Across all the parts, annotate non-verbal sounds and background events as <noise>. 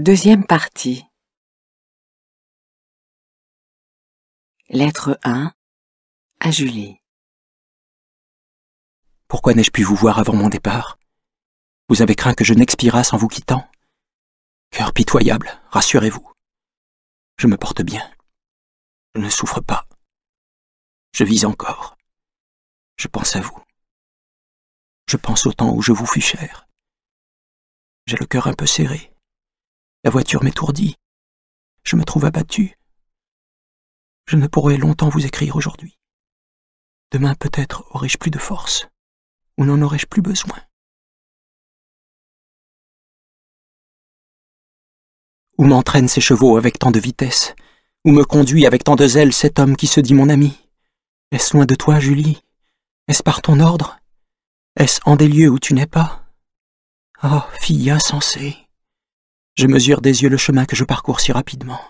Deuxième partie. Lettre 1 à Julie. Pourquoi n'ai-je pu vous voir avant mon départ Vous avez craint que je n'expirasse en vous quittant Cœur pitoyable, rassurez-vous. Je me porte bien. Je ne souffre pas. Je vis encore. Je pense à vous. Je pense au temps où je vous fus cher. J'ai le cœur un peu serré la voiture m'étourdit. Je me trouve abattu. Je ne pourrai longtemps vous écrire aujourd'hui. Demain peut-être aurai-je plus de force, ou n'en aurai-je plus besoin. Où m'entraînent ces chevaux avec tant de vitesse, où me conduit avec tant de zèle cet homme qui se dit mon ami. Est-ce loin de toi, Julie Est-ce par ton ordre Est-ce en des lieux où tu n'es pas Ah, fille insensée je mesure des yeux le chemin que je parcours si rapidement.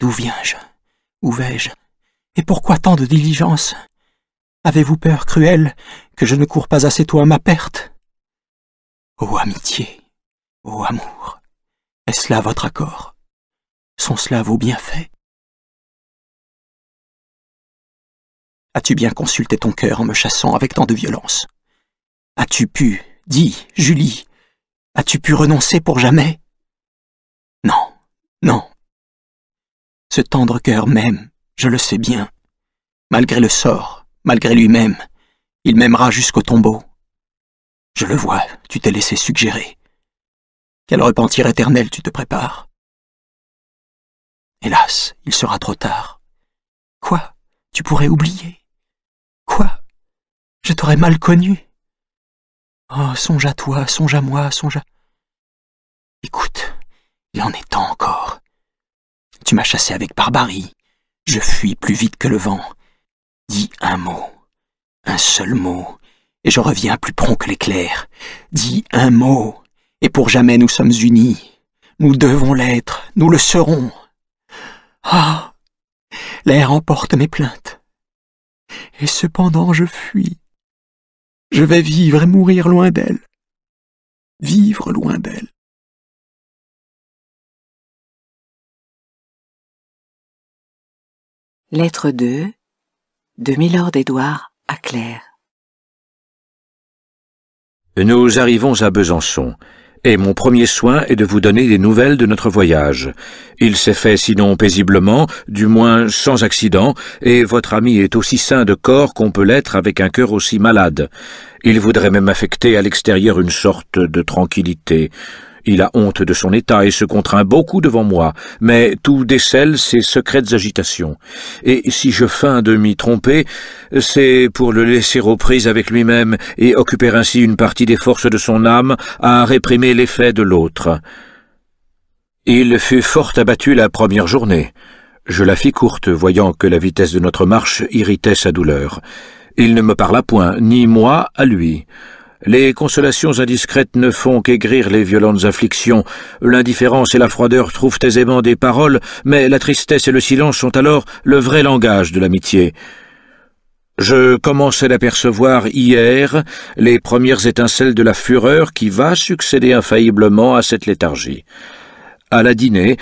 D'où viens-je Où vais-je Et pourquoi tant de diligence Avez-vous peur, cruelle que je ne cours pas assez tôt à ma perte Ô amitié, ô amour, est-ce là votre accord Sont-ce là vos bienfaits As-tu bien consulté ton cœur en me chassant avec tant de violence As-tu pu, dis, Julie, as-tu pu renoncer pour jamais non, non. Ce tendre cœur m'aime, je le sais bien. Malgré le sort, malgré lui-même, il m'aimera jusqu'au tombeau. Je le vois, tu t'es laissé suggérer. Quel repentir éternel tu te prépares. Hélas, il sera trop tard. Quoi Tu pourrais oublier Quoi Je t'aurais mal connu. Oh, songe à toi, songe à moi, songe à... Il en est temps encore. Tu m'as chassé avec barbarie. Je fuis plus vite que le vent. Dis un mot, un seul mot, et je reviens plus prompt que l'éclair. Dis un mot, et pour jamais nous sommes unis. Nous devons l'être, nous le serons. Ah L'air emporte mes plaintes. Et cependant je fuis. Je vais vivre et mourir loin d'elle. Vivre loin d'elle. Lettre 2 de Milord Édouard à Claire. Nous arrivons à Besançon, et mon premier soin est de vous donner des nouvelles de notre voyage. Il s'est fait sinon paisiblement, du moins sans accident, et votre ami est aussi sain de corps qu'on peut l'être avec un cœur aussi malade. Il voudrait même affecter à l'extérieur une sorte de tranquillité. Il a honte de son état et se contraint beaucoup devant moi, mais tout décèle ses secrètes agitations. Et si je feins de m'y tromper, c'est pour le laisser aux prises avec lui-même et occuper ainsi une partie des forces de son âme à réprimer l'effet de l'autre. Il fut fort abattu la première journée. Je la fis courte, voyant que la vitesse de notre marche irritait sa douleur. Il ne me parla point, ni moi à lui. Les consolations indiscrètes ne font qu'aigrir les violentes afflictions. L'indifférence et la froideur trouvent aisément des paroles, mais la tristesse et le silence sont alors le vrai langage de l'amitié. Je commençais d'apercevoir hier les premières étincelles de la fureur qui va succéder infailliblement à cette léthargie. À la dîner,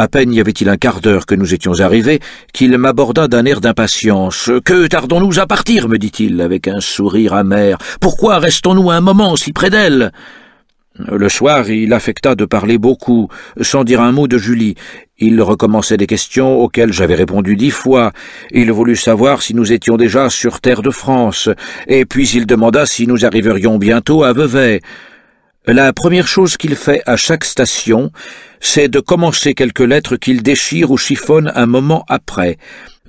à peine y avait-il un quart d'heure que nous étions arrivés, qu'il m'aborda d'un air d'impatience. Que tardons-nous à partir me dit-il avec un sourire amer. Pourquoi restons-nous un moment si près d'elle le soir, il affecta de parler beaucoup, sans dire un mot de Julie. Il recommençait des questions auxquelles j'avais répondu dix fois. Il voulut savoir si nous étions déjà sur terre de France, et puis il demanda si nous arriverions bientôt à Vevey. La première chose qu'il fait à chaque station, c'est de commencer quelques lettres qu'il déchire ou chiffonne un moment après.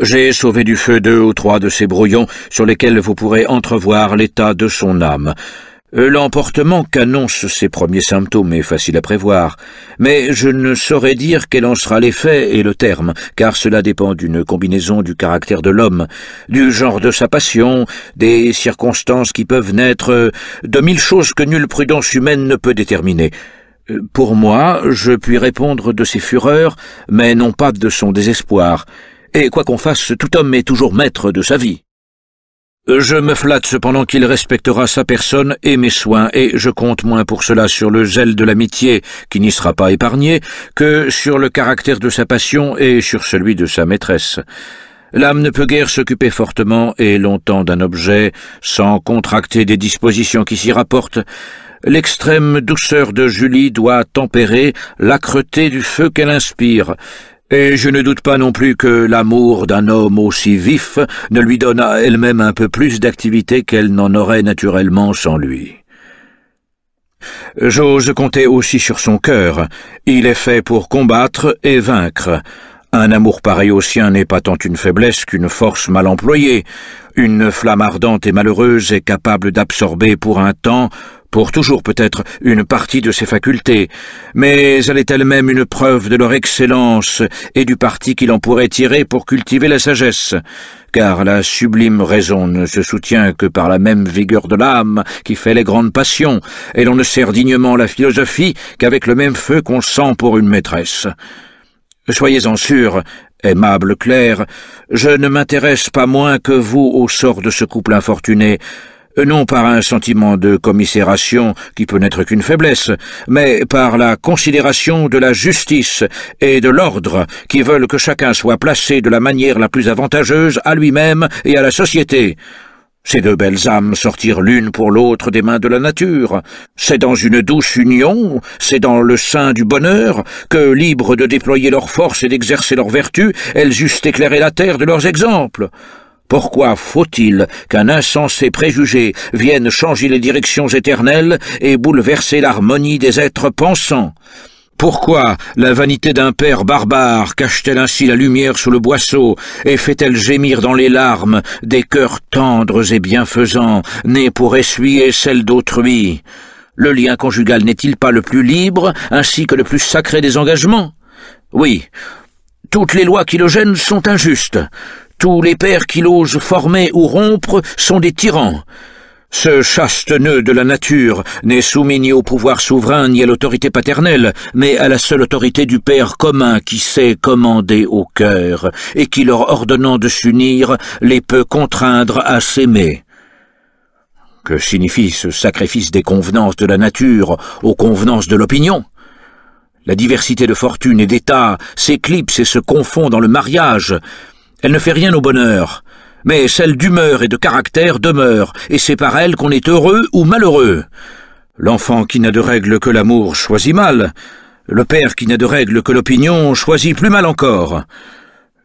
J'ai sauvé du feu deux ou trois de ces brouillons sur lesquels vous pourrez entrevoir l'état de son âme. Euh, l'emportement qu'annoncent ces premiers symptômes est facile à prévoir, mais je ne saurais dire quel en sera l'effet et le terme, car cela dépend d'une combinaison du caractère de l'homme, du genre de sa passion, des circonstances qui peuvent naître, de mille choses que nulle prudence humaine ne peut déterminer. Euh, pour moi, je puis répondre de ses fureurs, mais non pas de son désespoir, et quoi qu'on fasse, tout homme est toujours maître de sa vie. Je me flatte cependant qu'il respectera sa personne et mes soins, et je compte moins pour cela sur le zèle de l'amitié, qui n'y sera pas épargné, que sur le caractère de sa passion et sur celui de sa maîtresse. L'âme ne peut guère s'occuper fortement et longtemps d'un objet, sans contracter des dispositions qui s'y rapportent. L'extrême douceur de Julie doit tempérer l'âcreté du feu qu'elle inspire. Et je ne doute pas non plus que l'amour d'un homme aussi vif ne lui donne à elle-même un peu plus d'activité qu'elle n'en aurait naturellement sans lui. J'ose compter aussi sur son cœur. Il est fait pour combattre et vaincre. Un amour pareil au sien n'est pas tant une faiblesse qu'une force mal employée. Une flamme ardente et malheureuse est capable d'absorber pour un temps pour toujours peut-être, une partie de ses facultés, mais elle est elle-même une preuve de leur excellence et du parti qu'il en pourrait tirer pour cultiver la sagesse, car la sublime raison ne se soutient que par la même vigueur de l'âme qui fait les grandes passions, et l'on ne sert dignement la philosophie qu'avec le même feu qu'on sent pour une maîtresse. Soyez-en sûr, aimable Claire, je ne m'intéresse pas moins que vous au sort de ce couple infortuné, euh, non par un sentiment de commisération qui peut n'être qu'une faiblesse, mais par la considération de la justice et de l'ordre qui veulent que chacun soit placé de la manière la plus avantageuse à lui-même et à la société. Ces deux belles âmes sortirent l'une pour l'autre des mains de la nature. C'est dans une douce union, c'est dans le sein du bonheur, que, libres de déployer leurs forces et d'exercer leurs vertus, elles eussent éclairé la terre de leurs exemples. Pourquoi faut-il qu'un insensé préjugé vienne changer les directions éternelles et bouleverser l'harmonie des êtres pensants pourquoi la vanité d'un père barbare cache-t-elle ainsi la lumière sous le boisseau et fait-elle gémir dans les larmes des cœurs tendres et bienfaisants, nés pour essuyer celles d'autrui Le lien conjugal n'est-il pas le plus libre ainsi que le plus sacré des engagements Oui, toutes les lois qui le gênent sont injustes. Tous les pères qui l'osent former ou rompre sont des tyrans. Ce chaste nœud de la nature n'est soumis ni au pouvoir souverain ni à l'autorité paternelle, mais à la seule autorité du Père commun qui sait commander au cœur, et qui leur ordonnant de s'unir, les peut contraindre à s'aimer. Que signifie ce sacrifice des convenances de la nature aux convenances de l'opinion La diversité de fortune et d'état s'éclipse et se confond dans le mariage, elle ne fait rien au bonheur, mais celle d'humeur et de caractère demeure, et c'est par elle qu'on est heureux ou malheureux. L'enfant qui n'a de règles que l'amour choisit mal, le père qui n'a de règles que l'opinion choisit plus mal encore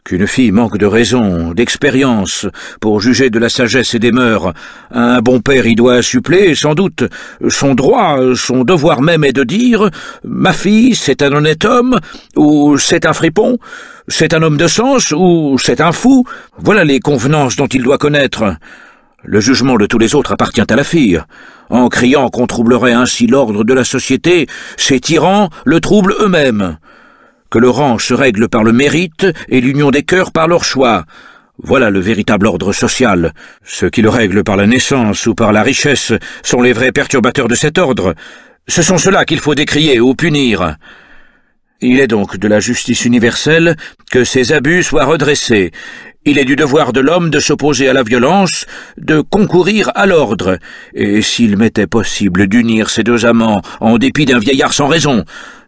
qu'une fille manque de raison, d'expérience, pour juger de la sagesse et des mœurs. Un bon père y doit suppléer, sans doute. Son droit, son devoir même est de dire « Ma fille, c'est un honnête homme » ou « C'est un fripon » c'est un homme de sens ou c'est un fou. Voilà les convenances dont il doit connaître. Le jugement de tous les autres appartient à la fille. En criant qu'on troublerait ainsi l'ordre de la société, ces tyrans le troublent eux-mêmes que le rang se règle par le mérite et l'union des cœurs par leur choix. Voilà le véritable ordre social. Ceux qui le règlent par la naissance ou par la richesse sont les vrais perturbateurs de cet ordre. Ce sont ceux-là qu'il faut décrier ou punir. Il est donc de la justice universelle que ces abus soient redressés. Il est du devoir de l'homme de s'opposer à la violence, de concourir à l'ordre, et s'il m'était possible d'unir ces deux amants en dépit d'un vieillard sans raison,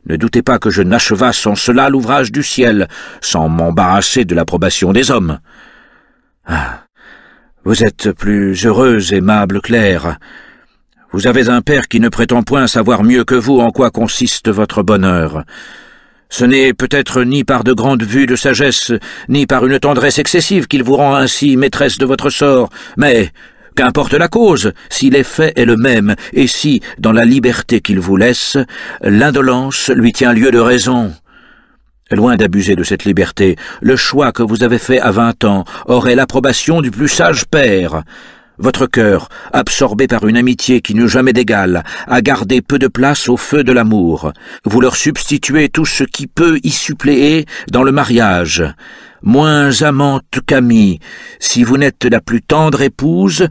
ne doutez pas que je n'achevasse en cela l'ouvrage du ciel, sans m'embarrasser de l'approbation des hommes. Ah. Vous êtes plus heureuse, aimable Claire. Vous avez un père qui ne prétend point savoir mieux que vous en quoi consiste votre bonheur. Ce n'est peut-être ni par de grandes vues de sagesse, ni par une tendresse excessive qu'il vous rend ainsi maîtresse de votre sort, mais Qu'importe la cause, si l'effet est le même, et si, dans la liberté qu'il vous laisse, l'indolence lui tient lieu de raison. Loin d'abuser de cette liberté, le choix que vous avez fait à vingt ans aurait l'approbation du plus sage père. Votre cœur, absorbé par une amitié qui n'eut jamais d'égal, a gardé peu de place au feu de l'amour. Vous leur substituez tout ce qui peut y suppléer dans le mariage moins amante qu'amie, si vous n'êtes la plus tendre épouse,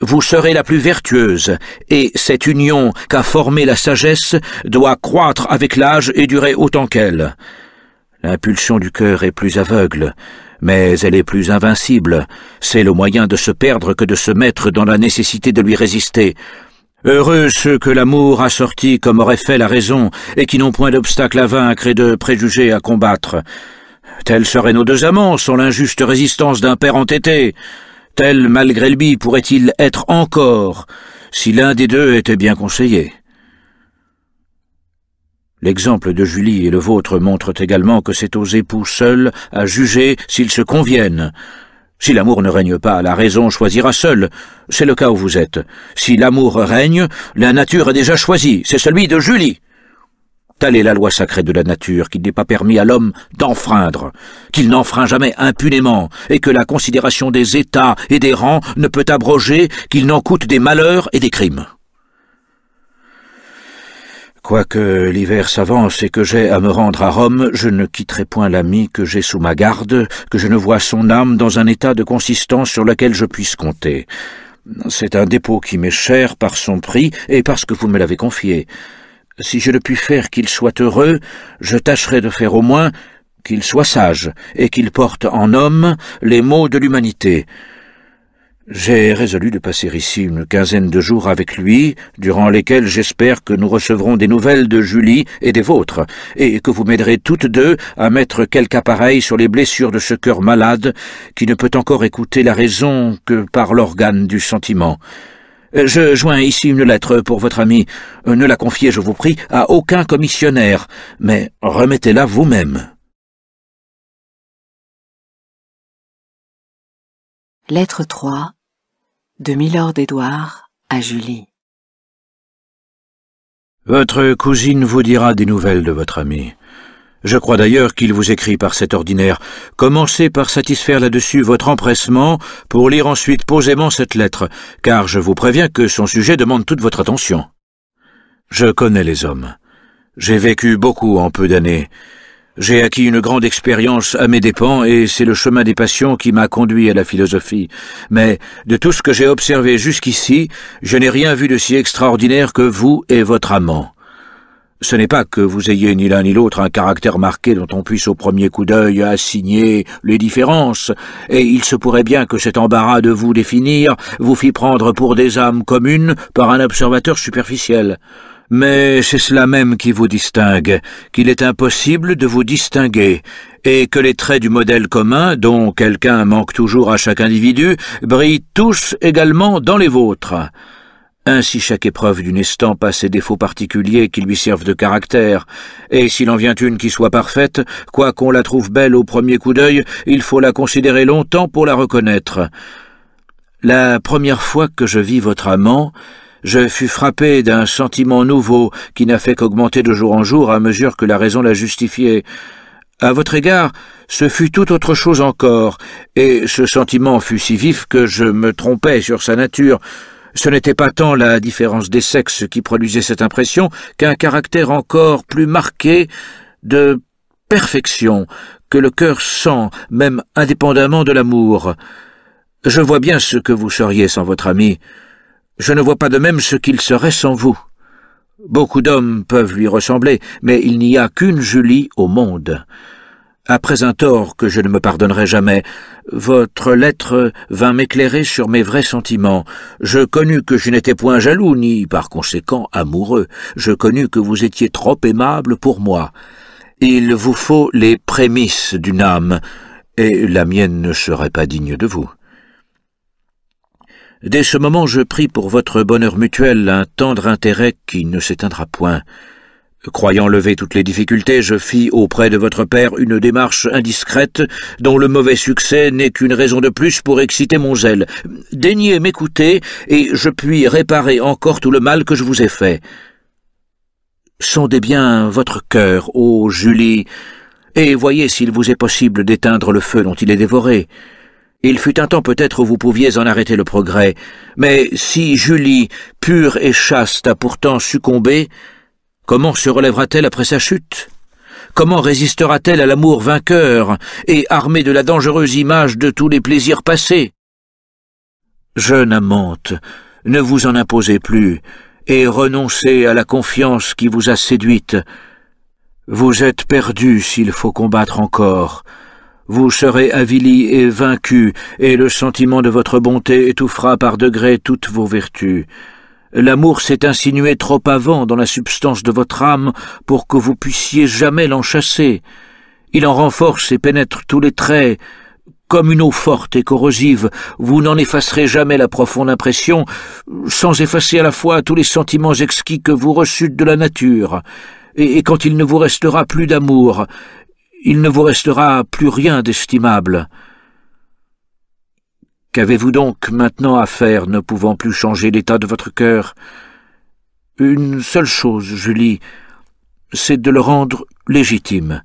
vous serez la plus vertueuse, et cette union qu'a formée la sagesse doit croître avec l'âge et durer autant qu'elle. L'impulsion du cœur est plus aveugle, mais elle est plus invincible. C'est le moyen de se perdre que de se mettre dans la nécessité de lui résister. Heureux ceux que l'amour a sorti comme aurait fait la raison, et qui n'ont point d'obstacle à vaincre et de préjugés à combattre. Tels seraient nos deux amants sans l'injuste résistance d'un père entêté. Tel, malgré lui, pourrait-il être encore, si l'un des deux était bien conseillé. L'exemple de Julie et le vôtre montrent également que c'est aux époux seuls à juger s'ils se conviennent. Si l'amour ne règne pas, la raison choisira seule. C'est le cas où vous êtes. Si l'amour règne, la nature a déjà choisi. C'est celui de Julie. Telle est la loi sacrée de la nature qu'il n'est pas permis à l'homme d'enfreindre, qu'il n'enfreint jamais impunément, et que la considération des états et des rangs ne peut abroger qu'il n'en coûte des malheurs et des crimes. Quoique l'hiver s'avance et que j'ai à me rendre à Rome, je ne quitterai point l'ami que j'ai sous ma garde, que je ne vois son âme dans un état de consistance sur lequel je puisse compter. C'est un dépôt qui m'est cher par son prix et parce que vous me l'avez confié. Si je ne puis faire qu'il soit heureux, je tâcherai de faire au moins qu'il soit sage, et qu'il porte en homme les maux de l'humanité. J'ai résolu de passer ici une quinzaine de jours avec lui, durant lesquels j'espère que nous recevrons des nouvelles de Julie et des vôtres, et que vous m'aiderez toutes deux à mettre quelque appareil sur les blessures de ce cœur malade qui ne peut encore écouter la raison que par l'organe du sentiment. Euh, je joins ici une lettre pour votre ami. Euh, ne la confiez, je vous prie, à aucun commissionnaire, mais remettez-la vous-même. Lettre 3 de Milord edouard à Julie. Votre cousine vous dira des nouvelles de votre ami. Je crois d'ailleurs qu'il vous écrit par cet ordinaire. Commencez par satisfaire là-dessus votre empressement pour lire ensuite posément cette lettre, car je vous préviens que son sujet demande toute votre attention. Je connais les hommes. J'ai vécu beaucoup en peu d'années. J'ai acquis une grande expérience à mes dépens et c'est le chemin des passions qui m'a conduit à la philosophie. Mais de tout ce que j'ai observé jusqu'ici, je n'ai rien vu de si extraordinaire que vous et votre amant. Ce n'est pas que vous ayez ni l'un ni l'autre un caractère marqué dont on puisse au premier coup d'œil assigner les différences, et il se pourrait bien que cet embarras de vous définir vous fit prendre pour des âmes communes par un observateur superficiel. Mais c'est cela même qui vous distingue, qu'il est impossible de vous distinguer, et que les traits du modèle commun, dont quelqu'un manque toujours à chaque individu, brillent tous également dans les vôtres. Ainsi chaque épreuve d'une estampe a ses défauts particuliers qui lui servent de caractère, et s'il en vient une qui soit parfaite, quoiqu'on la trouve belle au premier coup d'œil, il faut la considérer longtemps pour la reconnaître. La première fois que je vis votre amant, je fus frappé d'un sentiment nouveau qui n'a fait qu'augmenter de jour en jour à mesure que la raison l'a justifiait. À votre égard, ce fut tout autre chose encore, et ce sentiment fut si vif que je me trompais sur sa nature. Ce n'était pas tant la différence des sexes qui produisait cette impression qu'un caractère encore plus marqué de perfection que le cœur sent, même indépendamment de l'amour. Je vois bien ce que vous seriez sans votre ami. Je ne vois pas de même ce qu'il serait sans vous. Beaucoup d'hommes peuvent lui ressembler, mais il n'y a qu'une Julie au monde. Après un tort que je ne me pardonnerai jamais, votre lettre vint m'éclairer sur mes vrais sentiments. Je connus que je n'étais point jaloux, ni par conséquent amoureux. Je connus que vous étiez trop aimable pour moi. Il vous faut les prémices d'une âme, et la mienne ne serait pas digne de vous. Dès ce moment je pris pour votre bonheur mutuel un tendre intérêt qui ne s'éteindra point. Croyant lever toutes les difficultés, je fis auprès de votre père une démarche indiscrète dont le mauvais succès n'est qu'une raison de plus pour exciter mon zèle. Daignez m'écouter et je puis réparer encore tout le mal que je vous ai fait. Sondez bien votre cœur, ô Julie, et voyez s'il vous est possible d'éteindre le feu dont il est dévoré. Il fut un temps peut-être où vous pouviez en arrêter le progrès, mais si Julie, pure et chaste, a pourtant succombé, Comment se relèvera-t-elle après sa chute Comment résistera-t-elle à l'amour vainqueur et armée de la dangereuse image de tous les plaisirs passés Jeune amante, ne vous en imposez plus, et renoncez à la confiance qui vous a séduite. Vous êtes perdu s'il faut combattre encore. Vous serez avili et vaincu, et le sentiment de votre bonté étouffera par degrés toutes vos vertus. L'amour s'est insinué trop avant dans la substance de votre âme pour que vous puissiez jamais l'en chasser. Il en renforce et pénètre tous les traits. Comme une eau forte et corrosive, vous n'en effacerez jamais la profonde impression, sans effacer à la fois tous les sentiments exquis que vous reçûtes de la nature. et quand il ne vous restera plus d'amour, il ne vous restera plus rien d'estimable. Qu'avez-vous donc maintenant à faire, ne pouvant plus changer l'état de votre cœur Une seule chose, Julie, c'est de le rendre légitime.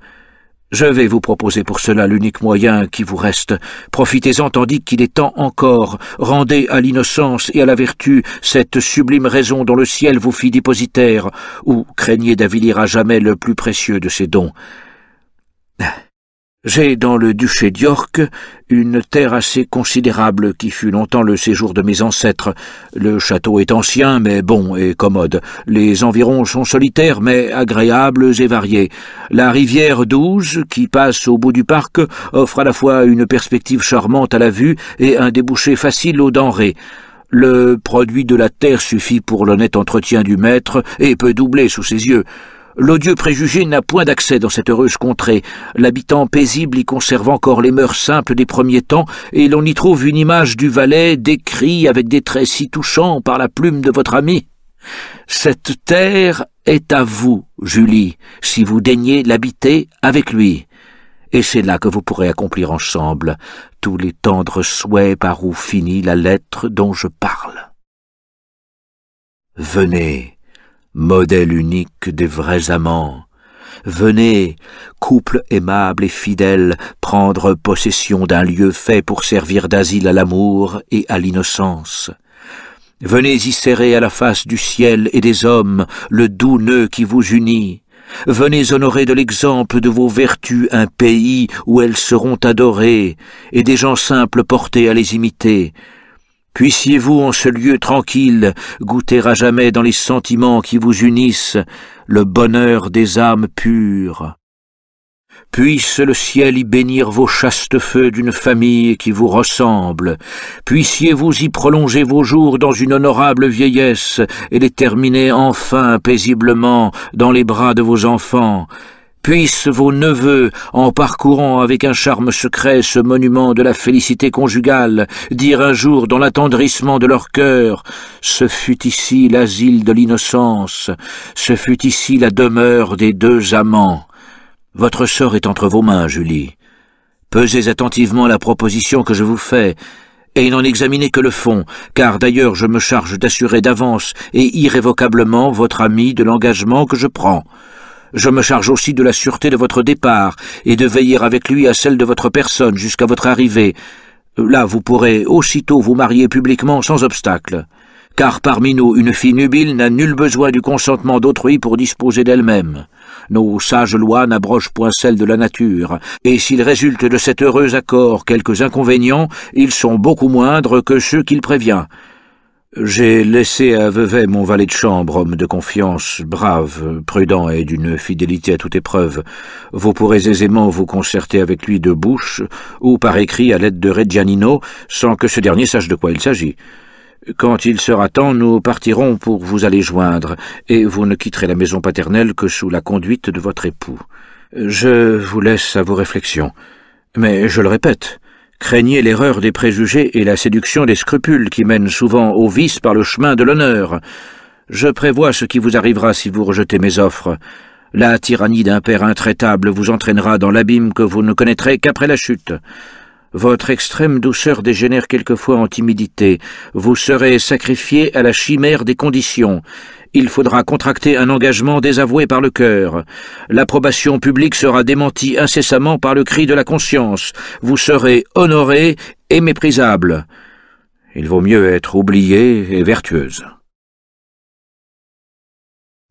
Je vais vous proposer pour cela l'unique moyen qui vous reste. Profitez-en tandis qu'il est temps encore. Rendez à l'innocence et à la vertu cette sublime raison dont le ciel vous fit dépositaire, ou craignez d'avilir à jamais le plus précieux de ses dons. J'ai dans le duché d'York une terre assez considérable qui fut longtemps le séjour de mes ancêtres. Le château est ancien, mais bon et commode. Les environs sont solitaires, mais agréables et variés. La rivière Douze, qui passe au bout du parc, offre à la fois une perspective charmante à la vue et un débouché facile aux denrées. Le produit de la terre suffit pour l'honnête entretien du maître et peut doubler sous ses yeux. L'odieux préjugé n'a point d'accès dans cette heureuse contrée, l'habitant paisible y conserve encore les mœurs simples des premiers temps, et l'on y trouve une image du valet décrit avec des traits si touchants par la plume de votre ami. Cette terre est à vous, Julie, si vous daignez l'habiter avec lui. Et c'est là que vous pourrez accomplir ensemble tous les tendres souhaits par où finit la lettre dont je parle. Venez, modèle unique des vrais amants. Venez, couple aimable et fidèle, prendre possession d'un lieu fait pour servir d'asile à l'amour et à l'innocence. Venez y serrer à la face du ciel et des hommes le doux nœud qui vous unit. Venez honorer de l'exemple de vos vertus un pays où elles seront adorées, et des gens simples portés à les imiter, Puissiez-vous en ce lieu tranquille goûter à jamais dans les sentiments qui vous unissent le bonheur des âmes pures. Puisse le ciel y bénir vos chastes feux d'une famille qui vous ressemble. Puissiez-vous y prolonger vos jours dans une honorable vieillesse et les terminer enfin paisiblement dans les bras de vos enfants. Puissent vos neveux, en parcourant avec un charme secret ce monument de la félicité conjugale, dire un jour dans l'attendrissement de leur cœur « Ce fut ici l'asile de l'innocence, ce fut ici la demeure des deux amants. » Votre sort est entre vos mains, Julie. Pesez attentivement la proposition que je vous fais, et n'en examinez que le fond, car d'ailleurs je me charge d'assurer d'avance et irrévocablement votre ami de l'engagement que je prends. Je me charge aussi de la sûreté de votre départ, et de veiller avec lui à celle de votre personne jusqu'à votre arrivée. Euh, là, vous pourrez aussitôt vous marier publiquement sans obstacle. Car parmi nous, une fille nubile n'a nul besoin du consentement d'autrui pour disposer d'elle-même. Nos sages lois n'abrogent point celles de la nature, et s'il résulte de cet heureux accord quelques inconvénients, ils sont beaucoup moindres que ceux qu'il prévient. J'ai laissé à Vevey mon valet de chambre, homme de confiance, brave, prudent et d'une fidélité à toute épreuve. Vous pourrez aisément vous concerter avec lui de bouche ou par écrit à l'aide de Reggianino, sans que ce dernier sache de quoi il s'agit. Quand il sera temps, nous partirons pour vous aller joindre, et vous ne quitterez la maison paternelle que sous la conduite de votre époux. Je vous laisse à vos réflexions. Mais je le répète, craignez l'erreur des préjugés et la séduction des scrupules qui mènent souvent au vice par le chemin de l'honneur. Je prévois ce qui vous arrivera si vous rejetez mes offres. La tyrannie d'un père intraitable vous entraînera dans l'abîme que vous ne connaîtrez qu'après la chute. Votre extrême douceur dégénère quelquefois en timidité. Vous serez sacrifié à la chimère des conditions, il faudra contracter un engagement désavoué par le cœur. L'approbation publique sera démentie incessamment par le cri de la conscience. Vous serez honoré et méprisable. Il vaut mieux être oublié et vertueuse.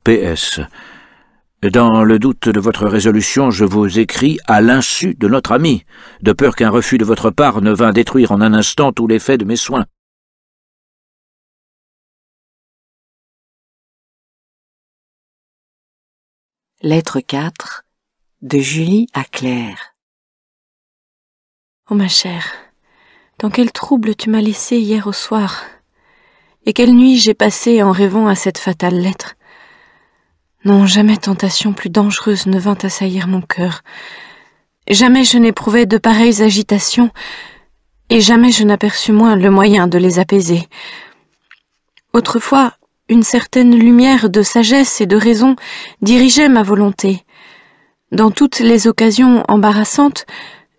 PS. Dans le doute de votre résolution, je vous écris à l'insu de notre ami, de peur qu'un refus de votre part ne vînt détruire en un instant tout l'effet de mes soins. Lettre 4 de Julie à Claire. Oh ma chère, dans quel trouble tu m'as laissée hier au soir, et quelle nuit j'ai passée en rêvant à cette fatale lettre. Non, jamais tentation plus dangereuse ne vint assaillir mon cœur. Jamais je n'éprouvais de pareilles agitations, et jamais je n'aperçus moins le moyen de les apaiser. Autrefois, une certaine lumière de sagesse et de raison dirigeait ma volonté. Dans toutes les occasions embarrassantes,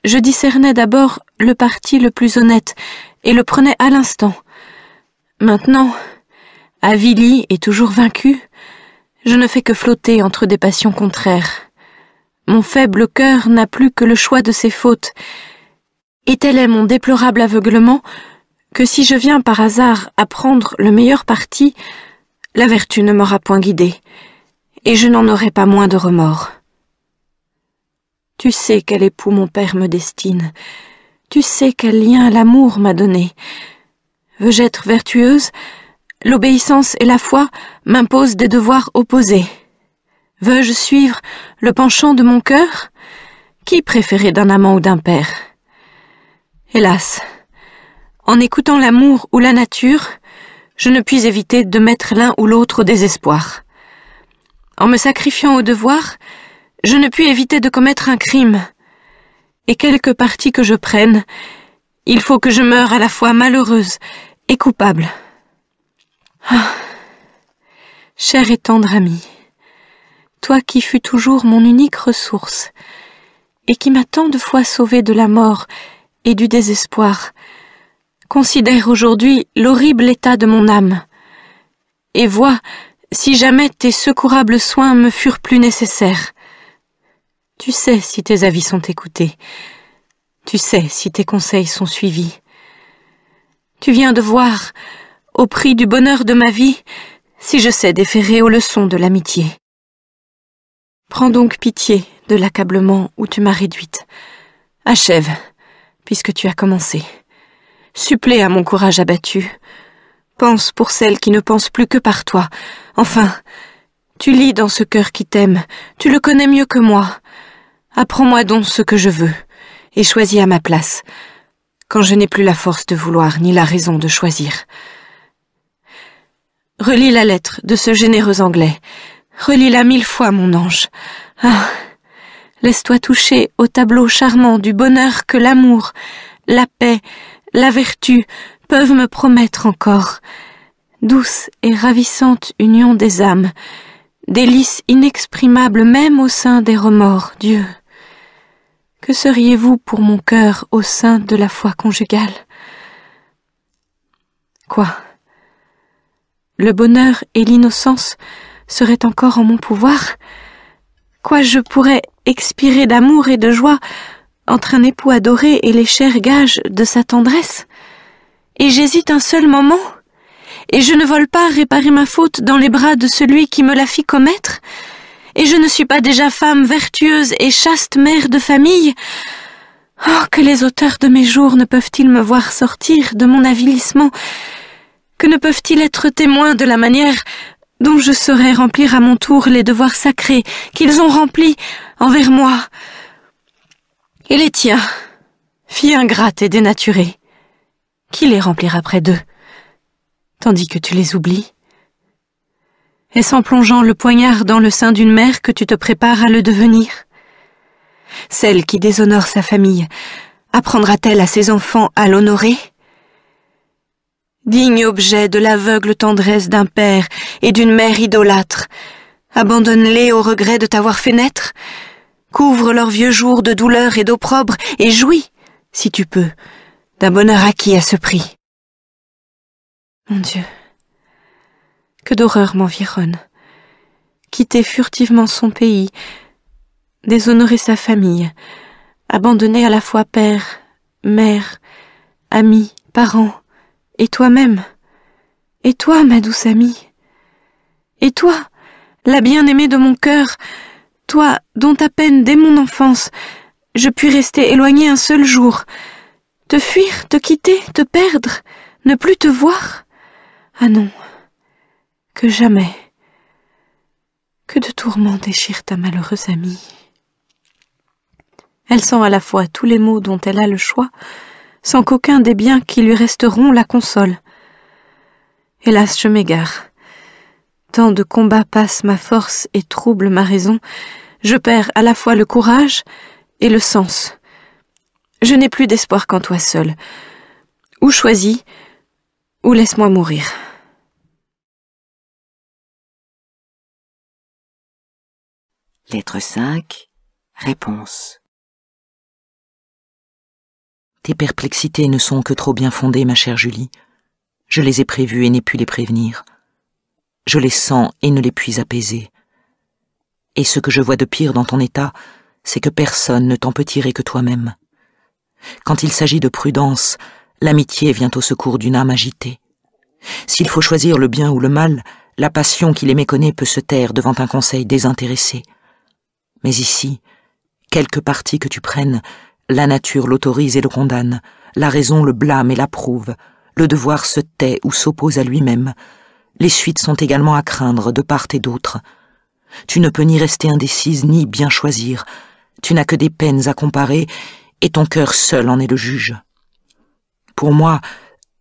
je discernais d'abord le parti le plus honnête et le prenais à l'instant. Maintenant, avili et toujours vaincu, je ne fais que flotter entre des passions contraires. Mon faible cœur n'a plus que le choix de ses fautes, et tel est mon déplorable aveuglement que si je viens par hasard à prendre le meilleur parti, la vertu ne m'aura point guidée, et je n'en aurai pas moins de remords. Tu sais quel époux mon père me destine, tu sais quel lien l'amour m'a donné. Veux-je être vertueuse L'obéissance et la foi m'imposent des devoirs opposés. Veux-je suivre le penchant de mon cœur Qui préférer d'un amant ou d'un père Hélas, en écoutant l'amour ou la nature, je ne puis éviter de mettre l'un ou l'autre au désespoir. En me sacrifiant au devoir, je ne puis éviter de commettre un crime. Et quelque parti que je prenne, il faut que je meure à la fois malheureuse et coupable. Ah. Cher et tendre ami, toi qui fus toujours mon unique ressource, et qui m'as tant de fois sauvé de la mort et du désespoir, Considère aujourd'hui l'horrible état de mon âme, et vois si jamais tes secourables soins me furent plus nécessaires. Tu sais si tes avis sont écoutés, tu sais si tes conseils sont suivis. Tu viens de voir, au prix du bonheur de ma vie, si je sais déférer aux leçons de l'amitié. Prends donc pitié de l'accablement où tu m'as réduite. Achève, puisque tu as commencé. Supplée à mon courage abattu. Pense pour celle qui ne pense plus que par toi. Enfin, tu lis dans ce cœur qui t'aime, tu le connais mieux que moi. Apprends-moi donc ce que je veux, et choisis à ma place, quand je n'ai plus la force de vouloir ni la raison de choisir. Relis la lettre de ce généreux Anglais. Relis-la mille fois, mon ange. Ah Laisse-toi toucher au tableau charmant du bonheur que l'amour, la paix, la vertu peuvent me promettre encore. Douce et ravissante union des âmes, délices inexprimables même au sein des remords, Dieu. Que seriez-vous pour mon cœur au sein de la foi conjugale Quoi Le bonheur et l'innocence seraient encore en mon pouvoir Quoi je pourrais expirer d'amour et de joie entre un époux adoré et les chers gages de sa tendresse. Et j'hésite un seul moment, et je ne vole pas réparer ma faute dans les bras de celui qui me la fit commettre, et je ne suis pas déjà femme vertueuse et chaste mère de famille. Oh, que les auteurs de mes jours ne peuvent-ils me voir sortir de mon avilissement, que ne peuvent-ils être témoins de la manière dont je saurais remplir à mon tour les devoirs sacrés qu'ils ont remplis envers moi, et les tiens, fille ingrate et dénaturée, qui les remplira près d'eux, tandis que tu les oublies Est-ce en plongeant le poignard dans le sein d'une mère que tu te prépares à le devenir Celle qui déshonore sa famille, apprendra-t-elle à ses enfants à l'honorer Digne objet de l'aveugle tendresse d'un père et d'une mère idolâtre, abandonne-les au regret de t'avoir fait naître Couvre leurs vieux jours de douleur et d'opprobre, et jouis, si tu peux, d'un bonheur acquis à ce prix. Mon Dieu, que d'horreur m'environne. Quitter furtivement son pays, déshonorer sa famille, abandonner à la fois père, mère, amis, parents, et toi-même. Et toi, ma douce amie. Et toi, la bien-aimée de mon cœur, toi, dont à peine dès mon enfance, je puis rester éloigné un seul jour, te fuir, te quitter, te perdre, ne plus te voir. Ah non, que jamais. Que de tourments déchirent ta malheureuse amie. Elle sent à la fois tous les maux dont elle a le choix, sans qu'aucun des biens qui lui resteront la console. Hélas, je m'égare. Tant de combats passent ma force et troublent ma raison, je perds à la fois le courage et le sens. Je n'ai plus d'espoir qu'en toi seul. Ou choisis, ou laisse-moi mourir. Lettre 5. Réponse. Tes perplexités ne sont que trop bien fondées, ma chère Julie. Je les ai prévues et n'ai pu les prévenir. Je les sens et ne les puis apaiser. Et ce que je vois de pire dans ton état, c'est que personne ne t'en peut tirer que toi-même. Quand il s'agit de prudence, l'amitié vient au secours d'une âme agitée. S'il faut choisir le bien ou le mal, la passion qui les méconnaît peut se taire devant un conseil désintéressé. Mais ici, quelque parti que tu prennes, la nature l'autorise et le condamne, la raison le blâme et l'approuve, le devoir se tait ou s'oppose à lui-même. Les suites sont également à craindre de part et d'autre. Tu ne peux ni rester indécise, ni bien choisir. Tu n'as que des peines à comparer, et ton cœur seul en est le juge. Pour moi,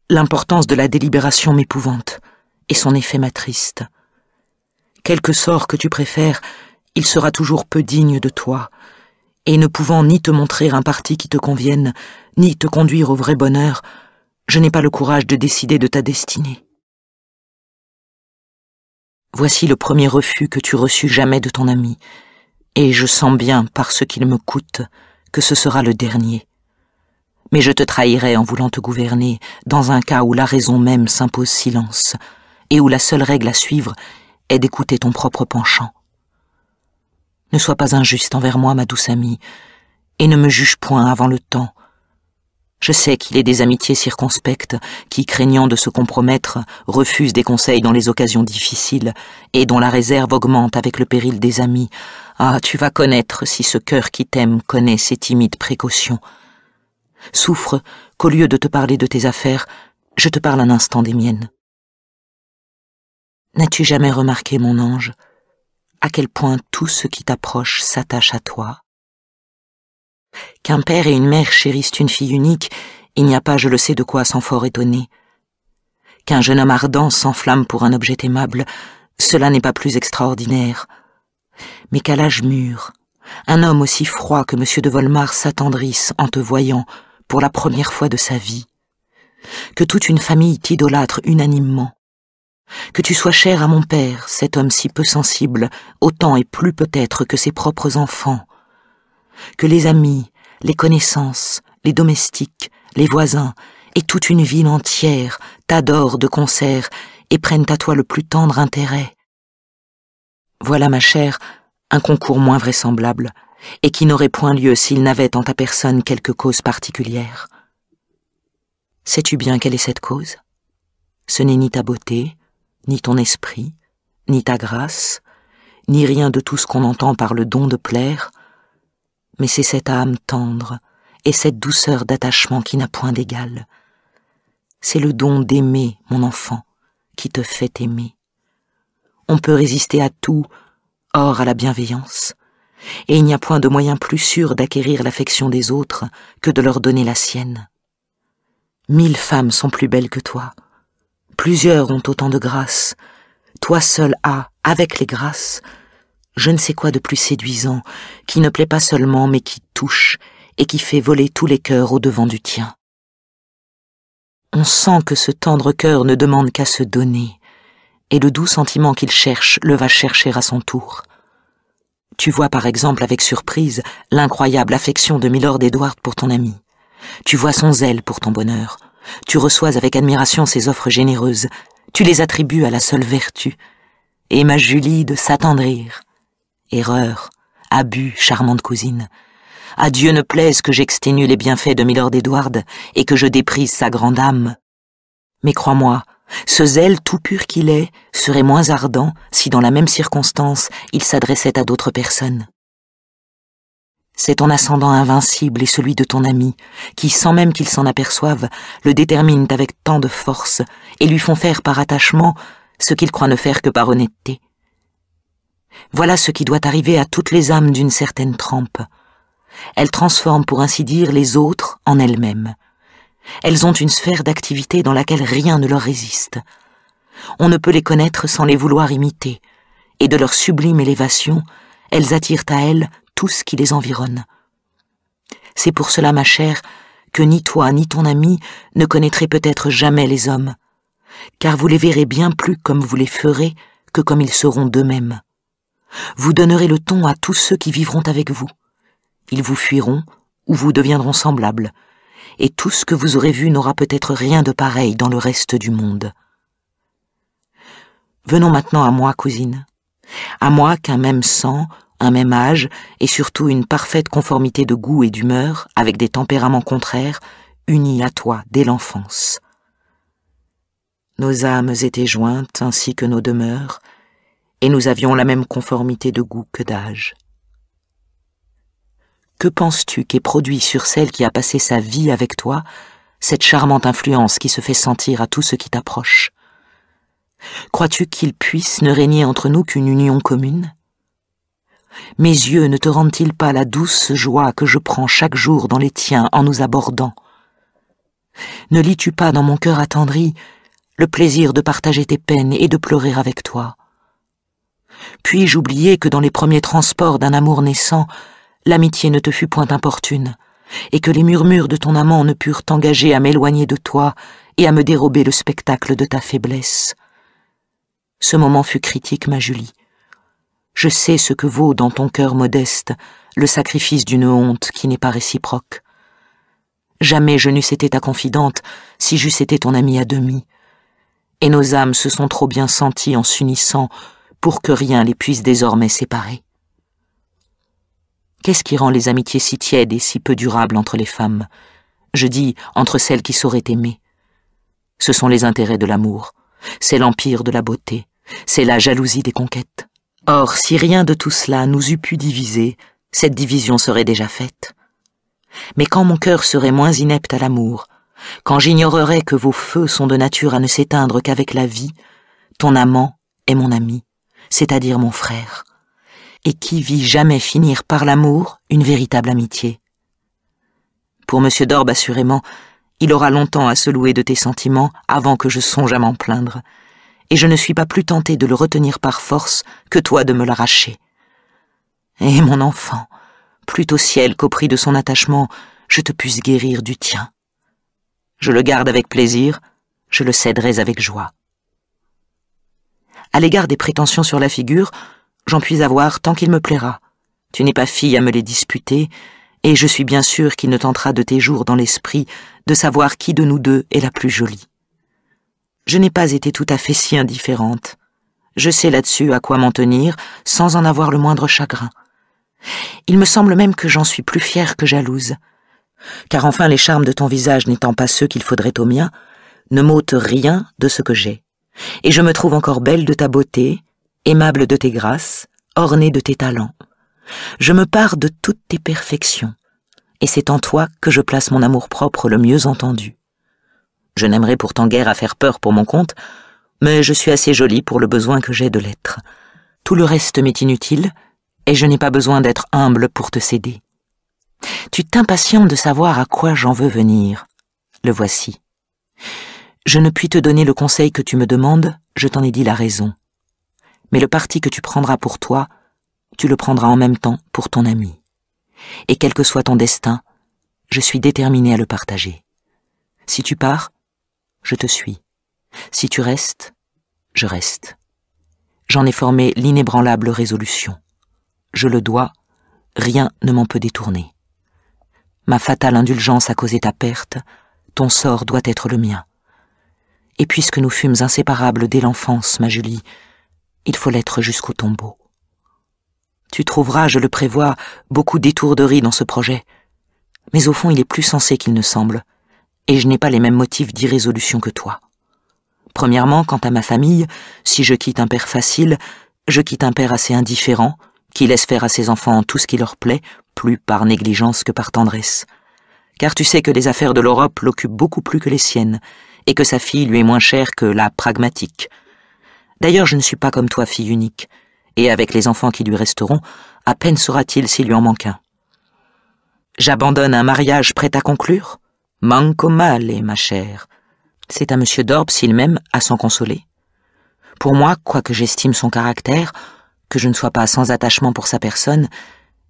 l'importance de la délibération m'épouvante, et son effet m'attriste. Quelque sort que tu préfères, il sera toujours peu digne de toi, et ne pouvant ni te montrer un parti qui te convienne, ni te conduire au vrai bonheur, je n'ai pas le courage de décider de ta destinée. Voici le premier refus que tu reçus jamais de ton ami, et je sens bien, par ce qu'il me coûte, que ce sera le dernier. Mais je te trahirai en voulant te gouverner, dans un cas où la raison même s'impose silence, et où la seule règle à suivre est d'écouter ton propre penchant. Ne sois pas injuste envers moi, ma douce amie, et ne me juge point avant le temps, je sais qu'il est des amitiés circonspectes qui, craignant de se compromettre, refusent des conseils dans les occasions difficiles et dont la réserve augmente avec le péril des amis. Ah, tu vas connaître si ce cœur qui t'aime connaît ces timides précautions. Souffre qu'au lieu de te parler de tes affaires, je te parle un instant des miennes. N'as-tu jamais remarqué, mon ange, à quel point tout ce qui t'approche s'attache à toi Qu'un père et une mère chérissent une fille unique, il n'y a pas, je le sais, de quoi s'en fort étonner. Qu'un jeune homme ardent s'enflamme pour un objet aimable, cela n'est pas plus extraordinaire. Mais qu'à l'âge mûr, un homme aussi froid que M. de Volmar s'attendrisse en te voyant pour la première fois de sa vie, que toute une famille t'idolâtre unanimement, que tu sois chère à mon père, cet homme si peu sensible, autant et plus peut-être que ses propres enfants, que les amis, les connaissances, les domestiques, les voisins et toute une ville entière t'adorent de concert et prennent à toi le plus tendre intérêt. Voilà, ma chère, un concours moins vraisemblable, et qui n'aurait point lieu s'il n'avait en ta personne quelque cause particulière. Sais-tu bien quelle est cette cause Ce n'est ni ta beauté, ni ton esprit, ni ta grâce, ni rien de tout ce qu'on entend par le don de plaire, mais c'est cette âme tendre et cette douceur d'attachement qui n'a point d'égal. C'est le don d'aimer, mon enfant, qui te fait aimer. On peut résister à tout, hors à la bienveillance, et il n'y a point de moyen plus sûr d'acquérir l'affection des autres que de leur donner la sienne. Mille femmes sont plus belles que toi, plusieurs ont autant de grâce, toi seul as, avec les grâces, je ne sais quoi de plus séduisant, qui ne plaît pas seulement mais qui touche et qui fait voler tous les cœurs au devant du tien. On sent que ce tendre cœur ne demande qu'à se donner, et le doux sentiment qu'il cherche le va chercher à son tour. Tu vois par exemple avec surprise l'incroyable affection de Milord Edward pour ton ami. Tu vois son zèle pour ton bonheur. Tu reçois avec admiration ses offres généreuses. Tu les attribues à la seule vertu. Et ma Julie de s'attendrir, erreur, abus, charmante cousine. À Dieu ne plaise que j'exténue les bienfaits de Milord Edward et que je déprise sa grande âme. Mais crois-moi, ce zèle tout pur qu'il est serait moins ardent si dans la même circonstance il s'adressait à d'autres personnes. C'est ton ascendant invincible et celui de ton ami, qui, sans même qu'il s'en aperçoive, le déterminent avec tant de force et lui font faire par attachement ce qu'il croit ne faire que par honnêteté. Voilà ce qui doit arriver à toutes les âmes d'une certaine trempe. Elles transforment, pour ainsi dire, les autres en elles-mêmes. Elles ont une sphère d'activité dans laquelle rien ne leur résiste. On ne peut les connaître sans les vouloir imiter, et de leur sublime élévation, elles attirent à elles tout ce qui les environne. C'est pour cela, ma chère, que ni toi ni ton ami ne connaîtrez peut-être jamais les hommes, car vous les verrez bien plus comme vous les ferez que comme ils seront d'eux-mêmes. Vous donnerez le ton à tous ceux qui vivront avec vous. Ils vous fuiront ou vous deviendront semblables, et tout ce que vous aurez vu n'aura peut-être rien de pareil dans le reste du monde. Venons maintenant à moi, cousine. À moi qu'un même sang, un même âge, et surtout une parfaite conformité de goût et d'humeur, avec des tempéraments contraires, unis à toi dès l'enfance. Nos âmes étaient jointes, ainsi que nos demeures, et nous avions la même conformité de goût que d'âge. Que penses-tu qu'est produit sur celle qui a passé sa vie avec toi cette charmante influence qui se fait sentir à tout ce qui t'approche Crois-tu qu'il puisse ne régner entre nous qu'une union commune Mes yeux ne te rendent-ils pas la douce joie que je prends chaque jour dans les tiens en nous abordant Ne lis-tu pas dans mon cœur attendri le plaisir de partager tes peines et de pleurer avec toi puis-je oublier que dans les premiers transports d'un amour naissant, l'amitié ne te fut point importune, et que les murmures de ton amant ne purent t'engager à m'éloigner de toi et à me dérober le spectacle de ta faiblesse. Ce moment fut critique, ma Julie. Je sais ce que vaut dans ton cœur modeste le sacrifice d'une honte qui n'est pas réciproque. Jamais je n'eusse été ta confidente si j'eusse été ton amie à demi. Et nos âmes se sont trop bien senties en s'unissant pour que rien les puisse désormais séparer. Qu'est-ce qui rend les amitiés si tièdes et si peu durables entre les femmes Je dis entre celles qui sauraient aimer. Ce sont les intérêts de l'amour, c'est l'empire de la beauté, c'est la jalousie des conquêtes. Or, si rien de tout cela nous eût pu diviser, cette division serait déjà faite. Mais quand mon cœur serait moins inepte à l'amour, quand j'ignorerais que vos feux sont de nature à ne s'éteindre qu'avec la vie, ton amant est mon ami, c'est-à-dire mon frère, et qui vit jamais finir par l'amour une véritable amitié. Pour monsieur Dorbe, assurément, il aura longtemps à se louer de tes sentiments avant que je songe à m'en plaindre, et je ne suis pas plus tenté de le retenir par force que toi de me l'arracher. Et mon enfant, plutôt au ciel qu'au prix de son attachement, je te puisse guérir du tien. Je le garde avec plaisir, je le céderais avec joie à l'égard des prétentions sur la figure, j'en puis avoir tant qu'il me plaira. Tu n'es pas fille à me les disputer, et je suis bien sûr qu'il ne tentera de tes jours dans l'esprit de savoir qui de nous deux est la plus jolie. Je n'ai pas été tout à fait si indifférente. Je sais là-dessus à quoi m'en tenir, sans en avoir le moindre chagrin. Il me semble même que j'en suis plus fière que jalouse. Car enfin les charmes de ton visage n'étant pas ceux qu'il faudrait au mien, ne m'ôte rien de ce que j'ai et je me trouve encore belle de ta beauté, aimable de tes grâces, ornée de tes talents. Je me pars de toutes tes perfections, et c'est en toi que je place mon amour-propre le mieux entendu. Je n'aimerais pourtant guère à faire peur pour mon compte, mais je suis assez jolie pour le besoin que j'ai de l'être. Tout le reste m'est inutile, et je n'ai pas besoin d'être humble pour te céder. Tu t'impatientes de savoir à quoi j'en veux venir. Le voici. Je ne puis te donner le conseil que tu me demandes, je t'en ai dit la raison. Mais le parti que tu prendras pour toi, tu le prendras en même temps pour ton ami. Et quel que soit ton destin, je suis déterminé à le partager. Si tu pars, je te suis. Si tu restes, je reste. J'en ai formé l'inébranlable résolution. Je le dois, rien ne m'en peut détourner. Ma fatale indulgence a causé ta perte, ton sort doit être le mien et puisque nous fûmes inséparables dès l'enfance, ma Julie, il faut l'être jusqu'au tombeau. Tu trouveras, je le prévois, beaucoup d'étourderies dans ce projet, mais au fond il est plus sensé qu'il ne semble, et je n'ai pas les mêmes motifs d'irrésolution que toi. Premièrement, quant à ma famille, si je quitte un père facile, je quitte un père assez indifférent, qui laisse faire à ses enfants tout ce qui leur plaît, plus par négligence que par tendresse. Car tu sais que les affaires de l'Europe l'occupent beaucoup plus que les siennes, et que sa fille lui est moins chère que la pragmatique. D'ailleurs, je ne suis pas comme toi, fille unique, et avec les enfants qui lui resteront, à peine saura-t-il s'il lui en manque un. J'abandonne un mariage prêt à conclure Manco male, ma chère. C'est à M. Dorbes, s'il m'aime, à s'en consoler. Pour moi, quoique j'estime son caractère, que je ne sois pas sans attachement pour sa personne,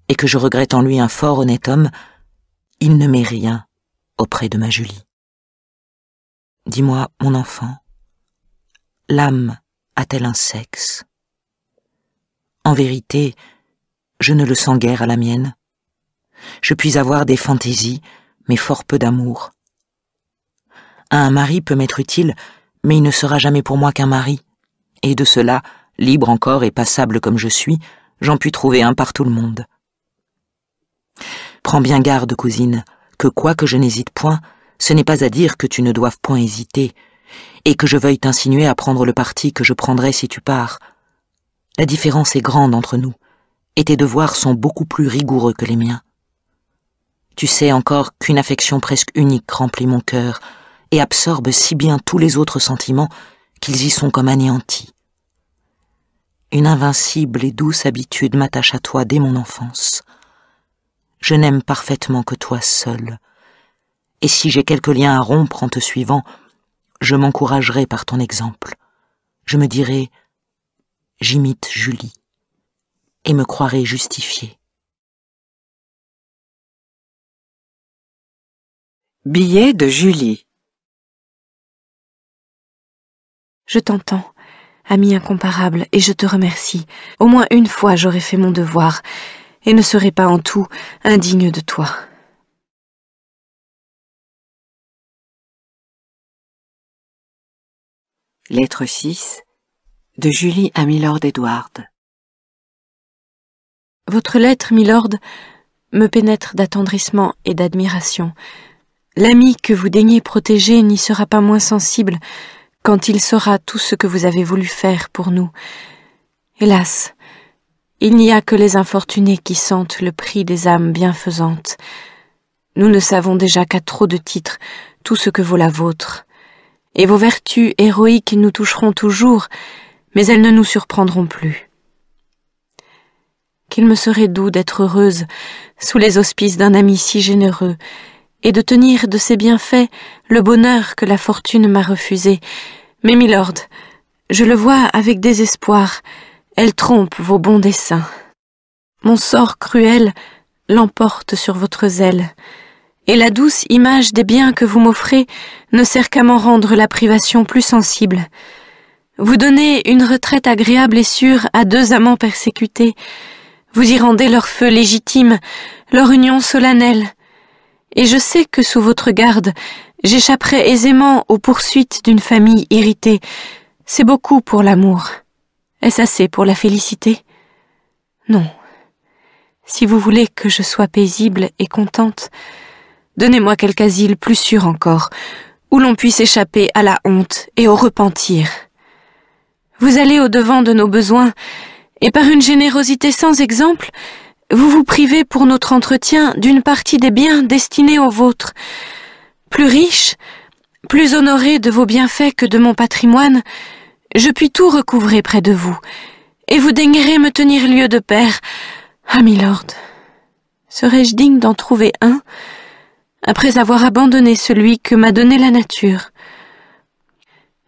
et que je regrette en lui un fort honnête homme, il ne m'est rien auprès de ma Julie. Dis-moi, mon enfant, l'âme a-t-elle un sexe En vérité, je ne le sens guère à la mienne. Je puis avoir des fantaisies, mais fort peu d'amour. Un mari peut m'être utile, mais il ne sera jamais pour moi qu'un mari. Et de cela, libre encore et passable comme je suis, j'en puis trouver un par tout le monde. Prends bien garde, cousine, que quoique je n'hésite point, ce n'est pas à dire que tu ne doives point hésiter, et que je veuille t'insinuer à prendre le parti que je prendrai si tu pars. La différence est grande entre nous, et tes devoirs sont beaucoup plus rigoureux que les miens. Tu sais encore qu'une affection presque unique remplit mon cœur, et absorbe si bien tous les autres sentiments qu'ils y sont comme anéantis. Une invincible et douce habitude m'attache à toi dès mon enfance. Je n'aime parfaitement que toi seul, et si j'ai quelques liens à rompre en te suivant, je m'encouragerai par ton exemple. Je me dirai J'imite Julie et me croirai justifié. Billet de Julie Je t'entends, ami incomparable, et je te remercie. Au moins une fois j'aurai fait mon devoir, et ne serai pas en tout indigne de toi. Lettre 6 de Julie à Milord Edward Votre lettre, Milord, me pénètre d'attendrissement et d'admiration. L'ami que vous daignez protéger n'y sera pas moins sensible quand il saura tout ce que vous avez voulu faire pour nous. Hélas, il n'y a que les infortunés qui sentent le prix des âmes bienfaisantes. Nous ne savons déjà qu'à trop de titres tout ce que vaut la vôtre et vos vertus héroïques nous toucheront toujours, mais elles ne nous surprendront plus. Qu'il me serait doux d'être heureuse sous les auspices d'un ami si généreux, et de tenir de ses bienfaits le bonheur que la fortune m'a refusé. Mais milord, je le vois avec désespoir, elle trompe vos bons desseins. Mon sort cruel l'emporte sur votre zèle et la douce image des biens que vous m'offrez ne sert qu'à m'en rendre la privation plus sensible. Vous donnez une retraite agréable et sûre à deux amants persécutés, vous y rendez leur feu légitime, leur union solennelle, et je sais que sous votre garde, j'échapperai aisément aux poursuites d'une famille irritée. C'est beaucoup pour l'amour. Est-ce assez pour la félicité Non. Si vous voulez que je sois paisible et contente, Donnez-moi quelque asile plus sûr encore, où l'on puisse échapper à la honte et au repentir. Vous allez au-devant de nos besoins, et par une générosité sans exemple, vous vous privez pour notre entretien d'une partie des biens destinés aux vôtres. Plus riche, plus honoré de vos bienfaits que de mon patrimoine, je puis tout recouvrer près de vous, et vous daignerez me tenir lieu de père. Ah, milord, serais-je digne d'en trouver un après avoir abandonné celui que m'a donné la nature.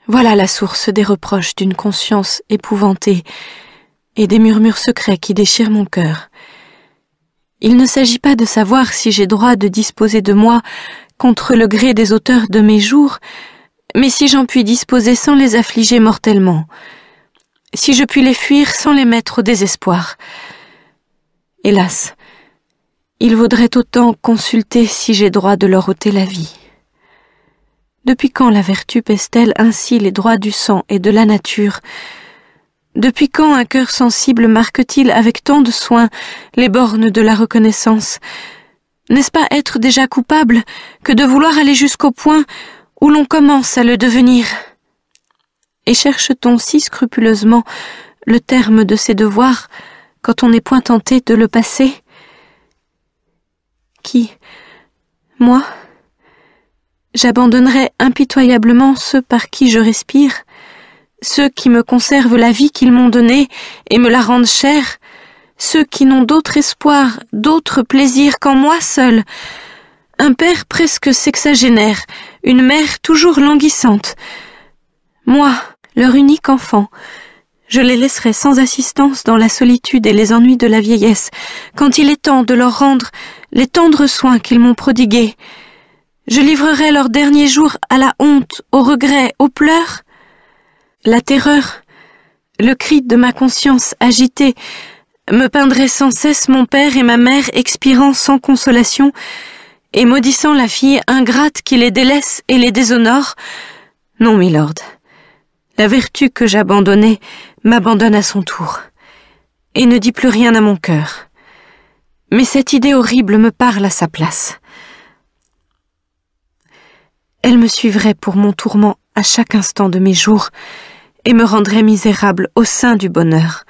Voilà la source des reproches d'une conscience épouvantée et des murmures secrets qui déchirent mon cœur. Il ne s'agit pas de savoir si j'ai droit de disposer de moi contre le gré des auteurs de mes jours, mais si j'en puis disposer sans les affliger mortellement, si je puis les fuir sans les mettre au désespoir. Hélas, il vaudrait autant consulter si j'ai droit de leur ôter la vie. Depuis quand la vertu pèse-t-elle ainsi les droits du sang et de la nature Depuis quand un cœur sensible marque-t-il avec tant de soin les bornes de la reconnaissance N'est-ce pas être déjà coupable que de vouloir aller jusqu'au point où l'on commence à le devenir Et cherche-t-on si scrupuleusement le terme de ses devoirs quand on n'est point tenté de le passer qui Moi J'abandonnerai impitoyablement ceux par qui je respire, ceux qui me conservent la vie qu'ils m'ont donnée et me la rendent chère, ceux qui n'ont d'autre espoir, d'autre plaisir qu'en moi seul. Un père presque sexagénaire, une mère toujours languissante. Moi, leur unique enfant, je les laisserai sans assistance dans la solitude et les ennuis de la vieillesse, quand il est temps de leur rendre les tendres soins qu'ils m'ont prodigués. Je livrerai leurs derniers jours à la honte, au regret, aux pleurs. La terreur, le cri de ma conscience agitée, me peindrait sans cesse mon père et ma mère expirant sans consolation, et maudissant la fille ingrate qui les délaisse et les déshonore. Non, milord. La vertu que j'abandonnais m'abandonne à son tour et ne dit plus rien à mon cœur. Mais cette idée horrible me parle à sa place. Elle me suivrait pour mon tourment à chaque instant de mes jours et me rendrait misérable au sein du bonheur.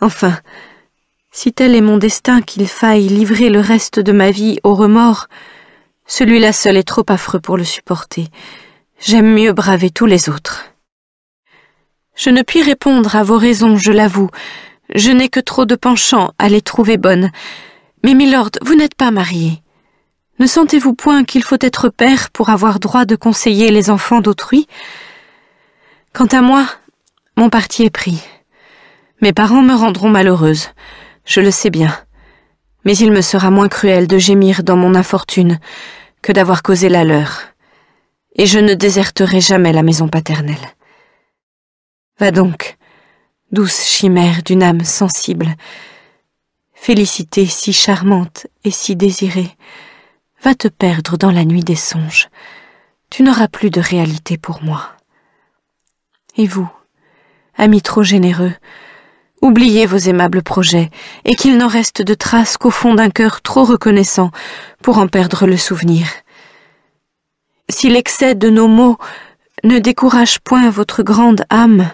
Enfin, si tel est mon destin qu'il faille livrer le reste de ma vie au remords, celui-là seul est trop affreux pour le supporter. J'aime mieux braver tous les autres. Je ne puis répondre à vos raisons, je l'avoue. Je n'ai que trop de penchant à les trouver bonnes. Mais milord, vous n'êtes pas marié. Ne sentez-vous point qu'il faut être père pour avoir droit de conseiller les enfants d'autrui Quant à moi, mon parti est pris. Mes parents me rendront malheureuse, je le sais bien. Mais il me sera moins cruel de gémir dans mon infortune que d'avoir causé la leur. Et je ne déserterai jamais la maison paternelle. Va donc, douce chimère d'une âme sensible, félicité si charmante et si désirée, va te perdre dans la nuit des songes. Tu n'auras plus de réalité pour moi. Et vous, amis trop généreux, oubliez vos aimables projets, et qu'il n'en reste de traces qu'au fond d'un cœur trop reconnaissant pour en perdre le souvenir. Si l'excès de nos mots ne décourage point votre grande âme.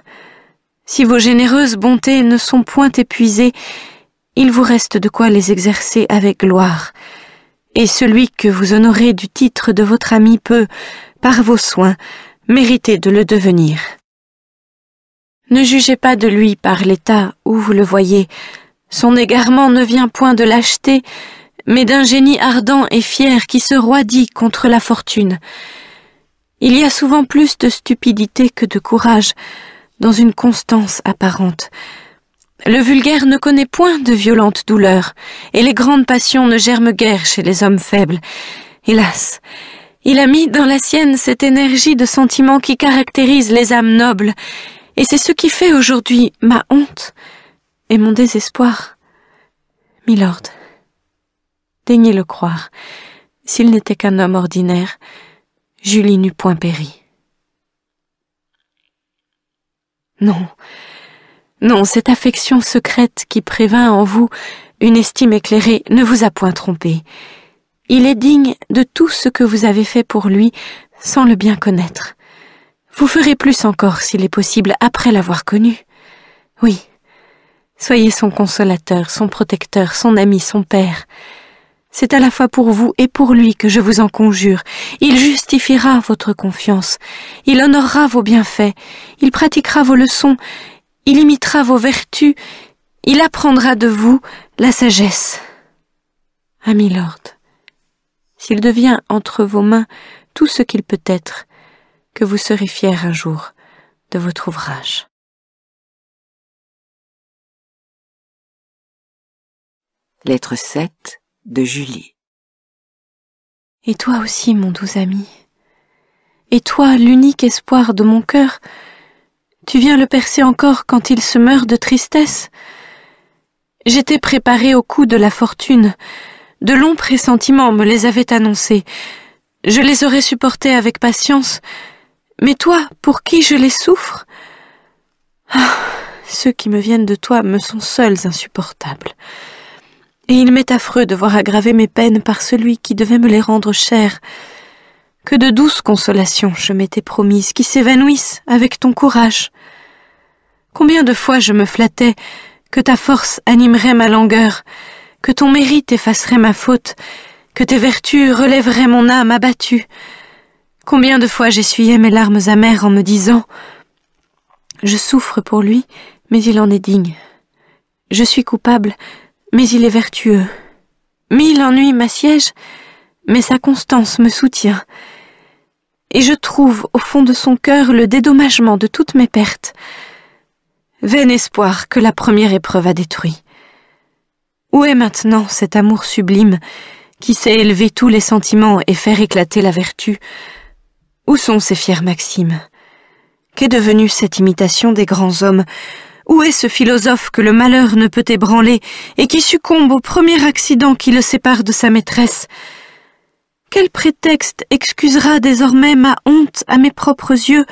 Si vos généreuses bontés ne sont point épuisées, il vous reste de quoi les exercer avec gloire. Et celui que vous honorez du titre de votre ami peut, par vos soins, mériter de le devenir. Ne jugez pas de lui par l'état où vous le voyez. Son égarement ne vient point de lâcheté, mais d'un génie ardent et fier qui se roidit contre la fortune. Il y a souvent plus de stupidité que de courage dans une constance apparente. Le vulgaire ne connaît point de violentes douleurs, et les grandes passions ne germent guère chez les hommes faibles. Hélas, il a mis dans la sienne cette énergie de sentiment qui caractérise les âmes nobles, et c'est ce qui fait aujourd'hui ma honte et mon désespoir. Milord, daignez le croire, s'il n'était qu'un homme ordinaire, Julie n'eut point péri. Non, non, cette affection secrète qui prévint en vous une estime éclairée ne vous a point trompé. Il est digne de tout ce que vous avez fait pour lui sans le bien connaître. Vous ferez plus encore, s'il est possible, après l'avoir connu. Oui, soyez son consolateur, son protecteur, son ami, son père. C'est à la fois pour vous et pour lui que je vous en conjure. Il justifiera votre confiance, il honorera vos bienfaits, il pratiquera vos leçons, il imitera vos vertus, il apprendra de vous la sagesse. Ami Lord, s'il devient entre vos mains tout ce qu'il peut être, que vous serez fier un jour de votre ouvrage. Lettre 7 de Julie. Et toi aussi, mon doux ami, et toi, l'unique espoir de mon cœur, tu viens le percer encore quand il se meurt de tristesse. J'étais préparée au coup de la fortune, de longs pressentiments me les avaient annoncés, je les aurais supportés avec patience, mais toi, pour qui je les souffre ah, Ceux qui me viennent de toi me sont seuls insupportables et il m'est affreux de voir aggraver mes peines par celui qui devait me les rendre chères. Que de douces consolations je m'étais promises, qui s'évanouissent avec ton courage. Combien de fois je me flattais que ta force animerait ma langueur, que ton mérite effacerait ma faute, que tes vertus relèveraient mon âme abattue. Combien de fois j'essuyais mes larmes amères en me disant Je souffre pour lui, mais il en est digne. Je suis coupable, mais il est vertueux. Mille ennuis m'assiègent, mais sa constance me soutient. Et je trouve au fond de son cœur le dédommagement de toutes mes pertes. Vain espoir que la première épreuve a détruit. Où est maintenant cet amour sublime qui sait élever tous les sentiments et faire éclater la vertu Où sont ces fières maximes Qu'est devenue cette imitation des grands hommes où est ce philosophe que le malheur ne peut ébranler et qui succombe au premier accident qui le sépare de sa maîtresse Quel prétexte excusera désormais ma honte à mes propres yeux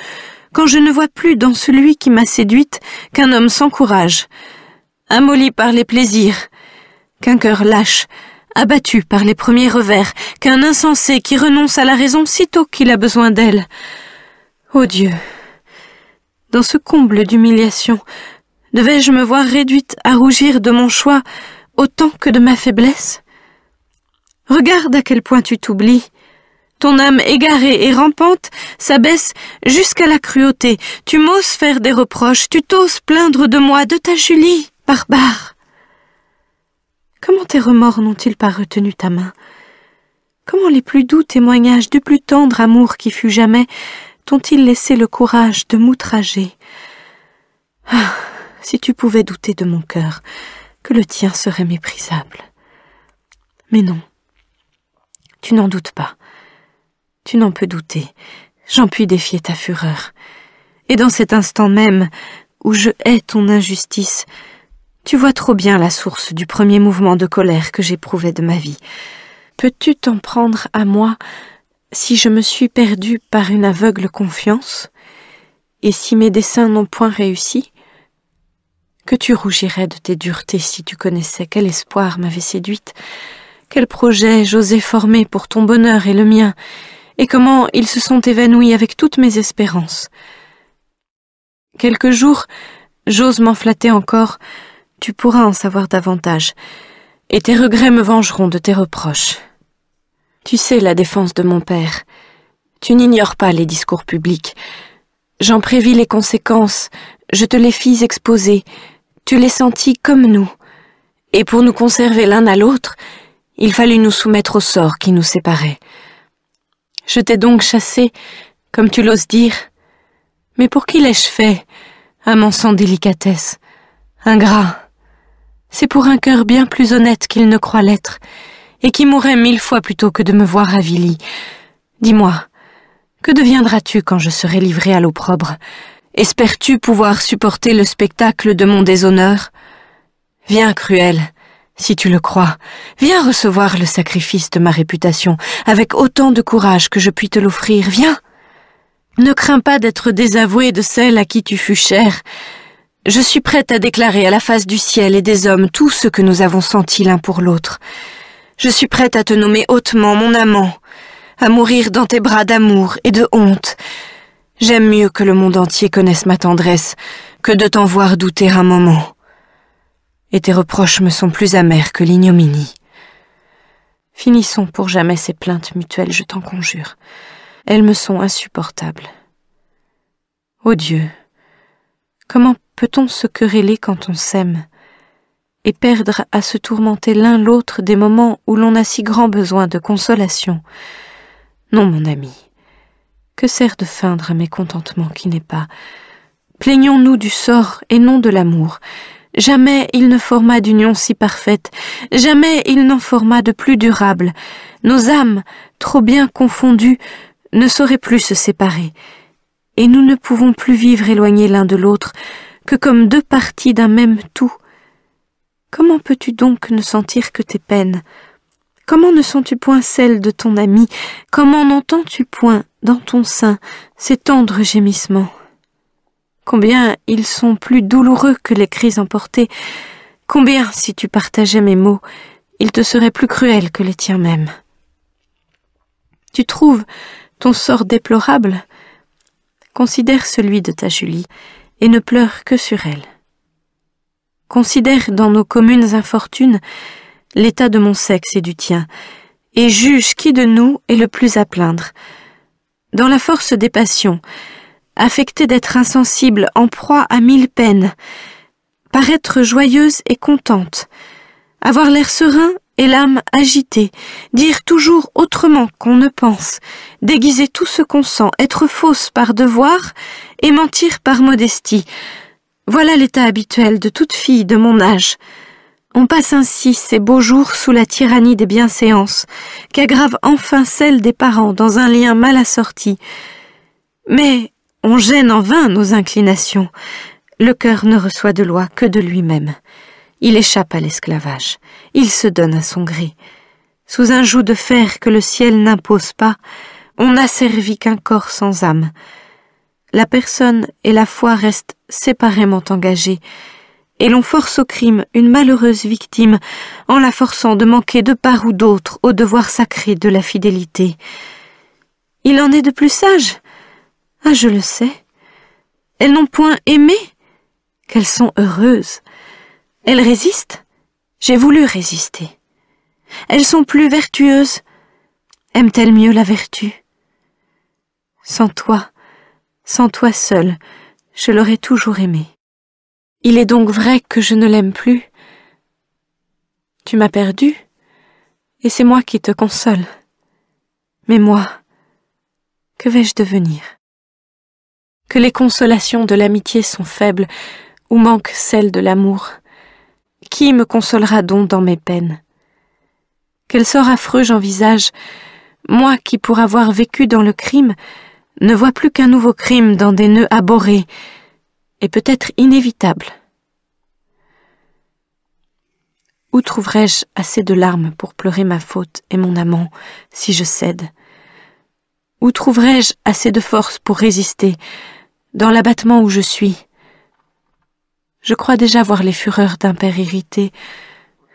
quand je ne vois plus dans celui qui m'a séduite qu'un homme sans courage, amolli par les plaisirs, qu'un cœur lâche, abattu par les premiers revers, qu'un insensé qui renonce à la raison sitôt qu'il a besoin d'elle. Ô oh Dieu! Dans ce comble d'humiliation, Devais-je me voir réduite à rougir de mon choix autant que de ma faiblesse Regarde à quel point tu t'oublies. Ton âme égarée et rampante s'abaisse jusqu'à la cruauté. Tu m'oses faire des reproches, tu t'oses plaindre de moi, de ta Julie, barbare. Comment tes remords n'ont-ils pas retenu ta main Comment les plus doux témoignages du plus tendre amour qui fut jamais t'ont-ils laissé le courage de m'outrager ah si tu pouvais douter de mon cœur, que le tien serait méprisable. Mais non, tu n'en doutes pas. Tu n'en peux douter. J'en puis défier ta fureur. Et dans cet instant même où je hais ton injustice, tu vois trop bien la source du premier mouvement de colère que j'éprouvais de ma vie. Peux-tu t'en prendre à moi si je me suis perdue par une aveugle confiance, et si mes desseins n'ont point réussi, que tu rougirais de tes duretés si tu connaissais quel espoir m'avait séduite, quel projet j'osais former pour ton bonheur et le mien, et comment ils se sont évanouis avec toutes mes espérances. Quelques jours, j'ose m'en flatter encore, tu pourras en savoir davantage, et tes regrets me vengeront de tes reproches. Tu sais la défense de mon père. Tu n'ignores pas les discours publics. J'en prévis les conséquences, je te les fis exposer, tu les sentis comme nous, et pour nous conserver l'un à l'autre, il fallut nous soumettre au sort qui nous séparait. Je t'ai donc chassé, comme tu l'oses dire, mais pour qui l'ai-je fait, amant sans délicatesse, ingrat C'est pour un cœur bien plus honnête qu'il ne croit l'être, et qui mourrait mille fois plutôt que de me voir avili. Dis-moi, que deviendras-tu quand je serai livré à l'opprobre Espères-tu pouvoir supporter le spectacle de mon déshonneur Viens, cruel, si tu le crois, viens recevoir le sacrifice de ma réputation, avec autant de courage que je puis te l'offrir, viens Ne crains pas d'être désavoué de celle à qui tu fus chère. Je suis prête à déclarer à la face du ciel et des hommes tout ce que nous avons senti l'un pour l'autre. Je suis prête à te nommer hautement mon amant, à mourir dans tes bras d'amour et de honte, J'aime mieux que le monde entier connaisse ma tendresse que de t'en voir douter un moment. Et tes reproches me sont plus amers que l'ignominie. Finissons pour jamais ces plaintes mutuelles, je t'en conjure. Elles me sont insupportables. Ô oh Dieu, comment peut-on se quereller quand on s'aime et perdre à se tourmenter l'un l'autre des moments où l'on a si grand besoin de consolation Non, mon ami. Que sert de feindre un mécontentement qui n'est pas Plaignons-nous du sort et non de l'amour. Jamais il ne forma d'union si parfaite, jamais il n'en forma de plus durable. Nos âmes, trop bien confondues, ne sauraient plus se séparer, et nous ne pouvons plus vivre éloignés l'un de l'autre que comme deux parties d'un même tout. Comment peux-tu donc ne sentir que tes peines Comment ne sens-tu point celle de ton ami Comment n'entends-tu point dans ton sein ces tendres gémissements Combien ils sont plus douloureux que les cris emportés Combien, si tu partageais mes mots, ils te seraient plus cruels que les tiens mêmes Tu trouves ton sort déplorable Considère celui de ta Julie et ne pleure que sur elle. Considère dans nos communes infortunes l'état de mon sexe et du tien, et juge qui de nous est le plus à plaindre. Dans la force des passions, affecter d'être insensible, en proie à mille peines, paraître joyeuse et contente, avoir l'air serein et l'âme agitée, dire toujours autrement qu'on ne pense, déguiser tout ce qu'on sent, être fausse par devoir et mentir par modestie. Voilà l'état habituel de toute fille de mon âge. On passe ainsi ces beaux jours sous la tyrannie des bienséances, qu'aggrave enfin celle des parents dans un lien mal assorti. Mais on gêne en vain nos inclinations. Le cœur ne reçoit de loi que de lui-même. Il échappe à l'esclavage. Il se donne à son gré. Sous un joug de fer que le ciel n'impose pas, on servi qu'un corps sans âme. La personne et la foi restent séparément engagées, et l'on force au crime une malheureuse victime en la forçant de manquer de part ou d'autre au devoir sacré de la fidélité. Il en est de plus sage. Ah, je le sais. Elles n'ont point aimé, qu'elles sont heureuses. Elles résistent. J'ai voulu résister. Elles sont plus vertueuses. Aiment-elles mieux la vertu Sans toi, sans toi seule, je l'aurais toujours aimée. Il est donc vrai que je ne l'aime plus. Tu m'as perdu, et c'est moi qui te console. Mais moi, que vais-je devenir Que les consolations de l'amitié sont faibles, ou manquent celles de l'amour. Qui me consolera donc dans mes peines Quel sort affreux j'envisage, moi qui, pour avoir vécu dans le crime, ne vois plus qu'un nouveau crime dans des nœuds abhorrés, et peut-être inévitable. Où trouverai-je assez de larmes pour pleurer ma faute et mon amant si je cède Où trouverai-je assez de force pour résister dans l'abattement où je suis Je crois déjà voir les fureurs d'un père irrité,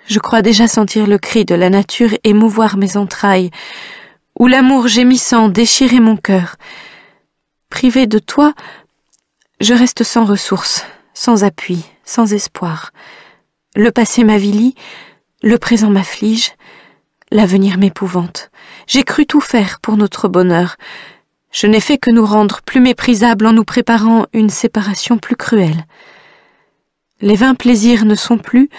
je crois déjà sentir le cri de la nature émouvoir mes entrailles, ou l'amour gémissant déchirer mon cœur. Privé de toi, je reste sans ressources, sans appui, sans espoir. Le passé m'avilit, le présent m'afflige, l'avenir m'épouvante. J'ai cru tout faire pour notre bonheur. Je n'ai fait que nous rendre plus méprisables en nous préparant une séparation plus cruelle. Les vains plaisirs ne sont plus,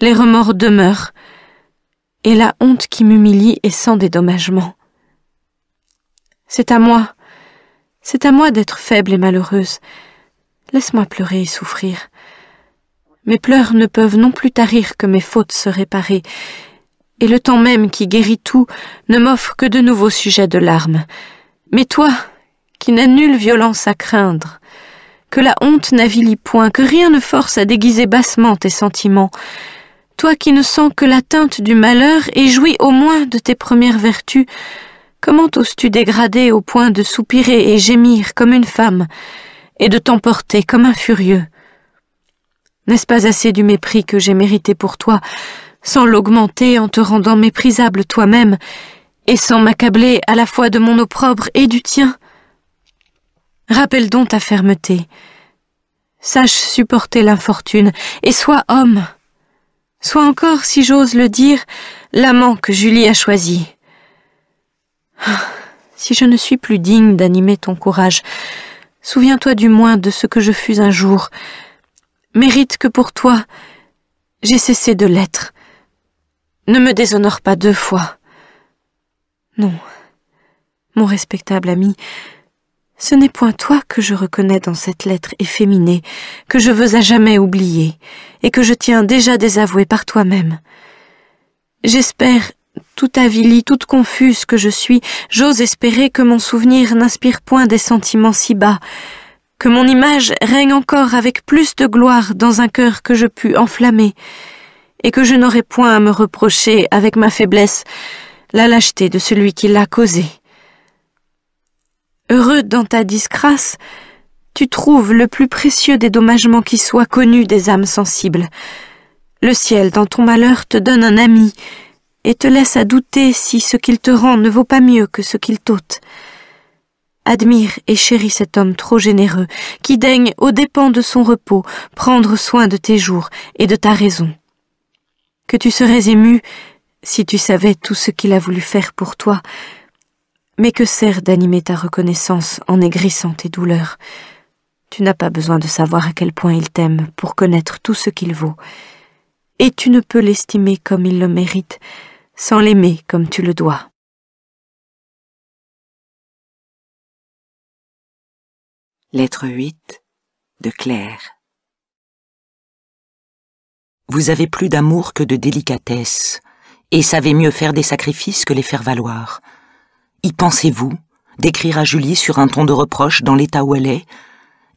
les remords demeurent, et la honte qui m'humilie est sans dédommagement. C'est à moi, c'est à moi d'être faible et malheureuse. Laisse-moi pleurer et souffrir. Mes pleurs ne peuvent non plus tarir que mes fautes se réparer, et le temps même qui guérit tout ne m'offre que de nouveaux sujets de larmes. Mais toi, qui n'as nulle violence à craindre, que la honte n'avilit point, que rien ne force à déguiser bassement tes sentiments, toi qui ne sens que l'atteinte du malheur et jouis au moins de tes premières vertus, Comment oses-tu dégrader au point de soupirer et gémir comme une femme, et de t'emporter comme un furieux N'est-ce pas assez du mépris que j'ai mérité pour toi, sans l'augmenter en te rendant méprisable toi-même, et sans m'accabler à la fois de mon opprobre et du tien Rappelle donc ta fermeté. Sache supporter l'infortune, et sois homme. Sois encore, si j'ose le dire, l'amant que Julie a choisi. Si je ne suis plus digne d'animer ton courage, souviens-toi du moins de ce que je fus un jour. Mérite que pour toi, j'ai cessé de l'être. Ne me déshonore pas deux fois. Non, mon respectable ami, ce n'est point toi que je reconnais dans cette lettre efféminée, que je veux à jamais oublier, et que je tiens déjà désavouée par toi-même. J'espère tout avilie, toute confuse que je suis, j'ose espérer que mon souvenir n'inspire point des sentiments si bas, que mon image règne encore avec plus de gloire dans un cœur que je pus enflammer, et que je n'aurai point à me reprocher avec ma faiblesse la lâcheté de celui qui l'a causée. Heureux dans ta disgrâce, tu trouves le plus précieux des dommagements qui soient connus des âmes sensibles. Le ciel, dans ton malheur, te donne un ami, et te laisse à douter si ce qu'il te rend ne vaut pas mieux que ce qu'il t'ôte. Admire et chéris cet homme trop généreux, qui daigne, aux dépens de son repos, prendre soin de tes jours et de ta raison. Que tu serais ému si tu savais tout ce qu'il a voulu faire pour toi, mais que sert d'animer ta reconnaissance en aigrissant tes douleurs Tu n'as pas besoin de savoir à quel point il t'aime pour connaître tout ce qu'il vaut, et tu ne peux l'estimer comme il le mérite, sans l'aimer comme tu le dois. Lettre 8 de Claire Vous avez plus d'amour que de délicatesse, et savez mieux faire des sacrifices que les faire valoir. Y pensez-vous d'écrire à Julie sur un ton de reproche dans l'état où elle est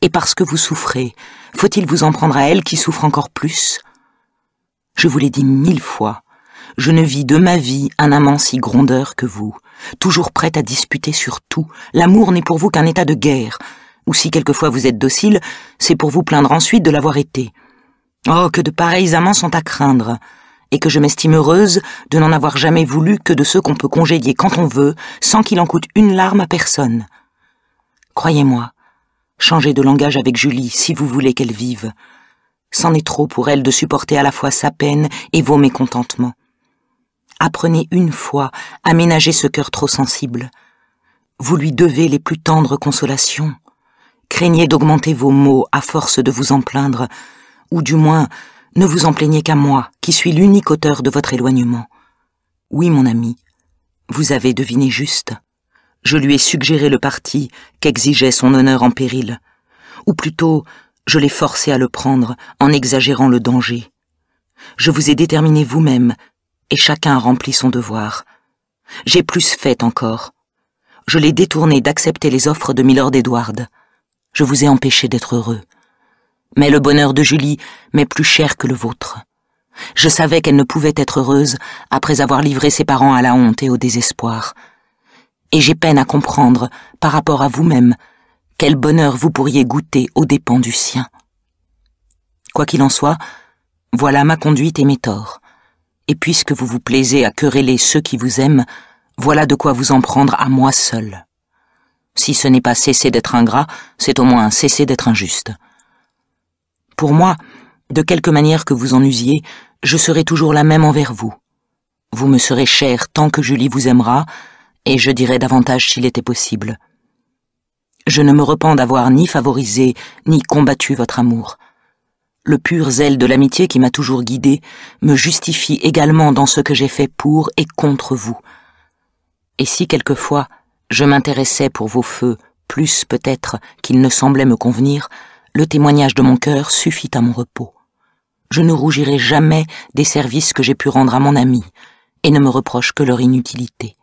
Et parce que vous souffrez, faut-il vous en prendre à elle qui souffre encore plus Je vous l'ai dit mille fois, je ne vis de ma vie un amant si grondeur que vous, toujours prêt à disputer sur tout. L'amour n'est pour vous qu'un état de guerre, ou si quelquefois vous êtes docile, c'est pour vous plaindre ensuite de l'avoir été. Oh, que de pareils amants sont à craindre, et que je m'estime heureuse de n'en avoir jamais voulu que de ceux qu'on peut congédier quand on veut, sans qu'il en coûte une larme à personne. Croyez-moi, changez de langage avec Julie si vous voulez qu'elle vive. C'en est trop pour elle de supporter à la fois sa peine et vos mécontentements. Apprenez une fois à ménager ce cœur trop sensible. Vous lui devez les plus tendres consolations. Craignez d'augmenter vos maux à force de vous en plaindre, ou du moins ne vous en plaignez qu'à moi, qui suis l'unique auteur de votre éloignement. Oui, mon ami, vous avez deviné juste. Je lui ai suggéré le parti qu'exigeait son honneur en péril, ou plutôt je l'ai forcé à le prendre en exagérant le danger. Je vous ai déterminé vous-même et chacun remplit son devoir. J'ai plus fait encore. Je l'ai détourné d'accepter les offres de Milord Edward. Je vous ai empêché d'être heureux. Mais le bonheur de Julie m'est plus cher que le vôtre. Je savais qu'elle ne pouvait être heureuse après avoir livré ses parents à la honte et au désespoir. Et j'ai peine à comprendre, par rapport à vous-même, quel bonheur vous pourriez goûter aux dépens du sien. Quoi qu'il en soit, voilà ma conduite et mes torts et puisque vous vous plaisez à quereller ceux qui vous aiment, voilà de quoi vous en prendre à moi seul. Si ce n'est pas cesser d'être ingrat, c'est au moins cesser d'être injuste. Pour moi, de quelque manière que vous en usiez, je serai toujours la même envers vous. Vous me serez cher tant que Julie vous aimera, et je dirai davantage s'il était possible. Je ne me repens d'avoir ni favorisé, ni combattu votre amour le pur zèle de l'amitié qui m'a toujours guidé me justifie également dans ce que j'ai fait pour et contre vous. Et si quelquefois je m'intéressais pour vos feux plus peut-être qu'il ne semblait me convenir, le témoignage de mon cœur suffit à mon repos. Je ne rougirai jamais des services que j'ai pu rendre à mon ami, et ne me reproche que leur inutilité.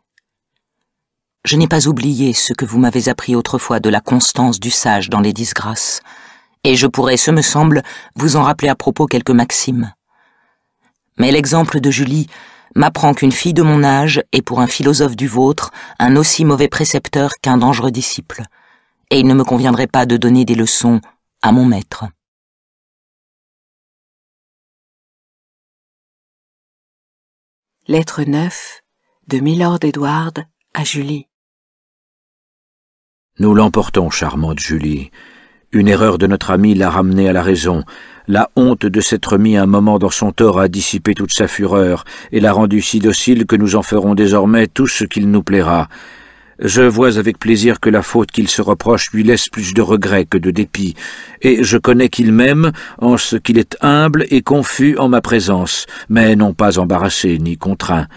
Je n'ai pas oublié ce que vous m'avez appris autrefois de la constance du sage dans les disgrâces, et je pourrais, ce me semble, vous en rappeler à propos quelques maximes. Mais l'exemple de Julie m'apprend qu'une fille de mon âge est pour un philosophe du vôtre un aussi mauvais précepteur qu'un dangereux disciple, et il ne me conviendrait pas de donner des leçons à mon maître. Lettre 9 de Milord Edward à Julie. Nous l'emportons, charmante Julie, une erreur de notre ami l'a ramené à la raison. La honte de s'être mis un moment dans son tort a dissipé toute sa fureur et l'a rendu si docile que nous en ferons désormais tout ce qu'il nous plaira. Je vois avec plaisir que la faute qu'il se reproche lui laisse plus de regrets que de dépit, et je connais qu'il m'aime en ce qu'il est humble et confus en ma présence, mais non pas embarrassé ni contraint.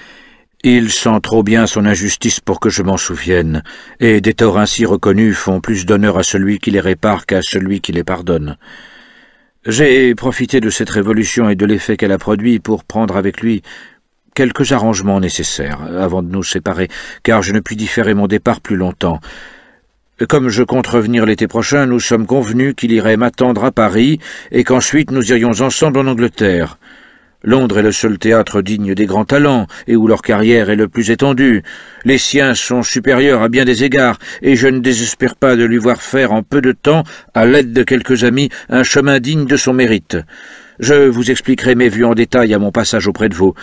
Il sent trop bien son injustice pour que je m'en souvienne, et des torts ainsi reconnus font plus d'honneur à celui qui les répare qu'à celui qui les pardonne. J'ai profité de cette révolution et de l'effet qu'elle a produit pour prendre avec lui quelques arrangements nécessaires avant de nous séparer, car je ne puis différer mon départ plus longtemps. Comme je compte revenir l'été prochain, nous sommes convenus qu'il irait m'attendre à Paris et qu'ensuite nous irions ensemble en Angleterre. Londres est le seul théâtre digne des grands talents, et où leur carrière est le plus étendue. Les siens sont supérieurs à bien des égards, et je ne désespère pas de lui voir faire en peu de temps, à l'aide de quelques amis, un chemin digne de son mérite. Je vous expliquerai mes vues en détail à mon passage auprès de vous.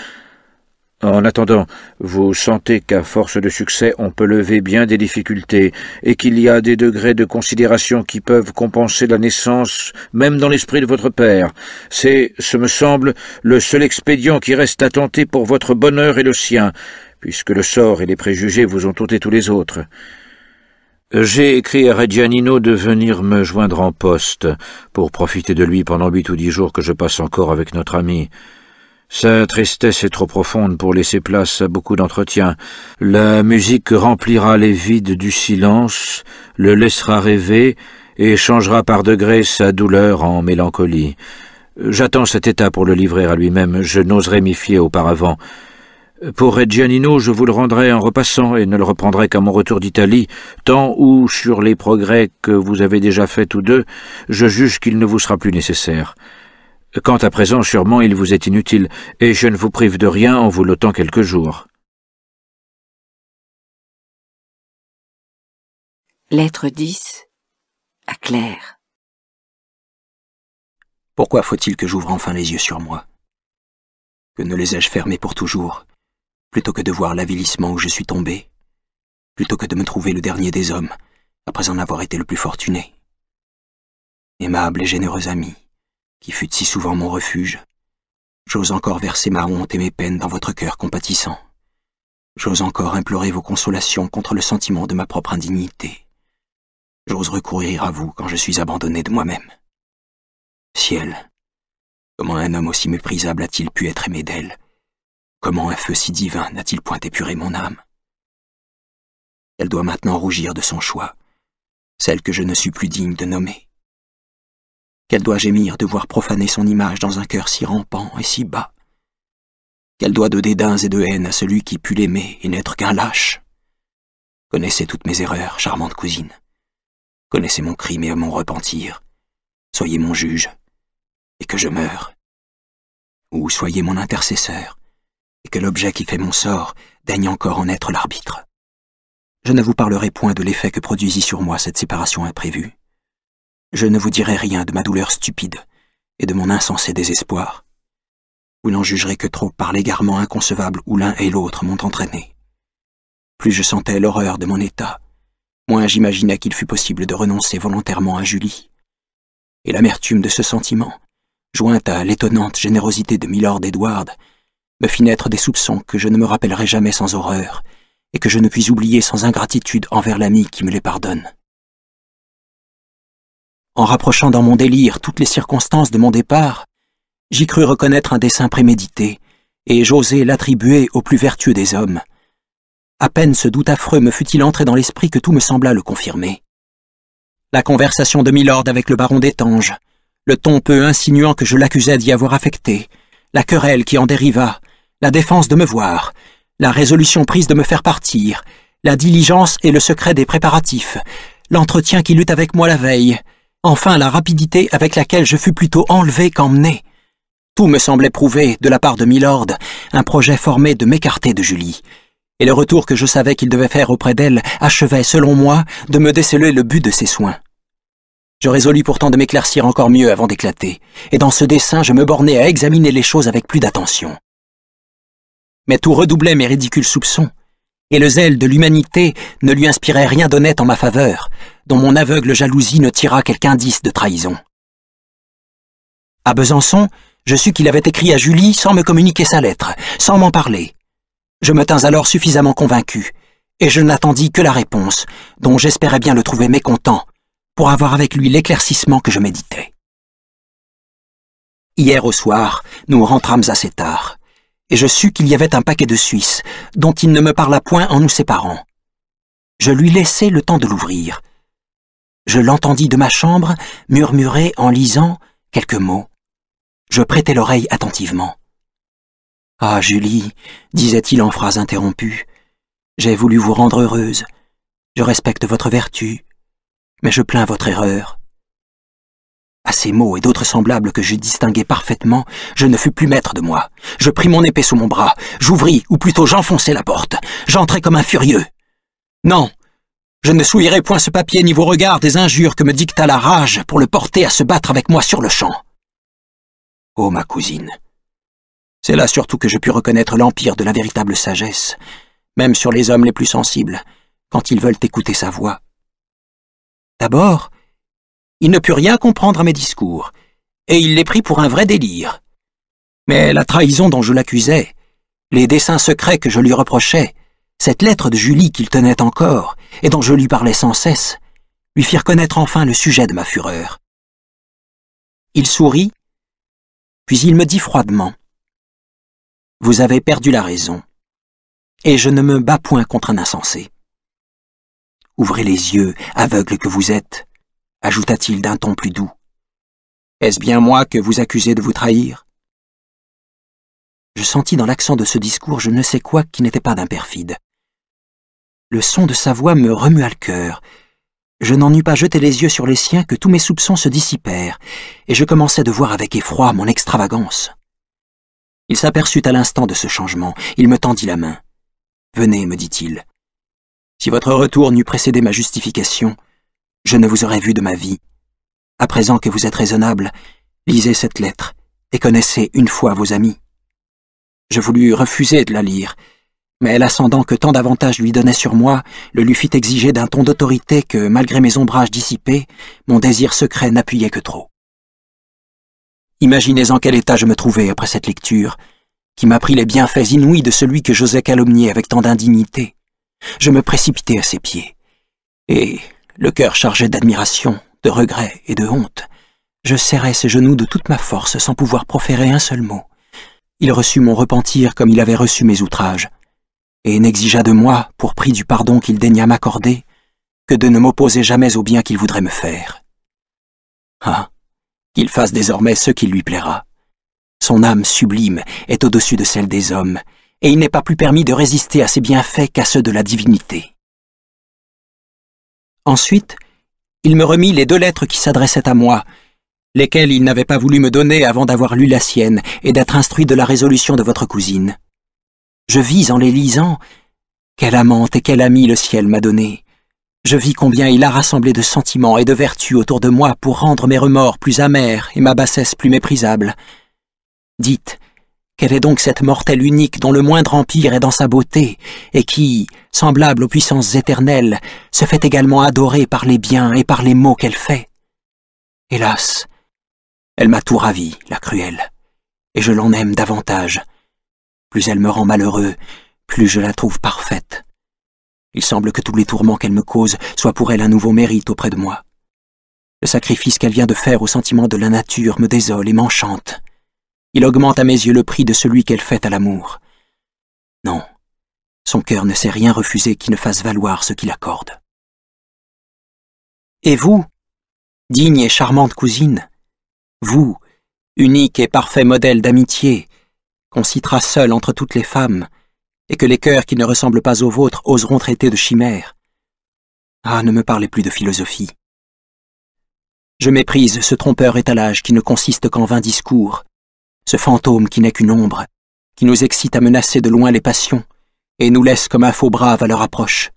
En attendant, vous sentez qu'à force de succès, on peut lever bien des difficultés, et qu'il y a des degrés de considération qui peuvent compenser la naissance, même dans l'esprit de votre père. C'est, ce me semble, le seul expédient qui reste à tenter pour votre bonheur et le sien, puisque le sort et les préjugés vous ont ôté tous les autres. J'ai écrit à Reggianino de venir me joindre en poste, pour profiter de lui pendant huit ou dix jours que je passe encore avec notre ami. Sa tristesse est trop profonde pour laisser place à beaucoup d'entretiens. La musique remplira les vides du silence, le laissera rêver et changera par degrés sa douleur en mélancolie. J'attends cet état pour le livrer à lui-même, je n'oserais m'y fier auparavant. Pour Reggianino, je vous le rendrai en repassant et ne le reprendrai qu'à mon retour d'Italie, tant où, sur les progrès que vous avez déjà faits tous deux, je juge qu'il ne vous sera plus nécessaire. Quant à présent, sûrement, il vous est inutile, et je ne vous prive de rien en vous lotant quelques jours. Lettre 10 à Claire. Pourquoi faut-il que j'ouvre enfin les yeux sur moi Que ne les ai-je fermés pour toujours, plutôt que de voir l'avilissement où je suis tombé, plutôt que de me trouver le dernier des hommes, après en avoir été le plus fortuné Aimable et généreuse amie, qui fut si souvent mon refuge. J'ose encore verser ma honte et mes peines dans votre cœur compatissant. J'ose encore implorer vos consolations contre le sentiment de ma propre indignité. J'ose recourir à vous quand je suis abandonné de moi-même. Ciel, comment un homme aussi méprisable a-t-il pu être aimé d'elle Comment un feu si divin n'a-t-il point épuré mon âme Elle doit maintenant rougir de son choix, celle que je ne suis plus digne de nommer qu'elle doit gémir de voir profaner son image dans un cœur si rampant et si bas, qu'elle doit de dédains et de haine à celui qui put l'aimer et n'être qu'un lâche. Connaissez toutes mes erreurs, charmante cousine. Connaissez mon crime et mon repentir. Soyez mon juge, et que je meure. Ou soyez mon intercesseur, et que l'objet qui fait mon sort daigne encore en être l'arbitre. Je ne vous parlerai point de l'effet que produisit sur moi cette séparation imprévue je ne vous dirai rien de ma douleur stupide et de mon insensé désespoir. Vous n'en jugerez que trop par l'égarement inconcevable où l'un et l'autre m'ont entraîné. Plus je sentais l'horreur de mon état, moins j'imaginais qu'il fût possible de renoncer volontairement à Julie. Et l'amertume de ce sentiment, jointe à l'étonnante générosité de Milord Edward, me fit naître des soupçons que je ne me rappellerai jamais sans horreur, et que je ne puis oublier sans ingratitude envers l'ami qui me les pardonne. En rapprochant dans mon délire toutes les circonstances de mon départ, j'y crus reconnaître un dessein prémédité, et j'osai l'attribuer au plus vertueux des hommes. À peine ce doute affreux me fut-il entré dans l'esprit que tout me sembla le confirmer. La conversation de Milord avec le baron d'Étange, le ton peu insinuant que je l'accusais d'y avoir affecté, la querelle qui en dériva, la défense de me voir, la résolution prise de me faire partir, la diligence et le secret des préparatifs, l'entretien qu'il eut avec moi la veille, enfin la rapidité avec laquelle je fus plutôt enlevé qu'emmené. Tout me semblait prouver, de la part de Milord, un projet formé de m'écarter de Julie, et le retour que je savais qu'il devait faire auprès d'elle achevait, selon moi, de me déceler le but de ses soins. Je résolus pourtant de m'éclaircir encore mieux avant d'éclater, et dans ce dessein je me bornais à examiner les choses avec plus d'attention. Mais tout redoublait mes ridicules soupçons, et le zèle de l'humanité ne lui inspirait rien d'honnête en ma faveur, dont mon aveugle jalousie ne tira quelque indice de trahison. À Besançon, je sus qu'il avait écrit à Julie sans me communiquer sa lettre, sans m'en parler. Je me tins alors suffisamment convaincu, et je n'attendis que la réponse, dont j'espérais bien le trouver mécontent, pour avoir avec lui l'éclaircissement que je méditais. Hier au soir, nous rentrâmes assez tard, et je sus qu'il y avait un paquet de Suisses, dont il ne me parla point en nous séparant. Je lui laissai le temps de l'ouvrir, je l'entendis de ma chambre murmurer en lisant quelques mots. Je prêtai l'oreille attentivement. Ah, Julie, disait-il en phrase interrompue, j'ai voulu vous rendre heureuse. Je respecte votre vertu, mais je plains votre erreur. À ces mots et d'autres semblables que je distinguais parfaitement, je ne fus plus maître de moi. Je pris mon épée sous mon bras, j'ouvris, ou plutôt j'enfonçai la porte. J'entrai comme un furieux. Non, je ne souillerai point ce papier ni vos regards des injures que me dicta la rage pour le porter à se battre avec moi sur le champ. Ô oh, ma cousine, c'est là surtout que je pus reconnaître l'empire de la véritable sagesse, même sur les hommes les plus sensibles, quand ils veulent écouter sa voix. D'abord, il ne put rien comprendre à mes discours, et il les prit pour un vrai délire. Mais la trahison dont je l'accusais, les desseins secrets que je lui reprochais, cette lettre de Julie qu'il tenait encore, et dont je lui parlais sans cesse, lui firent connaître enfin le sujet de ma fureur. Il sourit, puis il me dit froidement Vous avez perdu la raison, et je ne me bats point contre un insensé. Ouvrez les yeux, aveugle que vous êtes, ajouta-t-il d'un ton plus doux. Est-ce bien moi que vous accusez de vous trahir Je sentis dans l'accent de ce discours je ne sais quoi qui n'était pas d'imperfide. Le son de sa voix me remua le cœur. Je n'en eus pas jeté les yeux sur les siens que tous mes soupçons se dissipèrent, et je commençais de voir avec effroi mon extravagance. Il s'aperçut à l'instant de ce changement, il me tendit la main. Venez, me dit-il. Si votre retour n'eût précédé ma justification, je ne vous aurais vu de ma vie. À présent que vous êtes raisonnable, lisez cette lettre et connaissez une fois vos amis. Je voulus refuser de la lire, mais l'ascendant que tant d'avantages lui donnait sur moi, le lui fit exiger d'un ton d'autorité que, malgré mes ombrages dissipés, mon désir secret n'appuyait que trop. Imaginez en quel état je me trouvais après cette lecture, qui m'apprit les bienfaits inouïs de celui que j'osais calomnier avec tant d'indignité. Je me précipitai à ses pieds, et, le cœur chargé d'admiration, de regret et de honte, je serrai ses genoux de toute ma force sans pouvoir proférer un seul mot. Il reçut mon repentir comme il avait reçu mes outrages et n'exigea de moi, pour prix du pardon qu'il daigna m'accorder, que de ne m'opposer jamais au bien qu'il voudrait me faire. Ah, qu'il fasse désormais ce qu'il lui plaira. Son âme sublime est au-dessus de celle des hommes, et il n'est pas plus permis de résister à ses bienfaits qu'à ceux de la divinité. Ensuite, il me remit les deux lettres qui s'adressaient à moi, lesquelles il n'avait pas voulu me donner avant d'avoir lu la sienne et d'être instruit de la résolution de votre cousine. Je vis en les lisant quelle amante et quel ami le ciel m'a donné. Je vis combien il a rassemblé de sentiments et de vertus autour de moi pour rendre mes remords plus amers et ma bassesse plus méprisable. Dites, quelle est donc cette mortelle unique dont le moindre empire est dans sa beauté, et qui, semblable aux puissances éternelles, se fait également adorer par les biens et par les maux qu'elle fait Hélas, elle m'a tout ravi, la cruelle, et je l'en aime davantage, plus elle me rend malheureux, plus je la trouve parfaite. Il semble que tous les tourments qu'elle me cause soient pour elle un nouveau mérite auprès de moi. Le sacrifice qu'elle vient de faire au sentiment de la nature me désole et m'enchante. Il augmente à mes yeux le prix de celui qu'elle fait à l'amour. Non, son cœur ne sait rien refuser qui ne fasse valoir ce qu'il accorde. Et vous, digne et charmante cousine, vous, unique et parfait modèle d'amitié, qu'on citera seul entre toutes les femmes, et que les cœurs qui ne ressemblent pas aux vôtres oseront traiter de chimères. Ah, ne me parlez plus de philosophie. Je méprise ce trompeur étalage qui ne consiste qu'en vains discours, ce fantôme qui n'est qu'une ombre, qui nous excite à menacer de loin les passions, et nous laisse comme un faux brave à leur approche.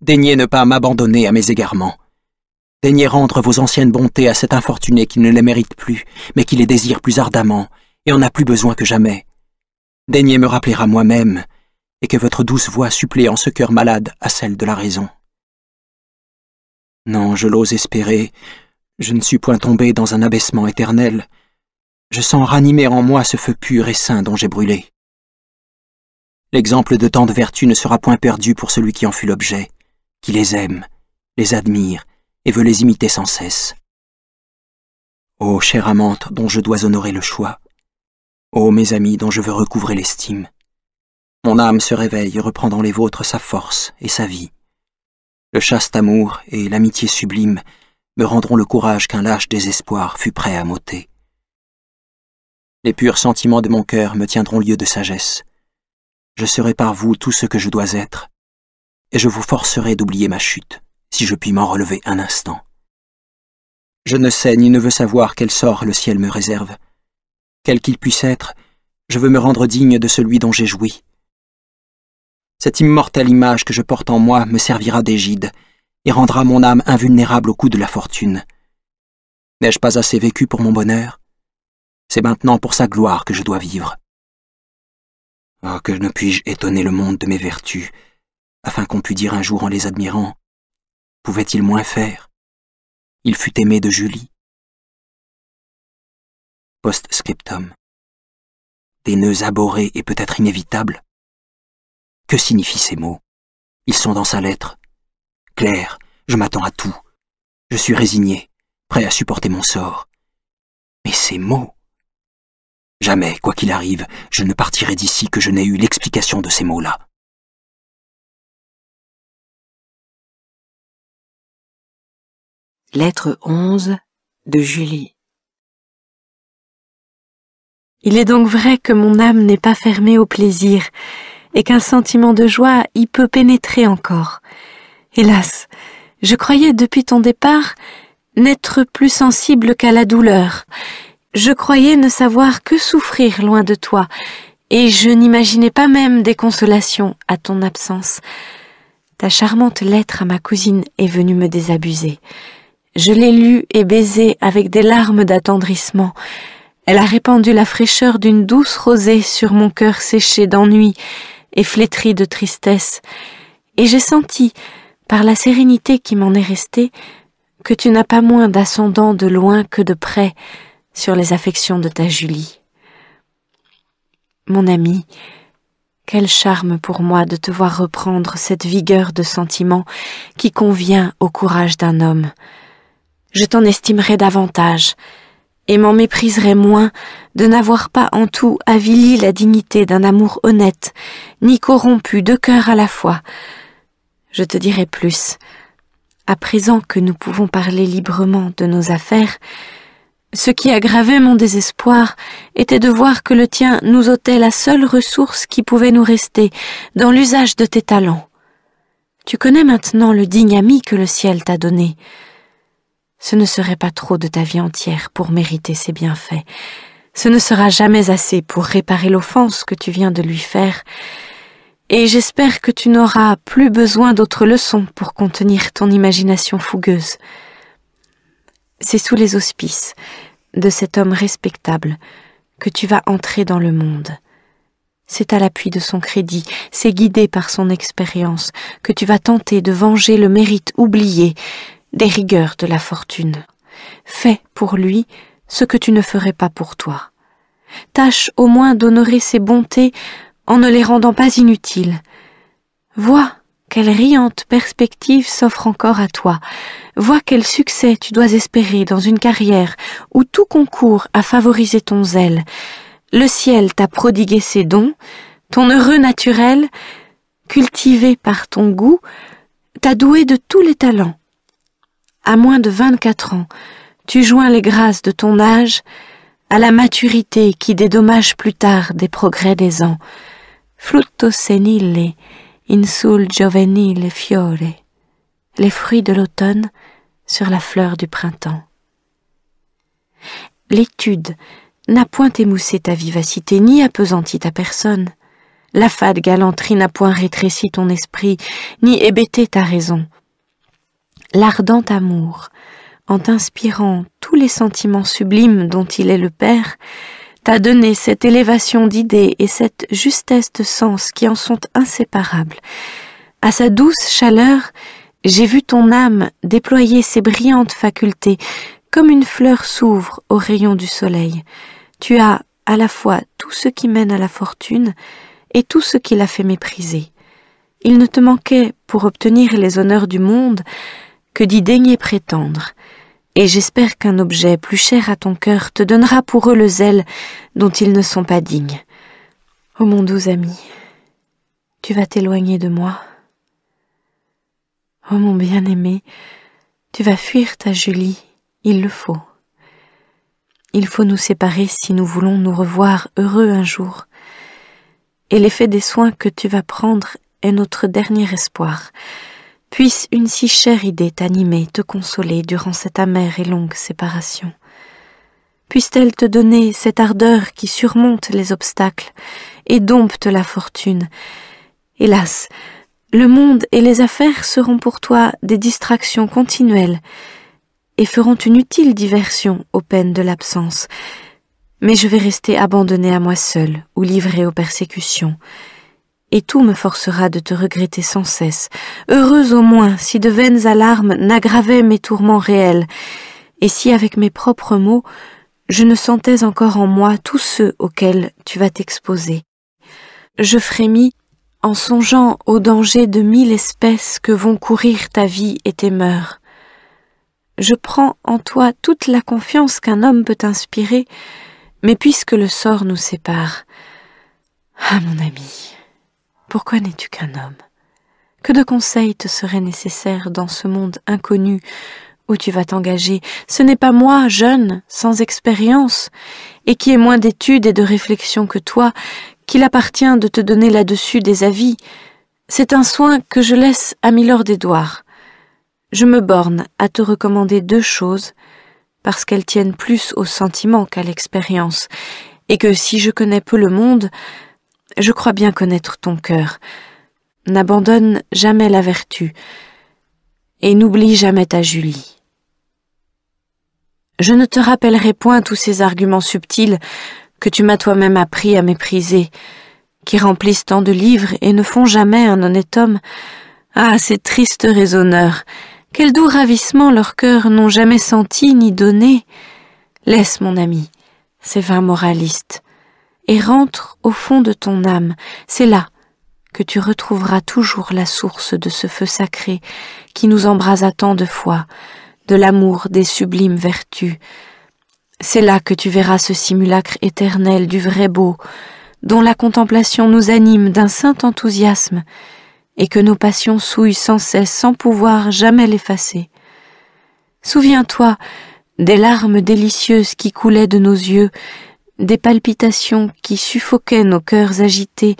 Daignez ne pas m'abandonner à mes égarements. Daignez rendre vos anciennes bontés à cet infortuné qui ne les mérite plus, mais qui les désire plus ardemment, et en a plus besoin que jamais. Daignez me rappeler à moi-même, et que votre douce voix supplée en ce cœur malade à celle de la raison. Non, je l'ose espérer, je ne suis point tombé dans un abaissement éternel, je sens ranimer en moi ce feu pur et saint dont j'ai brûlé. L'exemple de tant de vertus ne sera point perdu pour celui qui en fut l'objet, qui les aime, les admire, et veut les imiter sans cesse. Ô chère amante dont je dois honorer le choix, Ô mes amis dont je veux recouvrer l'estime, mon âme se réveille, reprend dans les vôtres sa force et sa vie. Le chaste amour et l'amitié sublime me rendront le courage qu'un lâche désespoir fut prêt à m'ôter. Les purs sentiments de mon cœur me tiendront lieu de sagesse. Je serai par vous tout ce que je dois être, et je vous forcerai d'oublier ma chute, si je puis m'en relever un instant. Je ne sais ni ne veux savoir quel sort le ciel me réserve, quel qu'il puisse être, je veux me rendre digne de celui dont j'ai joui. Cette immortelle image que je porte en moi me servira d'égide et rendra mon âme invulnérable au coup de la fortune. N'ai-je pas assez vécu pour mon bonheur C'est maintenant pour sa gloire que je dois vivre. Ah, que ne puis-je étonner le monde de mes vertus, afin qu'on pût dire un jour en les admirant Pouvait-il moins faire Il fut aimé de Julie post scriptum Des nœuds abhorrés et peut-être inévitables. Que signifient ces mots Ils sont dans sa lettre. Claire, je m'attends à tout. Je suis résigné, prêt à supporter mon sort. Mais ces mots Jamais, quoi qu'il arrive, je ne partirai d'ici que je n'ai eu l'explication de ces mots-là. Lettre 11 de Julie il est donc vrai que mon âme n'est pas fermée au plaisir, et qu'un sentiment de joie y peut pénétrer encore. Hélas, je croyais depuis ton départ n'être plus sensible qu'à la douleur. Je croyais ne savoir que souffrir loin de toi, et je n'imaginais pas même des consolations à ton absence. Ta charmante lettre à ma cousine est venue me désabuser. Je l'ai lue et baisée avec des larmes d'attendrissement. Elle a répandu la fraîcheur d'une douce rosée sur mon cœur séché d'ennui et flétri de tristesse, et j'ai senti, par la sérénité qui m'en est restée, que tu n'as pas moins d'ascendant de loin que de près sur les affections de ta Julie. Mon ami, quel charme pour moi de te voir reprendre cette vigueur de sentiment qui convient au courage d'un homme. Je t'en estimerai davantage, et m'en mépriserais moins de n'avoir pas en tout avili la dignité d'un amour honnête, ni corrompu de cœur à la fois. Je te dirai plus. À présent que nous pouvons parler librement de nos affaires, ce qui aggravait mon désespoir était de voir que le tien nous ôtait la seule ressource qui pouvait nous rester dans l'usage de tes talents. Tu connais maintenant le digne ami que le ciel t'a donné. Ce ne serait pas trop de ta vie entière pour mériter ses bienfaits. Ce ne sera jamais assez pour réparer l'offense que tu viens de lui faire. Et j'espère que tu n'auras plus besoin d'autres leçons pour contenir ton imagination fougueuse. C'est sous les auspices de cet homme respectable que tu vas entrer dans le monde. C'est à l'appui de son crédit, c'est guidé par son expérience, que tu vas tenter de venger le mérite oublié, des rigueurs de la fortune. Fais pour lui ce que tu ne ferais pas pour toi. Tâche au moins d'honorer ses bontés en ne les rendant pas inutiles. Vois quelle riante perspective s'offre encore à toi. Vois quel succès tu dois espérer dans une carrière où tout concourt à favoriser ton zèle. Le ciel t'a prodigué ses dons, ton heureux naturel, cultivé par ton goût, t'a doué de tous les talents à moins de vingt-quatre ans, tu joins les grâces de ton âge à la maturité qui dédommage plus tard des progrès des ans. Flutto senile, sul giovenile fiore. Les fruits de l'automne sur la fleur du printemps. L'étude n'a point émoussé ta vivacité ni appesanti ta personne. La fade galanterie n'a point rétréci ton esprit, ni hébété ta raison l'ardent amour, en t'inspirant tous les sentiments sublimes dont il est le Père, t'a donné cette élévation d'idées et cette justesse de sens qui en sont inséparables. À sa douce chaleur, j'ai vu ton âme déployer ses brillantes facultés, comme une fleur s'ouvre aux rayons du soleil. Tu as à la fois tout ce qui mène à la fortune et tout ce qui l'a fait mépriser. Il ne te manquait, pour obtenir les honneurs du monde, que d'y daigner prétendre, et j'espère qu'un objet plus cher à ton cœur te donnera pour eux le zèle dont ils ne sont pas dignes. Ô oh, mon doux ami, tu vas t'éloigner de moi. Ô oh, mon bien-aimé, tu vas fuir ta Julie, il le faut. Il faut nous séparer si nous voulons nous revoir heureux un jour. Et l'effet des soins que tu vas prendre est notre dernier espoir. Puisse une si chère idée t'animer, te consoler durant cette amère et longue séparation. Puisse-t-elle te donner cette ardeur qui surmonte les obstacles et dompte la fortune. Hélas, le monde et les affaires seront pour toi des distractions continuelles et feront une utile diversion aux peines de l'absence. Mais je vais rester abandonnée à moi seule ou livrée aux persécutions et tout me forcera de te regretter sans cesse, heureuse au moins si de vaines alarmes n'aggravaient mes tourments réels, et si avec mes propres mots je ne sentais encore en moi tous ceux auxquels tu vas t'exposer. Je frémis en songeant aux dangers de mille espèces que vont courir ta vie et tes mœurs. Je prends en toi toute la confiance qu'un homme peut inspirer, mais puisque le sort nous sépare. Ah, mon ami, pourquoi n'es-tu qu'un homme Que de conseils te seraient nécessaires dans ce monde inconnu où tu vas t'engager Ce n'est pas moi, jeune, sans expérience, et qui ai moins d'études et de réflexions que toi, qu'il appartient de te donner là-dessus des avis. C'est un soin que je laisse à Milord »« Je me borne à te recommander deux choses, parce qu'elles tiennent plus au sentiment qu'à l'expérience, et que si je connais peu le monde, je crois bien connaître ton cœur. N'abandonne jamais la vertu et n'oublie jamais ta Julie. Je ne te rappellerai point tous ces arguments subtils que tu m'as toi-même appris à mépriser, qui remplissent tant de livres et ne font jamais un honnête homme. Ah, ces tristes raisonneurs, quel doux ravissement leurs cœurs n'ont jamais senti ni donné. Laisse, mon ami, ces vains moralistes et rentre au fond de ton âme. C'est là que tu retrouveras toujours la source de ce feu sacré qui nous embrasa tant de fois, de l'amour des sublimes vertus. C'est là que tu verras ce simulacre éternel du vrai beau, dont la contemplation nous anime d'un saint enthousiasme, et que nos passions souillent sans cesse sans pouvoir jamais l'effacer. Souviens-toi des larmes délicieuses qui coulaient de nos yeux des palpitations qui suffoquaient nos cœurs agités,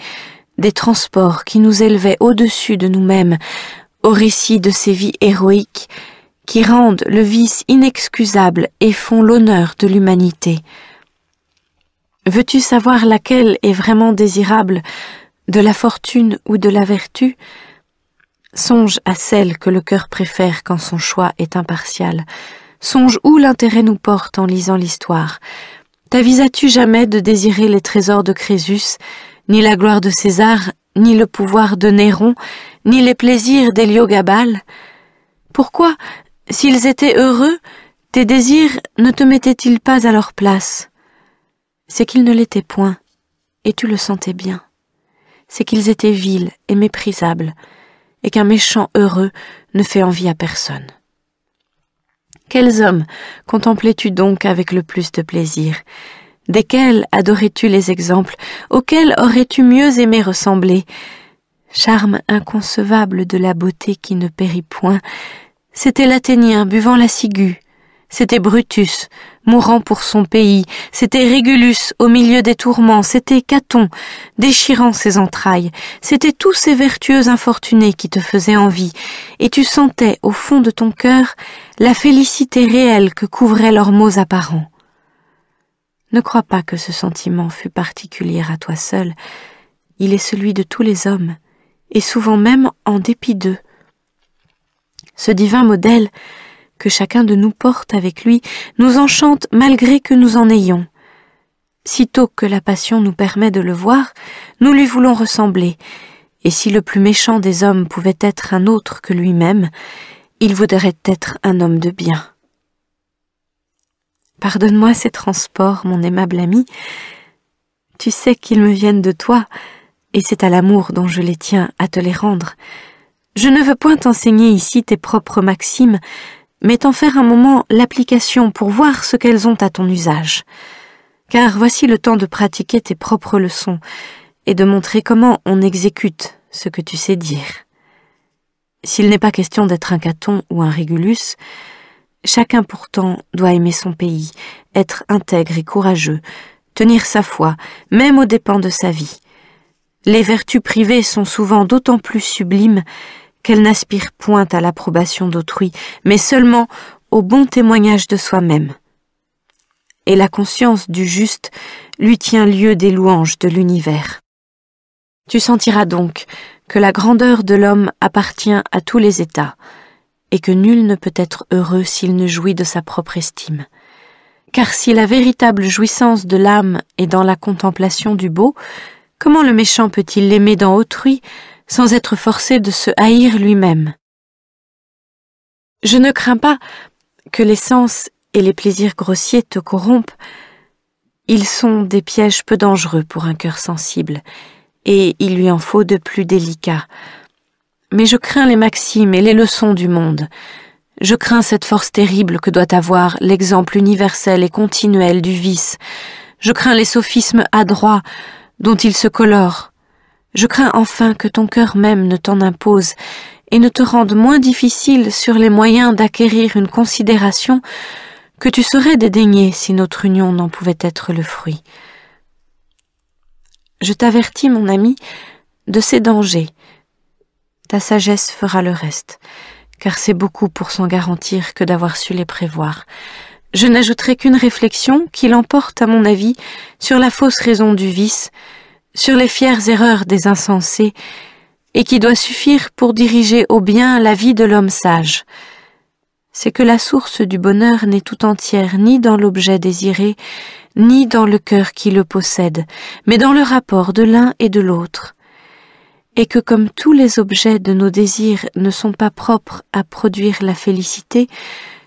des transports qui nous élevaient au-dessus de nous-mêmes, au récit de ces vies héroïques qui rendent le vice inexcusable et font l'honneur de l'humanité. Veux-tu savoir laquelle est vraiment désirable, de la fortune ou de la vertu Songe à celle que le cœur préfère quand son choix est impartial. Songe où l'intérêt nous porte en lisant l'histoire, T'avisas-tu jamais de désirer les trésors de Crésus, ni la gloire de César, ni le pouvoir de Néron, ni les plaisirs d'Héliogabal Pourquoi, s'ils étaient heureux, tes désirs ne te mettaient-ils pas à leur place C'est qu'ils ne l'étaient point, et tu le sentais bien. C'est qu'ils étaient vils et méprisables, et qu'un méchant heureux ne fait envie à personne. Quels hommes contemplais-tu donc avec le plus de plaisir Desquels adorais-tu les exemples Auxquels aurais-tu mieux aimé ressembler Charme inconcevable de la beauté qui ne périt point, c'était l'Athénien buvant la ciguë, c'était Brutus, mourant pour son pays, c'était Régulus au milieu des tourments, c'était Caton, déchirant ses entrailles, c'était tous ces vertueux infortunés qui te faisaient envie, et tu sentais au fond de ton cœur la félicité réelle que couvraient leurs mots apparents. Ne crois pas que ce sentiment fût particulier à toi seul, il est celui de tous les hommes, et souvent même en dépit d'eux. Ce divin modèle que chacun de nous porte avec lui nous enchante malgré que nous en ayons. Sitôt que la passion nous permet de le voir, nous lui voulons ressembler, et si le plus méchant des hommes pouvait être un autre que lui-même, il voudrait être un homme de bien. Pardonne-moi ces transports, mon aimable ami. Tu sais qu'ils me viennent de toi, et c'est à l'amour dont je les tiens à te les rendre. Je ne veux point t'enseigner ici tes propres maximes, mais t'en faire un moment l'application pour voir ce qu'elles ont à ton usage. Car voici le temps de pratiquer tes propres leçons, et de montrer comment on exécute ce que tu sais dire. S'il n'est pas question d'être un Caton ou un Régulus, chacun pourtant doit aimer son pays, être intègre et courageux, tenir sa foi, même aux dépens de sa vie. Les vertus privées sont souvent d'autant plus sublimes qu'elles n'aspirent point à l'approbation d'autrui, mais seulement au bon témoignage de soi-même. Et la conscience du juste lui tient lieu des louanges de l'univers. Tu sentiras donc, que la grandeur de l'homme appartient à tous les états, et que nul ne peut être heureux s'il ne jouit de sa propre estime. Car si la véritable jouissance de l'âme est dans la contemplation du beau, comment le méchant peut-il l'aimer dans autrui sans être forcé de se haïr lui-même Je ne crains pas que les sens et les plaisirs grossiers te corrompent. Ils sont des pièges peu dangereux pour un cœur sensible, et il lui en faut de plus délicats. Mais je crains les maximes et les leçons du monde. Je crains cette force terrible que doit avoir l'exemple universel et continuel du vice. Je crains les sophismes adroits dont il se colore. Je crains enfin que ton cœur même ne t'en impose et ne te rende moins difficile sur les moyens d'acquérir une considération que tu serais dédaigné si notre union n'en pouvait être le fruit. Je t'avertis, mon ami, de ces dangers. Ta sagesse fera le reste, car c'est beaucoup pour s'en garantir que d'avoir su les prévoir. Je n'ajouterai qu'une réflexion qui l'emporte, à mon avis, sur la fausse raison du vice, sur les fières erreurs des insensés, et qui doit suffire pour diriger au bien la vie de l'homme sage c'est que la source du bonheur n'est tout entière ni dans l'objet désiré, ni dans le cœur qui le possède, mais dans le rapport de l'un et de l'autre, et que comme tous les objets de nos désirs ne sont pas propres à produire la félicité,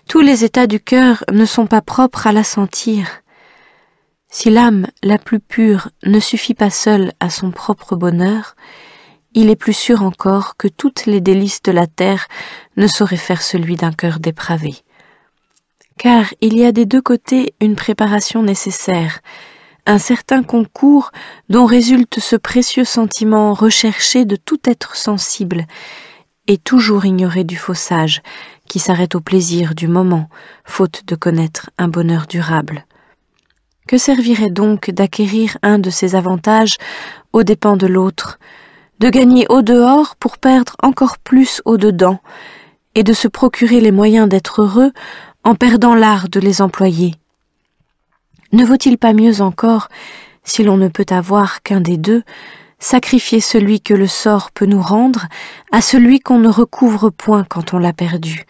tous les états du cœur ne sont pas propres à la sentir. Si l'âme la plus pure ne suffit pas seule à son propre bonheur, il est plus sûr encore que toutes les délices de la terre ne sauraient faire celui d'un cœur dépravé. Car il y a des deux côtés une préparation nécessaire, un certain concours dont résulte ce précieux sentiment recherché de tout être sensible, et toujours ignoré du faussage, qui s'arrête au plaisir du moment, faute de connaître un bonheur durable. Que servirait donc d'acquérir un de ces avantages aux dépens de l'autre, de gagner au dehors pour perdre encore plus au dedans, et de se procurer les moyens d'être heureux en perdant l'art de les employer. Ne vaut-il pas mieux encore, si l'on ne peut avoir qu'un des deux, sacrifier celui que le sort peut nous rendre à celui qu'on ne recouvre point quand on l'a perdu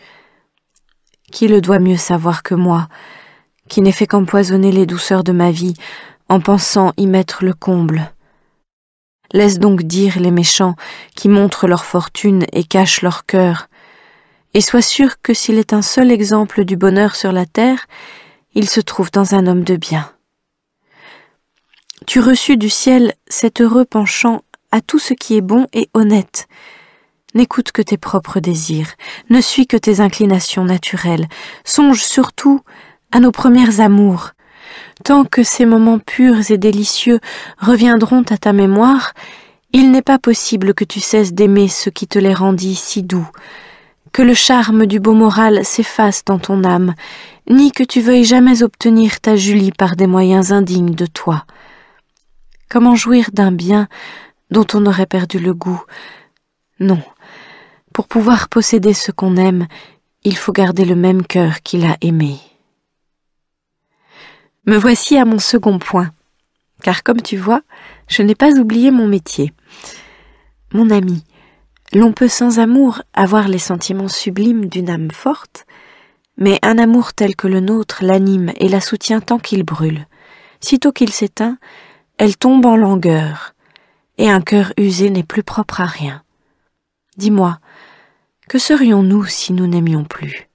Qui le doit mieux savoir que moi, qui n'ai fait qu'empoisonner les douceurs de ma vie en pensant y mettre le comble Laisse donc dire les méchants qui montrent leur fortune et cachent leur cœur. Et sois sûr que s'il est un seul exemple du bonheur sur la terre, il se trouve dans un homme de bien. Tu reçus du ciel cet heureux penchant à tout ce qui est bon et honnête. N'écoute que tes propres désirs, ne suis que tes inclinations naturelles, songe surtout à nos premières amours, tant que ces moments purs et délicieux reviendront à ta mémoire, il n'est pas possible que tu cesses d'aimer ce qui te les rendit si doux, que le charme du beau moral s'efface dans ton âme, ni que tu veuilles jamais obtenir ta Julie par des moyens indignes de toi. Comment jouir d'un bien dont on aurait perdu le goût Non. Pour pouvoir posséder ce qu'on aime, il faut garder le même cœur qu'il a aimé. Me voici à mon second point, car comme tu vois, je n'ai pas oublié mon métier. Mon ami, l'on peut sans amour avoir les sentiments sublimes d'une âme forte, mais un amour tel que le nôtre l'anime et la soutient tant qu'il brûle. Sitôt qu'il s'éteint, elle tombe en langueur, et un cœur usé n'est plus propre à rien. Dis-moi, que serions-nous si nous n'aimions plus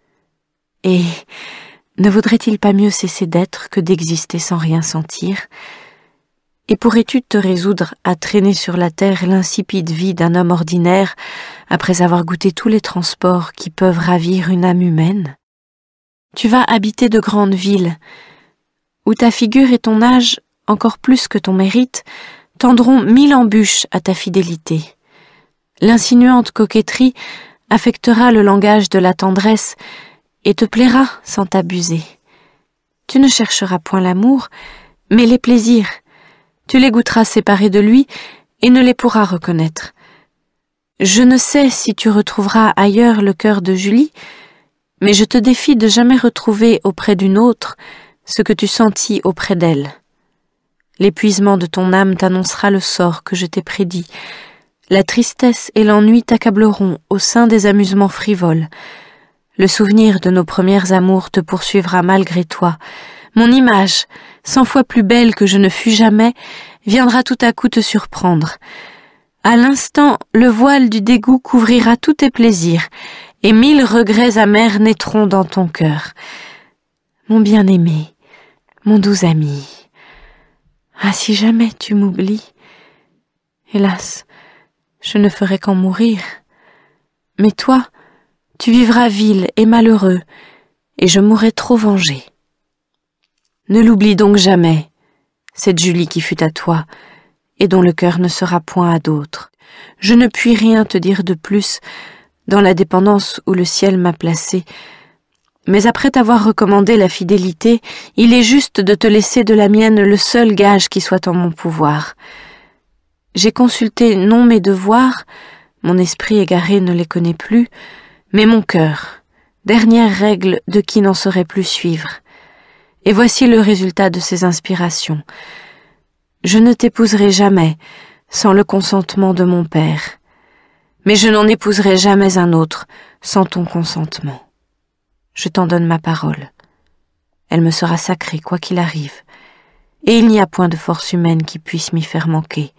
Et ne vaudrait-il pas mieux cesser d'être que d'exister sans rien sentir Et pourrais-tu te résoudre à traîner sur la terre l'insipide vie d'un homme ordinaire après avoir goûté tous les transports qui peuvent ravir une âme humaine Tu vas habiter de grandes villes, où ta figure et ton âge, encore plus que ton mérite, tendront mille embûches à ta fidélité. L'insinuante coquetterie affectera le langage de la tendresse et te plaira sans t'abuser. Tu ne chercheras point l'amour, mais les plaisirs. Tu les goûteras séparés de lui et ne les pourras reconnaître. Je ne sais si tu retrouveras ailleurs le cœur de Julie, mais je te défie de jamais retrouver auprès d'une autre ce que tu sentis auprès d'elle. L'épuisement de ton âme t'annoncera le sort que je t'ai prédit. La tristesse et l'ennui t'accableront au sein des amusements frivoles. Le souvenir de nos premières amours te poursuivra malgré toi. Mon image, cent fois plus belle que je ne fus jamais, viendra tout à coup te surprendre. À l'instant, le voile du dégoût couvrira tous tes plaisirs, et mille regrets amers naîtront dans ton cœur. Mon bien-aimé, mon doux ami. Ah, si jamais tu m'oublies. Hélas, je ne ferai qu'en mourir. Mais toi, tu vivras vil et malheureux, et je mourrai trop vengé. Ne l'oublie donc jamais, cette Julie qui fut à toi, et dont le cœur ne sera point à d'autres. Je ne puis rien te dire de plus dans la dépendance où le ciel m'a placée. Mais après t'avoir recommandé la fidélité, il est juste de te laisser de la mienne le seul gage qui soit en mon pouvoir. J'ai consulté non mes devoirs, mon esprit égaré ne les connaît plus, mais mon cœur, dernière règle de qui n'en saurait plus suivre. Et voici le résultat de ces inspirations. Je ne t'épouserai jamais sans le consentement de mon père, mais je n'en épouserai jamais un autre sans ton consentement. Je t'en donne ma parole. Elle me sera sacrée quoi qu'il arrive, et il n'y a point de force humaine qui puisse m'y faire manquer.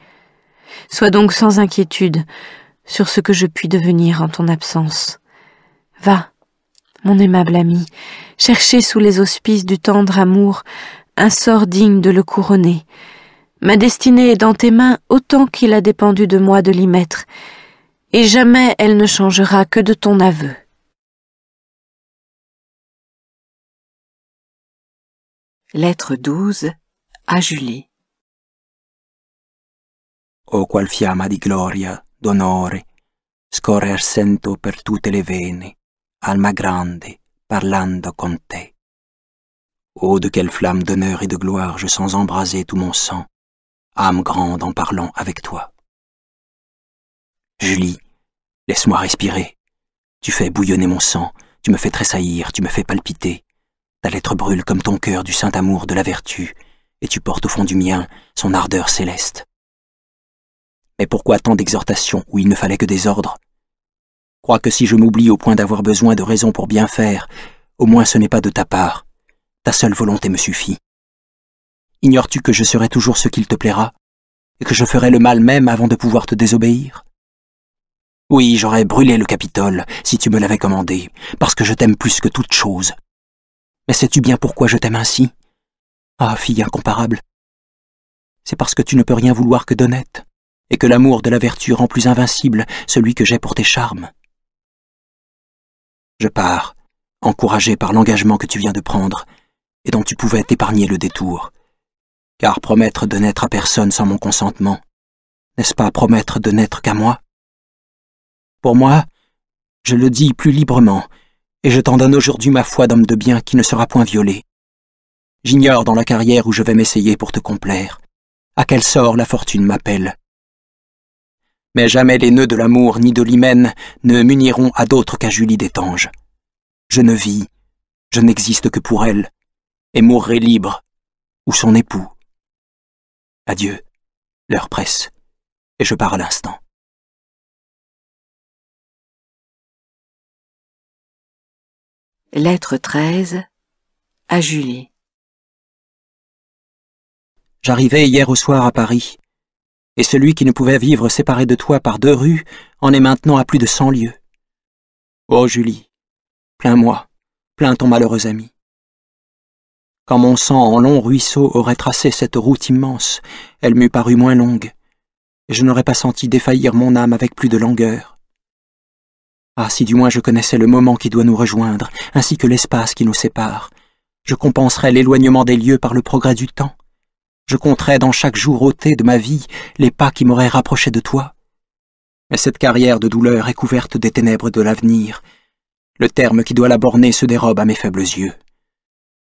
Sois donc sans inquiétude sur ce que je puis devenir en ton absence. Va, mon aimable ami, chercher sous les auspices du tendre amour un sort digne de le couronner. Ma destinée est dans tes mains autant qu'il a dépendu de moi de l'y mettre, et jamais elle ne changera que de ton aveu. Lettre 12 à Julie Oh qual fiamma di gloria, d'onore, scorre sento per tutte le vene, Alma Grande, parlando con te. Oh, de quelle flamme d'honneur et de gloire je sens embraser tout mon sang, âme grande en parlant avec toi. Julie, laisse-moi respirer. Tu fais bouillonner mon sang, tu me fais tressaillir, tu me fais palpiter. Ta lettre brûle comme ton cœur du saint amour de la vertu, et tu portes au fond du mien son ardeur céleste. Mais pourquoi tant d'exhortations où il ne fallait que des ordres Crois que si je m'oublie au point d'avoir besoin de raison pour bien faire, au moins ce n'est pas de ta part. Ta seule volonté me suffit. Ignores-tu que je serai toujours ce qu'il te plaira, et que je ferai le mal même avant de pouvoir te désobéir Oui, j'aurais brûlé le Capitole, si tu me l'avais commandé, parce que je t'aime plus que toute chose. Mais sais-tu bien pourquoi je t'aime ainsi Ah, fille incomparable C'est parce que tu ne peux rien vouloir que d'honnête, et que l'amour de la vertu rend plus invincible celui que j'ai pour tes charmes. Je pars, encouragé par l'engagement que tu viens de prendre, et dont tu pouvais t'épargner le détour. Car promettre de n'être à personne sans mon consentement, n'est-ce pas promettre de n'être qu'à moi Pour moi, je le dis plus librement, et je t'en donne aujourd'hui ma foi d'homme de bien qui ne sera point violée. J'ignore dans la carrière où je vais m'essayer pour te complaire, à quel sort la fortune m'appelle, mais jamais les nœuds de l'amour ni de l'hymen ne m'uniront à d'autres qu'à Julie d'Étange. Je ne vis, je n'existe que pour elle, et mourrai libre, ou son époux. Adieu, l'heure presse, et je pars à l'instant. Lettre 13 à Julie. J'arrivais hier au soir à Paris et celui qui ne pouvait vivre séparé de toi par deux rues en est maintenant à plus de cent lieues. oh, Julie, plains-moi, plains ton malheureux ami. Quand mon sang en long ruisseau aurait tracé cette route immense, elle m'eût paru moins longue, et je n'aurais pas senti défaillir mon âme avec plus de langueur. Ah, si du moins je connaissais le moment qui doit nous rejoindre, ainsi que l'espace qui nous sépare, je compenserais l'éloignement des lieux par le progrès du temps. Je compterais dans chaque jour ôté de ma vie les pas qui m'auraient rapproché de toi. Mais cette carrière de douleur est couverte des ténèbres de l'avenir. Le terme qui doit la borner se dérobe à mes faibles yeux.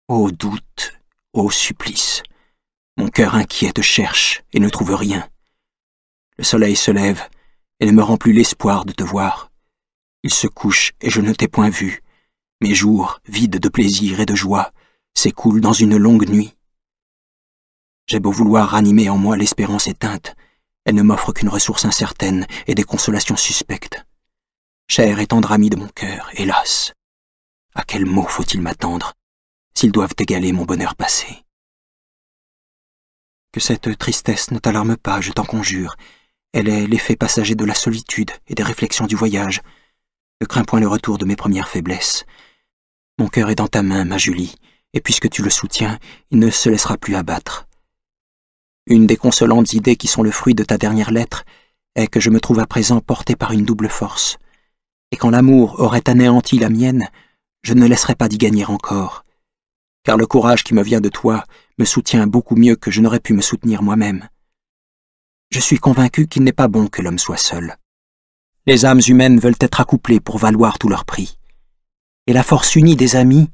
Ô doute, ô supplice, mon cœur inquiet te cherche et ne trouve rien. Le soleil se lève et ne me rend plus l'espoir de te voir. Il se couche et je ne t'ai point vu. Mes jours, vides de plaisir et de joie, s'écoulent dans une longue nuit. J'ai beau vouloir ranimer en moi l'espérance éteinte, elle ne m'offre qu'une ressource incertaine et des consolations suspectes. Cher et tendre ami de mon cœur, hélas À quel mot faut-il m'attendre s'ils doivent égaler mon bonheur passé Que cette tristesse ne t'alarme pas, je t'en conjure. Elle est l'effet passager de la solitude et des réflexions du voyage. Ne crains point le retour de mes premières faiblesses. Mon cœur est dans ta main, ma Julie, et puisque tu le soutiens, il ne se laissera plus abattre. Une des consolantes idées qui sont le fruit de ta dernière lettre est que je me trouve à présent porté par une double force, et quand l'amour aurait anéanti la mienne, je ne laisserai pas d'y gagner encore, car le courage qui me vient de toi me soutient beaucoup mieux que je n'aurais pu me soutenir moi-même. Je suis convaincu qu'il n'est pas bon que l'homme soit seul. Les âmes humaines veulent être accouplées pour valoir tout leur prix. Et la force unie des amis,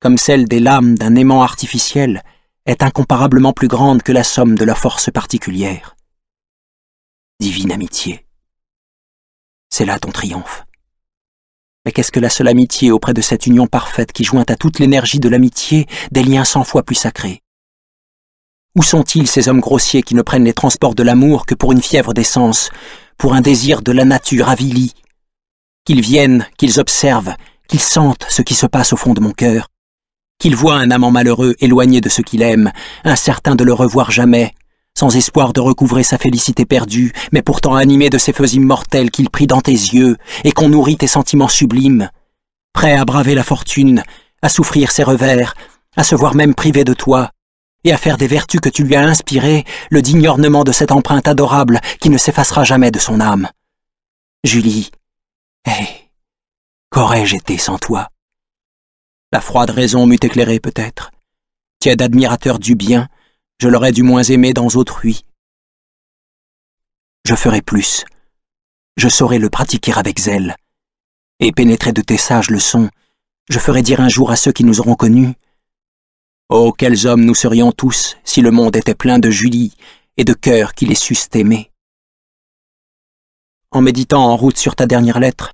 comme celle des lames d'un aimant artificiel, est incomparablement plus grande que la somme de la force particulière. Divine amitié. C'est là ton triomphe. Mais qu'est-ce que la seule amitié auprès de cette union parfaite qui joint à toute l'énergie de l'amitié des liens cent fois plus sacrés Où sont-ils ces hommes grossiers qui ne prennent les transports de l'amour que pour une fièvre d'essence, pour un désir de la nature avilie Qu'ils viennent, qu'ils observent, qu'ils sentent ce qui se passe au fond de mon cœur, qu'il voit un amant malheureux éloigné de ce qu'il aime, incertain de le revoir jamais, sans espoir de recouvrer sa félicité perdue, mais pourtant animé de ces feux immortels qu'il prit dans tes yeux, et qu'on nourrit tes sentiments sublimes, prêt à braver la fortune, à souffrir ses revers, à se voir même privé de toi, et à faire des vertus que tu lui as inspirées le digne ornement de cette empreinte adorable qui ne s'effacera jamais de son âme. Julie, hé, qu'aurais-je été sans toi? La froide raison m'eût éclairé peut-être. Tiède admirateur du bien, je l'aurais du moins aimé dans autrui. Je ferai plus. Je saurai le pratiquer avec zèle. Et pénétré de tes sages leçons, je ferai dire un jour à ceux qui nous auront connus Oh, quels hommes nous serions tous si le monde était plein de Julie et de cœurs qui les sussent aimer !» En méditant en route sur ta dernière lettre,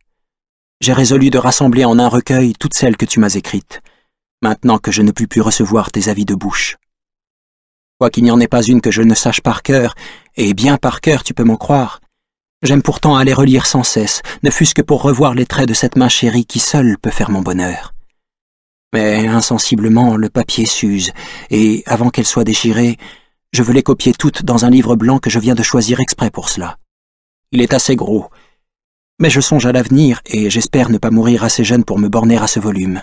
j'ai résolu de rassembler en un recueil toutes celles que tu m'as écrites, maintenant que je ne puis plus recevoir tes avis de bouche. Quoiqu'il n'y en ait pas une que je ne sache par cœur, et bien par cœur tu peux m'en croire, j'aime pourtant aller relire sans cesse, ne fût-ce que pour revoir les traits de cette main chérie qui seule peut faire mon bonheur. Mais insensiblement le papier s'use, et avant qu'elle soit déchirée, je veux les copier toutes dans un livre blanc que je viens de choisir exprès pour cela. Il est assez gros, mais je songe à l'avenir et j'espère ne pas mourir assez jeune pour me borner à ce volume.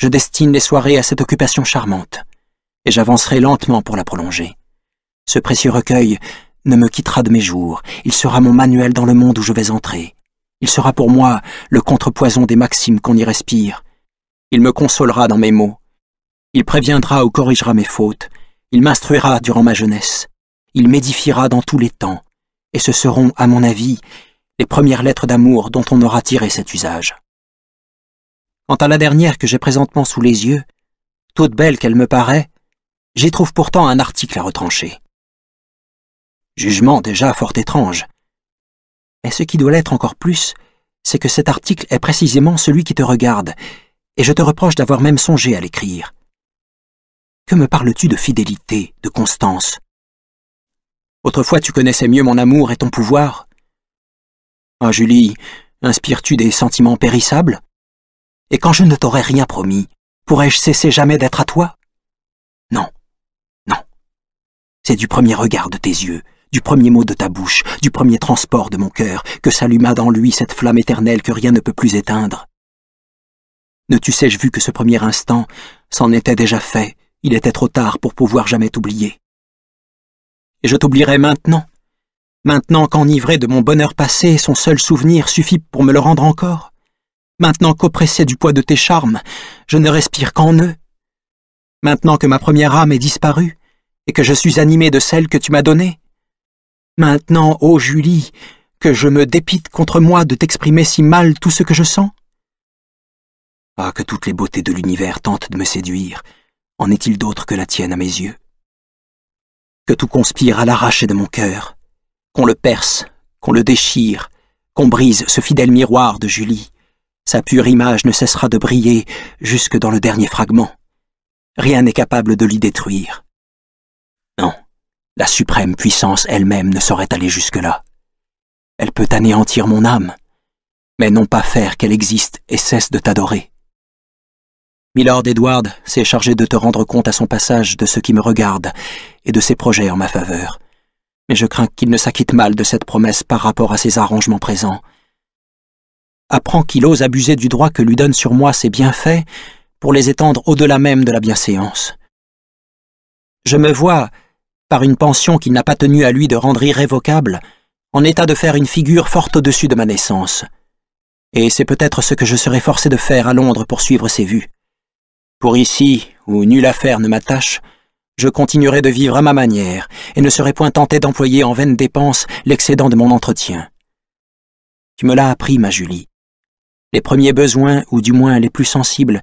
Je destine les soirées à cette occupation charmante, et j'avancerai lentement pour la prolonger. Ce précieux recueil ne me quittera de mes jours, il sera mon manuel dans le monde où je vais entrer. Il sera pour moi le contrepoison des maximes qu'on y respire. Il me consolera dans mes maux. Il préviendra ou corrigera mes fautes. Il m'instruira durant ma jeunesse. Il m'édifiera dans tous les temps. Et ce seront, à mon avis, les premières lettres d'amour dont on aura tiré cet usage. Quant à la dernière que j'ai présentement sous les yeux, toute belle qu'elle me paraît, j'y trouve pourtant un article à retrancher. Jugement déjà fort étrange. Mais ce qui doit l'être encore plus, c'est que cet article est précisément celui qui te regarde, et je te reproche d'avoir même songé à l'écrire. Que me parles-tu de fidélité, de constance Autrefois tu connaissais mieux mon amour et ton pouvoir, ah, Julie, inspires-tu des sentiments périssables Et quand je ne t'aurais rien promis, pourrais-je cesser jamais d'être à toi Non, non. C'est du premier regard de tes yeux, du premier mot de ta bouche, du premier transport de mon cœur, que s'alluma dans lui cette flamme éternelle que rien ne peut plus éteindre. Ne tu sais-je vu que ce premier instant, s'en était déjà fait, il était trop tard pour pouvoir jamais t'oublier. Et je t'oublierai maintenant, Maintenant qu'enivré de mon bonheur passé, son seul souvenir suffit pour me le rendre encore. Maintenant qu'oppressé du poids de tes charmes, je ne respire qu'en eux. Maintenant que ma première âme est disparue, et que je suis animé de celle que tu m'as donnée. Maintenant, ô Julie, que je me dépite contre moi de t'exprimer si mal tout ce que je sens. Ah, que toutes les beautés de l'univers tentent de me séduire, en est-il d'autre que la tienne à mes yeux Que tout conspire à l'arracher de mon cœur, qu'on le perce, qu'on le déchire, qu'on brise ce fidèle miroir de Julie. Sa pure image ne cessera de briller jusque dans le dernier fragment. Rien n'est capable de l'y détruire. Non, la suprême puissance elle-même ne saurait aller jusque-là. Elle peut anéantir mon âme, mais non pas faire qu'elle existe et cesse de t'adorer. Milord Edward s'est chargé de te rendre compte à son passage de ce qui me regarde et de ses projets en ma faveur je crains qu'il ne s'acquitte mal de cette promesse par rapport à ses arrangements présents. Apprends qu'il ose abuser du droit que lui donne sur moi ses bienfaits pour les étendre au-delà même de la bienséance. Je me vois, par une pension qu'il n'a pas tenu à lui de rendre irrévocable, en état de faire une figure forte au-dessus de ma naissance. Et c'est peut-être ce que je serai forcé de faire à Londres pour suivre ses vues. Pour ici, où nulle affaire ne m'attache, je continuerai de vivre à ma manière et ne serai point tenté d'employer en vaine dépenses l'excédent de mon entretien. Tu me l'as appris, ma Julie. Les premiers besoins, ou du moins les plus sensibles,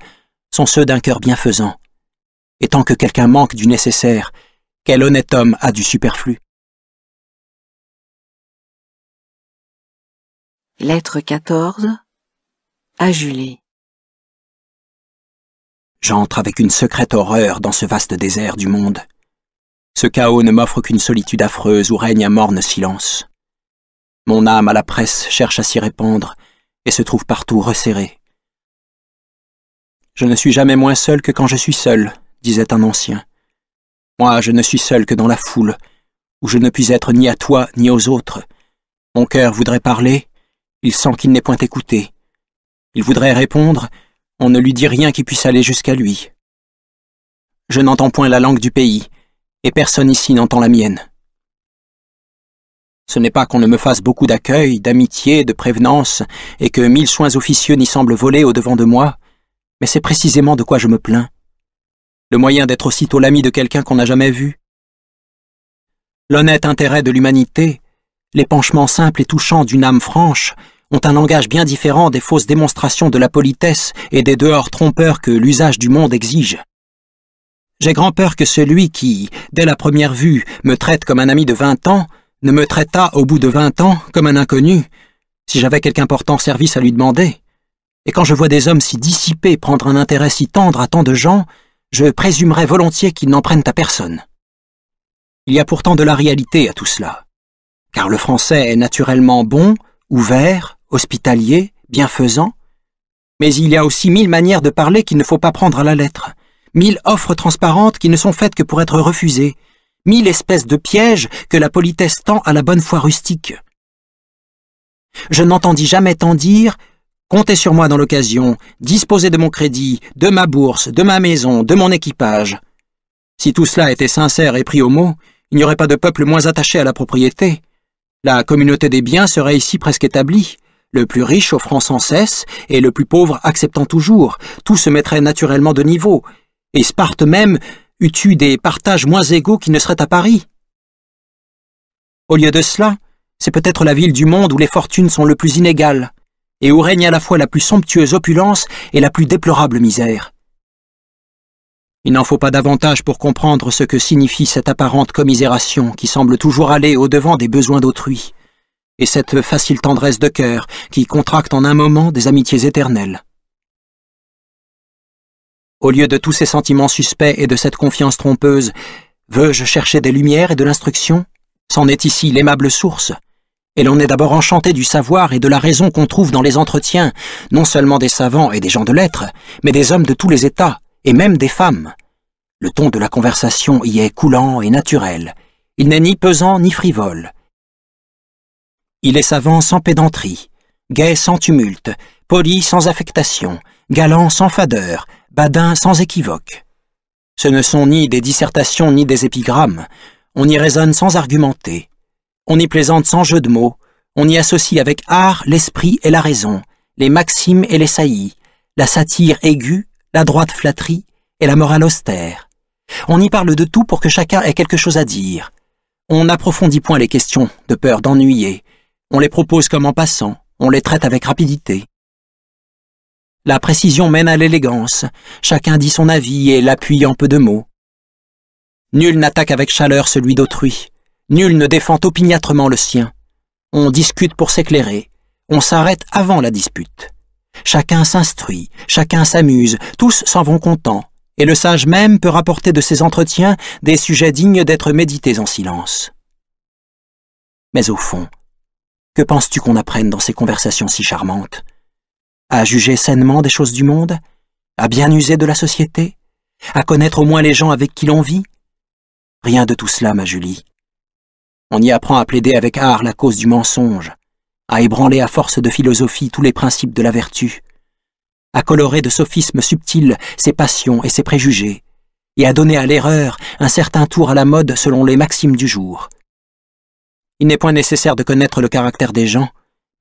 sont ceux d'un cœur bienfaisant. Et tant que quelqu'un manque du nécessaire, quel honnête homme a du superflu Lettre 14 à Julie J'entre avec une secrète horreur dans ce vaste désert du monde. Ce chaos ne m'offre qu'une solitude affreuse où règne un morne silence. Mon âme à la presse cherche à s'y répandre et se trouve partout resserrée. Je ne suis jamais moins seul que quand je suis seul, disait un ancien. Moi, je ne suis seul que dans la foule, où je ne puis être ni à toi ni aux autres. Mon cœur voudrait parler, il sent qu'il n'est point écouté. Il voudrait répondre, on ne lui dit rien qui puisse aller jusqu'à lui. Je n'entends point la langue du pays, et personne ici n'entend la mienne. Ce n'est pas qu'on ne me fasse beaucoup d'accueil, d'amitié, de prévenance, et que mille soins officieux n'y semblent voler au-devant de moi, mais c'est précisément de quoi je me plains. Le moyen d'être aussitôt l'ami de quelqu'un qu'on n'a jamais vu. L'honnête intérêt de l'humanité, l'épanchement simple et touchant d'une âme franche, ont un langage bien différent des fausses démonstrations de la politesse et des dehors trompeurs que l'usage du monde exige. J'ai grand-peur que celui qui, dès la première vue, me traite comme un ami de vingt ans, ne me traitât au bout de vingt ans comme un inconnu, si j'avais quelque important service à lui demander. Et quand je vois des hommes si dissipés prendre un intérêt si tendre à tant de gens, je présumerais volontiers qu'ils n'en prennent à personne. Il y a pourtant de la réalité à tout cela, car le français est naturellement bon, ouvert, hospitalier, bienfaisant, mais il y a aussi mille manières de parler qu'il ne faut pas prendre à la lettre, mille offres transparentes qui ne sont faites que pour être refusées, mille espèces de pièges que la politesse tend à la bonne foi rustique. Je n'entendis jamais tant dire Comptez sur moi dans l'occasion, disposez de mon crédit, de ma bourse, de ma maison, de mon équipage. Si tout cela était sincère et pris au mot, il n'y aurait pas de peuple moins attaché à la propriété. La communauté des biens serait ici presque établie, le plus riche offrant sans cesse et le plus pauvre acceptant toujours, tout se mettrait naturellement de niveau, et Sparte même eût eu des partages moins égaux qui ne seraient à Paris. Au lieu de cela, c'est peut-être la ville du monde où les fortunes sont le plus inégales, et où règne à la fois la plus somptueuse opulence et la plus déplorable misère. Il n'en faut pas davantage pour comprendre ce que signifie cette apparente commisération qui semble toujours aller au-devant des besoins d'autrui et cette facile tendresse de cœur qui contracte en un moment des amitiés éternelles. Au lieu de tous ces sentiments suspects et de cette confiance trompeuse, veux-je chercher des lumières et de l'instruction C'en est ici l'aimable source, et l'on est d'abord enchanté du savoir et de la raison qu'on trouve dans les entretiens, non seulement des savants et des gens de lettres, mais des hommes de tous les états, et même des femmes. Le ton de la conversation y est coulant et naturel. Il n'est ni pesant ni frivole. Il est savant sans pédanterie, gai sans tumulte, poli sans affectation, galant sans fadeur, badin sans équivoque. Ce ne sont ni des dissertations ni des épigrammes, on y raisonne sans argumenter, on y plaisante sans jeu de mots, on y associe avec art l'esprit et la raison, les maximes et les saillies, la satire aiguë, la droite flatterie et la morale austère. On y parle de tout pour que chacun ait quelque chose à dire. On n'approfondit point les questions, de peur d'ennuyer, on les propose comme en passant, on les traite avec rapidité. La précision mène à l'élégance, chacun dit son avis et l'appuie en peu de mots. Nul n'attaque avec chaleur celui d'autrui, nul ne défend opiniâtrement le sien. On discute pour s'éclairer, on s'arrête avant la dispute. Chacun s'instruit, chacun s'amuse, tous s'en vont contents, et le sage même peut rapporter de ses entretiens des sujets dignes d'être médités en silence. Mais au fond, que penses-tu qu'on apprenne dans ces conversations si charmantes À juger sainement des choses du monde À bien user de la société À connaître au moins les gens avec qui l'on vit Rien de tout cela, ma Julie. On y apprend à plaider avec art la cause du mensonge, à ébranler à force de philosophie tous les principes de la vertu, à colorer de sophismes subtils ses passions et ses préjugés, et à donner à l'erreur un certain tour à la mode selon les maximes du jour. Il n'est point nécessaire de connaître le caractère des gens,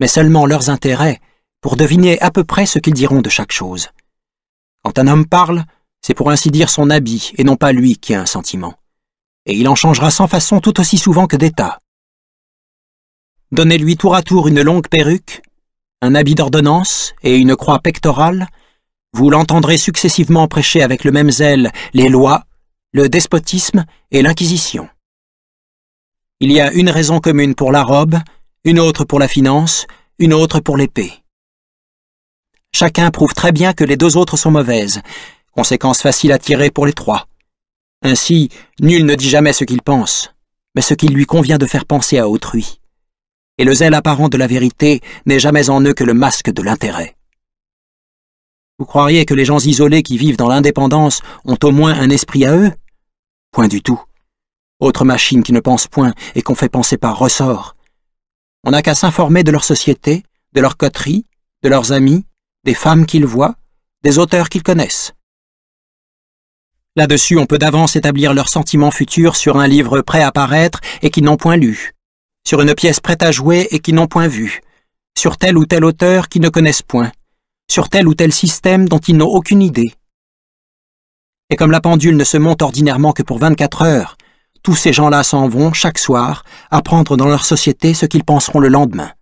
mais seulement leurs intérêts, pour deviner à peu près ce qu'ils diront de chaque chose. Quand un homme parle, c'est pour ainsi dire son habit, et non pas lui qui a un sentiment. Et il en changera sans façon tout aussi souvent que d'état. Donnez-lui tour à tour une longue perruque, un habit d'ordonnance et une croix pectorale, vous l'entendrez successivement prêcher avec le même zèle les lois, le despotisme et l'inquisition. Il y a une raison commune pour la robe, une autre pour la finance, une autre pour l'épée. Chacun prouve très bien que les deux autres sont mauvaises, conséquence facile à tirer pour les trois. Ainsi, nul ne dit jamais ce qu'il pense, mais ce qu'il lui convient de faire penser à autrui. Et le zèle apparent de la vérité n'est jamais en eux que le masque de l'intérêt. Vous croiriez que les gens isolés qui vivent dans l'indépendance ont au moins un esprit à eux Point du tout. Autre machine qui ne pense point et qu'on fait penser par ressort. On n'a qu'à s'informer de leur société, de leur coterie, de leurs amis, des femmes qu'ils voient, des auteurs qu'ils connaissent. Là-dessus, on peut d'avance établir leurs sentiments futurs sur un livre prêt à paraître et qu'ils n'ont point lu, sur une pièce prête à jouer et qu'ils n'ont point vue, sur tel ou tel auteur qu'ils ne connaissent point, sur tel ou tel système dont ils n'ont aucune idée. Et comme la pendule ne se monte ordinairement que pour 24 heures, tous ces gens-là s'en vont, chaque soir, apprendre dans leur société ce qu'ils penseront le lendemain.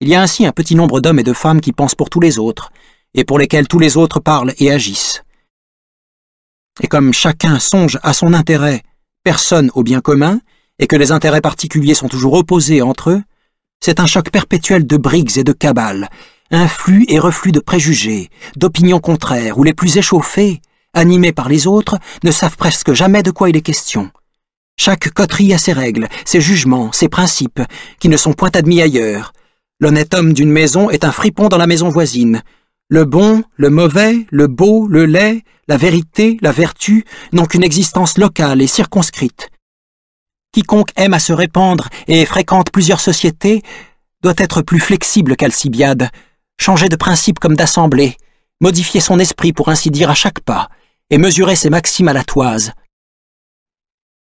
Il y a ainsi un petit nombre d'hommes et de femmes qui pensent pour tous les autres, et pour lesquels tous les autres parlent et agissent. Et comme chacun songe à son intérêt, personne au bien commun, et que les intérêts particuliers sont toujours opposés entre eux, c'est un choc perpétuel de brigues et de cabales, un flux et reflux de préjugés, d'opinions contraires, ou les plus échauffés animés par les autres, ne savent presque jamais de quoi il est question. Chaque coterie a ses règles, ses jugements, ses principes, qui ne sont point admis ailleurs. L'honnête homme d'une maison est un fripon dans la maison voisine. Le bon, le mauvais, le beau, le laid, la vérité, la vertu n'ont qu'une existence locale et circonscrite. Quiconque aime à se répandre et fréquente plusieurs sociétés doit être plus flexible qu'Alcibiade, changer de principe comme d'assemblée, modifier son esprit pour ainsi dire à chaque pas, et mesurer ses maximes à la toise.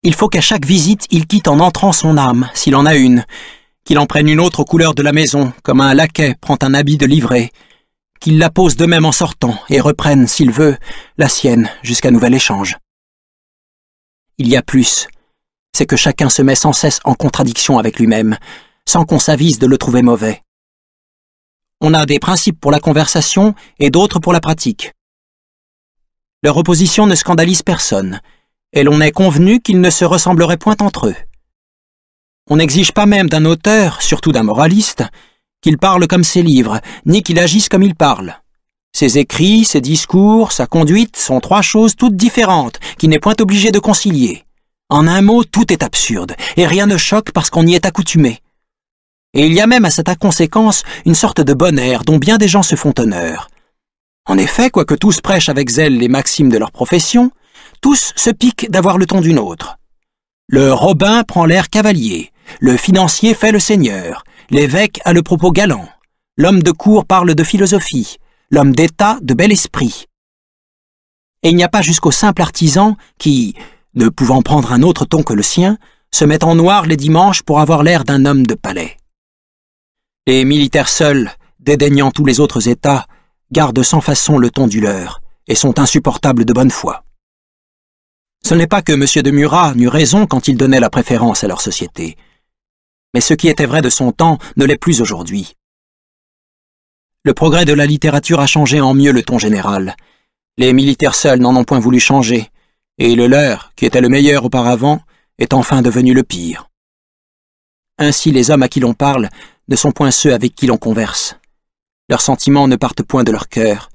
Il faut qu'à chaque visite, il quitte en entrant son âme, s'il en a une, qu'il en prenne une autre aux couleurs de la maison, comme un laquais prend un habit de livrée, qu'il la pose de même en sortant et reprenne, s'il veut, la sienne jusqu'à nouvel échange. Il y a plus, c'est que chacun se met sans cesse en contradiction avec lui-même, sans qu'on s'avise de le trouver mauvais. On a des principes pour la conversation et d'autres pour la pratique. Leur opposition ne scandalise personne, et l'on est convenu qu'ils ne se ressembleraient point entre eux. On n'exige pas même d'un auteur, surtout d'un moraliste, qu'il parle comme ses livres, ni qu'il agisse comme il parle. Ses écrits, ses discours, sa conduite sont trois choses toutes différentes, qu'il n'est point obligé de concilier. En un mot, tout est absurde, et rien ne choque parce qu'on y est accoutumé. Et il y a même à cette inconséquence une sorte de bonheur dont bien des gens se font honneur. En effet, quoique tous prêchent avec zèle les maximes de leur profession, tous se piquent d'avoir le ton d'une autre. Le Robin prend l'air cavalier, le financier fait le seigneur, l'évêque a le propos galant, l'homme de cour parle de philosophie, l'homme d'État de bel esprit. Et il n'y a pas jusqu'au simple artisan qui, ne pouvant prendre un autre ton que le sien, se met en noir les dimanches pour avoir l'air d'un homme de palais. Les militaires seuls, dédaignant tous les autres États, gardent sans façon le ton du leur et sont insupportables de bonne foi. Ce n'est pas que M. de Murat n'eût raison quand il donnait la préférence à leur société, mais ce qui était vrai de son temps ne l'est plus aujourd'hui. Le progrès de la littérature a changé en mieux le ton général. Les militaires seuls n'en ont point voulu changer, et le leur, qui était le meilleur auparavant, est enfin devenu le pire. Ainsi les hommes à qui l'on parle ne sont point ceux avec qui l'on converse. Leurs sentiments ne partent point de leur cœur.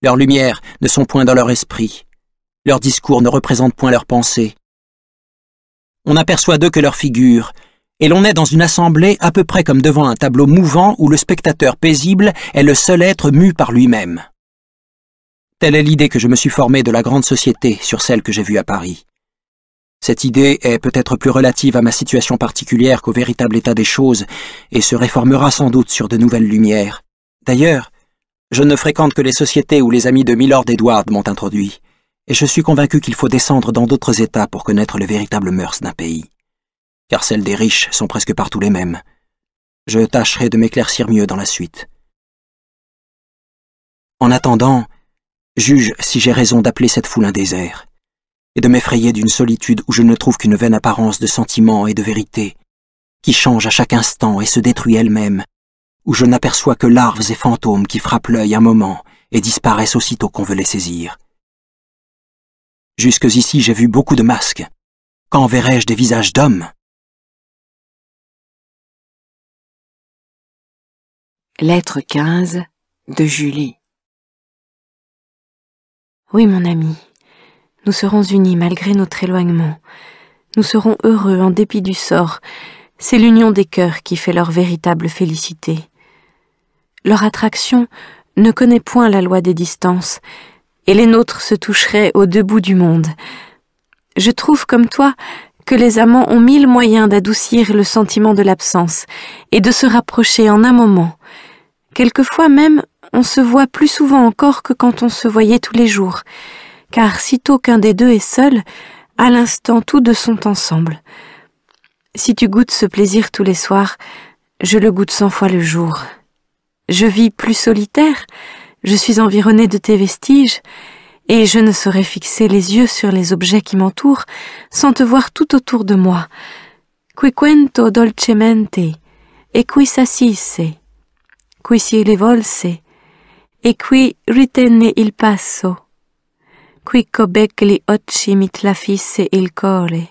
Leurs lumières ne sont point dans leur esprit. Leurs discours ne représentent point leurs pensées. On n'aperçoit d'eux que leurs figures, et l'on est dans une assemblée à peu près comme devant un tableau mouvant où le spectateur paisible est le seul être mu par lui-même. Telle est l'idée que je me suis formée de la grande société sur celle que j'ai vue à Paris. Cette idée est peut-être plus relative à ma situation particulière qu'au véritable état des choses, et se réformera sans doute sur de nouvelles lumières. D'ailleurs, je ne fréquente que les sociétés où les amis de Milord Edward m'ont introduit, et je suis convaincu qu'il faut descendre dans d'autres États pour connaître les véritables mœurs d'un pays. Car celles des riches sont presque partout les mêmes. Je tâcherai de m'éclaircir mieux dans la suite. En attendant, juge si j'ai raison d'appeler cette foule un désert, et de m'effrayer d'une solitude où je ne trouve qu'une vaine apparence de sentiments et de vérité, qui change à chaque instant et se détruit elle-même, où je n'aperçois que larves et fantômes qui frappent l'œil un moment et disparaissent aussitôt qu'on veut les saisir. Jusque ici j'ai vu beaucoup de masques. Quand verrai-je des visages d'hommes Lettre 15 de Julie Oui mon ami, nous serons unis malgré notre éloignement. Nous serons heureux en dépit du sort. C'est l'union des cœurs qui fait leur véritable félicité leur attraction ne connaît point la loi des distances, et les nôtres se toucheraient aux deux bouts du monde. Je trouve comme toi que les amants ont mille moyens d'adoucir le sentiment de l'absence et de se rapprocher en un moment. Quelquefois même, on se voit plus souvent encore que quand on se voyait tous les jours, car sitôt qu'un des deux est seul, à l'instant tous deux sont ensemble. Si tu goûtes ce plaisir tous les soirs, je le goûte cent fois le jour. Je vis plus solitaire, je suis environnée de tes vestiges, et je ne saurais fixer les yeux sur les objets qui m'entourent sans te voir tout autour de moi. quento dolcemente, et qui s'assisse, qui si volse et qui ritenne il passo, qui cobec li occhi fisse il core,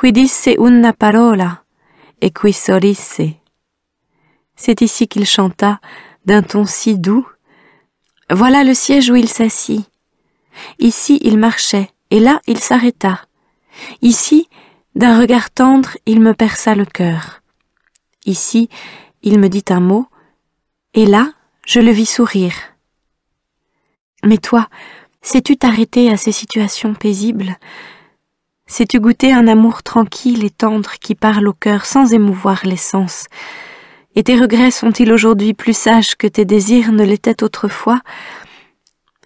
qui disse una parola, et qui sorisse. C'est ici qu'il chanta, d'un ton si doux. Voilà le siège où il s'assit. Ici il marchait, et là il s'arrêta. Ici, d'un regard tendre, il me perça le cœur. Ici, il me dit un mot, et là, je le vis sourire. Mais toi, sais-tu t'arrêter à ces situations paisibles Sais-tu goûter un amour tranquille et tendre qui parle au cœur sans émouvoir les sens et tes regrets sont-ils aujourd'hui plus sages que tes désirs ne l'étaient autrefois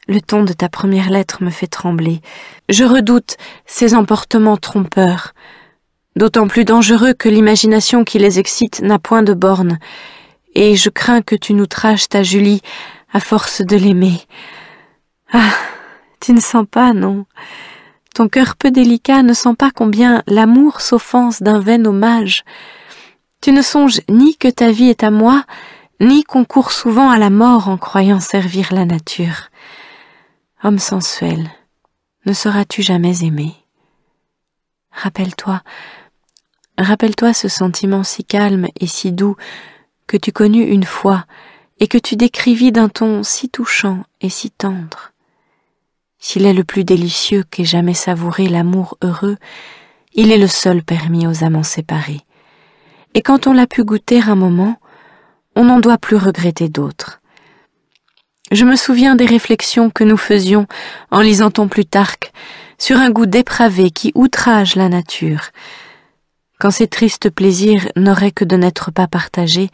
Le ton de ta première lettre me fait trembler. Je redoute ces emportements trompeurs, d'autant plus dangereux que l'imagination qui les excite n'a point de bornes, et je crains que tu nous traches ta Julie à force de l'aimer. Ah, tu ne sens pas, non Ton cœur peu délicat ne sent pas combien l'amour s'offense d'un vain hommage. Tu ne songes ni que ta vie est à moi, ni qu'on court souvent à la mort en croyant servir la nature. Homme sensuel, ne seras-tu jamais aimé Rappelle-toi, rappelle-toi ce sentiment si calme et si doux que tu connus une fois et que tu décrivis d'un ton si touchant et si tendre. S'il est le plus délicieux qu'ait jamais savouré l'amour heureux, il est le seul permis aux amants séparés et quand on l'a pu goûter un moment, on n'en doit plus regretter d'autres. Je me souviens des réflexions que nous faisions en lisant ton Plutarque sur un goût dépravé qui outrage la nature. Quand ces tristes plaisirs n'auraient que de n'être pas partagés,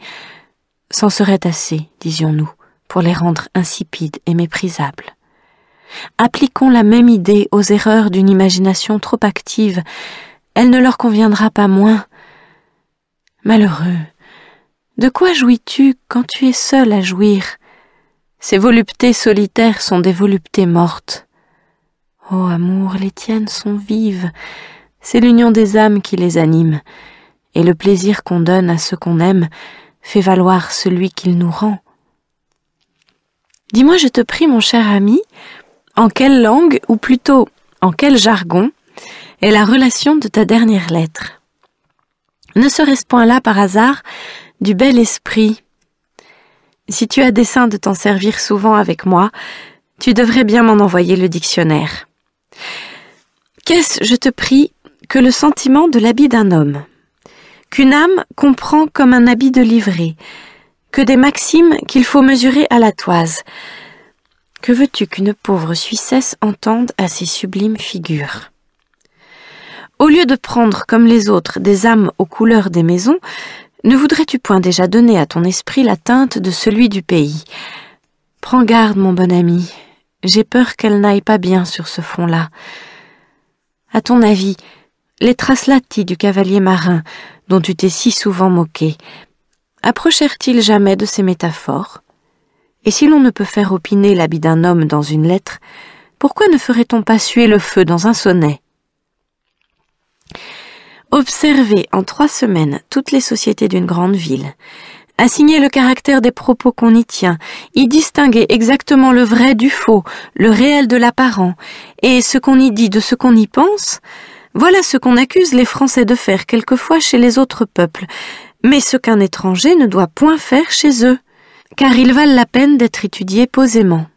s'en serait assez, disions-nous, pour les rendre insipides et méprisables. Appliquons la même idée aux erreurs d'une imagination trop active, elle ne leur conviendra pas moins Malheureux, de quoi jouis-tu quand tu es seul à jouir Ces voluptés solitaires sont des voluptés mortes. Ô amour, les tiennes sont vives, c'est l'union des âmes qui les anime, et le plaisir qu'on donne à ceux qu'on aime fait valoir celui qu'il nous rend. Dis-moi, je te prie, mon cher ami, en quelle langue, ou plutôt en quel jargon, est la relation de ta dernière lettre ne serait-ce point là, par hasard, du bel esprit Si tu as dessein de t'en servir souvent avec moi, tu devrais bien m'en envoyer le dictionnaire. Qu'est-ce, je te prie, que le sentiment de l'habit d'un homme Qu'une âme comprend comme un habit de livrée, que des maximes qu'il faut mesurer à la toise. Que veux-tu qu'une pauvre Suissesse entende à ces sublimes figures au lieu de prendre, comme les autres, des âmes aux couleurs des maisons, ne voudrais-tu point déjà donner à ton esprit la teinte de celui du pays Prends garde, mon bon ami. J'ai peur qu'elle n'aille pas bien sur ce front-là. À ton avis, les traces latis du cavalier marin, dont tu t'es si souvent moqué, approchèrent-ils jamais de ces métaphores Et si l'on ne peut faire opiner l'habit d'un homme dans une lettre, pourquoi ne ferait-on pas suer le feu dans un sonnet Observer en trois semaines toutes les sociétés d'une grande ville, assigner le caractère des propos qu'on y tient, y distinguer exactement le vrai du faux, le réel de l'apparent, et ce qu'on y dit de ce qu'on y pense, voilà ce qu'on accuse les Français de faire quelquefois chez les autres peuples, mais ce qu'un étranger ne doit point faire chez eux, car ils valent la peine d'être étudiés posément.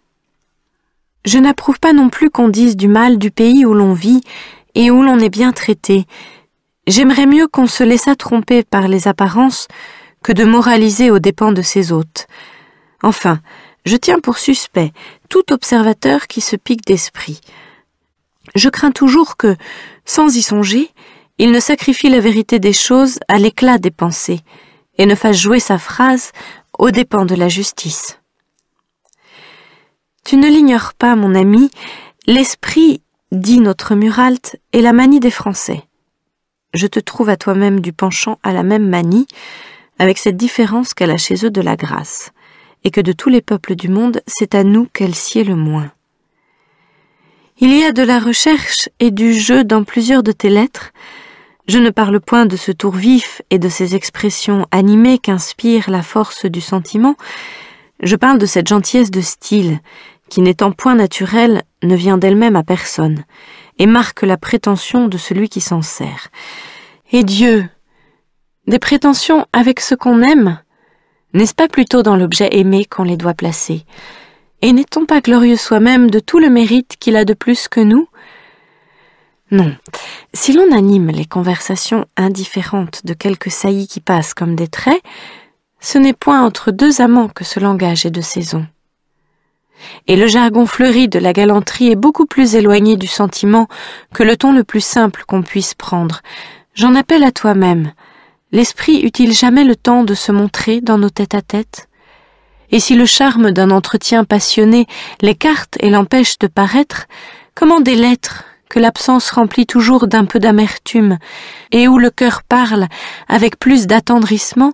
Je n'approuve pas non plus qu'on dise du mal du pays où l'on vit et où l'on est bien traité, J'aimerais mieux qu'on se laissât tromper par les apparences que de moraliser aux dépens de ses hôtes. Enfin, je tiens pour suspect tout observateur qui se pique d'esprit. Je crains toujours que, sans y songer, il ne sacrifie la vérité des choses à l'éclat des pensées, et ne fasse jouer sa phrase aux dépens de la justice. Tu ne l'ignores pas, mon ami, l'esprit, dit notre Muralte, est la manie des Français je te trouve à toi-même du penchant à la même manie, avec cette différence qu'elle a chez eux de la grâce, et que de tous les peuples du monde, c'est à nous qu'elle sied le moins. Il y a de la recherche et du jeu dans plusieurs de tes lettres. Je ne parle point de ce tour vif et de ces expressions animées qu'inspire la force du sentiment. Je parle de cette gentillesse de style, qui n'étant point naturelle, ne vient d'elle-même à personne, et marque la prétention de celui qui s'en sert. Et Dieu Des prétentions avec ce qu'on aime N'est-ce pas plutôt dans l'objet aimé qu'on les doit placer Et n'est-on pas glorieux soi-même de tout le mérite qu'il a de plus que nous Non. Si l'on anime les conversations indifférentes de quelques saillies qui passent comme des traits, ce n'est point entre deux amants que ce langage est de saison et le jargon fleuri de la galanterie est beaucoup plus éloigné du sentiment que le ton le plus simple qu'on puisse prendre. J'en appelle à toi-même. L'esprit eut-il jamais le temps de se montrer dans nos têtes à tête Et si le charme d'un entretien passionné l'écarte et l'empêche de paraître, comment des lettres que l'absence remplit toujours d'un peu d'amertume et où le cœur parle avec plus d'attendrissement,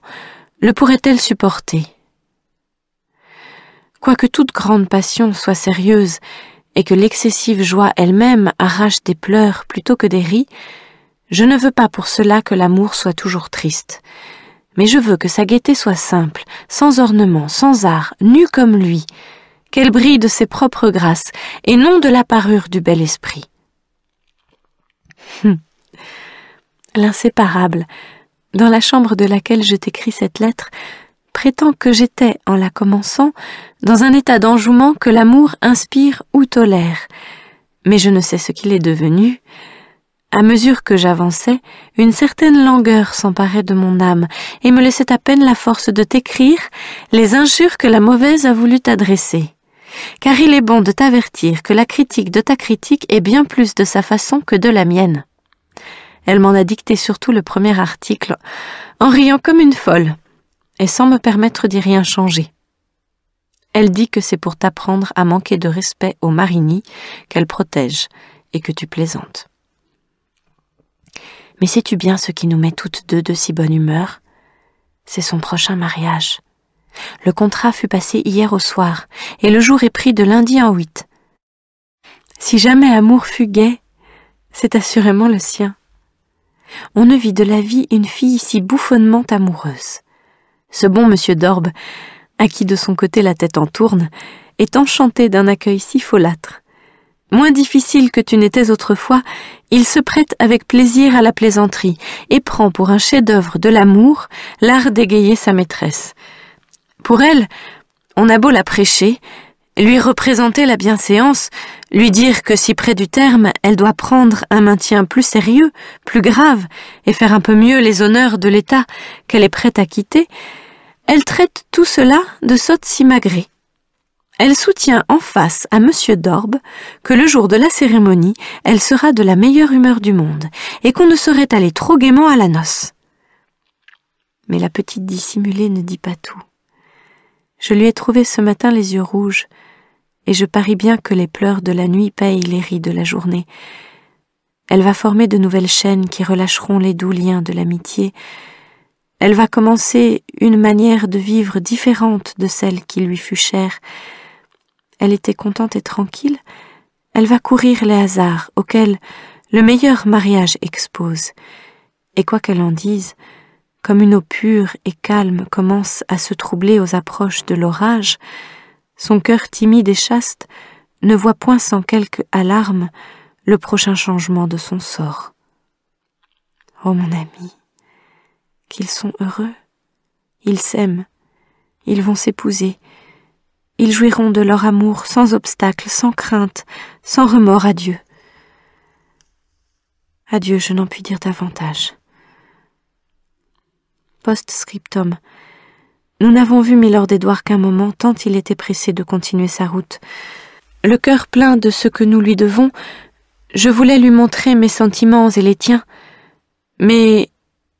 le pourrait-elle supporter Quoique toute grande passion soit sérieuse, et que l'excessive joie elle-même arrache des pleurs plutôt que des ris, je ne veux pas pour cela que l'amour soit toujours triste. Mais je veux que sa gaieté soit simple, sans ornement, sans art, nue comme lui, qu'elle brille de ses propres grâces, et non de la parure du bel esprit. Hum. L'inséparable, dans la chambre de laquelle je t'écris cette lettre, prétend que j'étais, en la commençant, dans un état d'enjouement que l'amour inspire ou tolère. Mais je ne sais ce qu'il est devenu. À mesure que j'avançais, une certaine langueur s'emparait de mon âme et me laissait à peine la force de t'écrire les injures que la mauvaise a voulu t'adresser. Car il est bon de t'avertir que la critique de ta critique est bien plus de sa façon que de la mienne. Elle m'en a dicté surtout le premier article, en riant comme une folle et sans me permettre d'y rien changer. Elle dit que c'est pour t'apprendre à manquer de respect aux Marini qu'elle protège et que tu plaisantes. Mais sais-tu bien ce qui nous met toutes deux de si bonne humeur C'est son prochain mariage. Le contrat fut passé hier au soir, et le jour est pris de lundi en huit. Si jamais amour fut gai, c'est assurément le sien. On ne vit de la vie une fille si bouffonnement amoureuse. Ce bon monsieur d'Orbe, à qui de son côté la tête en tourne, est enchanté d'un accueil si folâtre. Moins difficile que tu n'étais autrefois, il se prête avec plaisir à la plaisanterie et prend pour un chef-d'œuvre de l'amour l'art d'égayer sa maîtresse. Pour elle, on a beau la prêcher, lui représenter la bienséance, lui dire que si près du terme, elle doit prendre un maintien plus sérieux, plus grave, et faire un peu mieux les honneurs de l'État qu'elle est prête à quitter, elle traite tout cela de sotte simagrée. Elle soutient en face à M. Dorbe que le jour de la cérémonie, elle sera de la meilleure humeur du monde et qu'on ne saurait aller trop gaiement à la noce. Mais la petite dissimulée ne dit pas tout. Je lui ai trouvé ce matin les yeux rouges, et je parie bien que les pleurs de la nuit payent les ris de la journée. Elle va former de nouvelles chaînes qui relâcheront les doux liens de l'amitié, elle va commencer une manière de vivre différente de celle qui lui fut chère. Elle était contente et tranquille. Elle va courir les hasards auxquels le meilleur mariage expose. Et quoi qu'elle en dise, comme une eau pure et calme commence à se troubler aux approches de l'orage, son cœur timide et chaste ne voit point sans quelque alarme le prochain changement de son sort. Oh mon ami, qu'ils sont heureux. Ils s'aiment. Ils vont s'épouser. Ils jouiront de leur amour sans obstacle, sans crainte, sans remords à Dieu. Adieu, je n'en puis dire davantage. Post-scriptum. Nous n'avons vu Milord Edouard qu'un moment, tant il était pressé de continuer sa route. Le cœur plein de ce que nous lui devons, je voulais lui montrer mes sentiments et les tiens, mais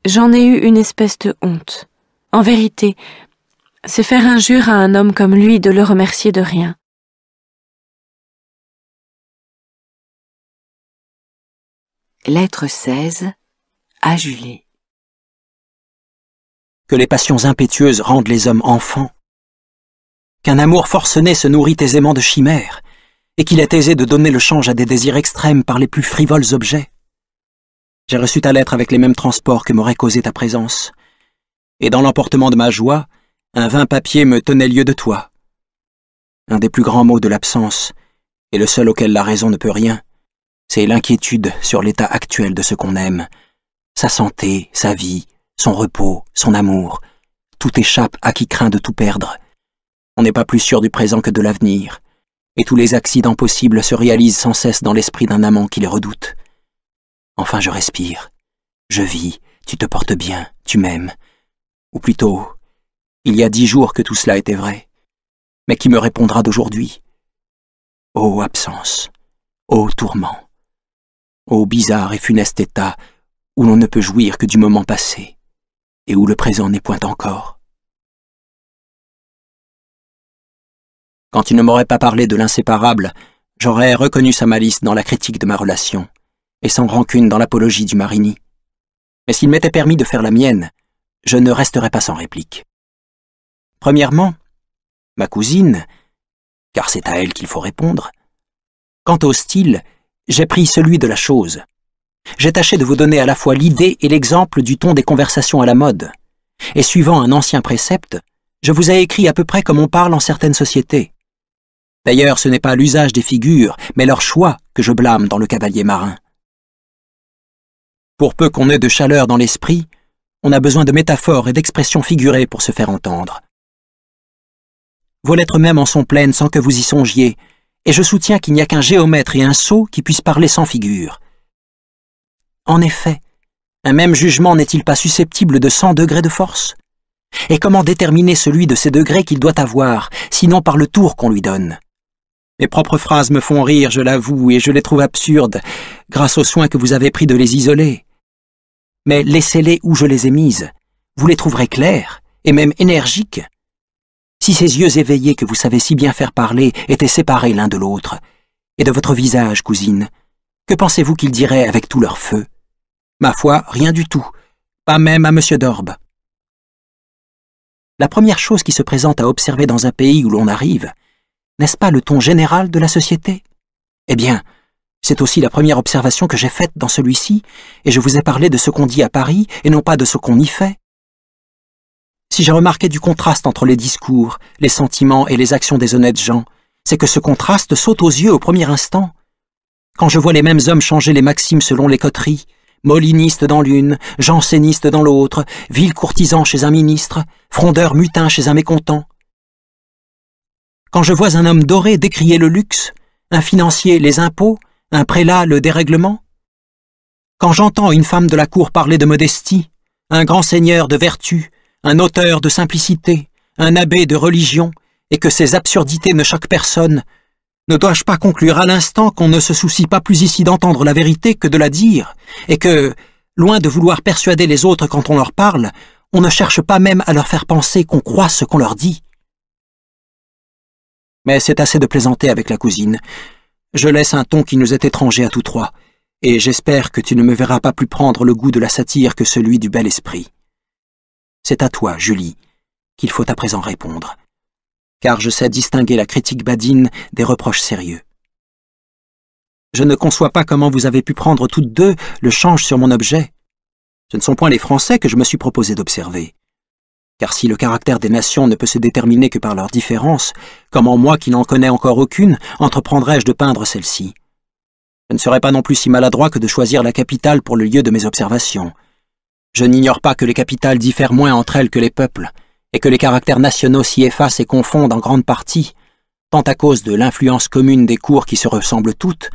J'en ai eu une espèce de honte. En vérité, c'est faire injure à un homme comme lui de le remercier de rien. Lettre 16 à Julie Que les passions impétueuses rendent les hommes enfants, qu'un amour forcené se nourrit aisément de chimères, et qu'il est aisé de donner le change à des désirs extrêmes par les plus frivoles objets. J'ai reçu ta lettre avec les mêmes transports que m'aurait causé ta présence. Et dans l'emportement de ma joie, un vain papier me tenait lieu de toi. Un des plus grands maux de l'absence, et le seul auquel la raison ne peut rien, c'est l'inquiétude sur l'état actuel de ce qu'on aime. Sa santé, sa vie, son repos, son amour, tout échappe à qui craint de tout perdre. On n'est pas plus sûr du présent que de l'avenir, et tous les accidents possibles se réalisent sans cesse dans l'esprit d'un amant qui les redoute. Enfin je respire. Je vis, tu te portes bien, tu m'aimes. Ou plutôt, il y a dix jours que tout cela était vrai. Mais qui me répondra d'aujourd'hui Ô absence, ô tourment, ô bizarre et funeste état où l'on ne peut jouir que du moment passé, et où le présent n'est point encore. Quand il ne m'aurait pas parlé de l'inséparable, j'aurais reconnu sa malice dans la critique de ma relation et sans rancune dans l'apologie du Marini. Mais s'il m'était permis de faire la mienne, je ne resterais pas sans réplique. Premièrement, ma cousine, car c'est à elle qu'il faut répondre, quant au style, j'ai pris celui de la chose. J'ai tâché de vous donner à la fois l'idée et l'exemple du ton des conversations à la mode, et suivant un ancien précepte, je vous ai écrit à peu près comme on parle en certaines sociétés. D'ailleurs, ce n'est pas l'usage des figures, mais leur choix que je blâme dans le cavalier marin. Pour peu qu'on ait de chaleur dans l'esprit, on a besoin de métaphores et d'expressions figurées pour se faire entendre. Vos lettres mêmes en sont pleines sans que vous y songiez, et je soutiens qu'il n'y a qu'un géomètre et un sot qui puissent parler sans figure. En effet, un même jugement n'est-il pas susceptible de cent degrés de force Et comment déterminer celui de ces degrés qu'il doit avoir, sinon par le tour qu'on lui donne Mes propres phrases me font rire, je l'avoue, et je les trouve absurdes, grâce aux soins que vous avez pris de les isoler mais laissez-les où je les ai mises. Vous les trouverez claires, et même énergiques. Si ces yeux éveillés que vous savez si bien faire parler étaient séparés l'un de l'autre, et de votre visage, cousine, que pensez-vous qu'ils diraient avec tout leur feu Ma foi, rien du tout, pas même à M. Dorbe. La première chose qui se présente à observer dans un pays où l'on arrive, n'est-ce pas le ton général de la société Eh bien, c'est aussi la première observation que j'ai faite dans celui-ci, et je vous ai parlé de ce qu'on dit à Paris et non pas de ce qu'on y fait. Si j'ai remarqué du contraste entre les discours, les sentiments et les actions des honnêtes gens, c'est que ce contraste saute aux yeux au premier instant. Quand je vois les mêmes hommes changer les maximes selon les coteries, moliniste dans l'une, janséniste dans l'autre, ville courtisan chez un ministre, frondeur mutin chez un mécontent. Quand je vois un homme doré décrier le luxe, un financier les impôts, un prélat le dérèglement Quand j'entends une femme de la cour parler de modestie, un grand seigneur de vertu, un auteur de simplicité, un abbé de religion, et que ces absurdités ne choquent personne, ne dois-je pas conclure à l'instant qu'on ne se soucie pas plus ici d'entendre la vérité que de la dire, et que, loin de vouloir persuader les autres quand on leur parle, on ne cherche pas même à leur faire penser qu'on croit ce qu'on leur dit Mais c'est assez de plaisanter avec la cousine je laisse un ton qui nous est étranger à tous trois, et j'espère que tu ne me verras pas plus prendre le goût de la satire que celui du bel esprit. C'est à toi, Julie, qu'il faut à présent répondre, car je sais distinguer la critique badine des reproches sérieux. Je ne conçois pas comment vous avez pu prendre toutes deux le change sur mon objet. Ce ne sont point les Français que je me suis proposé d'observer. Car si le caractère des nations ne peut se déterminer que par leurs différences, comment moi qui n'en connais encore aucune entreprendrais-je de peindre celle-ci Je ne serais pas non plus si maladroit que de choisir la capitale pour le lieu de mes observations. Je n'ignore pas que les capitales diffèrent moins entre elles que les peuples, et que les caractères nationaux s'y effacent et confondent en grande partie, tant à cause de l'influence commune des cours qui se ressemblent toutes,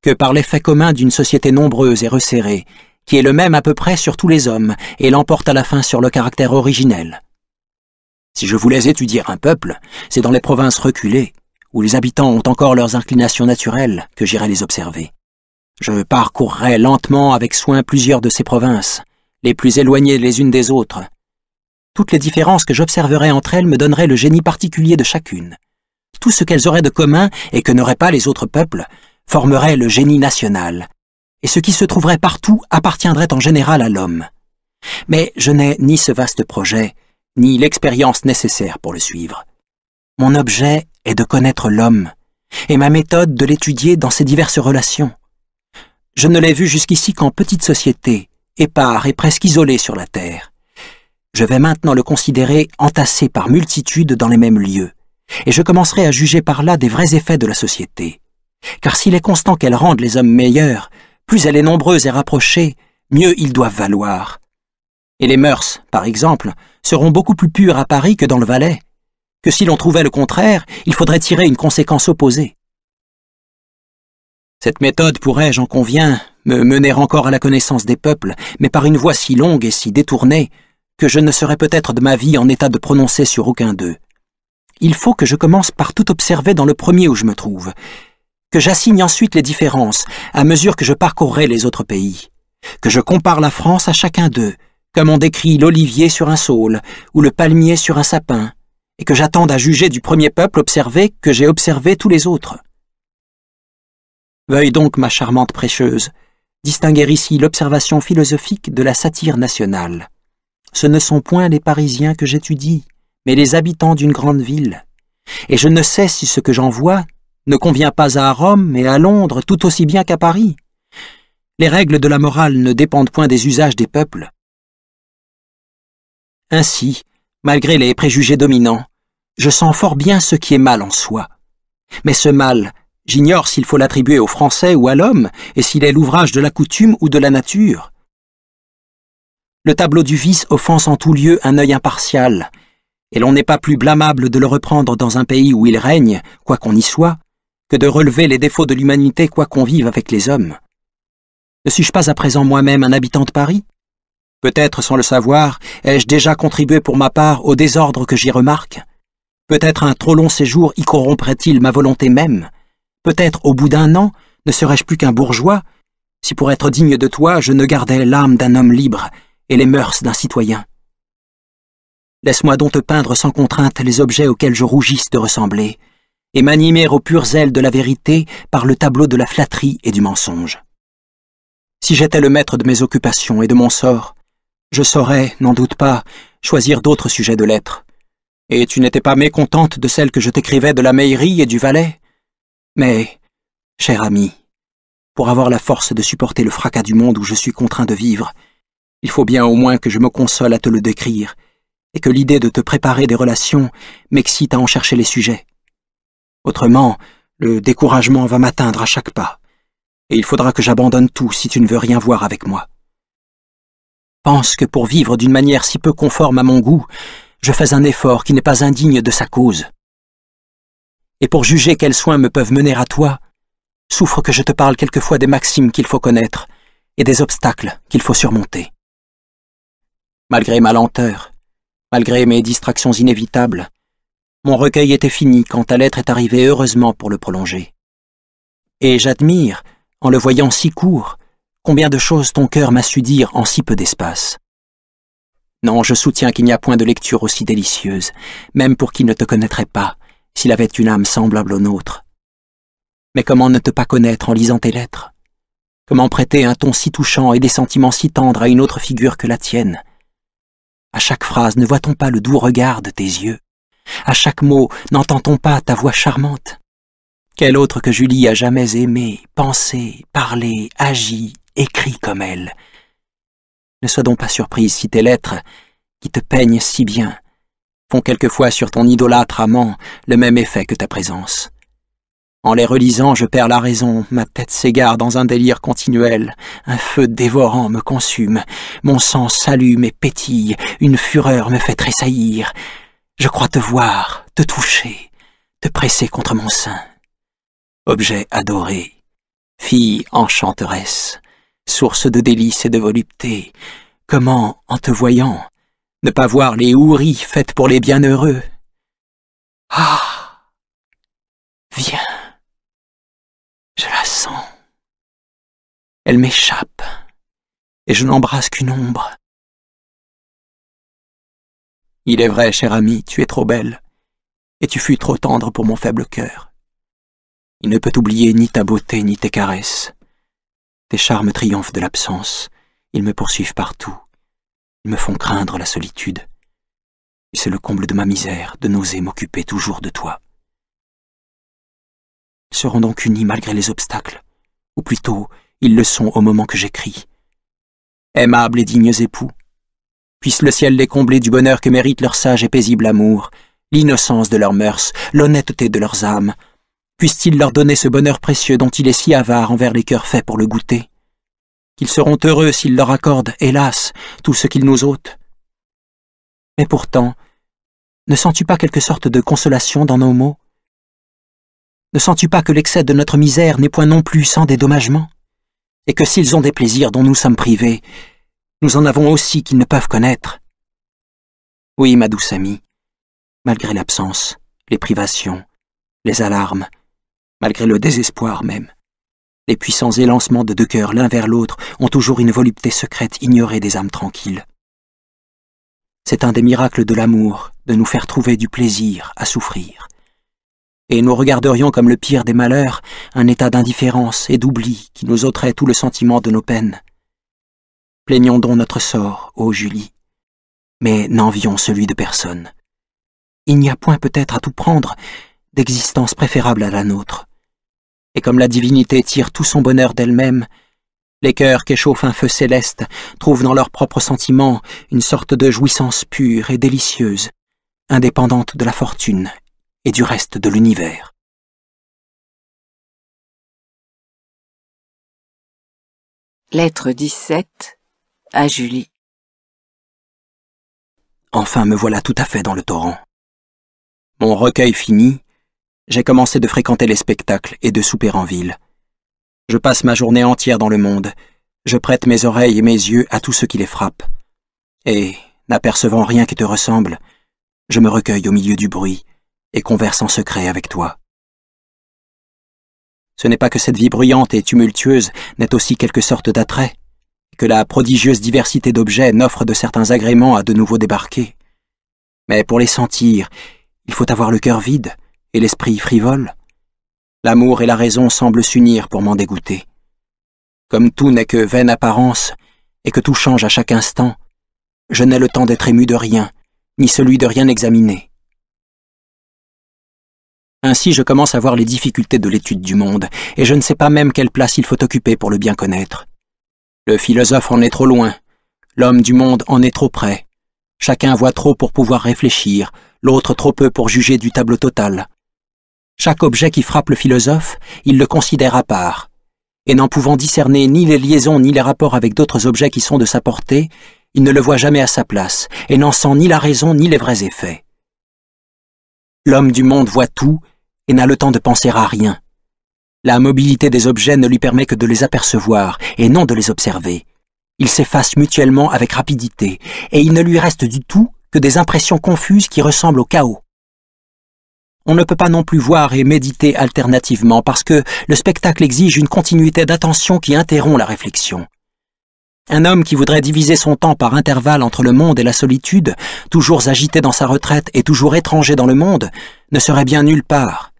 que par l'effet commun d'une société nombreuse et resserrée, qui est le même à peu près sur tous les hommes, et l'emporte à la fin sur le caractère originel. Si je voulais étudier un peuple, c'est dans les provinces reculées, où les habitants ont encore leurs inclinations naturelles, que j'irais les observer. Je parcourrais lentement avec soin plusieurs de ces provinces, les plus éloignées les unes des autres. Toutes les différences que j'observerais entre elles me donneraient le génie particulier de chacune. Tout ce qu'elles auraient de commun et que n'auraient pas les autres peuples formerait le génie national, et ce qui se trouverait partout appartiendrait en général à l'homme. Mais je n'ai ni ce vaste projet, ni l'expérience nécessaire pour le suivre. Mon objet est de connaître l'homme, et ma méthode de l'étudier dans ses diverses relations. Je ne l'ai vu jusqu'ici qu'en petite société, épars et presque isolé sur la terre. Je vais maintenant le considérer entassé par multitude dans les mêmes lieux, et je commencerai à juger par là des vrais effets de la société. Car s'il est constant qu'elle rende les hommes meilleurs, plus elle est nombreuse et rapprochée, mieux ils doivent valoir. Et les mœurs, par exemple, seront beaucoup plus purs à Paris que dans le Valais, que si l'on trouvait le contraire, il faudrait tirer une conséquence opposée. Cette méthode pourrait, j'en conviens, me mener encore à la connaissance des peuples, mais par une voie si longue et si détournée, que je ne serais peut-être de ma vie en état de prononcer sur aucun d'eux. Il faut que je commence par tout observer dans le premier où je me trouve, que j'assigne ensuite les différences à mesure que je parcourrai les autres pays, que je compare la France à chacun d'eux, comme on décrit l'olivier sur un saule ou le palmier sur un sapin, et que j'attende à juger du premier peuple observé que j'ai observé tous les autres. Veuille donc, ma charmante prêcheuse, distinguer ici l'observation philosophique de la satire nationale. Ce ne sont point les Parisiens que j'étudie, mais les habitants d'une grande ville. Et je ne sais si ce que j'en vois ne convient pas à Rome et à Londres tout aussi bien qu'à Paris. Les règles de la morale ne dépendent point des usages des peuples, ainsi, malgré les préjugés dominants, je sens fort bien ce qui est mal en soi. Mais ce mal, J'ignore s'il faut l'attribuer aux français ou à l'homme, et s'il est l'ouvrage de la coutume ou de la nature. Le tableau du vice offense en tout lieu un œil impartial, et l'on n'est pas plus blâmable de le reprendre dans un pays où il règne, quoi qu'on y soit, que de relever les défauts de l'humanité quoi qu'on vive avec les hommes. Ne suis-je pas à présent moi-même un habitant de Paris Peut-être sans le savoir, ai-je déjà contribué pour ma part au désordre que j'y remarque Peut-être un trop long séjour y corromprait-il ma volonté même Peut-être au bout d'un an, ne serais-je plus qu'un bourgeois, si pour être digne de toi je ne gardais l'âme d'un homme libre et les mœurs d'un citoyen Laisse-moi donc te peindre sans contrainte les objets auxquels je rougisse de ressembler, et m'animer aux pures ailes de la vérité par le tableau de la flatterie et du mensonge. Si j'étais le maître de mes occupations et de mon sort, je saurais, n'en doute pas, choisir d'autres sujets de lettres. Et tu n'étais pas mécontente de celle que je t'écrivais de la Meillerie et du valet Mais, cher ami, pour avoir la force de supporter le fracas du monde où je suis contraint de vivre, il faut bien au moins que je me console à te le décrire, et que l'idée de te préparer des relations m'excite à en chercher les sujets. Autrement, le découragement va m'atteindre à chaque pas, et il faudra que j'abandonne tout si tu ne veux rien voir avec moi pense que pour vivre d'une manière si peu conforme à mon goût, je fais un effort qui n'est pas indigne de sa cause. Et pour juger quels soins me peuvent mener à toi, souffre que je te parle quelquefois des maximes qu'il faut connaître et des obstacles qu'il faut surmonter. Malgré ma lenteur, malgré mes distractions inévitables, mon recueil était fini quand ta lettre est arrivée heureusement pour le prolonger. Et j'admire, en le voyant si court, Combien de choses ton cœur m'a su dire en si peu d'espace Non, je soutiens qu'il n'y a point de lecture aussi délicieuse, même pour qui ne te connaîtrait pas, s'il avait une âme semblable au nôtre. Mais comment ne te pas connaître en lisant tes lettres Comment prêter un ton si touchant et des sentiments si tendres à une autre figure que la tienne À chaque phrase, ne voit-on pas le doux regard de tes yeux À chaque mot, n'entend-on pas ta voix charmante Quel autre que Julie a jamais aimé, pensé, parlé, agi, écrit comme elle. Ne sois donc pas surprise si tes lettres, qui te peignent si bien, font quelquefois sur ton idolâtre amant le même effet que ta présence. En les relisant, je perds la raison, ma tête s'égare dans un délire continuel, un feu dévorant me consume, mon sang s'allume et pétille, une fureur me fait tressaillir. Je crois te voir, te toucher, te presser contre mon sein. Objet adoré, fille enchanteresse, source de délices et de volupté, comment, en te voyant, ne pas voir les houris faites pour les bienheureux Ah Viens Je la sens. Elle m'échappe, et je n'embrasse qu'une ombre. Il est vrai, cher ami, tu es trop belle, et tu fus trop tendre pour mon faible cœur. Il ne peut oublier ni ta beauté ni tes caresses. Tes charmes triomphent de l'absence, ils me poursuivent partout, ils me font craindre la solitude. Et c'est le comble de ma misère de n'oser m'occuper toujours de toi. Ils seront donc unis malgré les obstacles, ou plutôt ils le sont au moment que j'écris. Aimables et dignes époux, puisse le ciel les combler du bonheur que mérite leur sage et paisible amour, l'innocence de leurs mœurs, l'honnêteté de leurs âmes, puisse-t-il leur donner ce bonheur précieux dont il est si avare envers les cœurs faits pour le goûter, qu'ils seront heureux s'il leur accorde, hélas, tout ce qu'ils nous ôtent Mais pourtant, ne sens-tu pas quelque sorte de consolation dans nos mots Ne sens-tu pas que l'excès de notre misère n'est point non plus sans dédommagement Et que s'ils ont des plaisirs dont nous sommes privés, nous en avons aussi qu'ils ne peuvent connaître Oui, ma douce amie, malgré l'absence, les privations, les alarmes, malgré le désespoir même. Les puissants élancements de deux cœurs l'un vers l'autre ont toujours une volupté secrète ignorée des âmes tranquilles. C'est un des miracles de l'amour de nous faire trouver du plaisir à souffrir. Et nous regarderions comme le pire des malheurs un état d'indifférence et d'oubli qui nous ôterait tout le sentiment de nos peines. Plaignons donc notre sort, ô Julie, mais n'envions celui de personne. Il n'y a point peut-être à tout prendre, d'existence préférable à la nôtre. Et comme la divinité tire tout son bonheur d'elle-même, les cœurs qu'échauffe un feu céleste trouvent dans leurs propres sentiments une sorte de jouissance pure et délicieuse, indépendante de la fortune et du reste de l'univers. Lettre 17 à Julie. Enfin me voilà tout à fait dans le torrent. Mon recueil fini, j'ai commencé de fréquenter les spectacles et de souper en ville. Je passe ma journée entière dans le monde, je prête mes oreilles et mes yeux à tout ce qui les frappe. Et, n'apercevant rien qui te ressemble, je me recueille au milieu du bruit et converse en secret avec toi. Ce n'est pas que cette vie bruyante et tumultueuse n'ait aussi quelque sorte d'attrait, que la prodigieuse diversité d'objets n'offre de certains agréments à de nouveaux débarqués. Mais pour les sentir, il faut avoir le cœur vide, et l'esprit frivole. L'amour et la raison semblent s'unir pour m'en dégoûter. Comme tout n'est que vaine apparence, et que tout change à chaque instant, je n'ai le temps d'être ému de rien, ni celui de rien examiner. Ainsi je commence à voir les difficultés de l'étude du monde, et je ne sais pas même quelle place il faut occuper pour le bien connaître. Le philosophe en est trop loin, l'homme du monde en est trop près. Chacun voit trop pour pouvoir réfléchir, l'autre trop peu pour juger du tableau total. Chaque objet qui frappe le philosophe, il le considère à part, et n'en pouvant discerner ni les liaisons ni les rapports avec d'autres objets qui sont de sa portée, il ne le voit jamais à sa place, et n'en sent ni la raison ni les vrais effets. L'homme du monde voit tout, et n'a le temps de penser à rien. La mobilité des objets ne lui permet que de les apercevoir, et non de les observer. Ils s'effacent mutuellement avec rapidité, et il ne lui reste du tout que des impressions confuses qui ressemblent au chaos. On ne peut pas non plus voir et méditer alternativement parce que le spectacle exige une continuité d'attention qui interrompt la réflexion. Un homme qui voudrait diviser son temps par intervalle entre le monde et la solitude, toujours agité dans sa retraite et toujours étranger dans le monde, ne serait bien nulle part.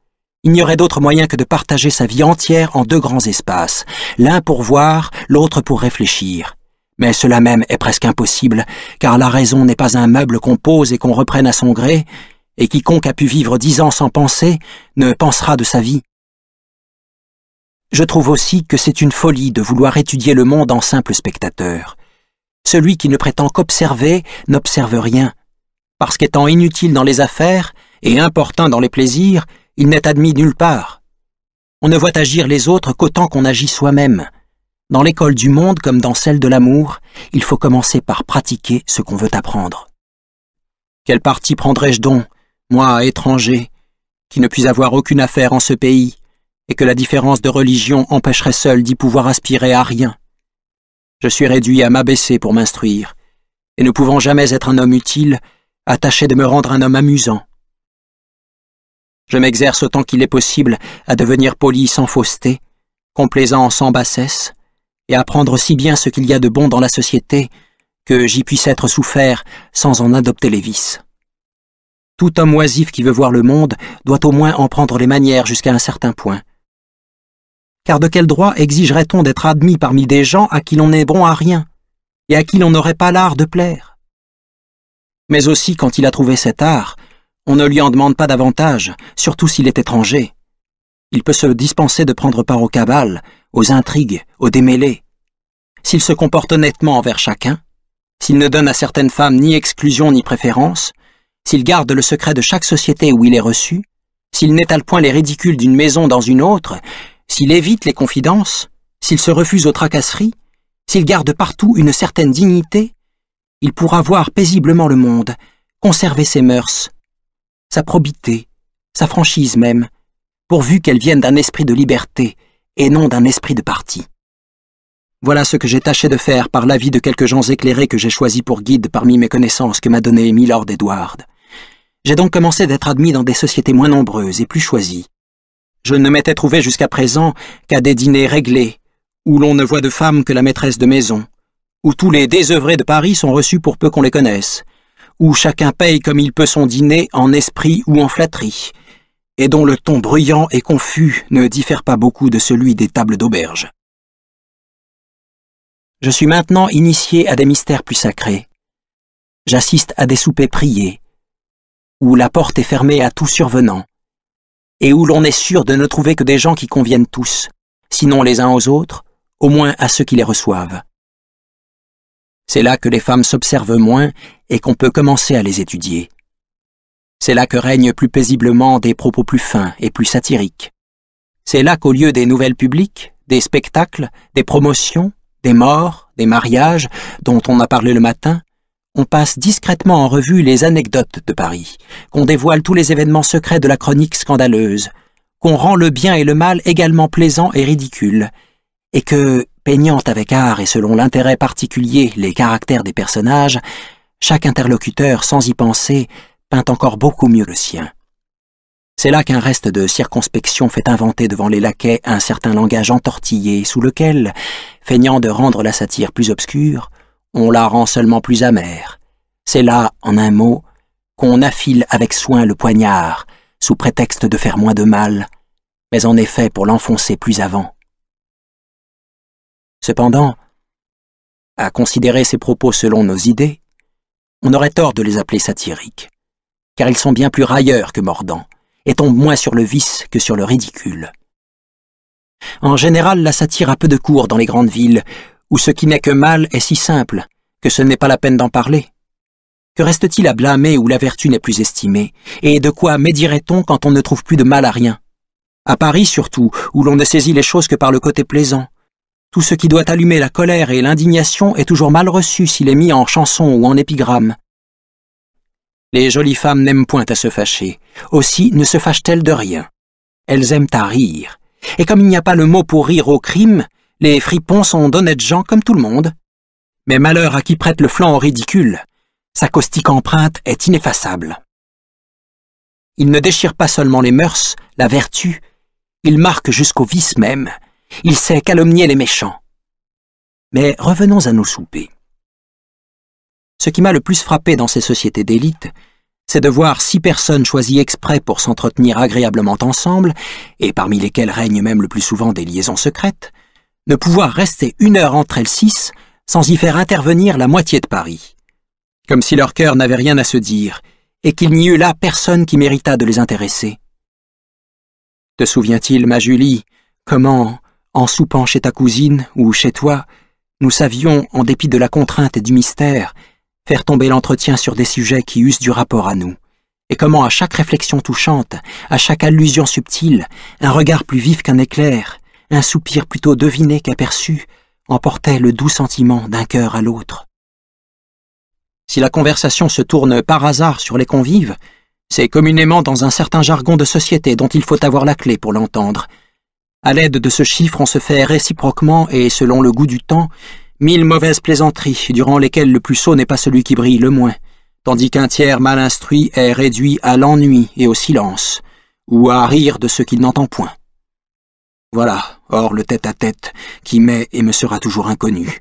Il n'y aurait d'autre moyen que de partager sa vie entière en deux grands espaces, l'un pour voir, l'autre pour réfléchir. Mais cela même est presque impossible, car la raison n'est pas un meuble qu'on pose et qu'on reprenne à son gré, et quiconque a pu vivre dix ans sans penser ne pensera de sa vie. Je trouve aussi que c'est une folie de vouloir étudier le monde en simple spectateur. Celui qui ne prétend qu'observer n'observe rien, parce qu'étant inutile dans les affaires et importun dans les plaisirs, il n'est admis nulle part. On ne voit agir les autres qu'autant qu'on agit soi-même. Dans l'école du monde comme dans celle de l'amour, il faut commencer par pratiquer ce qu'on veut apprendre. Quelle partie prendrais-je donc moi, étranger, qui ne puis avoir aucune affaire en ce pays, et que la différence de religion empêcherait seule d'y pouvoir aspirer à rien. Je suis réduit à m'abaisser pour m'instruire, et ne pouvant jamais être un homme utile, à tâcher de me rendre un homme amusant. Je m'exerce autant qu'il est possible à devenir poli sans fausseté, complaisant sans bassesse, et à prendre si bien ce qu'il y a de bon dans la société que j'y puisse être souffert sans en adopter les vices. Tout homme oisif qui veut voir le monde doit au moins en prendre les manières jusqu'à un certain point. Car de quel droit exigerait-on d'être admis parmi des gens à qui l'on n'est bon à rien et à qui l'on n'aurait pas l'art de plaire Mais aussi, quand il a trouvé cet art, on ne lui en demande pas davantage, surtout s'il est étranger. Il peut se dispenser de prendre part aux cabales, aux intrigues, aux démêlés. S'il se comporte honnêtement envers chacun, s'il ne donne à certaines femmes ni exclusion ni préférence, s'il garde le secret de chaque société où il est reçu, s'il n'étale point les ridicules d'une maison dans une autre, s'il évite les confidences, s'il se refuse aux tracasseries, s'il garde partout une certaine dignité, il pourra voir paisiblement le monde, conserver ses mœurs, sa probité, sa franchise même, pourvu qu'elles viennent d'un esprit de liberté et non d'un esprit de parti. Voilà ce que j'ai tâché de faire par l'avis de quelques gens éclairés que j'ai choisis pour guide parmi mes connaissances que m'a donné Milord Edward. J'ai donc commencé d'être admis dans des sociétés moins nombreuses et plus choisies. Je ne m'étais trouvé jusqu'à présent qu'à des dîners réglés, où l'on ne voit de femme que la maîtresse de maison, où tous les désœuvrés de Paris sont reçus pour peu qu'on les connaisse, où chacun paye comme il peut son dîner en esprit ou en flatterie, et dont le ton bruyant et confus ne diffère pas beaucoup de celui des tables d'auberge. Je suis maintenant initié à des mystères plus sacrés. J'assiste à des soupers priés, où la porte est fermée à tout survenant, et où l'on est sûr de ne trouver que des gens qui conviennent tous, sinon les uns aux autres, au moins à ceux qui les reçoivent. C'est là que les femmes s'observent moins et qu'on peut commencer à les étudier. C'est là que règnent plus paisiblement des propos plus fins et plus satiriques. C'est là qu'au lieu des nouvelles publiques, des spectacles, des promotions, des morts, des mariages, dont on a parlé le matin, on passe discrètement en revue les anecdotes de Paris, qu'on dévoile tous les événements secrets de la chronique scandaleuse, qu'on rend le bien et le mal également plaisants et ridicules, et que, peignant avec art et selon l'intérêt particulier les caractères des personnages, chaque interlocuteur, sans y penser, peint encore beaucoup mieux le sien. C'est là qu'un reste de circonspection fait inventer devant les laquais un certain langage entortillé sous lequel, feignant de rendre la satire plus obscure, on la rend seulement plus amère. C'est là, en un mot, qu'on affile avec soin le poignard, sous prétexte de faire moins de mal, mais en effet pour l'enfoncer plus avant. Cependant, à considérer ces propos selon nos idées, on aurait tort de les appeler satiriques, car ils sont bien plus railleurs que mordants, et tombent moins sur le vice que sur le ridicule. En général, la satire a peu de cours dans les grandes villes, où ce qui n'est que mal est si simple que ce n'est pas la peine d'en parler Que reste-t-il à blâmer où la vertu n'est plus estimée Et de quoi médirait-on quand on ne trouve plus de mal à rien À Paris surtout, où l'on ne saisit les choses que par le côté plaisant. Tout ce qui doit allumer la colère et l'indignation est toujours mal reçu s'il est mis en chanson ou en épigramme. Les jolies femmes n'aiment point à se fâcher, aussi ne se fâchent-elles de rien. Elles aiment à rire, et comme il n'y a pas le mot pour rire au crime, les fripons sont d'honnêtes gens comme tout le monde. Mais malheur à qui prête le flanc au ridicule, sa caustique empreinte est ineffaçable. Il ne déchire pas seulement les mœurs, la vertu, il marque jusqu'au vice même, il sait calomnier les méchants. Mais revenons à nos soupers. Ce qui m'a le plus frappé dans ces sociétés d'élite, c'est de voir six personnes choisies exprès pour s'entretenir agréablement ensemble, et parmi lesquelles règnent même le plus souvent des liaisons secrètes, ne pouvoir rester une heure entre elles six sans y faire intervenir la moitié de Paris. Comme si leur cœur n'avait rien à se dire, et qu'il n'y eût là personne qui méritât de les intéresser. Te souvient-il, ma Julie, comment, en soupant chez ta cousine ou chez toi, nous savions, en dépit de la contrainte et du mystère, faire tomber l'entretien sur des sujets qui eussent du rapport à nous, et comment à chaque réflexion touchante, à chaque allusion subtile, un regard plus vif qu'un éclair, un soupir plutôt deviné qu'aperçu, emportait le doux sentiment d'un cœur à l'autre. Si la conversation se tourne par hasard sur les convives, c'est communément dans un certain jargon de société dont il faut avoir la clé pour l'entendre. À l'aide de ce chiffre, on se fait réciproquement et selon le goût du temps, mille mauvaises plaisanteries, durant lesquelles le plus sot n'est pas celui qui brille le moins, tandis qu'un tiers mal instruit est réduit à l'ennui et au silence, ou à rire de ce qu'il n'entend point. Voilà, Or, le tête-à-tête, qui m'est et me sera toujours inconnu,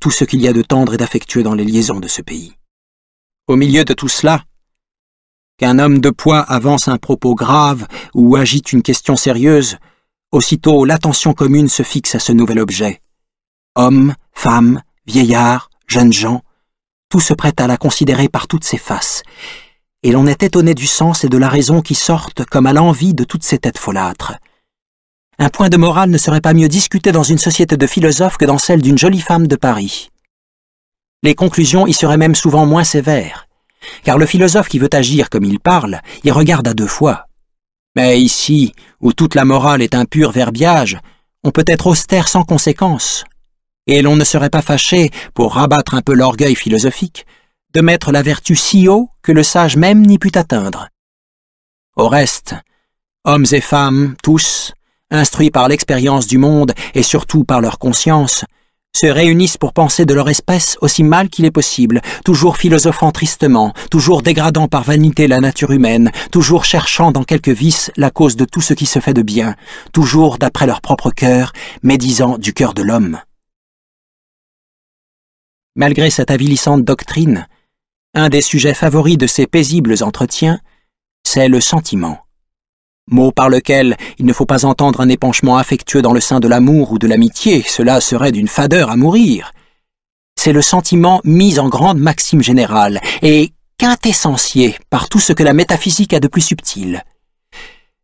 tout ce qu'il y a de tendre et d'affectueux dans les liaisons de ce pays. Au milieu de tout cela, qu'un homme de poids avance un propos grave ou agite une question sérieuse, aussitôt l'attention commune se fixe à ce nouvel objet. Hommes, femmes, vieillards, jeunes gens, tout se prête à la considérer par toutes ses faces, et l'on est étonné du sens et de la raison qui sortent comme à l'envie de toutes ces têtes folâtres. Un point de morale ne serait pas mieux discuté dans une société de philosophes que dans celle d'une jolie femme de Paris. Les conclusions y seraient même souvent moins sévères, car le philosophe qui veut agir comme il parle y regarde à deux fois. Mais ici, où toute la morale est un pur verbiage, on peut être austère sans conséquence, et l'on ne serait pas fâché, pour rabattre un peu l'orgueil philosophique, de mettre la vertu si haut que le sage même n'y put atteindre. Au reste, hommes et femmes, tous, instruits par l'expérience du monde et surtout par leur conscience, se réunissent pour penser de leur espèce aussi mal qu'il est possible, toujours philosophant tristement, toujours dégradant par vanité la nature humaine, toujours cherchant dans quelques vices la cause de tout ce qui se fait de bien, toujours d'après leur propre cœur, médisant du cœur de l'homme. Malgré cette avilissante doctrine, un des sujets favoris de ces paisibles entretiens, c'est le sentiment mot par lequel il ne faut pas entendre un épanchement affectueux dans le sein de l'amour ou de l'amitié, cela serait d'une fadeur à mourir. C'est le sentiment mis en grande maxime générale et quintessentiel par tout ce que la métaphysique a de plus subtil.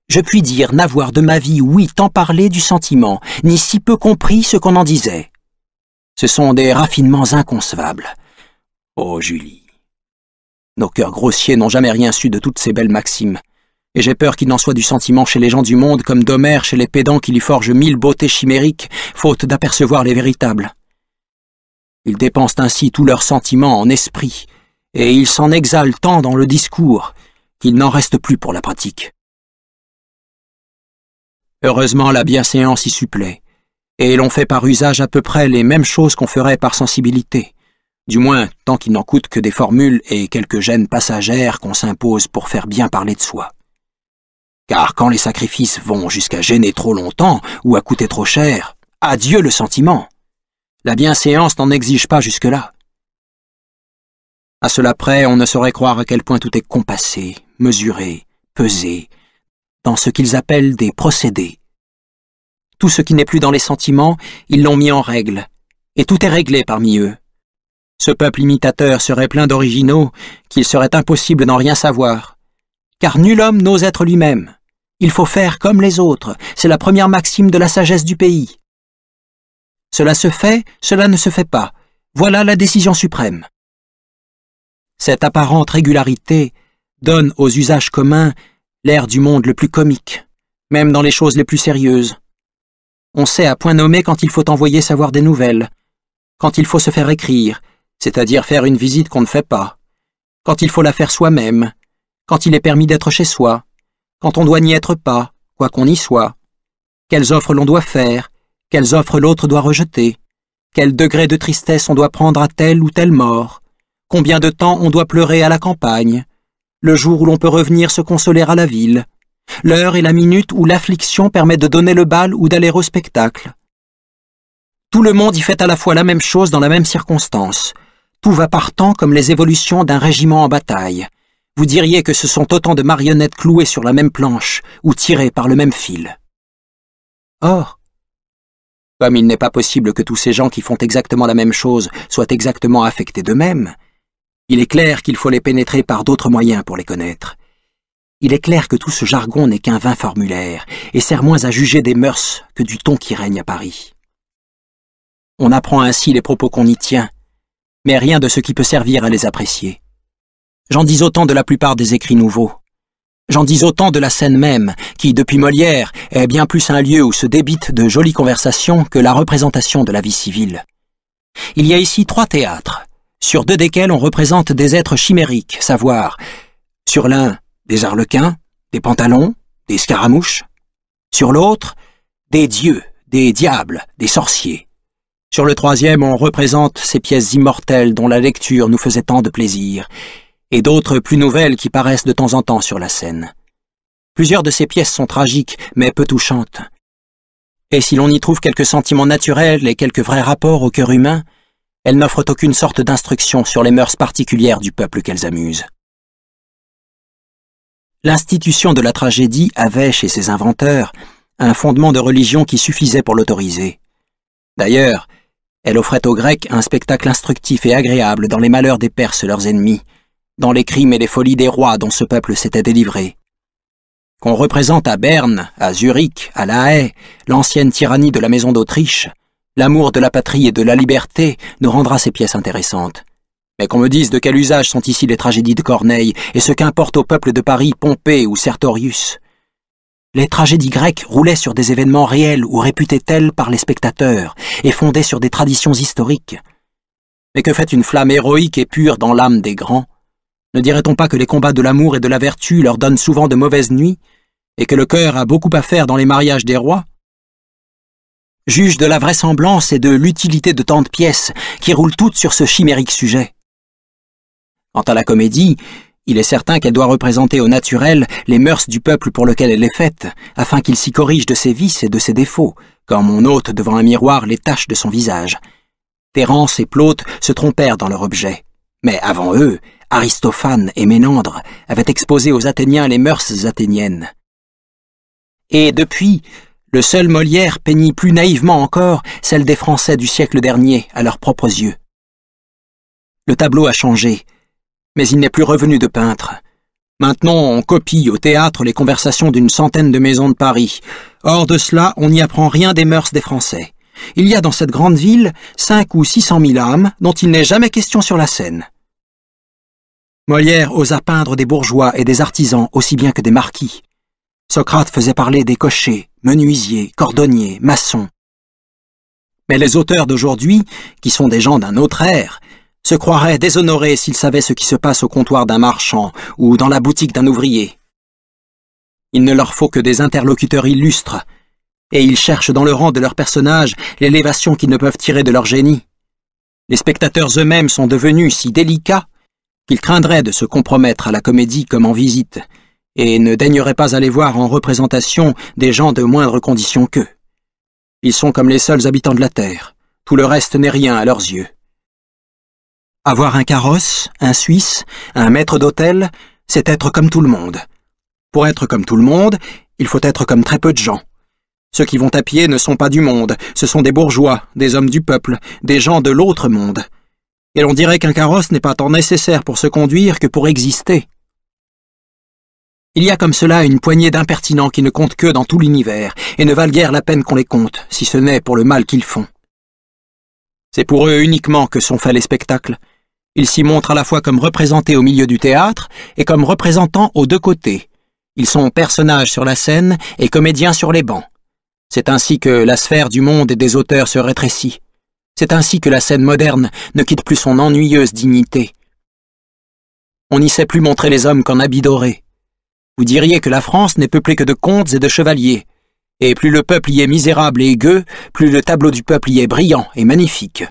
Je puis dire n'avoir de ma vie oui tant parlé du sentiment, ni si peu compris ce qu'on en disait. Ce sont des raffinements inconcevables. Oh, Julie. Nos cœurs grossiers n'ont jamais rien su de toutes ces belles maximes et j'ai peur qu'il n'en soit du sentiment chez les gens du monde comme d'Homère chez les pédants qui lui forgent mille beautés chimériques, faute d'apercevoir les véritables. Ils dépensent ainsi tous leurs sentiments en esprit, et ils s'en exhalent tant dans le discours qu'il n'en reste plus pour la pratique. Heureusement, la bienséance y supplée, et l'on fait par usage à peu près les mêmes choses qu'on ferait par sensibilité, du moins tant qu'il n'en coûte que des formules et quelques gènes passagères qu'on s'impose pour faire bien parler de soi. Car quand les sacrifices vont jusqu'à gêner trop longtemps ou à coûter trop cher, adieu le sentiment. La bienséance n'en exige pas jusque-là. À cela près, on ne saurait croire à quel point tout est compassé, mesuré, pesé, dans ce qu'ils appellent des procédés. Tout ce qui n'est plus dans les sentiments, ils l'ont mis en règle, et tout est réglé parmi eux. Ce peuple imitateur serait plein d'originaux qu'il serait impossible d'en rien savoir car nul homme n'ose être lui-même. Il faut faire comme les autres, c'est la première maxime de la sagesse du pays. Cela se fait, cela ne se fait pas, voilà la décision suprême. Cette apparente régularité donne aux usages communs l'air du monde le plus comique, même dans les choses les plus sérieuses. On sait à point nommé quand il faut envoyer savoir des nouvelles, quand il faut se faire écrire, c'est-à-dire faire une visite qu'on ne fait pas, quand il faut la faire soi-même, quand il est permis d'être chez soi, quand on doit n'y être pas, quoi qu'on y soit, quelles offres l'on doit faire, quelles offres l'autre doit rejeter, quel degré de tristesse on doit prendre à telle ou telle mort, combien de temps on doit pleurer à la campagne, le jour où l'on peut revenir se consoler à la ville, l'heure et la minute où l'affliction permet de donner le bal ou d'aller au spectacle. Tout le monde y fait à la fois la même chose dans la même circonstance. Tout va partant comme les évolutions d'un régiment en bataille vous diriez que ce sont autant de marionnettes clouées sur la même planche ou tirées par le même fil. Or, comme il n'est pas possible que tous ces gens qui font exactement la même chose soient exactement affectés d'eux-mêmes, il est clair qu'il faut les pénétrer par d'autres moyens pour les connaître. Il est clair que tout ce jargon n'est qu'un vain formulaire et sert moins à juger des mœurs que du ton qui règne à Paris. On apprend ainsi les propos qu'on y tient, mais rien de ce qui peut servir à les apprécier. J'en dis autant de la plupart des écrits nouveaux. J'en dis autant de la scène même, qui, depuis Molière, est bien plus un lieu où se débitent de jolies conversations que la représentation de la vie civile. Il y a ici trois théâtres, sur deux desquels on représente des êtres chimériques, savoir, sur l'un, des arlequins, des pantalons, des scaramouches, sur l'autre, des dieux, des diables, des sorciers. Sur le troisième, on représente ces pièces immortelles dont la lecture nous faisait tant de plaisir, et d'autres plus nouvelles qui paraissent de temps en temps sur la scène. Plusieurs de ces pièces sont tragiques, mais peu touchantes. Et si l'on y trouve quelques sentiments naturels et quelques vrais rapports au cœur humain, elles n'offrent aucune sorte d'instruction sur les mœurs particulières du peuple qu'elles amusent. L'institution de la tragédie avait, chez ses inventeurs, un fondement de religion qui suffisait pour l'autoriser. D'ailleurs, elle offrait aux Grecs un spectacle instructif et agréable dans les malheurs des Perses leurs ennemis, dans les crimes et les folies des rois dont ce peuple s'était délivré. Qu'on représente à Berne, à Zurich, à La Haye, l'ancienne tyrannie de la maison d'Autriche, l'amour de la patrie et de la liberté nous rendra ces pièces intéressantes. Mais qu'on me dise de quel usage sont ici les tragédies de Corneille et ce qu'importe au peuple de Paris Pompée ou Sertorius. Les tragédies grecques roulaient sur des événements réels ou réputés tels par les spectateurs et fondaient sur des traditions historiques. Mais que fait une flamme héroïque et pure dans l'âme des grands ne dirait-on pas que les combats de l'amour et de la vertu leur donnent souvent de mauvaises nuits, et que le cœur a beaucoup à faire dans les mariages des rois Juge de la vraisemblance et de l'utilité de tant de pièces qui roulent toutes sur ce chimérique sujet. Quant à la comédie, il est certain qu'elle doit représenter au naturel les mœurs du peuple pour lequel elle est faite, afin qu'il s'y corrige de ses vices et de ses défauts, comme on ôte devant un miroir les taches de son visage. Terence et Plaute se trompèrent dans leur objet, mais avant eux, Aristophane et Ménandre avaient exposé aux Athéniens les mœurs athéniennes. Et depuis, le seul Molière peignit plus naïvement encore celle des Français du siècle dernier à leurs propres yeux. Le tableau a changé, mais il n'est plus revenu de peintre. Maintenant, on copie au théâtre les conversations d'une centaine de maisons de Paris. Hors de cela, on n'y apprend rien des mœurs des Français. Il y a dans cette grande ville cinq ou six cent mille âmes dont il n'est jamais question sur la scène. Molière osa peindre des bourgeois et des artisans aussi bien que des marquis. Socrate faisait parler des cochers, menuisiers, cordonniers, maçons. Mais les auteurs d'aujourd'hui, qui sont des gens d'un autre air, se croiraient déshonorés s'ils savaient ce qui se passe au comptoir d'un marchand ou dans la boutique d'un ouvrier. Il ne leur faut que des interlocuteurs illustres, et ils cherchent dans le rang de leurs personnages l'élévation qu'ils ne peuvent tirer de leur génie. Les spectateurs eux-mêmes sont devenus si délicats qu'ils craindraient de se compromettre à la comédie comme en visite, et ne daigneraient pas aller voir en représentation des gens de moindre condition qu'eux. Ils sont comme les seuls habitants de la Terre, tout le reste n'est rien à leurs yeux. Avoir un carrosse, un Suisse, un maître d'hôtel, c'est être comme tout le monde. Pour être comme tout le monde, il faut être comme très peu de gens. Ceux qui vont à pied ne sont pas du monde, ce sont des bourgeois, des hommes du peuple, des gens de l'autre monde et l'on dirait qu'un carrosse n'est pas tant nécessaire pour se conduire que pour exister. Il y a comme cela une poignée d'impertinents qui ne comptent que dans tout l'univers, et ne valent guère la peine qu'on les compte, si ce n'est pour le mal qu'ils font. C'est pour eux uniquement que sont faits les spectacles. Ils s'y montrent à la fois comme représentés au milieu du théâtre et comme représentants aux deux côtés. Ils sont personnages sur la scène et comédiens sur les bancs. C'est ainsi que la sphère du monde et des auteurs se rétrécit. C'est ainsi que la scène moderne ne quitte plus son ennuyeuse dignité. On n'y sait plus montrer les hommes qu'en habits dorés. Vous diriez que la France n'est peuplée que de comtes et de chevaliers. Et plus le peuple y est misérable et gueux, plus le tableau du peuple y est brillant et magnifique.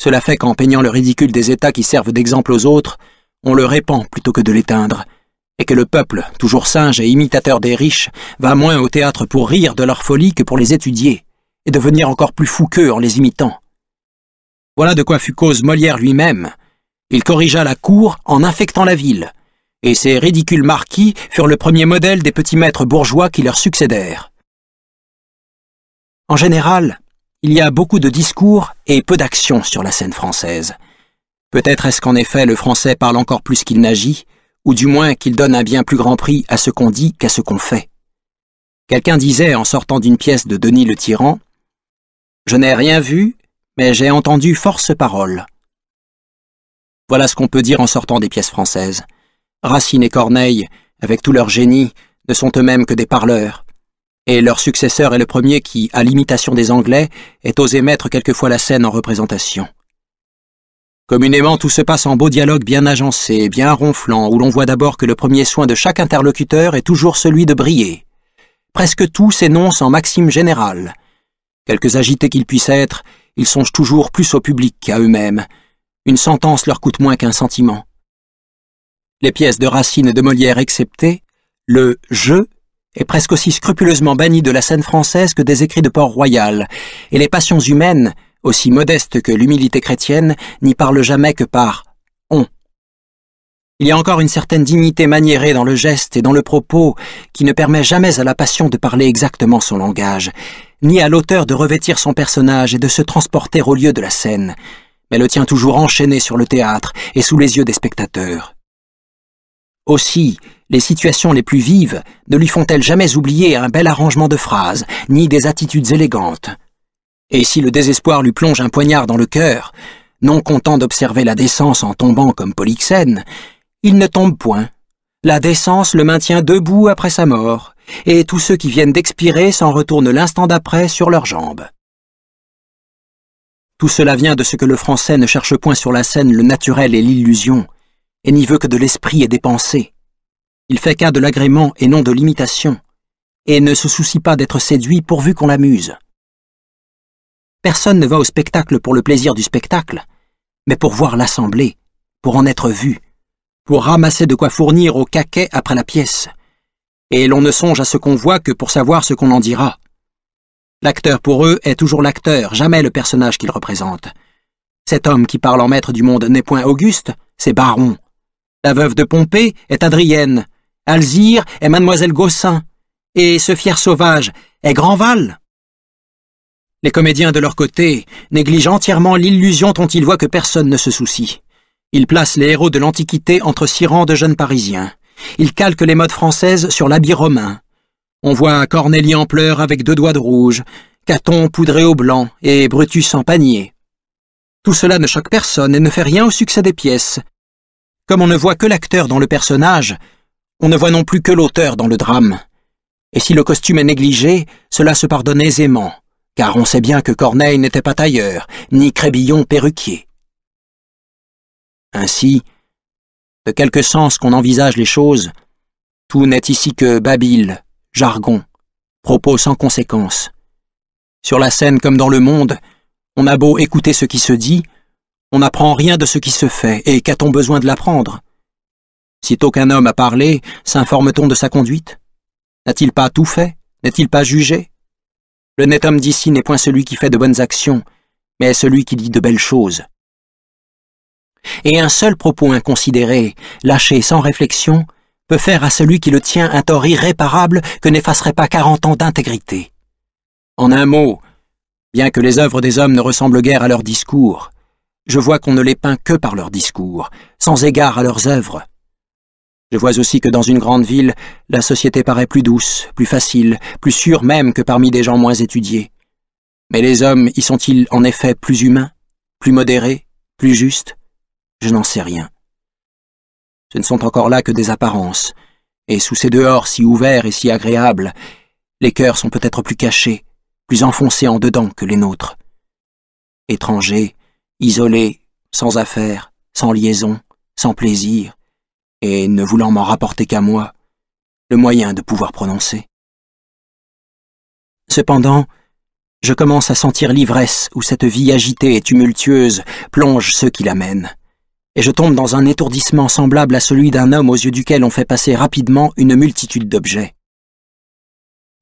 Cela fait qu'en peignant le ridicule des États qui servent d'exemple aux autres, on le répand plutôt que de l'éteindre, et que le peuple, toujours singe et imitateur des riches, va moins au théâtre pour rire de leur folie que pour les étudier, et devenir encore plus fou qu'eux en les imitant. Voilà de quoi fut cause Molière lui-même. Il corrigea la cour en infectant la ville, et ces ridicules marquis furent le premier modèle des petits maîtres bourgeois qui leur succédèrent. En général, il y a beaucoup de discours et peu d'actions sur la scène française. Peut-être est-ce qu'en effet le français parle encore plus qu'il n'agit, ou du moins qu'il donne un bien plus grand prix à ce qu'on dit qu'à ce qu'on fait. Quelqu'un disait en sortant d'une pièce de Denis le Tyran « Je n'ai rien vu, mais j'ai entendu force paroles. Voilà ce qu'on peut dire en sortant des pièces françaises. Racine et Corneille, avec tout leur génie, ne sont eux-mêmes que des parleurs. Et leur successeur est le premier qui, à l'imitation des Anglais, est osé mettre quelquefois la scène en représentation. Communément, tout se passe en beaux dialogues bien agencés, bien ronflants, où l'on voit d'abord que le premier soin de chaque interlocuteur est toujours celui de briller. Presque tout s'énonce en maxime générale. Quelques agités qu'ils puissent être, ils songent toujours plus au public qu'à eux-mêmes. Une sentence leur coûte moins qu'un sentiment. Les pièces de Racine et de Molière exceptées, le « je » est presque aussi scrupuleusement banni de la scène française que des écrits de Port-Royal, et les passions humaines, aussi modestes que l'humilité chrétienne, n'y parlent jamais que par « on ». Il y a encore une certaine dignité maniérée dans le geste et dans le propos qui ne permet jamais à la passion de parler exactement son langage, ni à l'auteur de revêtir son personnage et de se transporter au lieu de la scène, mais le tient toujours enchaîné sur le théâtre et sous les yeux des spectateurs. Aussi, les situations les plus vives ne lui font-elles jamais oublier un bel arrangement de phrases, ni des attitudes élégantes. Et si le désespoir lui plonge un poignard dans le cœur, non content d'observer la décence en tombant comme Polyxène, il ne tombe point. La décence le maintient debout après sa mort, et tous ceux qui viennent d'expirer s'en retournent l'instant d'après sur leurs jambes. Tout cela vient de ce que le français ne cherche point sur la scène le naturel et l'illusion, et n'y veut que de l'esprit et des pensées. Il fait cas de l'agrément et non de l'imitation, et ne se soucie pas d'être séduit pourvu qu'on l'amuse. Personne ne va au spectacle pour le plaisir du spectacle, mais pour voir l'assemblée, pour en être vu, pour ramasser de quoi fournir au caquet après la pièce et l'on ne songe à ce qu'on voit que pour savoir ce qu'on en dira. L'acteur pour eux est toujours l'acteur, jamais le personnage qu'il représente. Cet homme qui parle en maître du monde n'est point Auguste, c'est Baron. La veuve de Pompée est Adrienne, Alzire est Mademoiselle Gossin, et ce fier sauvage est Grandval. Les comédiens de leur côté négligent entièrement l'illusion dont ils voient que personne ne se soucie. Ils placent les héros de l'Antiquité entre six rangs de jeunes Parisiens. Il calque les modes françaises sur l'habit romain. On voit Cornélie en pleurs avec deux doigts de rouge, Caton poudré au blanc et Brutus en panier. Tout cela ne choque personne et ne fait rien au succès des pièces. Comme on ne voit que l'acteur dans le personnage, on ne voit non plus que l'auteur dans le drame. Et si le costume est négligé, cela se pardonne aisément, car on sait bien que Corneille n'était pas tailleur, ni Crébillon perruquier. Ainsi, quelque sens qu'on envisage les choses, tout n'est ici que babile, jargon, propos sans conséquence. Sur la scène comme dans le monde, on a beau écouter ce qui se dit, on n'apprend rien de ce qui se fait, et qu'a-t-on besoin de l'apprendre Si qu'un homme a parlé, s'informe-t-on de sa conduite N'a-t-il pas tout fait N'est-il pas jugé Le net homme d'ici n'est point celui qui fait de bonnes actions, mais celui qui dit de belles choses et un seul propos inconsidéré, lâché sans réflexion, peut faire à celui qui le tient un tort irréparable que n'effacerait pas quarante ans d'intégrité. En un mot, bien que les œuvres des hommes ne ressemblent guère à leurs discours, je vois qu'on ne les peint que par leurs discours, sans égard à leurs œuvres. Je vois aussi que dans une grande ville, la société paraît plus douce, plus facile, plus sûre même que parmi des gens moins étudiés. Mais les hommes y sont-ils en effet plus humains, plus modérés, plus justes je n'en sais rien. Ce ne sont encore là que des apparences, et sous ces dehors si ouverts et si agréables, les cœurs sont peut-être plus cachés, plus enfoncés en dedans que les nôtres. Étrangers, isolés, sans affaires, sans liaison, sans plaisir, et ne voulant m'en rapporter qu'à moi, le moyen de pouvoir prononcer. Cependant, je commence à sentir l'ivresse où cette vie agitée et tumultueuse plonge ceux qui la mènent et je tombe dans un étourdissement semblable à celui d'un homme aux yeux duquel on fait passer rapidement une multitude d'objets.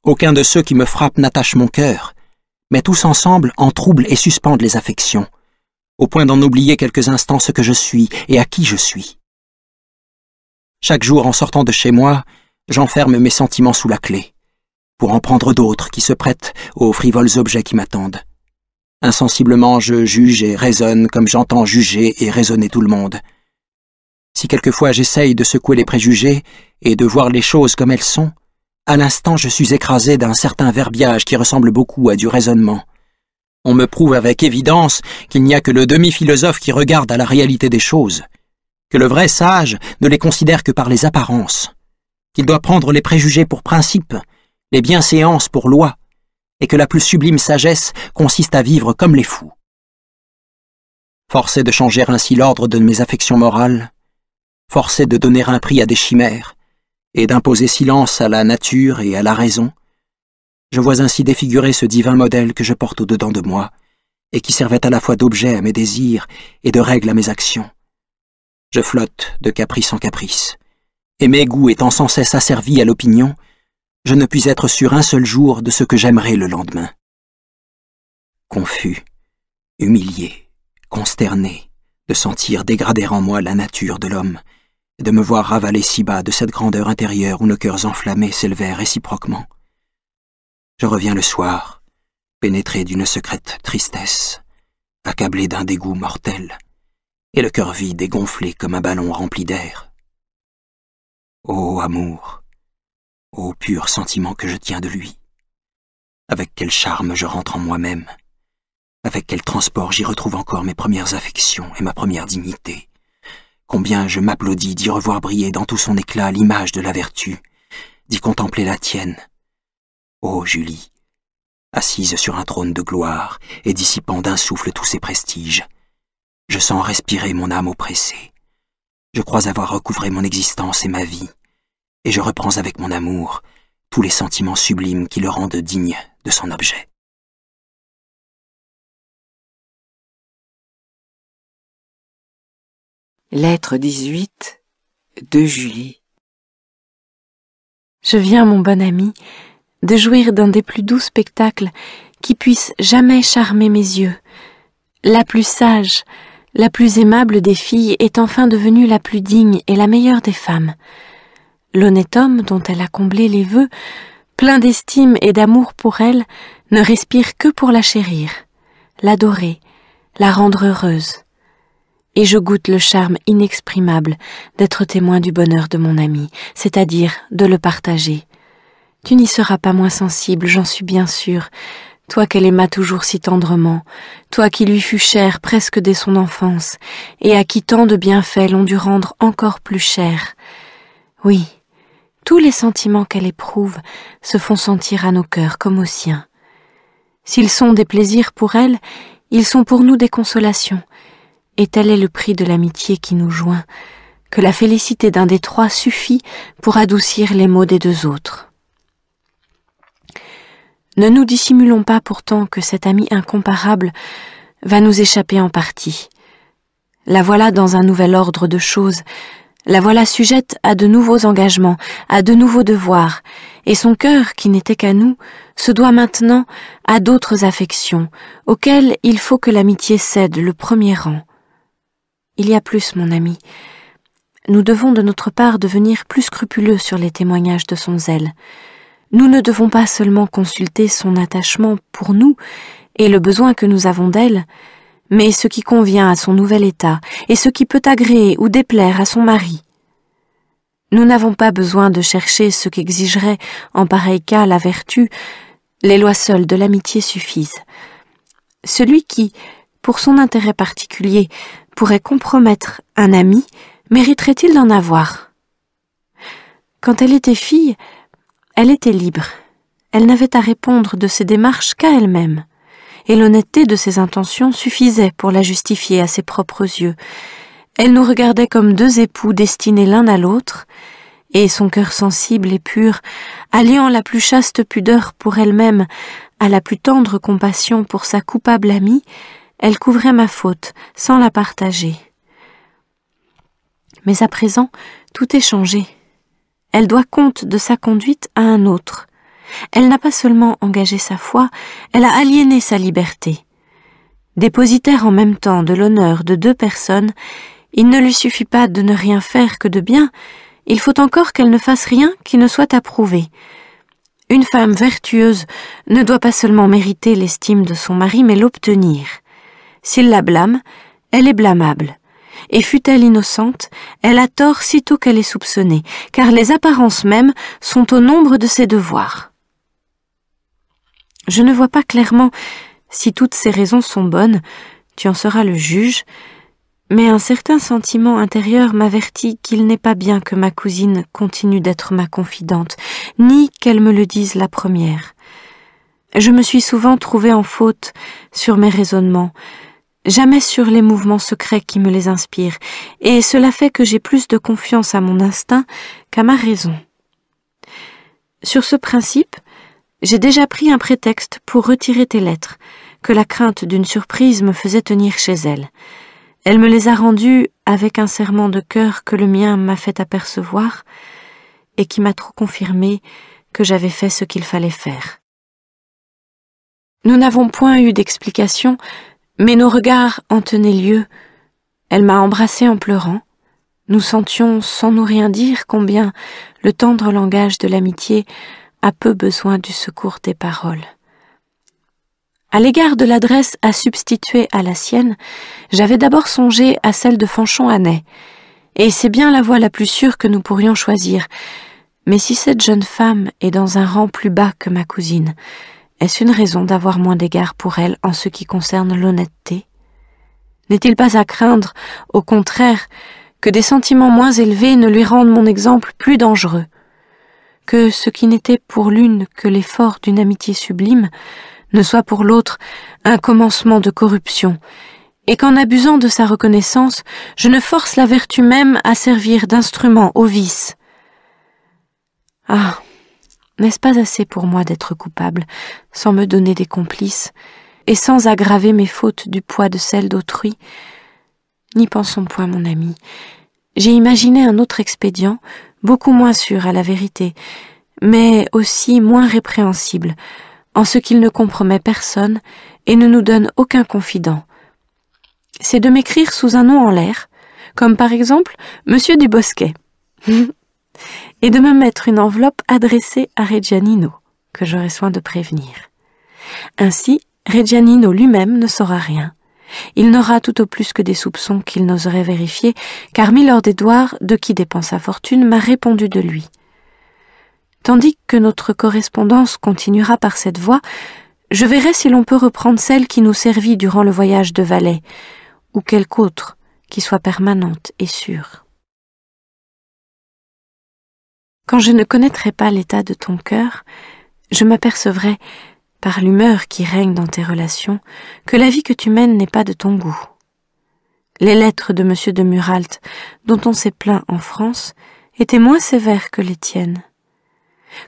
Aucun de ceux qui me frappent n'attache mon cœur, mais tous ensemble en troublent et suspendent les affections, au point d'en oublier quelques instants ce que je suis et à qui je suis. Chaque jour en sortant de chez moi, j'enferme mes sentiments sous la clé, pour en prendre d'autres qui se prêtent aux frivoles objets qui m'attendent. Insensiblement, je juge et raisonne comme j'entends juger et raisonner tout le monde. Si quelquefois j'essaye de secouer les préjugés et de voir les choses comme elles sont, à l'instant je suis écrasé d'un certain verbiage qui ressemble beaucoup à du raisonnement. On me prouve avec évidence qu'il n'y a que le demi-philosophe qui regarde à la réalité des choses, que le vrai sage ne les considère que par les apparences, qu'il doit prendre les préjugés pour principe, les bienséances pour loi. » et que la plus sublime sagesse consiste à vivre comme les fous. Forcé de changer ainsi l'ordre de mes affections morales, forcé de donner un prix à des chimères, et d'imposer silence à la nature et à la raison, je vois ainsi défigurer ce divin modèle que je porte au-dedans de moi, et qui servait à la fois d'objet à mes désirs et de règle à mes actions. Je flotte de caprice en caprice, et mes goûts étant sans cesse asservis à l'opinion, je ne puis être sûr un seul jour de ce que j'aimerai le lendemain. Confus, humilié, consterné, de sentir dégrader en moi la nature de l'homme, et de me voir ravaler si bas de cette grandeur intérieure où nos cœurs enflammés s'élevaient réciproquement. Je reviens le soir, pénétré d'une secrète tristesse, accablé d'un dégoût mortel, et le cœur vide et gonflé comme un ballon rempli d'air. Ô amour, ô pur sentiment que je tiens de lui. Avec quel charme je rentre en moi-même, avec quel transport j'y retrouve encore mes premières affections et ma première dignité. Combien je m'applaudis d'y revoir briller dans tout son éclat l'image de la vertu, d'y contempler la tienne. Ô Julie, assise sur un trône de gloire et dissipant d'un souffle tous ses prestiges, je sens respirer mon âme oppressée. Je crois avoir recouvré mon existence et ma vie et je reprends avec mon amour tous les sentiments sublimes qui le rendent digne de son objet. Lettre 18 de Julie Je viens, mon bon ami, de jouir d'un des plus doux spectacles qui puissent jamais charmer mes yeux. La plus sage, la plus aimable des filles est enfin devenue la plus digne et la meilleure des femmes. L'honnête homme dont elle a comblé les vœux, plein d'estime et d'amour pour elle, ne respire que pour la chérir, l'adorer, la rendre heureuse. Et je goûte le charme inexprimable d'être témoin du bonheur de mon ami, c'est-à-dire de le partager. Tu n'y seras pas moins sensible, j'en suis bien sûre, toi qu'elle aima toujours si tendrement, toi qui lui fus cher presque dès son enfance, et à qui tant de bienfaits l'ont dû rendre encore plus cher. Oui, tous les sentiments qu'elle éprouve se font sentir à nos cœurs comme aux siens. S'ils sont des plaisirs pour elle, ils sont pour nous des consolations, et tel est le prix de l'amitié qui nous joint, que la félicité d'un des trois suffit pour adoucir les maux des deux autres. Ne nous dissimulons pas pourtant que cette amie incomparable va nous échapper en partie. La voilà dans un nouvel ordre de choses, la voilà sujette à de nouveaux engagements, à de nouveaux devoirs, et son cœur, qui n'était qu'à nous, se doit maintenant à d'autres affections, auxquelles il faut que l'amitié cède le premier rang. Il y a plus, mon ami. Nous devons de notre part devenir plus scrupuleux sur les témoignages de son zèle. Nous ne devons pas seulement consulter son attachement pour nous et le besoin que nous avons d'elle, mais ce qui convient à son nouvel état et ce qui peut agréer ou déplaire à son mari. Nous n'avons pas besoin de chercher ce qu'exigerait en pareil cas la vertu, les lois seules de l'amitié suffisent. Celui qui, pour son intérêt particulier, pourrait compromettre un ami, mériterait-il d'en avoir Quand elle était fille, elle était libre. Elle n'avait à répondre de ses démarches qu'à elle-même et l'honnêteté de ses intentions suffisait pour la justifier à ses propres yeux. Elle nous regardait comme deux époux destinés l'un à l'autre, et son cœur sensible et pur, alliant la plus chaste pudeur pour elle-même à la plus tendre compassion pour sa coupable amie, elle couvrait ma faute sans la partager. Mais à présent, tout est changé. Elle doit compte de sa conduite à un autre. Elle n'a pas seulement engagé sa foi, elle a aliéné sa liberté. Dépositaire en même temps de l'honneur de deux personnes, il ne lui suffit pas de ne rien faire que de bien, il faut encore qu'elle ne fasse rien qui ne soit approuvé. Une femme vertueuse ne doit pas seulement mériter l'estime de son mari, mais l'obtenir. S'il la blâme, elle est blâmable. Et fût-elle innocente, elle a tort sitôt qu'elle est soupçonnée, car les apparences mêmes sont au nombre de ses devoirs. Je ne vois pas clairement si toutes ces raisons sont bonnes, tu en seras le juge, mais un certain sentiment intérieur m'avertit qu'il n'est pas bien que ma cousine continue d'être ma confidente, ni qu'elle me le dise la première. Je me suis souvent trouvée en faute sur mes raisonnements, jamais sur les mouvements secrets qui me les inspirent, et cela fait que j'ai plus de confiance à mon instinct qu'à ma raison. Sur ce principe, j'ai déjà pris un prétexte pour retirer tes lettres, que la crainte d'une surprise me faisait tenir chez elle. Elle me les a rendues avec un serment de cœur que le mien m'a fait apercevoir et qui m'a trop confirmé que j'avais fait ce qu'il fallait faire. Nous n'avons point eu d'explication, mais nos regards en tenaient lieu. Elle m'a embrassée en pleurant. Nous sentions, sans nous rien dire, combien le tendre langage de l'amitié a peu besoin du secours des paroles. À l'égard de l'adresse à substituer à la sienne, j'avais d'abord songé à celle de Fanchon Annet, et c'est bien la voie la plus sûre que nous pourrions choisir. Mais si cette jeune femme est dans un rang plus bas que ma cousine, est-ce une raison d'avoir moins d'égards pour elle en ce qui concerne l'honnêteté N'est-il pas à craindre, au contraire, que des sentiments moins élevés ne lui rendent mon exemple plus dangereux que ce qui n'était pour l'une que l'effort d'une amitié sublime ne soit pour l'autre un commencement de corruption, et qu'en abusant de sa reconnaissance, je ne force la vertu même à servir d'instrument au vice. Ah. N'est-ce pas assez pour moi d'être coupable, sans me donner des complices, et sans aggraver mes fautes du poids de celles d'autrui N'y pensons point, mon ami. J'ai imaginé un autre expédient beaucoup moins sûr à la vérité, mais aussi moins répréhensible, en ce qu'il ne compromet personne et ne nous donne aucun confident. C'est de m'écrire sous un nom en l'air, comme par exemple Monsieur du Bosquet, <laughs> et de me mettre une enveloppe adressée à Reggianino, que j'aurai soin de prévenir. Ainsi, Reggianino lui-même ne saura rien. Il n'aura tout au plus que des soupçons qu'il n'oserait vérifier, car Milord Edward, de qui dépend sa fortune, m'a répondu de lui. Tandis que notre correspondance continuera par cette voie, je verrai si l'on peut reprendre celle qui nous servit durant le voyage de Valais, ou quelque autre qui soit permanente et sûre. Quand je ne connaîtrai pas l'état de ton cœur, je m'apercevrai par l'humeur qui règne dans tes relations, que la vie que tu mènes n'est pas de ton goût. Les lettres de M. de Muralt, dont on s'est plaint en France, étaient moins sévères que les tiennes.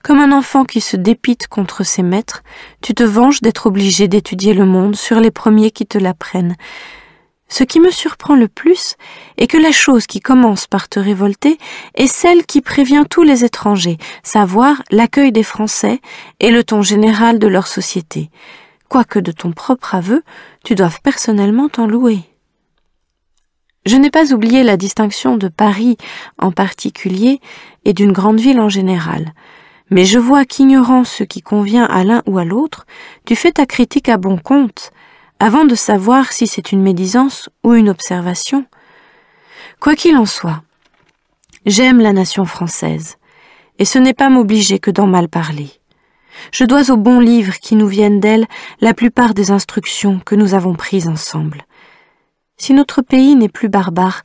Comme un enfant qui se dépite contre ses maîtres, tu te venges d'être obligé d'étudier le monde sur les premiers qui te l'apprennent, ce qui me surprend le plus est que la chose qui commence par te révolter est celle qui prévient tous les étrangers, savoir l'accueil des Français et le ton général de leur société, quoique de ton propre aveu, tu doives personnellement t'en louer. Je n'ai pas oublié la distinction de Paris en particulier et d'une grande ville en général, mais je vois qu'ignorant ce qui convient à l'un ou à l'autre, tu fais ta critique à bon compte, avant de savoir si c'est une médisance ou une observation. Quoi qu'il en soit, j'aime la nation française, et ce n'est pas m'obliger que d'en mal parler. Je dois aux bons livres qui nous viennent d'elle la plupart des instructions que nous avons prises ensemble. Si notre pays n'est plus barbare,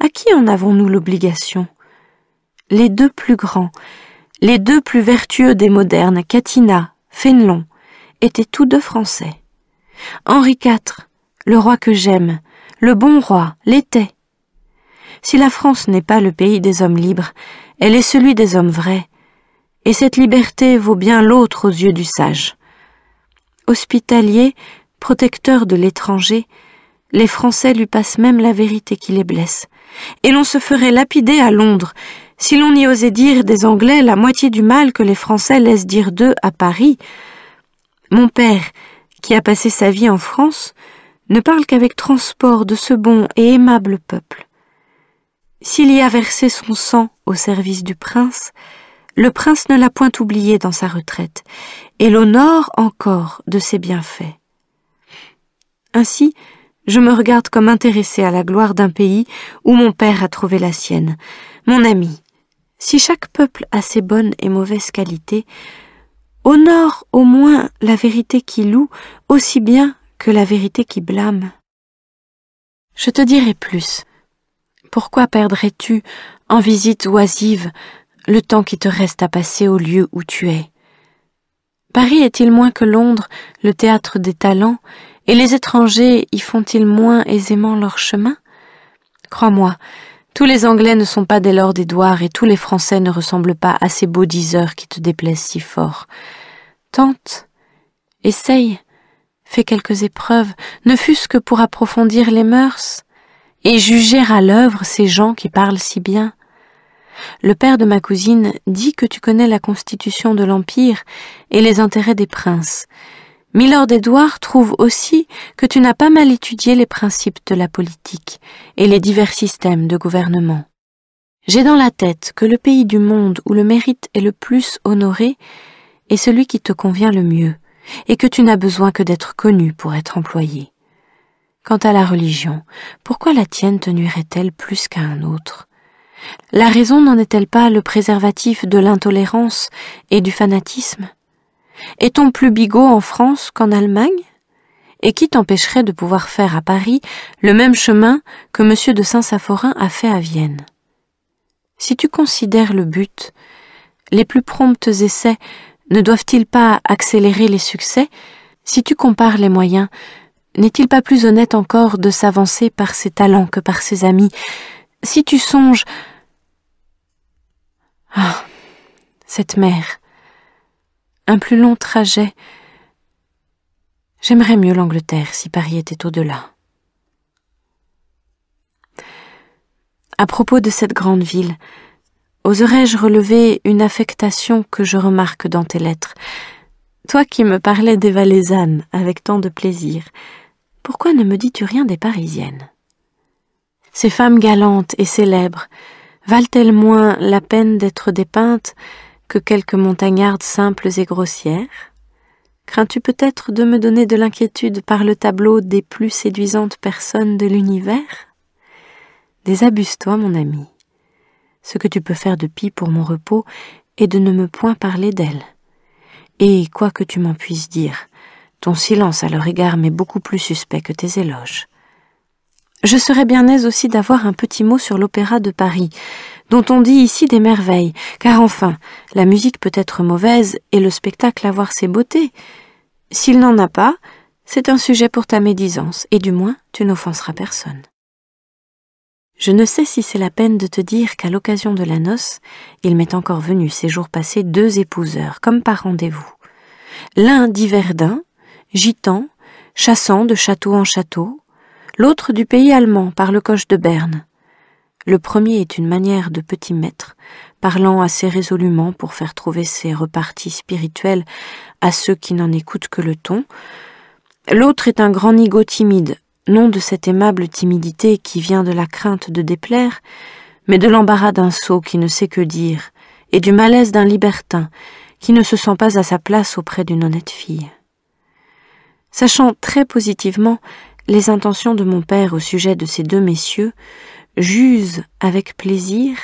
à qui en avons-nous l'obligation Les deux plus grands, les deux plus vertueux des modernes, Catina, Fénelon, étaient tous deux français. Henri IV, le roi que j'aime, le bon roi, l'était. Si la France n'est pas le pays des hommes libres, elle est celui des hommes vrais, et cette liberté vaut bien l'autre aux yeux du sage. Hospitalier, protecteur de l'étranger, les Français lui passent même la vérité qui les blesse, et l'on se ferait lapider à Londres si l'on y osait dire des Anglais la moitié du mal que les Français laissent dire d'eux à Paris. Mon père, qui a passé sa vie en France, ne parle qu'avec transport de ce bon et aimable peuple. S'il y a versé son sang au service du prince, le prince ne l'a point oublié dans sa retraite, et l'honore encore de ses bienfaits. Ainsi, je me regarde comme intéressée à la gloire d'un pays où mon père a trouvé la sienne. Mon ami, si chaque peuple a ses bonnes et mauvaises qualités, honore au moins la vérité qui loue aussi bien que la vérité qui blâme. Je te dirai plus. Pourquoi perdrais-tu, en visite oisive, le temps qui te reste à passer au lieu où tu es Paris est-il moins que Londres le théâtre des talents, et les étrangers y font-ils moins aisément leur chemin Crois-moi, tous les Anglais ne sont pas dès lors des et tous les Français ne ressemblent pas à ces beaux diseurs qui te déplaisent si fort. Tente, essaye, fais quelques épreuves, ne fût-ce que pour approfondir les mœurs, et juger à l'œuvre ces gens qui parlent si bien. Le père de ma cousine dit que tu connais la constitution de l'Empire et les intérêts des princes, Milord Edouard trouve aussi que tu n'as pas mal étudié les principes de la politique et les divers systèmes de gouvernement. J'ai dans la tête que le pays du monde où le mérite est le plus honoré est celui qui te convient le mieux, et que tu n'as besoin que d'être connu pour être employé. Quant à la religion, pourquoi la tienne te nuirait-elle plus qu'à un autre La raison n'en est-elle pas le préservatif de l'intolérance et du fanatisme est-on plus bigot en France qu'en Allemagne Et qui t'empêcherait de pouvoir faire à Paris le même chemin que M. de Saint-Saphorin a fait à Vienne Si tu considères le but, les plus promptes essais ne doivent-ils pas accélérer les succès Si tu compares les moyens, n'est-il pas plus honnête encore de s'avancer par ses talents que par ses amis Si tu songes... Ah, cette mère, un plus long trajet. J'aimerais mieux l'Angleterre si Paris était au-delà. À propos de cette grande ville, oserais-je relever une affectation que je remarque dans tes lettres Toi qui me parlais des valaisannes avec tant de plaisir, pourquoi ne me dis-tu rien des parisiennes Ces femmes galantes et célèbres valent-elles moins la peine d'être dépeintes que quelques montagnardes simples et grossières Crains-tu peut-être de me donner de l'inquiétude par le tableau des plus séduisantes personnes de l'univers Désabuse-toi, mon ami. Ce que tu peux faire de pis pour mon repos est de ne me point parler d'elles Et quoi que tu m'en puisses dire, ton silence à leur égard m'est beaucoup plus suspect que tes éloges. Je serais bien aise aussi d'avoir un petit mot sur l'opéra de Paris, dont on dit ici des merveilles, car enfin, la musique peut être mauvaise et le spectacle avoir ses beautés. S'il n'en a pas, c'est un sujet pour ta médisance, et du moins tu n'offenseras personne. Je ne sais si c'est la peine de te dire qu'à l'occasion de la noce, il m'est encore venu ces jours passés deux épouseurs, comme par rendez-vous. L'un d'Hiverdun, gitant, chassant de château en château, l'autre du pays allemand par le coche de Berne. Le premier est une manière de petit maître, parlant assez résolument pour faire trouver ses reparties spirituelles à ceux qui n'en écoutent que le ton. L'autre est un grand nigaud timide, non de cette aimable timidité qui vient de la crainte de déplaire, mais de l'embarras d'un sot qui ne sait que dire, et du malaise d'un libertin qui ne se sent pas à sa place auprès d'une honnête fille. Sachant très positivement les intentions de mon père au sujet de ces deux messieurs, j'use avec plaisir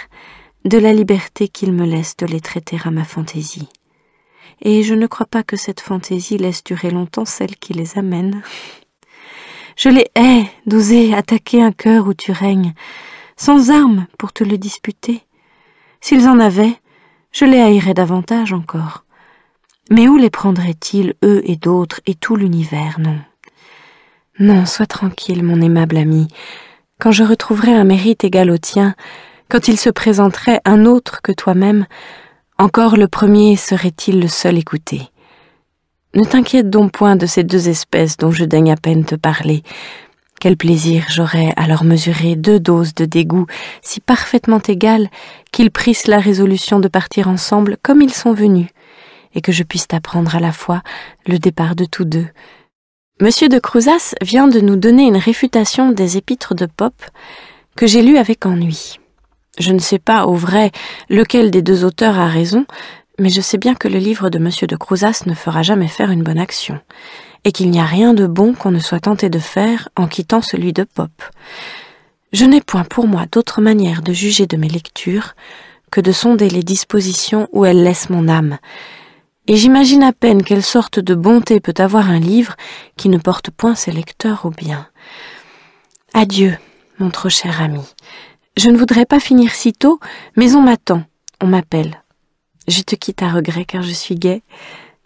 de la liberté qu'il me laissent de les traiter à ma fantaisie. Et je ne crois pas que cette fantaisie laisse durer longtemps celle qui les amène. Je les hais d'oser attaquer un cœur où tu règnes, sans armes pour te le disputer. S'ils en avaient, je les haïrais davantage encore. Mais où les prendraient-ils, eux et d'autres, et tout l'univers, non Non, sois tranquille, mon aimable ami quand je retrouverai un mérite égal au tien, quand il se présenterait un autre que toi-même, encore le premier serait-il le seul écouté. Ne t'inquiète donc point de ces deux espèces dont je daigne à peine te parler. Quel plaisir j'aurais à leur mesurer deux doses de dégoût si parfaitement égales qu'ils prissent la résolution de partir ensemble comme ils sont venus, et que je puisse t'apprendre à la fois le départ de tous deux, Monsieur de Crousas vient de nous donner une réfutation des épîtres de Pope que j'ai lue avec ennui. Je ne sais pas au vrai lequel des deux auteurs a raison, mais je sais bien que le livre de Monsieur de Crousas ne fera jamais faire une bonne action, et qu'il n'y a rien de bon qu'on ne soit tenté de faire en quittant celui de Pope. Je n'ai point pour moi d'autre manière de juger de mes lectures que de sonder les dispositions où elles laissent mon âme, et j'imagine à peine quelle sorte de bonté peut avoir un livre qui ne porte point ses lecteurs au bien. Adieu, mon trop cher ami. Je ne voudrais pas finir si tôt, mais on m'attend, on m'appelle. Je te quitte à regret car je suis gai,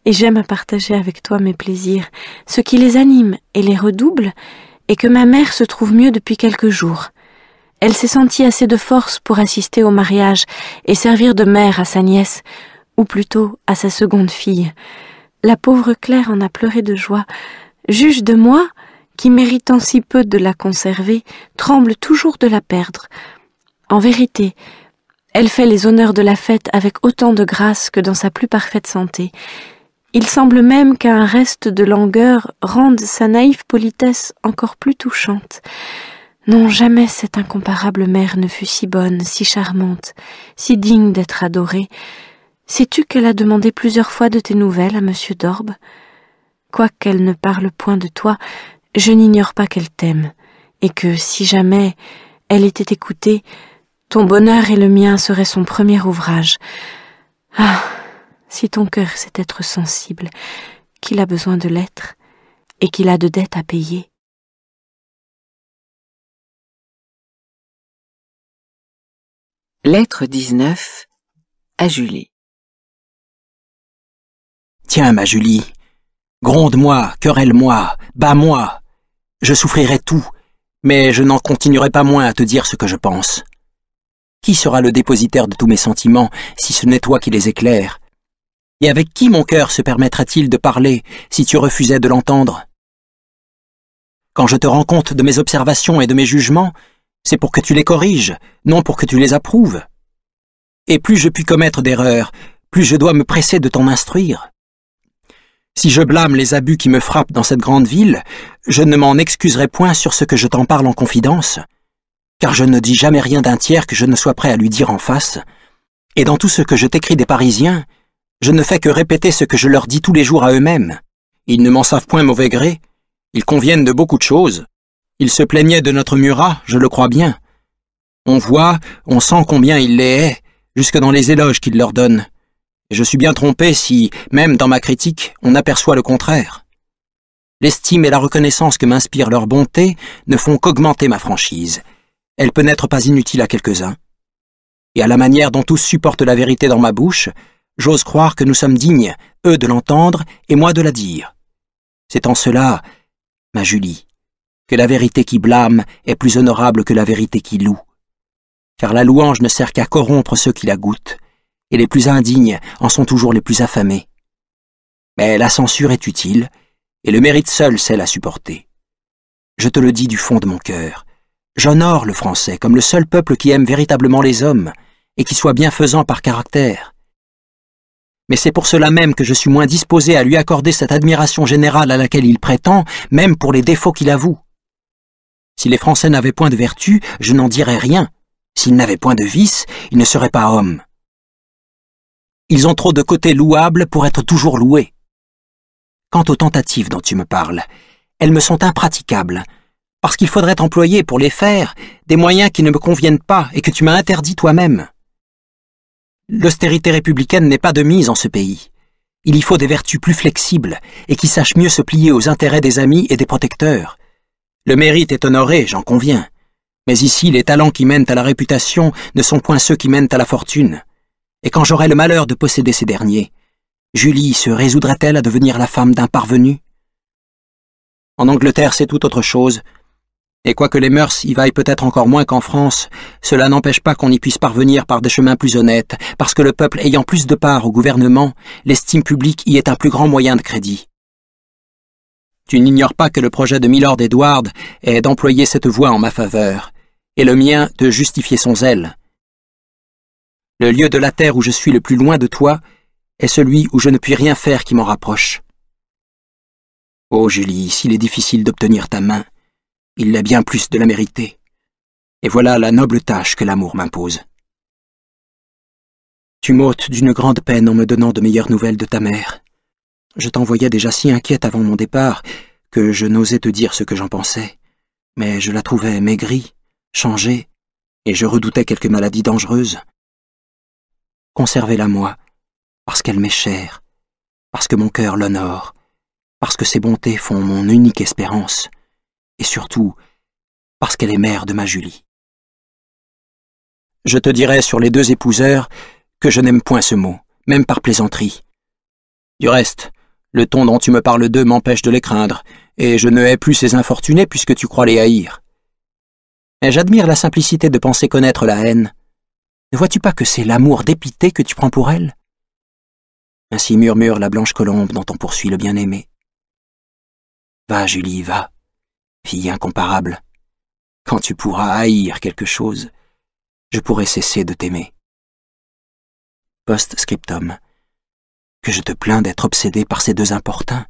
et j'aime à partager avec toi mes plaisirs, ce qui les anime et les redouble, et que ma mère se trouve mieux depuis quelques jours. Elle s'est sentie assez de force pour assister au mariage et servir de mère à sa nièce, ou plutôt à sa seconde fille. La pauvre Claire en a pleuré de joie. Juge de moi, qui méritant si peu de la conserver, tremble toujours de la perdre. En vérité, elle fait les honneurs de la fête avec autant de grâce que dans sa plus parfaite santé. Il semble même qu'un reste de langueur rende sa naïve politesse encore plus touchante. Non, jamais cette incomparable mère ne fut si bonne, si charmante, si digne d'être adorée. Sais-tu qu'elle a demandé plusieurs fois de tes nouvelles à monsieur Dorbe Quoiqu'elle ne parle point de toi, je n'ignore pas qu'elle t'aime, et que si jamais elle était écoutée, ton bonheur et le mien seraient son premier ouvrage. Ah, si ton cœur sait être sensible, qu'il a besoin de l'être, et qu'il a de dettes à payer. Lettre 19 à Julie ma Julie, gronde-moi, querelle-moi, bats-moi. Je souffrirai tout, mais je n'en continuerai pas moins à te dire ce que je pense. Qui sera le dépositaire de tous mes sentiments si ce n'est toi qui les éclaire Et avec qui mon cœur se permettra-t-il de parler si tu refusais de l'entendre Quand je te rends compte de mes observations et de mes jugements, c'est pour que tu les corriges, non pour que tu les approuves. Et plus je puis commettre d'erreurs, plus je dois me presser de t'en instruire. Si je blâme les abus qui me frappent dans cette grande ville, je ne m'en excuserai point sur ce que je t'en parle en confidence, car je ne dis jamais rien d'un tiers que je ne sois prêt à lui dire en face, et dans tout ce que je t'écris des Parisiens, je ne fais que répéter ce que je leur dis tous les jours à eux-mêmes. Ils ne m'en savent point mauvais gré, ils conviennent de beaucoup de choses. Ils se plaignaient de notre murat, je le crois bien. On voit, on sent combien il les hait, jusque dans les éloges qu'il leur donne je suis bien trompé si, même dans ma critique, on aperçoit le contraire. L'estime et la reconnaissance que m'inspire leur bonté ne font qu'augmenter ma franchise. Elle peut n'être pas inutile à quelques-uns. Et à la manière dont tous supportent la vérité dans ma bouche, j'ose croire que nous sommes dignes, eux de l'entendre et moi de la dire. C'est en cela, ma Julie, que la vérité qui blâme est plus honorable que la vérité qui loue. Car la louange ne sert qu'à corrompre ceux qui la goûtent, et les plus indignes en sont toujours les plus affamés. Mais la censure est utile, et le mérite seul c'est la supporter. Je te le dis du fond de mon cœur. J'honore le français comme le seul peuple qui aime véritablement les hommes, et qui soit bienfaisant par caractère. Mais c'est pour cela même que je suis moins disposé à lui accorder cette admiration générale à laquelle il prétend, même pour les défauts qu'il avoue. Si les Français n'avaient point de vertu, je n'en dirais rien. S'ils n'avaient point de vice, ils ne seraient pas hommes. Ils ont trop de côtés louables pour être toujours loués. Quant aux tentatives dont tu me parles, elles me sont impraticables, parce qu'il faudrait employer pour les faire des moyens qui ne me conviennent pas et que tu m'as interdit toi-même. L'austérité républicaine n'est pas de mise en ce pays. Il y faut des vertus plus flexibles et qui sachent mieux se plier aux intérêts des amis et des protecteurs. Le mérite est honoré, j'en conviens. Mais ici, les talents qui mènent à la réputation ne sont point ceux qui mènent à la fortune et quand j'aurai le malheur de posséder ces derniers, Julie se résoudrait elle à devenir la femme d'un parvenu En Angleterre, c'est tout autre chose, et quoique les mœurs y vaillent peut-être encore moins qu'en France, cela n'empêche pas qu'on y puisse parvenir par des chemins plus honnêtes, parce que le peuple ayant plus de part au gouvernement, l'estime publique y est un plus grand moyen de crédit. Tu n'ignores pas que le projet de Milord Edward est d'employer cette voie en ma faveur, et le mien de justifier son zèle. Le lieu de la terre où je suis le plus loin de toi est celui où je ne puis rien faire qui m'en rapproche. Oh Julie, s'il est difficile d'obtenir ta main, il l'est bien plus de la mériter. Et voilà la noble tâche que l'amour m'impose. Tu m'ôtes d'une grande peine en me donnant de meilleures nouvelles de ta mère. Je t'envoyais déjà si inquiète avant mon départ que je n'osais te dire ce que j'en pensais, mais je la trouvais maigrie, changée, et je redoutais quelque maladie dangereuse conservez-la moi, parce qu'elle m'est chère, parce que mon cœur l'honore, parce que ses bontés font mon unique espérance, et surtout parce qu'elle est mère de ma Julie. Je te dirai sur les deux épouseurs que je n'aime point ce mot, même par plaisanterie. Du reste, le ton dont tu me parles d'eux m'empêche de les craindre, et je ne hais plus ces infortunés puisque tu crois les haïr. Mais j'admire la simplicité de penser connaître la haine, ne vois-tu pas que c'est l'amour dépité que tu prends pour elle Ainsi murmure la blanche colombe dont on poursuit le bien-aimé. Va, Julie, va, fille incomparable. Quand tu pourras haïr quelque chose, je pourrai cesser de t'aimer. Post-scriptum. Que je te plains d'être obsédé par ces deux importuns.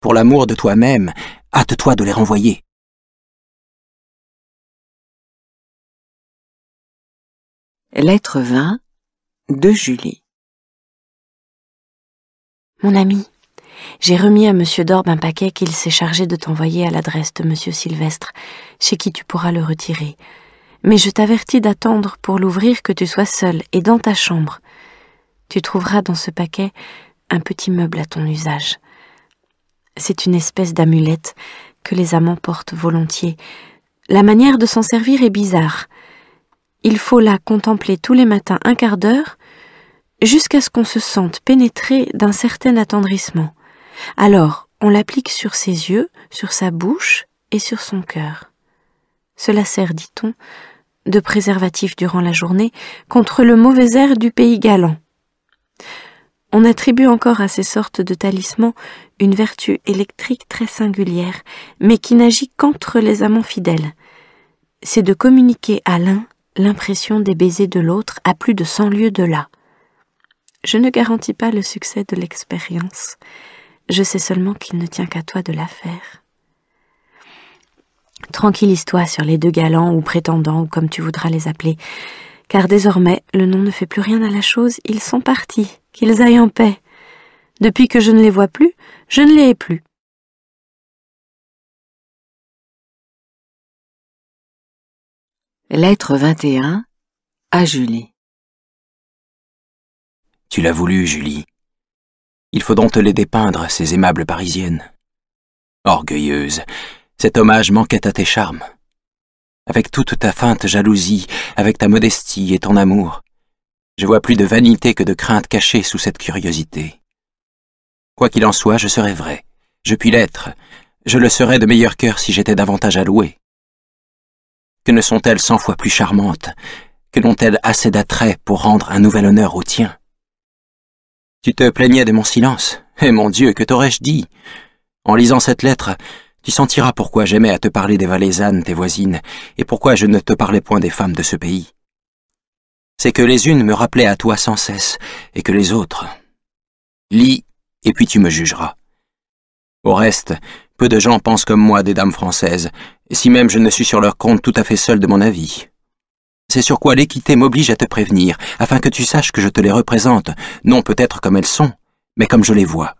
Pour l'amour de toi-même, hâte-toi de les renvoyer. Lettre 20 de Julie Mon ami, j'ai remis à M. Dorbe un paquet qu'il s'est chargé de t'envoyer à l'adresse de Monsieur Sylvestre, chez qui tu pourras le retirer. Mais je t'avertis d'attendre pour l'ouvrir que tu sois seul et dans ta chambre. Tu trouveras dans ce paquet un petit meuble à ton usage. C'est une espèce d'amulette que les amants portent volontiers. La manière de s'en servir est bizarre. Il faut la contempler tous les matins un quart d'heure, jusqu'à ce qu'on se sente pénétré d'un certain attendrissement. Alors, on l'applique sur ses yeux, sur sa bouche et sur son cœur. Cela sert, dit-on, de préservatif durant la journée contre le mauvais air du pays galant. On attribue encore à ces sortes de talismans une vertu électrique très singulière, mais qui n'agit qu'entre les amants fidèles. C'est de communiquer à l'un l'impression des baisers de l'autre à plus de cent lieues de là. Je ne garantis pas le succès de l'expérience, je sais seulement qu'il ne tient qu'à toi de la faire. Tranquillise-toi sur les deux galants ou prétendants ou comme tu voudras les appeler, car désormais le nom ne fait plus rien à la chose, ils sont partis, qu'ils aillent en paix. Depuis que je ne les vois plus, je ne les ai plus. Lettre 21 à Julie. Tu l'as voulu, Julie. Il faut donc te les dépeindre, ces aimables parisiennes. Orgueilleuse, cet hommage manquait à tes charmes. Avec toute ta feinte jalousie, avec ta modestie et ton amour, je vois plus de vanité que de crainte cachée sous cette curiosité. Quoi qu'il en soit, je serai vrai. Je puis l'être. Je le serai de meilleur cœur si j'étais davantage alloué. Que ne sont-elles cent fois plus charmantes Que n'ont-elles assez d'attrait pour rendre un nouvel honneur au tien Tu te plaignais de mon silence. Eh mon Dieu, que t'aurais-je dit En lisant cette lettre, tu sentiras pourquoi j'aimais à te parler des valaisannes, tes voisines, et pourquoi je ne te parlais point des femmes de ce pays. C'est que les unes me rappelaient à toi sans cesse, et que les autres. Lis, et puis tu me jugeras. Au reste, peu de gens pensent comme moi des dames françaises, si même je ne suis sur leur compte tout à fait seul de mon avis. C'est sur quoi l'équité m'oblige à te prévenir, afin que tu saches que je te les représente, non peut-être comme elles sont, mais comme je les vois.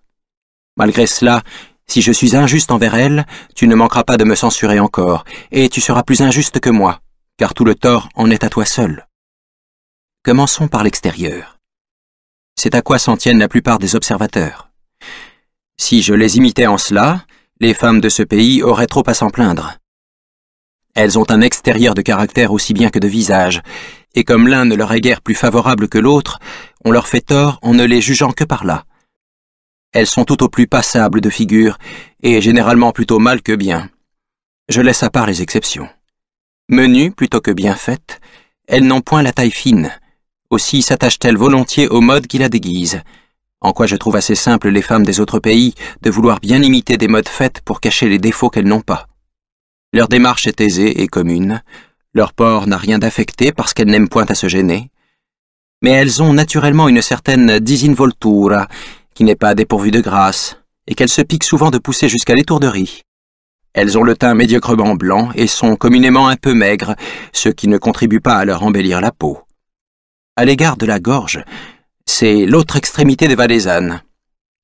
Malgré cela, si je suis injuste envers elles, tu ne manqueras pas de me censurer encore, et tu seras plus injuste que moi, car tout le tort en est à toi seul. Commençons par l'extérieur. C'est à quoi s'en tiennent la plupart des observateurs. Si je les imitais en cela, les femmes de ce pays auraient trop à s'en plaindre. Elles ont un extérieur de caractère aussi bien que de visage, et comme l'un ne leur est guère plus favorable que l'autre, on leur fait tort en ne les jugeant que par là. Elles sont tout au plus passables de figure, et généralement plutôt mal que bien. Je laisse à part les exceptions. Menues plutôt que bien faites, elles n'ont point la taille fine, aussi s'attachent-elles volontiers au mode qui la déguise, en quoi je trouve assez simple les femmes des autres pays de vouloir bien imiter des modes faites pour cacher les défauts qu'elles n'ont pas. Leur démarche est aisée et commune, leur port n'a rien d'affecté parce qu'elles n'aiment point à se gêner, mais elles ont naturellement une certaine disinvoltura qui n'est pas dépourvue de grâce et qu'elles se piquent souvent de pousser jusqu'à l'étourderie. Elles ont le teint médiocrement blanc et sont communément un peu maigres, ce qui ne contribue pas à leur embellir la peau. À l'égard de la gorge, c'est l'autre extrémité des valaisannes.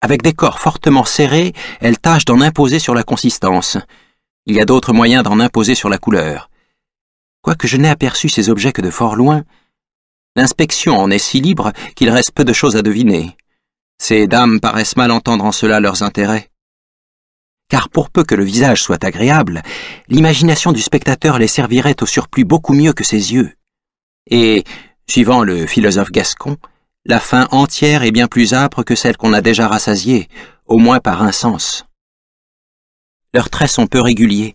Avec des corps fortement serrés, elles tâchent d'en imposer sur la consistance. Il y a d'autres moyens d'en imposer sur la couleur. Quoique je n'ai aperçu ces objets que de fort loin, l'inspection en est si libre qu'il reste peu de choses à deviner. Ces dames paraissent mal entendre en cela leurs intérêts. Car pour peu que le visage soit agréable, l'imagination du spectateur les servirait au surplus beaucoup mieux que ses yeux. Et, suivant le philosophe gascon, la faim entière est bien plus âpre que celle qu'on a déjà rassasiée, au moins par un sens. Leurs traits sont peu réguliers,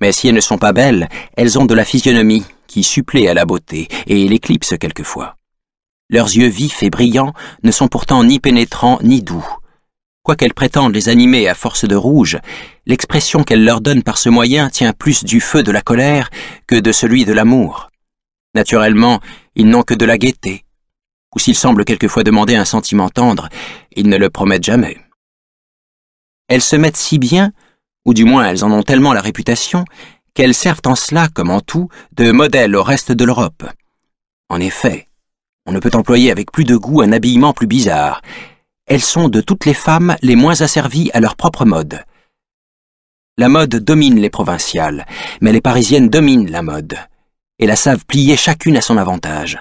mais si elles ne sont pas belles, elles ont de la physionomie, qui supplée à la beauté, et l'éclipse quelquefois. Leurs yeux vifs et brillants ne sont pourtant ni pénétrants ni doux. Quoiqu'elles prétendent les animer à force de rouge, l'expression qu'elles leur donnent par ce moyen tient plus du feu de la colère que de celui de l'amour. Naturellement, ils n'ont que de la gaieté, ou s'ils semblent quelquefois demander un sentiment tendre, ils ne le promettent jamais. Elles se mettent si bien, ou du moins elles en ont tellement la réputation, qu'elles servent en cela, comme en tout, de modèle au reste de l'Europe. En effet, on ne peut employer avec plus de goût un habillement plus bizarre. Elles sont de toutes les femmes les moins asservies à leur propre mode. La mode domine les provinciales, mais les parisiennes dominent la mode, et la savent plier chacune à son avantage.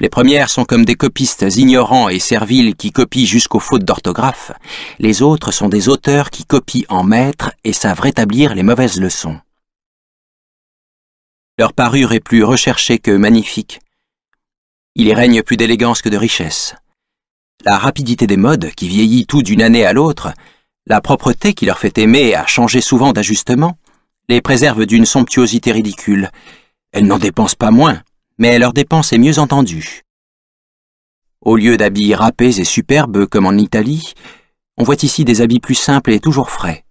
Les premières sont comme des copistes ignorants et serviles qui copient jusqu'aux fautes d'orthographe. Les autres sont des auteurs qui copient en maître et savent rétablir les mauvaises leçons. Leur parure est plus recherchée que magnifique. Il y règne plus d'élégance que de richesse. La rapidité des modes, qui vieillit tout d'une année à l'autre, la propreté qui leur fait aimer à changer souvent d'ajustement, les préserve d'une somptuosité ridicule. Elles n'en dépensent pas moins, mais leur dépense est mieux entendue. Au lieu d'habits râpés et superbes comme en Italie, on voit ici des habits plus simples et toujours frais.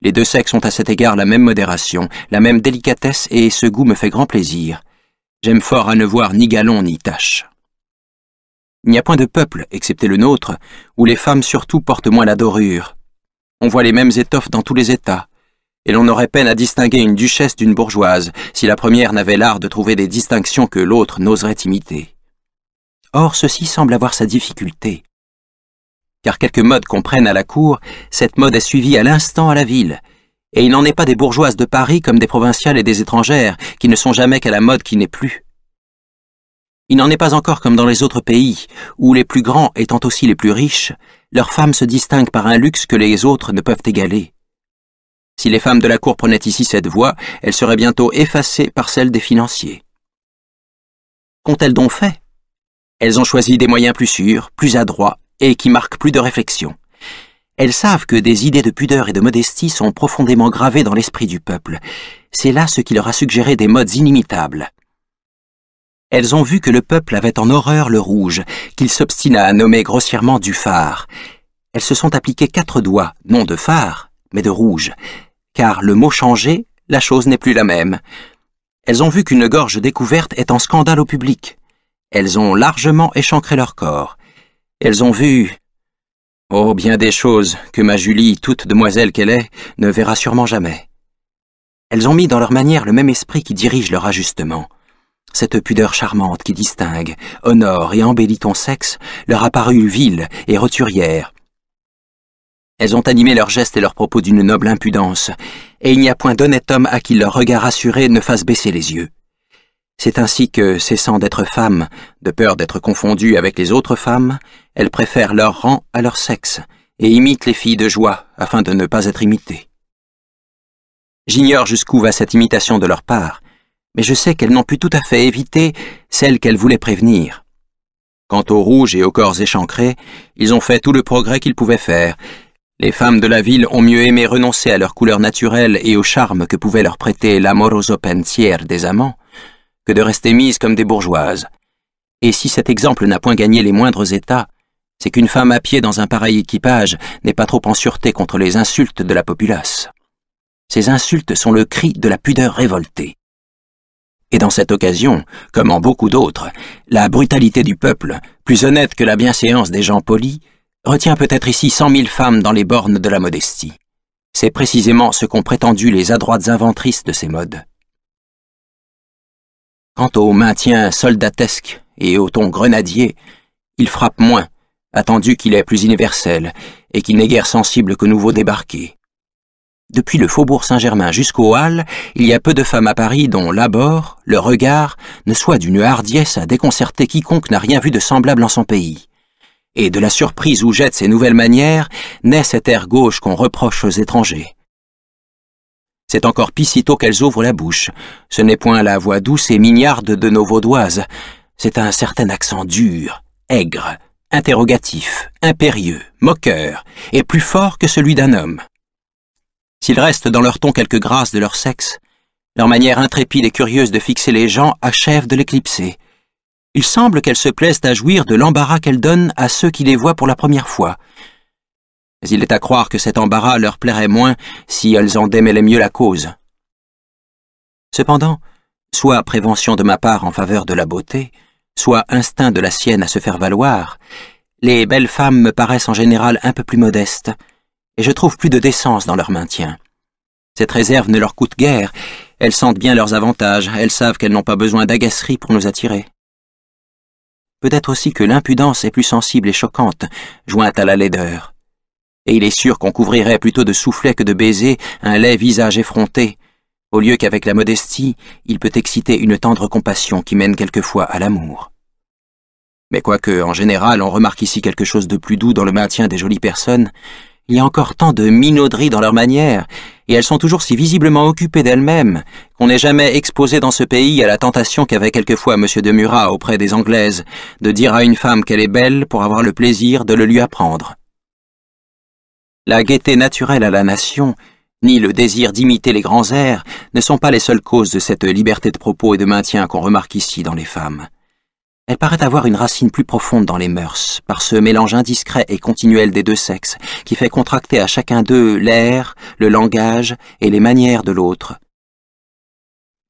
Les deux sexes ont à cet égard la même modération, la même délicatesse et ce goût me fait grand plaisir. J'aime fort à ne voir ni galons ni taches. Il n'y a point de peuple, excepté le nôtre, où les femmes surtout portent moins la dorure. On voit les mêmes étoffes dans tous les états, et l'on aurait peine à distinguer une duchesse d'une bourgeoise si la première n'avait l'art de trouver des distinctions que l'autre n'oserait imiter. Or ceci semble avoir sa difficulté. Car quelques modes qu'on prenne à la cour, cette mode est suivie à l'instant à la ville, et il n'en est pas des bourgeoises de Paris comme des provinciales et des étrangères, qui ne sont jamais qu'à la mode qui n'est plus. Il n'en est pas encore comme dans les autres pays, où les plus grands étant aussi les plus riches, leurs femmes se distinguent par un luxe que les autres ne peuvent égaler. Si les femmes de la cour prenaient ici cette voie, elles seraient bientôt effacées par celles des financiers. Qu'ont-elles donc fait Elles ont choisi des moyens plus sûrs, plus adroits, et qui marquent plus de réflexion. Elles savent que des idées de pudeur et de modestie sont profondément gravées dans l'esprit du peuple. C'est là ce qui leur a suggéré des modes inimitables. Elles ont vu que le peuple avait en horreur le rouge, qu'il s'obstina à nommer grossièrement du phare. Elles se sont appliquées quatre doigts, non de phare, mais de rouge car le mot changé, la chose n'est plus la même. Elles ont vu qu'une gorge découverte est en scandale au public. Elles ont largement échancré leur corps. Elles ont vu... Oh, bien des choses que ma Julie, toute demoiselle qu'elle est, ne verra sûrement jamais. Elles ont mis dans leur manière le même esprit qui dirige leur ajustement. Cette pudeur charmante qui distingue, honore et embellit ton sexe leur a paru vile et roturière, elles ont animé leurs gestes et leurs propos d'une noble impudence, et il n'y a point d'honnête homme à qui leur regard assuré ne fasse baisser les yeux. C'est ainsi que, cessant d'être femmes, de peur d'être confondues avec les autres femmes, elles préfèrent leur rang à leur sexe, et imitent les filles de joie afin de ne pas être imitées. J'ignore jusqu'où va cette imitation de leur part, mais je sais qu'elles n'ont pu tout à fait éviter celle qu'elles voulaient prévenir. Quant aux rouges et aux corps échancrés, ils ont fait tout le progrès qu'ils pouvaient faire, les femmes de la ville ont mieux aimé renoncer à leur couleur naturelle et au charme que pouvait leur prêter l'amoroso pensier des amants, que de rester mises comme des bourgeoises. Et si cet exemple n'a point gagné les moindres états, c'est qu'une femme à pied dans un pareil équipage n'est pas trop en sûreté contre les insultes de la populace. Ces insultes sont le cri de la pudeur révoltée. Et dans cette occasion, comme en beaucoup d'autres, la brutalité du peuple, plus honnête que la bienséance des gens polis, retient peut-être ici cent mille femmes dans les bornes de la modestie. C'est précisément ce qu'ont prétendu les adroites inventrices de ces modes. Quant au maintien soldatesque et au ton grenadier, il frappe moins, attendu qu'il est plus universel et qu'il n'est guère sensible que nouveau débarqué. Depuis le faubourg Saint-Germain jusqu'aux Halles, il y a peu de femmes à Paris dont l'abord, le regard, ne soit d'une hardiesse à déconcerter quiconque n'a rien vu de semblable en son pays et de la surprise où jettent ces nouvelles manières, naît cet air gauche qu'on reproche aux étrangers. C'est encore sitôt qu'elles ouvrent la bouche. Ce n'est point la voix douce et mignarde de nos vaudoises. C'est un certain accent dur, aigre, interrogatif, impérieux, moqueur, et plus fort que celui d'un homme. S'il reste dans leur ton quelque grâce de leur sexe, leur manière intrépide et curieuse de fixer les gens achève de l'éclipser. Il semble qu'elles se plaisent à jouir de l'embarras qu'elles donnent à ceux qui les voient pour la première fois. Mais il est à croire que cet embarras leur plairait moins si elles en démêlaient mieux la cause. Cependant, soit prévention de ma part en faveur de la beauté, soit instinct de la sienne à se faire valoir, les belles femmes me paraissent en général un peu plus modestes, et je trouve plus de décence dans leur maintien. Cette réserve ne leur coûte guère, elles sentent bien leurs avantages, elles savent qu'elles n'ont pas besoin d'agaceries pour nous attirer. Peut-être aussi que l'impudence est plus sensible et choquante, jointe à la laideur. Et il est sûr qu'on couvrirait plutôt de soufflets que de baisers un laid visage effronté, au lieu qu'avec la modestie, il peut exciter une tendre compassion qui mène quelquefois à l'amour. Mais quoique, en général, on remarque ici quelque chose de plus doux dans le maintien des jolies personnes, il y a encore tant de minauderies dans leur manière, et elles sont toujours si visiblement occupées d'elles-mêmes, qu'on n'est jamais exposé dans ce pays à la tentation qu'avait quelquefois M. de Murat auprès des Anglaises, de dire à une femme qu'elle est belle pour avoir le plaisir de le lui apprendre. La gaieté naturelle à la nation, ni le désir d'imiter les grands airs, ne sont pas les seules causes de cette liberté de propos et de maintien qu'on remarque ici dans les femmes. Elle paraît avoir une racine plus profonde dans les mœurs, par ce mélange indiscret et continuel des deux sexes, qui fait contracter à chacun d'eux l'air, le langage et les manières de l'autre.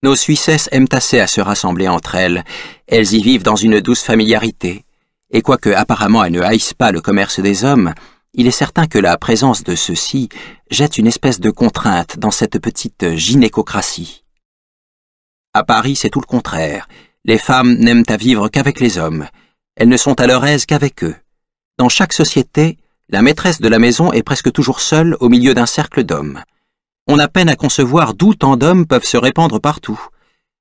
Nos Suissesses aiment assez à se rassembler entre elles, elles y vivent dans une douce familiarité, et quoique apparemment elles ne haïssent pas le commerce des hommes, il est certain que la présence de ceux-ci jette une espèce de contrainte dans cette petite gynécocratie. À Paris, c'est tout le contraire, les femmes n'aiment à vivre qu'avec les hommes. Elles ne sont à leur aise qu'avec eux. Dans chaque société, la maîtresse de la maison est presque toujours seule au milieu d'un cercle d'hommes. On a peine à concevoir d'où tant d'hommes peuvent se répandre partout.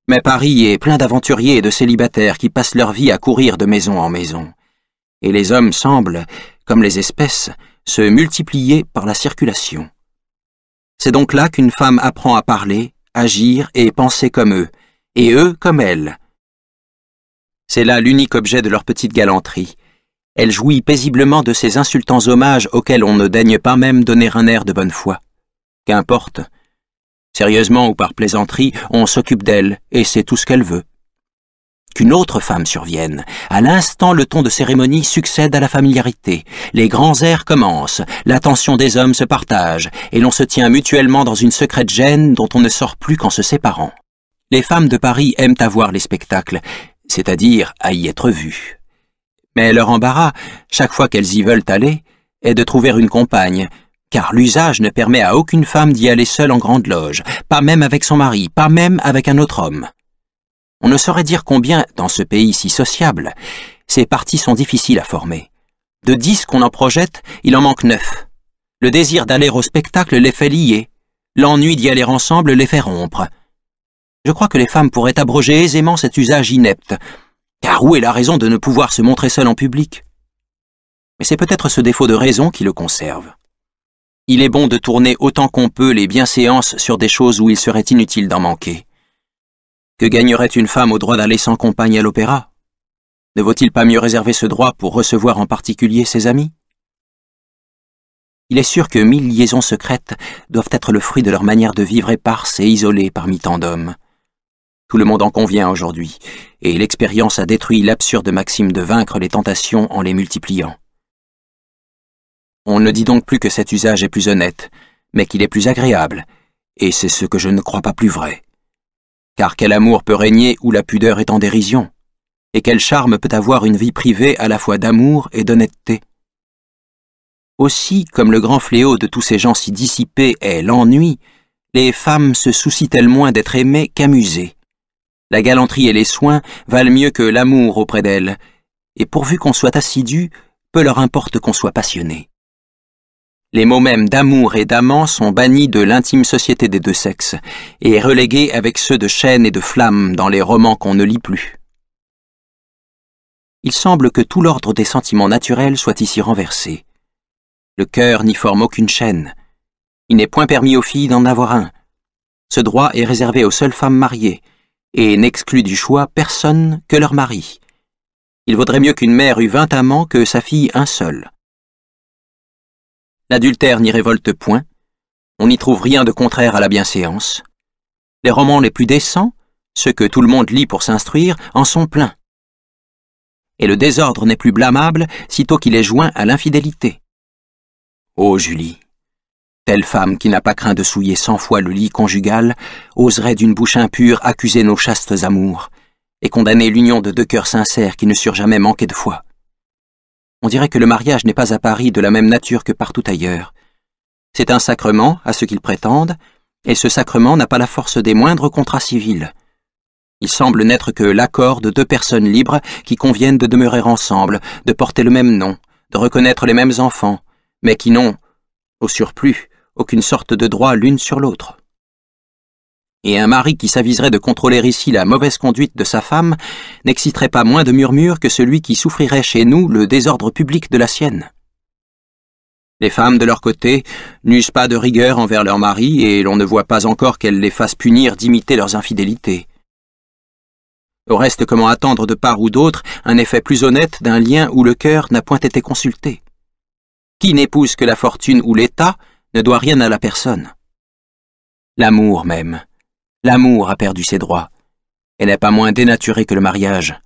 Mais Paris est plein d'aventuriers et de célibataires qui passent leur vie à courir de maison en maison. Et les hommes semblent, comme les espèces, se multiplier par la circulation. C'est donc là qu'une femme apprend à parler, agir et penser comme eux, et eux comme elle, c'est là l'unique objet de leur petite galanterie. Elle jouit paisiblement de ces insultants hommages auxquels on ne daigne pas même donner un air de bonne foi. Qu'importe. Sérieusement ou par plaisanterie, on s'occupe d'elle, et c'est tout ce qu'elle veut. Qu'une autre femme survienne. À l'instant, le ton de cérémonie succède à la familiarité. Les grands airs commencent, l'attention des hommes se partage, et l'on se tient mutuellement dans une secrète gêne dont on ne sort plus qu'en se séparant. Les femmes de Paris aiment à voir les spectacles, c'est-à-dire à y être vues. Mais leur embarras, chaque fois qu'elles y veulent aller, est de trouver une compagne, car l'usage ne permet à aucune femme d'y aller seule en grande loge, pas même avec son mari, pas même avec un autre homme. On ne saurait dire combien, dans ce pays si sociable, ces parties sont difficiles à former. De dix qu'on en projette, il en manque neuf. Le désir d'aller au spectacle les fait lier, l'ennui d'y aller ensemble les fait rompre. Je crois que les femmes pourraient abroger aisément cet usage inepte, car où est la raison de ne pouvoir se montrer seule en public Mais c'est peut-être ce défaut de raison qui le conserve. Il est bon de tourner autant qu'on peut les bienséances sur des choses où il serait inutile d'en manquer. Que gagnerait une femme au droit d'aller sans compagne à l'opéra Ne vaut-il pas mieux réserver ce droit pour recevoir en particulier ses amis Il est sûr que mille liaisons secrètes doivent être le fruit de leur manière de vivre éparses et isolées parmi tant d'hommes. Tout le monde en convient aujourd'hui, et l'expérience a détruit l'absurde maxime de vaincre les tentations en les multipliant. On ne dit donc plus que cet usage est plus honnête, mais qu'il est plus agréable, et c'est ce que je ne crois pas plus vrai. Car quel amour peut régner où la pudeur est en dérision Et quel charme peut avoir une vie privée à la fois d'amour et d'honnêteté Aussi, comme le grand fléau de tous ces gens si dissipés est l'ennui, les femmes se soucient-elles moins d'être aimées qu'amusées la galanterie et les soins valent mieux que l'amour auprès d'elles, et pourvu qu'on soit assidu, peu leur importe qu'on soit passionné. Les mots mêmes d'amour et d'amant sont bannis de l'intime société des deux sexes, et relégués avec ceux de chaîne et de flamme dans les romans qu'on ne lit plus. Il semble que tout l'ordre des sentiments naturels soit ici renversé. Le cœur n'y forme aucune chaîne. Il n'est point permis aux filles d'en avoir un. Ce droit est réservé aux seules femmes mariées, et n'exclut du choix personne que leur mari. Il vaudrait mieux qu'une mère eût vingt amants que sa fille un seul. L'adultère n'y révolte point, on n'y trouve rien de contraire à la bienséance. Les romans les plus décents, ceux que tout le monde lit pour s'instruire, en sont pleins. Et le désordre n'est plus blâmable sitôt qu'il est joint à l'infidélité. Ô oh, Julie, Telle femme qui n'a pas craint de souiller cent fois le lit conjugal oserait d'une bouche impure accuser nos chastes amours et condamner l'union de deux cœurs sincères qui ne surent jamais manquer de foi. On dirait que le mariage n'est pas à Paris de la même nature que partout ailleurs. C'est un sacrement, à ce qu'ils prétendent, et ce sacrement n'a pas la force des moindres contrats civils. Il semble n'être que l'accord de deux personnes libres qui conviennent de demeurer ensemble, de porter le même nom, de reconnaître les mêmes enfants, mais qui n'ont, au surplus, aucune sorte de droit l'une sur l'autre. Et un mari qui s'aviserait de contrôler ici la mauvaise conduite de sa femme n'exciterait pas moins de murmures que celui qui souffrirait chez nous le désordre public de la sienne. Les femmes, de leur côté, n'usent pas de rigueur envers leurs maris et l'on ne voit pas encore qu'elles les fassent punir d'imiter leurs infidélités. Au reste, comment attendre de part ou d'autre un effet plus honnête d'un lien où le cœur n'a point été consulté Qui n'épouse que la fortune ou l'État ne doit rien à la personne. L'amour même. L'amour a perdu ses droits, et n'est pas moins dénaturé que le mariage.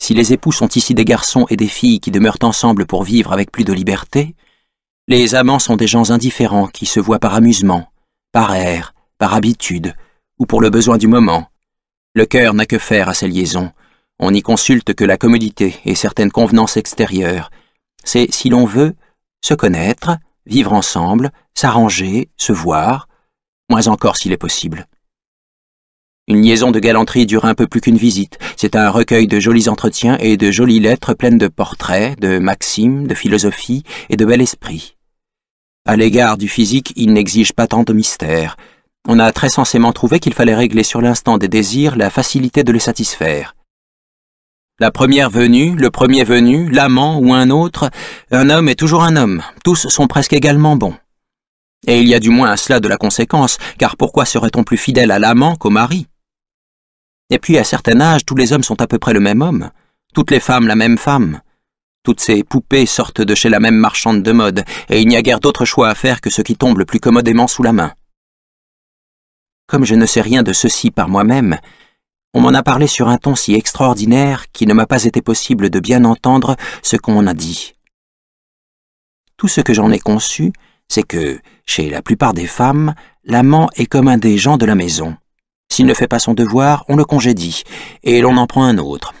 Si les époux sont ici des garçons et des filles qui demeurent ensemble pour vivre avec plus de liberté, les amants sont des gens indifférents qui se voient par amusement, par air, par habitude, ou pour le besoin du moment. Le cœur n'a que faire à ces liaisons, on n'y consulte que la commodité et certaines convenances extérieures. C'est, si l'on veut, se connaître, vivre ensemble, s'arranger, se voir, moins encore s'il est possible. Une liaison de galanterie dure un peu plus qu'une visite. C'est un recueil de jolis entretiens et de jolies lettres pleines de portraits, de maximes, de philosophie et de bel esprit. À l'égard du physique, il n'exige pas tant de mystère. On a très sensément trouvé qu'il fallait régler sur l'instant des désirs la facilité de les satisfaire. La première venue, le premier venu, l'amant ou un autre, un homme est toujours un homme, tous sont presque également bons. Et il y a du moins à cela de la conséquence, car pourquoi serait-on plus fidèle à l'amant qu'au mari Et puis à certain âge, tous les hommes sont à peu près le même homme, toutes les femmes la même femme. Toutes ces poupées sortent de chez la même marchande de mode, et il n'y a guère d'autre choix à faire que ce qui tombe le plus commodément sous la main. Comme je ne sais rien de ceci par moi-même, on m'en a parlé sur un ton si extraordinaire qu'il ne m'a pas été possible de bien entendre ce qu'on a dit. Tout ce que j'en ai conçu, c'est que, chez la plupart des femmes, l'amant est comme un des gens de la maison. S'il ne fait pas son devoir, on le congédie, et l'on en prend un autre.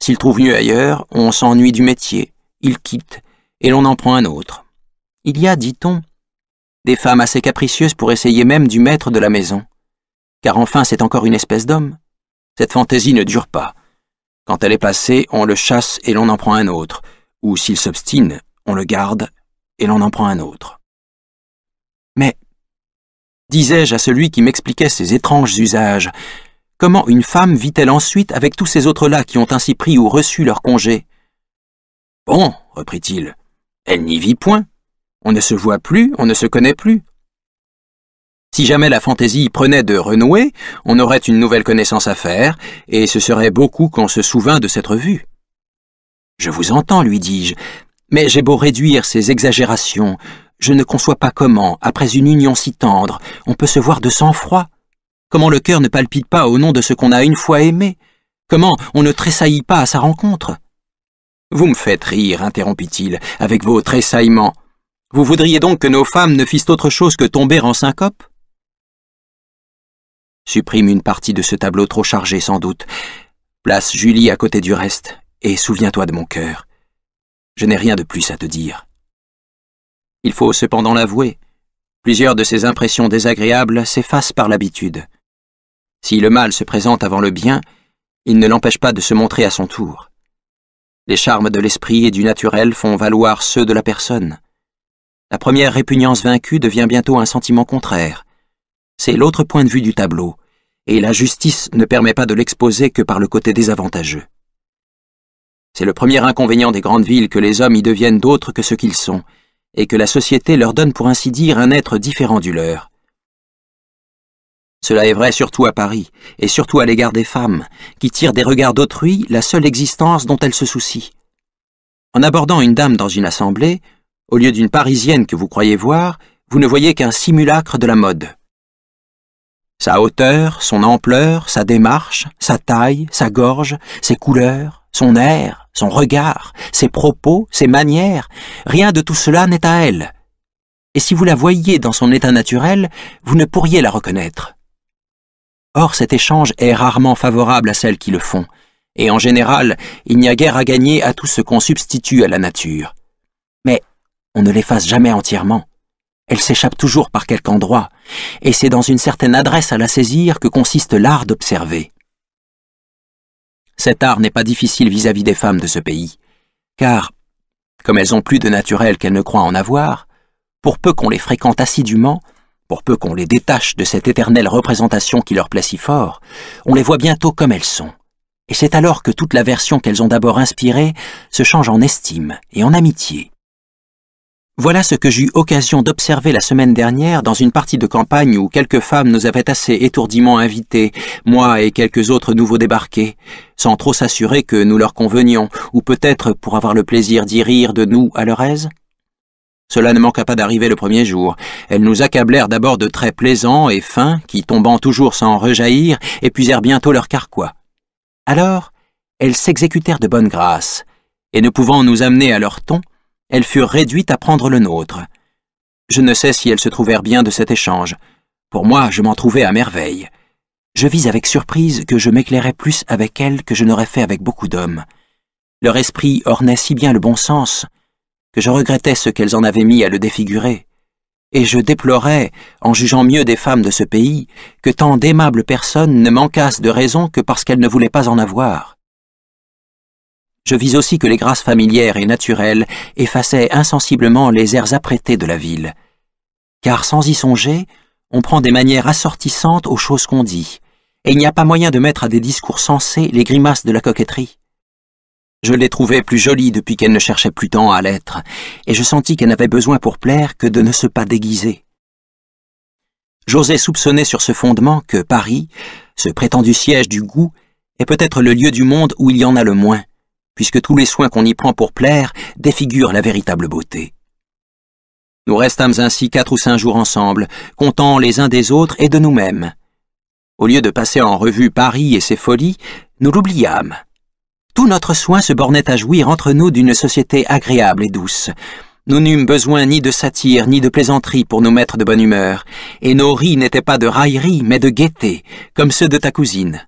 S'il trouve mieux ailleurs, on s'ennuie du métier, il quitte, et l'on en prend un autre. Il y a, dit-on, des femmes assez capricieuses pour essayer même du maître de la maison. Car enfin, c'est encore une espèce d'homme. Cette fantaisie ne dure pas. Quand elle est passée, on le chasse et l'on en prend un autre, ou s'il s'obstine, on le garde et l'on en prend un autre. Mais, disais-je à celui qui m'expliquait ces étranges usages, comment une femme vit-elle ensuite avec tous ces autres-là qui ont ainsi pris ou reçu leur congé Bon, reprit-il, elle n'y vit point. On ne se voit plus, on ne se connaît plus, si jamais la fantaisie prenait de renouer, on aurait une nouvelle connaissance à faire, et ce serait beaucoup qu'on se souvint de cette revue. Je vous entends, lui dis-je, mais j'ai beau réduire ces exagérations, je ne conçois pas comment, après une union si tendre, on peut se voir de sang-froid. Comment le cœur ne palpite pas au nom de ce qu'on a une fois aimé Comment on ne tressaillit pas à sa rencontre Vous me faites rire, interrompit-il, avec vos tressaillements. Vous voudriez donc que nos femmes ne fissent autre chose que tomber en syncope supprime une partie de ce tableau trop chargé sans doute, place Julie à côté du reste, et souviens-toi de mon cœur. Je n'ai rien de plus à te dire. Il faut cependant l'avouer, plusieurs de ces impressions désagréables s'effacent par l'habitude. Si le mal se présente avant le bien, il ne l'empêche pas de se montrer à son tour. Les charmes de l'esprit et du naturel font valoir ceux de la personne. La première répugnance vaincue devient bientôt un sentiment contraire. C'est l'autre point de vue du tableau, et la justice ne permet pas de l'exposer que par le côté désavantageux. C'est le premier inconvénient des grandes villes que les hommes y deviennent d'autres que ce qu'ils sont, et que la société leur donne pour ainsi dire un être différent du leur. Cela est vrai surtout à Paris, et surtout à l'égard des femmes, qui tirent des regards d'autrui la seule existence dont elles se soucient. En abordant une dame dans une assemblée, au lieu d'une Parisienne que vous croyez voir, vous ne voyez qu'un simulacre de la mode. Sa hauteur, son ampleur, sa démarche, sa taille, sa gorge, ses couleurs, son air, son regard, ses propos, ses manières, rien de tout cela n'est à elle. Et si vous la voyiez dans son état naturel, vous ne pourriez la reconnaître. Or cet échange est rarement favorable à celles qui le font, et en général, il n'y a guère à gagner à tout ce qu'on substitue à la nature. Mais on ne l'efface jamais entièrement. Elle s'échappe toujours par quelque endroit, et c'est dans une certaine adresse à la saisir que consiste l'art d'observer. Cet art n'est pas difficile vis-à-vis -vis des femmes de ce pays, car, comme elles ont plus de naturel qu'elles ne croient en avoir, pour peu qu'on les fréquente assidûment, pour peu qu'on les détache de cette éternelle représentation qui leur plaît si fort, on les voit bientôt comme elles sont. Et c'est alors que toute la version qu'elles ont d'abord inspirée se change en estime et en amitié. Voilà ce que j'eus occasion d'observer la semaine dernière dans une partie de campagne où quelques femmes nous avaient assez étourdiment invitées, moi et quelques autres nouveaux débarqués, sans trop s'assurer que nous leur convenions, ou peut-être pour avoir le plaisir d'y rire de nous à leur aise. Cela ne manqua pas d'arriver le premier jour. Elles nous accablèrent d'abord de traits plaisants et fins, qui tombant toujours sans rejaillir, épuisèrent bientôt leur carquois. Alors, elles s'exécutèrent de bonne grâce, et ne pouvant nous amener à leur ton, elles furent réduites à prendre le nôtre. Je ne sais si elles se trouvèrent bien de cet échange. Pour moi, je m'en trouvais à merveille. Je vis avec surprise que je m'éclairais plus avec elles que je n'aurais fait avec beaucoup d'hommes. Leur esprit ornait si bien le bon sens que je regrettais ce qu'elles en avaient mis à le défigurer. Et je déplorais, en jugeant mieux des femmes de ce pays, que tant d'aimables personnes ne manquassent de raison que parce qu'elles ne voulaient pas en avoir. Je vis aussi que les grâces familières et naturelles effaçaient insensiblement les airs apprêtés de la ville. Car sans y songer, on prend des manières assortissantes aux choses qu'on dit, et il n'y a pas moyen de mettre à des discours sensés les grimaces de la coquetterie. Je l'ai trouvée plus jolie depuis qu'elle ne cherchait plus tant à l'être, et je sentis qu'elle n'avait besoin pour plaire que de ne se pas déguiser. J'osais soupçonner sur ce fondement que Paris, ce prétendu siège du goût, est peut-être le lieu du monde où il y en a le moins, puisque tous les soins qu'on y prend pour plaire défigurent la véritable beauté. Nous restâmes ainsi quatre ou cinq jours ensemble, comptant les uns des autres et de nous-mêmes. Au lieu de passer en revue Paris et ses folies, nous l'oubliâmes. Tout notre soin se bornait à jouir entre nous d'une société agréable et douce. Nous n'eûmes besoin ni de satire ni de plaisanterie pour nous mettre de bonne humeur, et nos ris n'étaient pas de raillerie mais de gaieté, comme ceux de ta cousine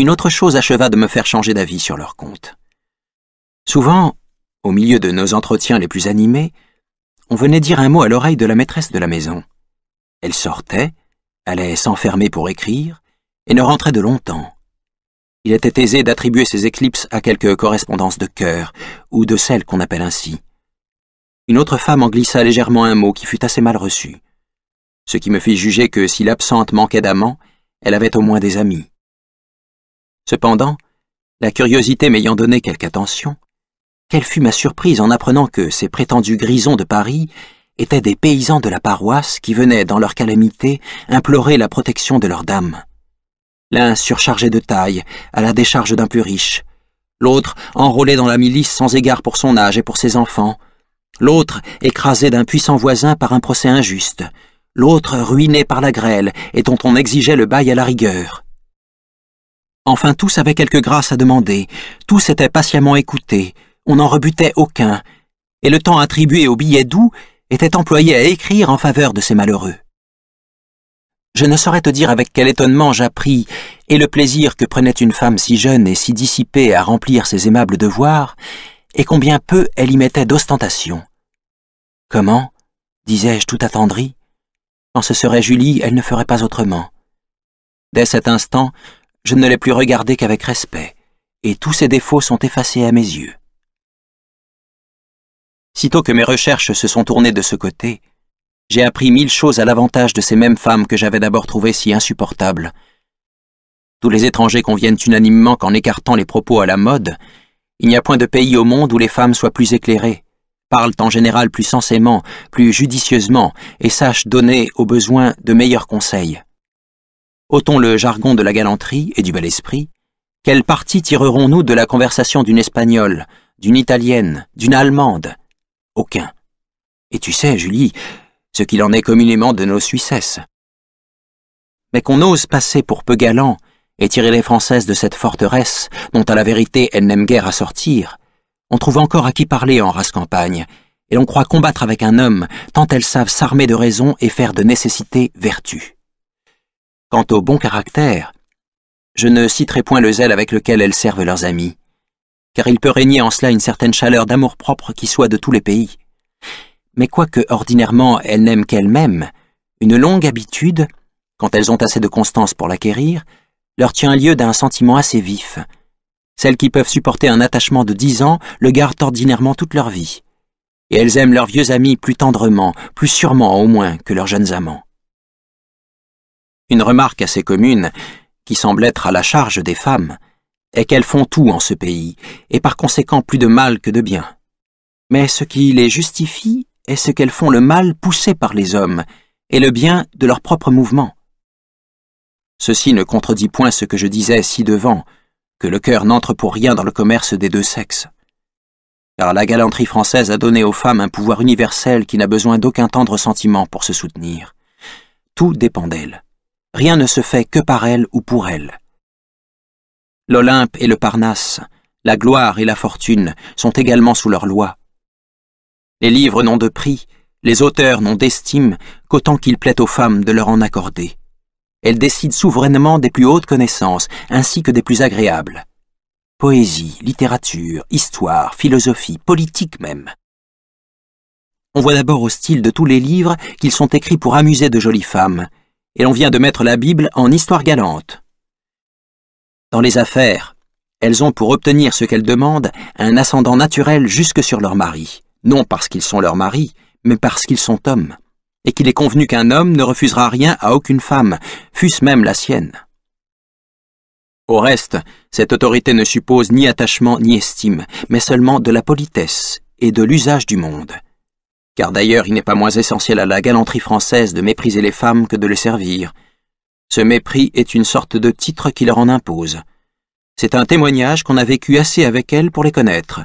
une autre chose acheva de me faire changer d'avis sur leur compte. Souvent, au milieu de nos entretiens les plus animés, on venait dire un mot à l'oreille de la maîtresse de la maison. Elle sortait, allait s'enfermer pour écrire, et ne rentrait de longtemps. Il était aisé d'attribuer ces éclipses à quelques correspondances de cœur, ou de celles qu'on appelle ainsi. Une autre femme en glissa légèrement un mot qui fut assez mal reçu. Ce qui me fit juger que si l'absente manquait d'amant, elle avait au moins des amis. Cependant, la curiosité m'ayant donné quelque attention, quelle fut ma surprise en apprenant que ces prétendus grisons de Paris étaient des paysans de la paroisse qui venaient, dans leur calamité, implorer la protection de leur dame. L'un surchargé de taille, à la décharge d'un plus riche, l'autre enrôlé dans la milice sans égard pour son âge et pour ses enfants, l'autre écrasé d'un puissant voisin par un procès injuste, l'autre ruiné par la grêle et dont on exigeait le bail à la rigueur. Enfin, tous avaient quelque grâce à demander, tous étaient patiemment écoutés, on n'en rebutait aucun, et le temps attribué aux billets doux était employé à écrire en faveur de ces malheureux. Je ne saurais te dire avec quel étonnement j'appris, et le plaisir que prenait une femme si jeune et si dissipée à remplir ses aimables devoirs, et combien peu elle y mettait d'ostentation. Comment disais-je tout attendri. Quand ce serait Julie, elle ne ferait pas autrement. Dès cet instant, je ne l'ai plus regardé qu'avec respect, et tous ses défauts sont effacés à mes yeux. Sitôt que mes recherches se sont tournées de ce côté, j'ai appris mille choses à l'avantage de ces mêmes femmes que j'avais d'abord trouvées si insupportables. Tous les étrangers conviennent unanimement qu'en écartant les propos à la mode, il n'y a point de pays au monde où les femmes soient plus éclairées, parlent en général plus sensément, plus judicieusement, et sachent donner, au besoin, de meilleurs conseils ôtons le jargon de la galanterie et du bel esprit, quel parti tirerons-nous de la conversation d'une espagnole, d'une italienne, d'une allemande Aucun. Et tu sais, Julie, ce qu'il en est communément de nos Suissesses. Mais qu'on ose passer pour peu galant et tirer les Françaises de cette forteresse dont à la vérité elles n'aiment guère à sortir, on trouve encore à qui parler en race campagne, et l'on croit combattre avec un homme, tant elles savent s'armer de raison et faire de nécessité vertu. Quant au bon caractère, je ne citerai point le zèle avec lequel elles servent leurs amis, car il peut régner en cela une certaine chaleur d'amour-propre qui soit de tous les pays. Mais quoique ordinairement elles n'aiment qu'elles-mêmes, une longue habitude, quand elles ont assez de constance pour l'acquérir, leur tient lieu d'un sentiment assez vif. Celles qui peuvent supporter un attachement de dix ans le gardent ordinairement toute leur vie. Et elles aiment leurs vieux amis plus tendrement, plus sûrement au moins que leurs jeunes amants. Une remarque assez commune, qui semble être à la charge des femmes, est qu'elles font tout en ce pays, et par conséquent plus de mal que de bien. Mais ce qui les justifie est ce qu'elles font le mal poussé par les hommes, et le bien de leur propre mouvement. Ceci ne contredit point ce que je disais ci-devant, que le cœur n'entre pour rien dans le commerce des deux sexes. Car la galanterie française a donné aux femmes un pouvoir universel qui n'a besoin d'aucun tendre sentiment pour se soutenir. Tout dépend d'elles. Rien ne se fait que par elle ou pour elle. L'Olympe et le Parnasse, la gloire et la fortune sont également sous leur loi. Les livres n'ont de prix, les auteurs n'ont d'estime qu'autant qu'il plaît aux femmes de leur en accorder. Elles décident souverainement des plus hautes connaissances ainsi que des plus agréables. Poésie, littérature, histoire, philosophie, politique même. On voit d'abord au style de tous les livres qu'ils sont écrits pour amuser de jolies femmes et l'on vient de mettre la Bible en histoire galante. Dans les affaires, elles ont pour obtenir ce qu'elles demandent un ascendant naturel jusque sur leur mari, non parce qu'ils sont leur mari, mais parce qu'ils sont hommes, et qu'il est convenu qu'un homme ne refusera rien à aucune femme, fût-ce même la sienne. Au reste, cette autorité ne suppose ni attachement ni estime, mais seulement de la politesse et de l'usage du monde car d'ailleurs il n'est pas moins essentiel à la galanterie française de mépriser les femmes que de les servir. Ce mépris est une sorte de titre qui leur en impose. C'est un témoignage qu'on a vécu assez avec elles pour les connaître.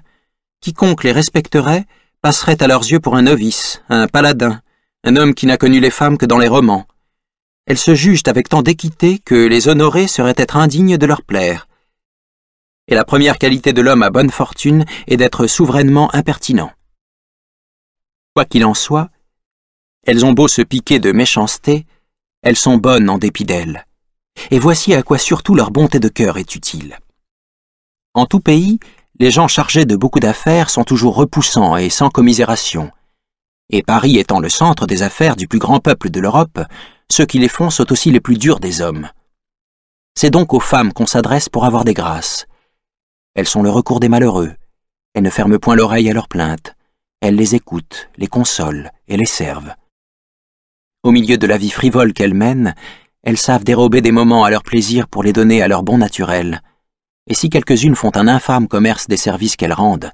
Quiconque les respecterait passerait à leurs yeux pour un novice, un paladin, un homme qui n'a connu les femmes que dans les romans. Elles se jugent avec tant d'équité que les honorer serait être indigne de leur plaire. Et la première qualité de l'homme à bonne fortune est d'être souverainement impertinent. Quoi qu'il en soit, elles ont beau se piquer de méchanceté, elles sont bonnes en dépit d'elles. Et voici à quoi surtout leur bonté de cœur est utile. En tout pays, les gens chargés de beaucoup d'affaires sont toujours repoussants et sans commisération. Et Paris étant le centre des affaires du plus grand peuple de l'Europe, ceux qui les font sont aussi les plus durs des hommes. C'est donc aux femmes qu'on s'adresse pour avoir des grâces. Elles sont le recours des malheureux. Elles ne ferment point l'oreille à leurs plaintes. Elles les écoutent, les consolent et les servent. Au milieu de la vie frivole qu'elles mènent, elles savent dérober des moments à leur plaisir pour les donner à leur bon naturel. Et si quelques-unes font un infâme commerce des services qu'elles rendent,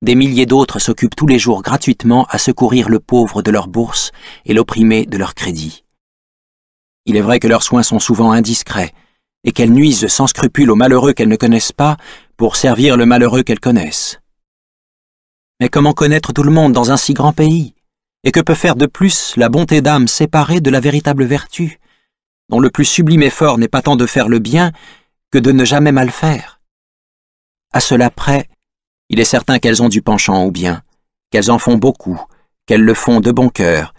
des milliers d'autres s'occupent tous les jours gratuitement à secourir le pauvre de leur bourse et l'opprimé de leur crédit. Il est vrai que leurs soins sont souvent indiscrets, et qu'elles nuisent sans scrupule aux malheureux qu'elles ne connaissent pas pour servir le malheureux qu'elles connaissent. Mais comment connaître tout le monde dans un si grand pays Et que peut faire de plus la bonté d'âme séparée de la véritable vertu, dont le plus sublime effort n'est pas tant de faire le bien que de ne jamais mal faire À cela près, il est certain qu'elles ont du penchant au bien, qu'elles en font beaucoup, qu'elles le font de bon cœur,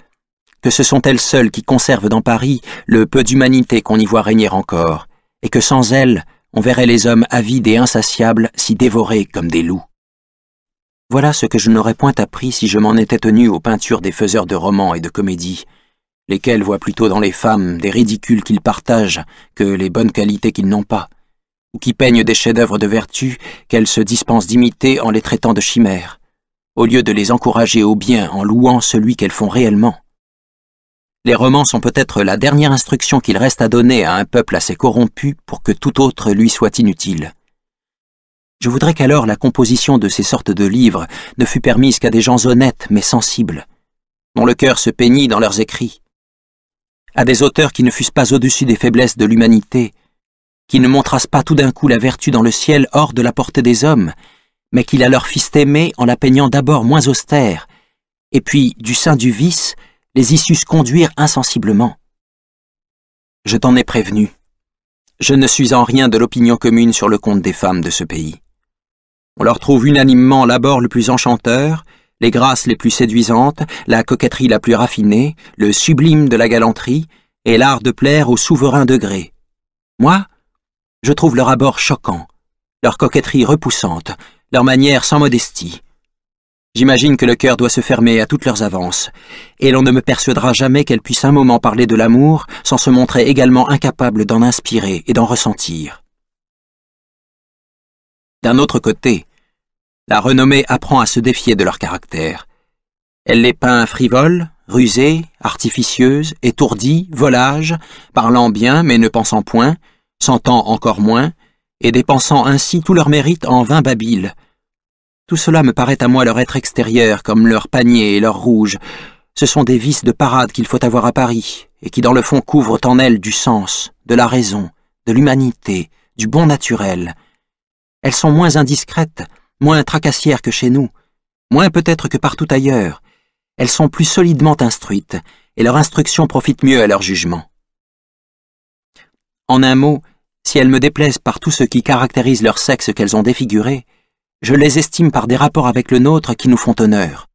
que ce sont elles seules qui conservent dans Paris le peu d'humanité qu'on y voit régner encore, et que sans elles, on verrait les hommes avides et insatiables s'y dévorer comme des loups. Voilà ce que je n'aurais point appris si je m'en étais tenu aux peintures des faiseurs de romans et de comédies, lesquels voient plutôt dans les femmes des ridicules qu'ils partagent que les bonnes qualités qu'ils n'ont pas, ou qui peignent des chefs-d'œuvre de vertu qu'elles se dispensent d'imiter en les traitant de chimères, au lieu de les encourager au bien en louant celui qu'elles font réellement. Les romans sont peut-être la dernière instruction qu'il reste à donner à un peuple assez corrompu pour que tout autre lui soit inutile. Je voudrais qu'alors la composition de ces sortes de livres ne fût permise qu'à des gens honnêtes mais sensibles, dont le cœur se peignit dans leurs écrits, à des auteurs qui ne fussent pas au-dessus des faiblesses de l'humanité, qui ne montrassent pas tout d'un coup la vertu dans le ciel hors de la portée des hommes, mais qui la leur fissent aimer en la peignant d'abord moins austère, et puis, du sein du vice, les issues conduire insensiblement. Je t'en ai prévenu. Je ne suis en rien de l'opinion commune sur le compte des femmes de ce pays. On leur trouve unanimement l'abord le plus enchanteur, les grâces les plus séduisantes, la coquetterie la plus raffinée, le sublime de la galanterie, et l'art de plaire au souverain degré. Moi, je trouve leur abord choquant, leur coquetterie repoussante, leur manière sans modestie. J'imagine que le cœur doit se fermer à toutes leurs avances, et l'on ne me persuadera jamais qu'elles puissent un moment parler de l'amour sans se montrer également incapable d'en inspirer et d'en ressentir. D'un autre côté, la renommée apprend à se défier de leur caractère. Elle les peint frivoles, rusées, artificieuses, étourdies, volages, parlant bien mais ne pensant point, sentant encore moins, et dépensant ainsi tout leur mérite en vain babil. Tout cela me paraît à moi leur être extérieur, comme leur panier et leur rouge. Ce sont des vices de parade qu'il faut avoir à Paris, et qui dans le fond couvrent en elles du sens, de la raison, de l'humanité, du bon naturel. Elles sont moins indiscrètes, moins tracassières que chez nous, moins peut-être que partout ailleurs. Elles sont plus solidement instruites, et leur instruction profite mieux à leur jugement. En un mot, si elles me déplaisent par tout ce qui caractérise leur sexe qu'elles ont défiguré, je les estime par des rapports avec le nôtre qui nous font honneur.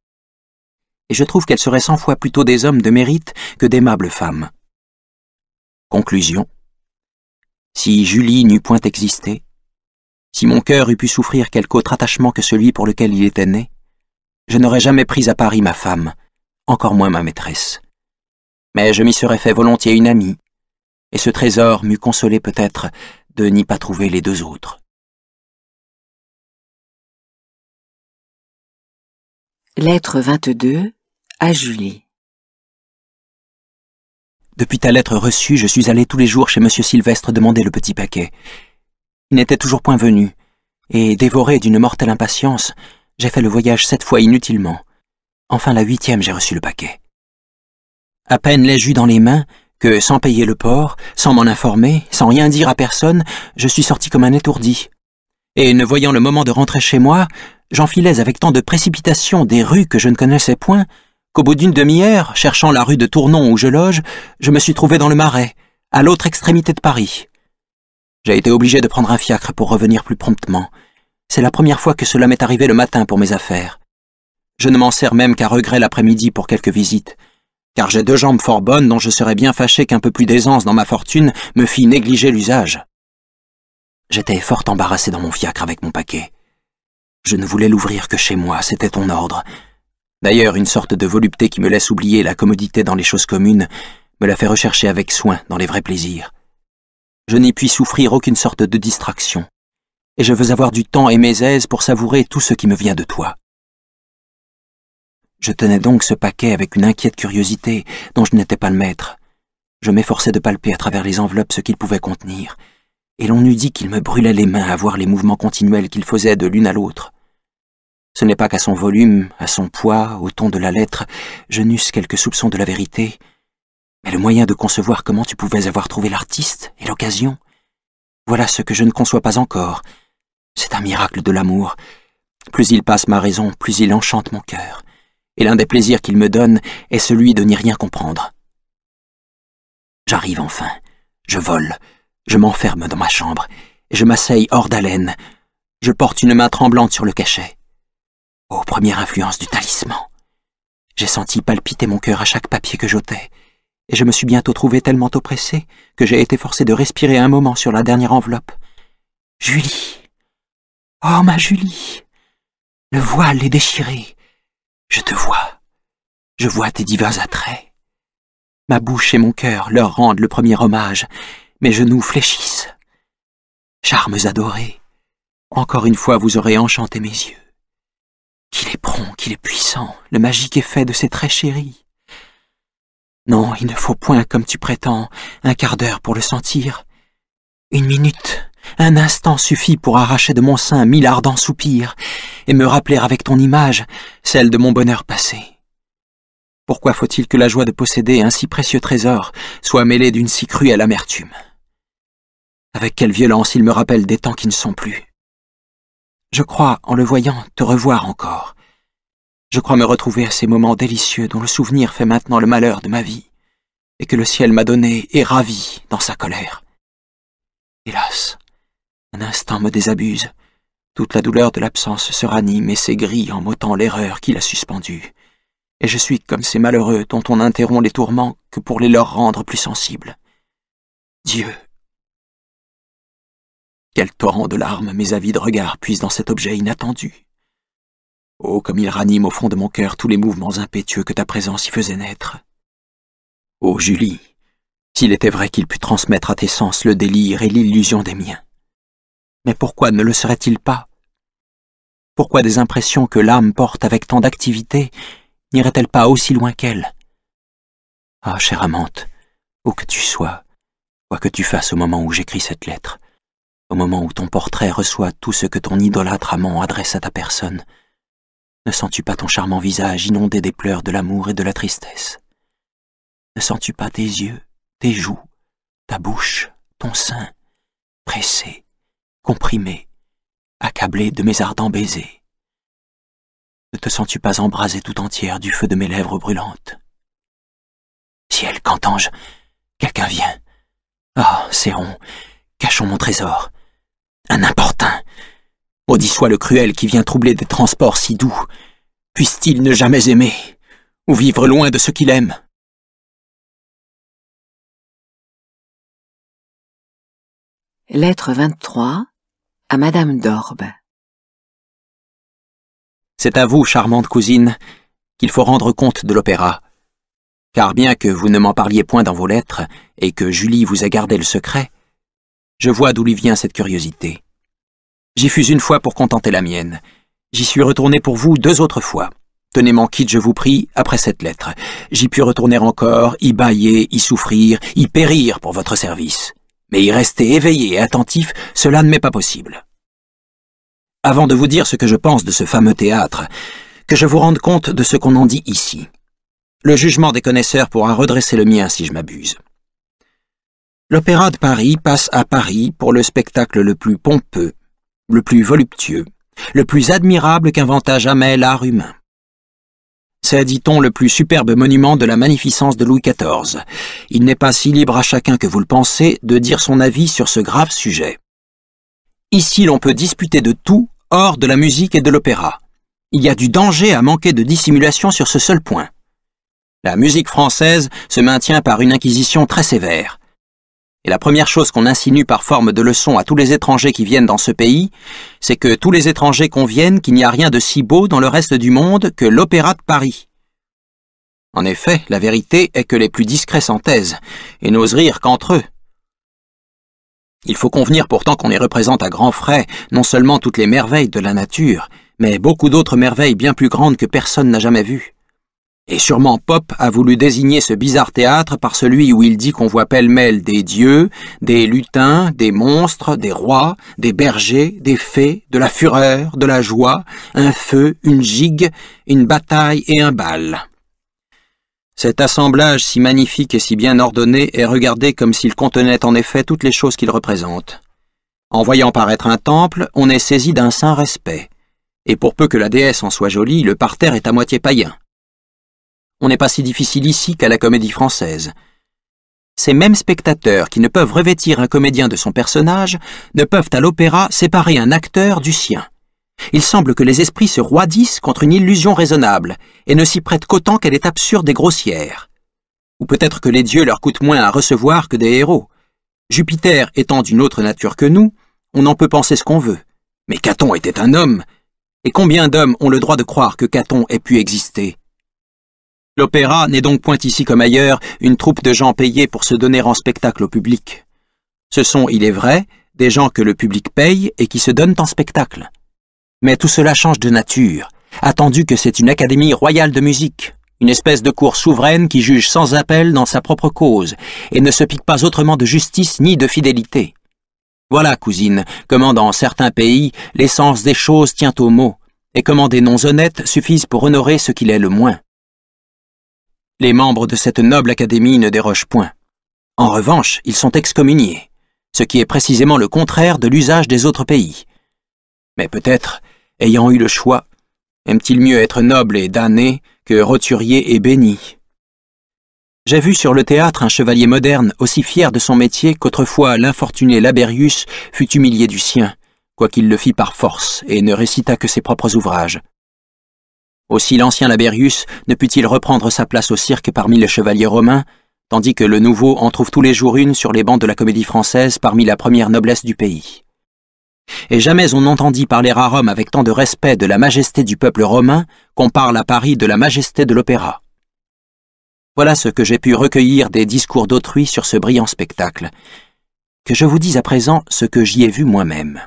Et je trouve qu'elles seraient cent fois plutôt des hommes de mérite que d'aimables femmes. Conclusion. Si Julie n'eût point existé, si mon cœur eût pu souffrir quelque autre attachement que celui pour lequel il était né, je n'aurais jamais pris à Paris ma femme, encore moins ma maîtresse. Mais je m'y serais fait volontiers une amie, et ce trésor m'eût consolé peut-être de n'y pas trouver les deux autres. Lettre 22 à Julie Depuis ta lettre reçue, je suis allé tous les jours chez M. Sylvestre demander le petit paquet n'était toujours point venu, et dévoré d'une mortelle impatience, j'ai fait le voyage sept fois inutilement. Enfin la huitième, j'ai reçu le paquet. À peine l'ai-je eu dans les mains, que, sans payer le port, sans m'en informer, sans rien dire à personne, je suis sorti comme un étourdi. Et ne voyant le moment de rentrer chez moi, j'enfilais avec tant de précipitation des rues que je ne connaissais point, qu'au bout d'une demi-heure, cherchant la rue de Tournon où je loge, je me suis trouvé dans le Marais, à l'autre extrémité de Paris. J'ai été obligé de prendre un fiacre pour revenir plus promptement. C'est la première fois que cela m'est arrivé le matin pour mes affaires. Je ne m'en sers même qu'à regret l'après-midi pour quelques visites, car j'ai deux jambes fort bonnes dont je serais bien fâché qu'un peu plus d'aisance dans ma fortune me fît négliger l'usage. J'étais fort embarrassé dans mon fiacre avec mon paquet. Je ne voulais l'ouvrir que chez moi, c'était ton ordre. D'ailleurs, une sorte de volupté qui me laisse oublier la commodité dans les choses communes me la fait rechercher avec soin dans les vrais plaisirs. Je n'y puis souffrir aucune sorte de distraction, et je veux avoir du temps et mes aises pour savourer tout ce qui me vient de toi. Je tenais donc ce paquet avec une inquiète curiosité dont je n'étais pas le maître. Je m'efforçais de palper à travers les enveloppes ce qu'il pouvait contenir, et l'on eût dit qu'il me brûlait les mains à voir les mouvements continuels qu'il faisait de l'une à l'autre. Ce n'est pas qu'à son volume, à son poids, au ton de la lettre, je n'eusse quelques soupçons de la vérité, mais le moyen de concevoir comment tu pouvais avoir trouvé l'artiste et l'occasion. Voilà ce que je ne conçois pas encore. C'est un miracle de l'amour. Plus il passe ma raison, plus il enchante mon cœur. Et l'un des plaisirs qu'il me donne est celui de n'y rien comprendre. J'arrive enfin. Je vole. Je m'enferme dans ma chambre. Et je m'asseye hors d'haleine. Je porte une main tremblante sur le cachet. Oh, première influence du talisman. J'ai senti palpiter mon cœur à chaque papier que j'ôtais et je me suis bientôt trouvé tellement oppressé que j'ai été forcé de respirer un moment sur la dernière enveloppe. Julie. Oh, ma Julie. Le voile est déchiré. Je te vois. Je vois tes divers attraits. Ma bouche et mon cœur leur rendent le premier hommage. Mes genoux fléchissent. Charmes adorés, encore une fois vous aurez enchanté mes yeux. Qu'il est prompt, qu'il est puissant, le magique effet de ses traits chéris. Non, il ne faut point, comme tu prétends, un quart d'heure pour le sentir. Une minute, un instant suffit pour arracher de mon sein mille ardents soupirs, et me rappeler avec ton image celle de mon bonheur passé. Pourquoi faut-il que la joie de posséder un si précieux trésor soit mêlée d'une si cruelle amertume Avec quelle violence il me rappelle des temps qui ne sont plus. Je crois, en le voyant, te revoir encore, je crois me retrouver à ces moments délicieux dont le souvenir fait maintenant le malheur de ma vie, et que le ciel m'a donné et ravi dans sa colère. Hélas, un instant me désabuse. Toute la douleur de l'absence se ranime et s'aigrit en m'ôtant l'erreur qui l'a suspendue. Et je suis comme ces malheureux dont on interrompt les tourments que pour les leur rendre plus sensibles. Dieu Quel torrent de larmes mes avides regards puissent dans cet objet inattendu Oh, comme il ranime au fond de mon cœur tous les mouvements impétueux que ta présence y faisait naître. Oh, Julie, s'il était vrai qu'il pût transmettre à tes sens le délire et l'illusion des miens. Mais pourquoi ne le serait-il pas Pourquoi des impressions que l'âme porte avec tant d'activité n'iraient-elles pas aussi loin qu'elle Ah, chère amante, où que tu sois, quoi que tu fasses au moment où j'écris cette lettre, au moment où ton portrait reçoit tout ce que ton idolâtre amant adresse à ta personne, ne sens-tu pas ton charmant visage inondé des pleurs de l'amour et de la tristesse Ne sens-tu pas tes yeux, tes joues, ta bouche, ton sein, pressés, comprimés, accablés de mes ardents baisers Ne te sens-tu pas embrasé tout entière du feu de mes lèvres brûlantes Ciel, qu'entends-je Quelqu'un vient. Ah, serrons cachons mon trésor. Un importun. Maudit soit le cruel qui vient troubler des transports si doux. Puisse-t-il ne jamais aimer, ou vivre loin de ce qu'il aime Lettre 23 à Madame d'Orbe C'est à vous, charmante cousine, qu'il faut rendre compte de l'opéra. Car bien que vous ne m'en parliez point dans vos lettres, et que Julie vous a gardé le secret, je vois d'où lui vient cette curiosité. J'y fus une fois pour contenter la mienne. J'y suis retourné pour vous deux autres fois. Tenez-m'en quitte, je vous prie, après cette lettre. J'y puis retourner encore, y bailler, y souffrir, y périr pour votre service. Mais y rester éveillé et attentif, cela ne m'est pas possible. Avant de vous dire ce que je pense de ce fameux théâtre, que je vous rende compte de ce qu'on en dit ici. Le jugement des connaisseurs pourra redresser le mien si je m'abuse. L'Opéra de Paris passe à Paris pour le spectacle le plus pompeux, le plus voluptueux, le plus admirable qu'inventa jamais l'art humain. C'est, dit-on, le plus superbe monument de la magnificence de Louis XIV. Il n'est pas si libre à chacun que vous le pensez de dire son avis sur ce grave sujet. Ici, l'on peut disputer de tout hors de la musique et de l'opéra. Il y a du danger à manquer de dissimulation sur ce seul point. La musique française se maintient par une inquisition très sévère. Et la première chose qu'on insinue par forme de leçon à tous les étrangers qui viennent dans ce pays, c'est que tous les étrangers conviennent qu'il n'y a rien de si beau dans le reste du monde que l'Opéra de Paris. En effet, la vérité est que les plus discrets s'entaisent et n'osent rire qu'entre eux. Il faut convenir pourtant qu'on les représente à grands frais, non seulement toutes les merveilles de la nature, mais beaucoup d'autres merveilles bien plus grandes que personne n'a jamais vues. Et sûrement Pope a voulu désigner ce bizarre théâtre par celui où il dit qu'on voit pêle-mêle des dieux, des lutins, des monstres, des rois, des bergers, des fées, de la fureur, de la joie, un feu, une gigue, une bataille et un bal. Cet assemblage si magnifique et si bien ordonné est regardé comme s'il contenait en effet toutes les choses qu'il représente. En voyant paraître un temple, on est saisi d'un saint respect. Et pour peu que la déesse en soit jolie, le parterre est à moitié païen on n'est pas si difficile ici qu'à la comédie française. Ces mêmes spectateurs qui ne peuvent revêtir un comédien de son personnage ne peuvent à l'opéra séparer un acteur du sien. Il semble que les esprits se roidissent contre une illusion raisonnable et ne s'y prêtent qu'autant qu'elle est absurde et grossière. Ou peut-être que les dieux leur coûtent moins à recevoir que des héros. Jupiter étant d'une autre nature que nous, on en peut penser ce qu'on veut. Mais Caton était un homme, et combien d'hommes ont le droit de croire que Caton ait pu exister L'opéra n'est donc point ici comme ailleurs une troupe de gens payés pour se donner en spectacle au public. Ce sont, il est vrai, des gens que le public paye et qui se donnent en spectacle. Mais tout cela change de nature, attendu que c'est une académie royale de musique, une espèce de cour souveraine qui juge sans appel dans sa propre cause et ne se pique pas autrement de justice ni de fidélité. Voilà, cousine, comment dans certains pays l'essence des choses tient au mot, et comment des noms honnêtes suffisent pour honorer ce qu'il est le moins. Les membres de cette noble académie ne dérogent point. En revanche, ils sont excommuniés, ce qui est précisément le contraire de l'usage des autres pays. Mais peut-être, ayant eu le choix, aime-t-il mieux être noble et damné que roturier et béni J'ai vu sur le théâtre un chevalier moderne aussi fier de son métier qu'autrefois l'infortuné Laberius fut humilié du sien, quoiqu'il le fît par force et ne récita que ses propres ouvrages. Aussi l'ancien Laberius ne put-il reprendre sa place au cirque parmi les chevaliers romains, tandis que le nouveau en trouve tous les jours une sur les bancs de la comédie française parmi la première noblesse du pays. Et jamais on n'entendit parler à Rome avec tant de respect de la majesté du peuple romain qu'on parle à Paris de la majesté de l'opéra. Voilà ce que j'ai pu recueillir des discours d'autrui sur ce brillant spectacle. Que je vous dise à présent ce que j'y ai vu moi-même.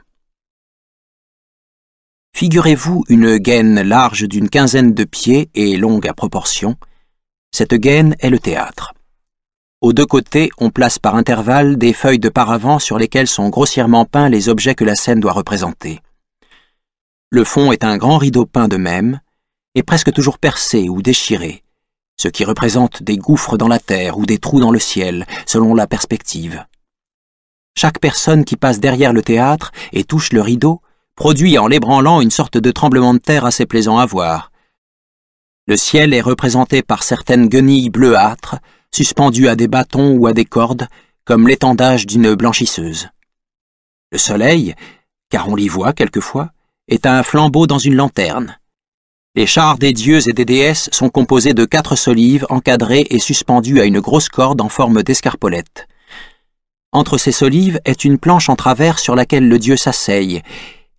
Figurez-vous une gaine large d'une quinzaine de pieds et longue à proportion. Cette gaine est le théâtre. Aux deux côtés, on place par intervalles des feuilles de paravent sur lesquelles sont grossièrement peints les objets que la scène doit représenter. Le fond est un grand rideau peint de même, et presque toujours percé ou déchiré, ce qui représente des gouffres dans la terre ou des trous dans le ciel, selon la perspective. Chaque personne qui passe derrière le théâtre et touche le rideau produit en l'ébranlant une sorte de tremblement de terre assez plaisant à voir. Le ciel est représenté par certaines guenilles bleuâtres, suspendues à des bâtons ou à des cordes, comme l'étendage d'une blanchisseuse. Le soleil, car on l'y voit quelquefois, est un flambeau dans une lanterne. Les chars des dieux et des déesses sont composés de quatre solives encadrées et suspendues à une grosse corde en forme d'escarpolette. Entre ces solives est une planche en travers sur laquelle le dieu s'asseye,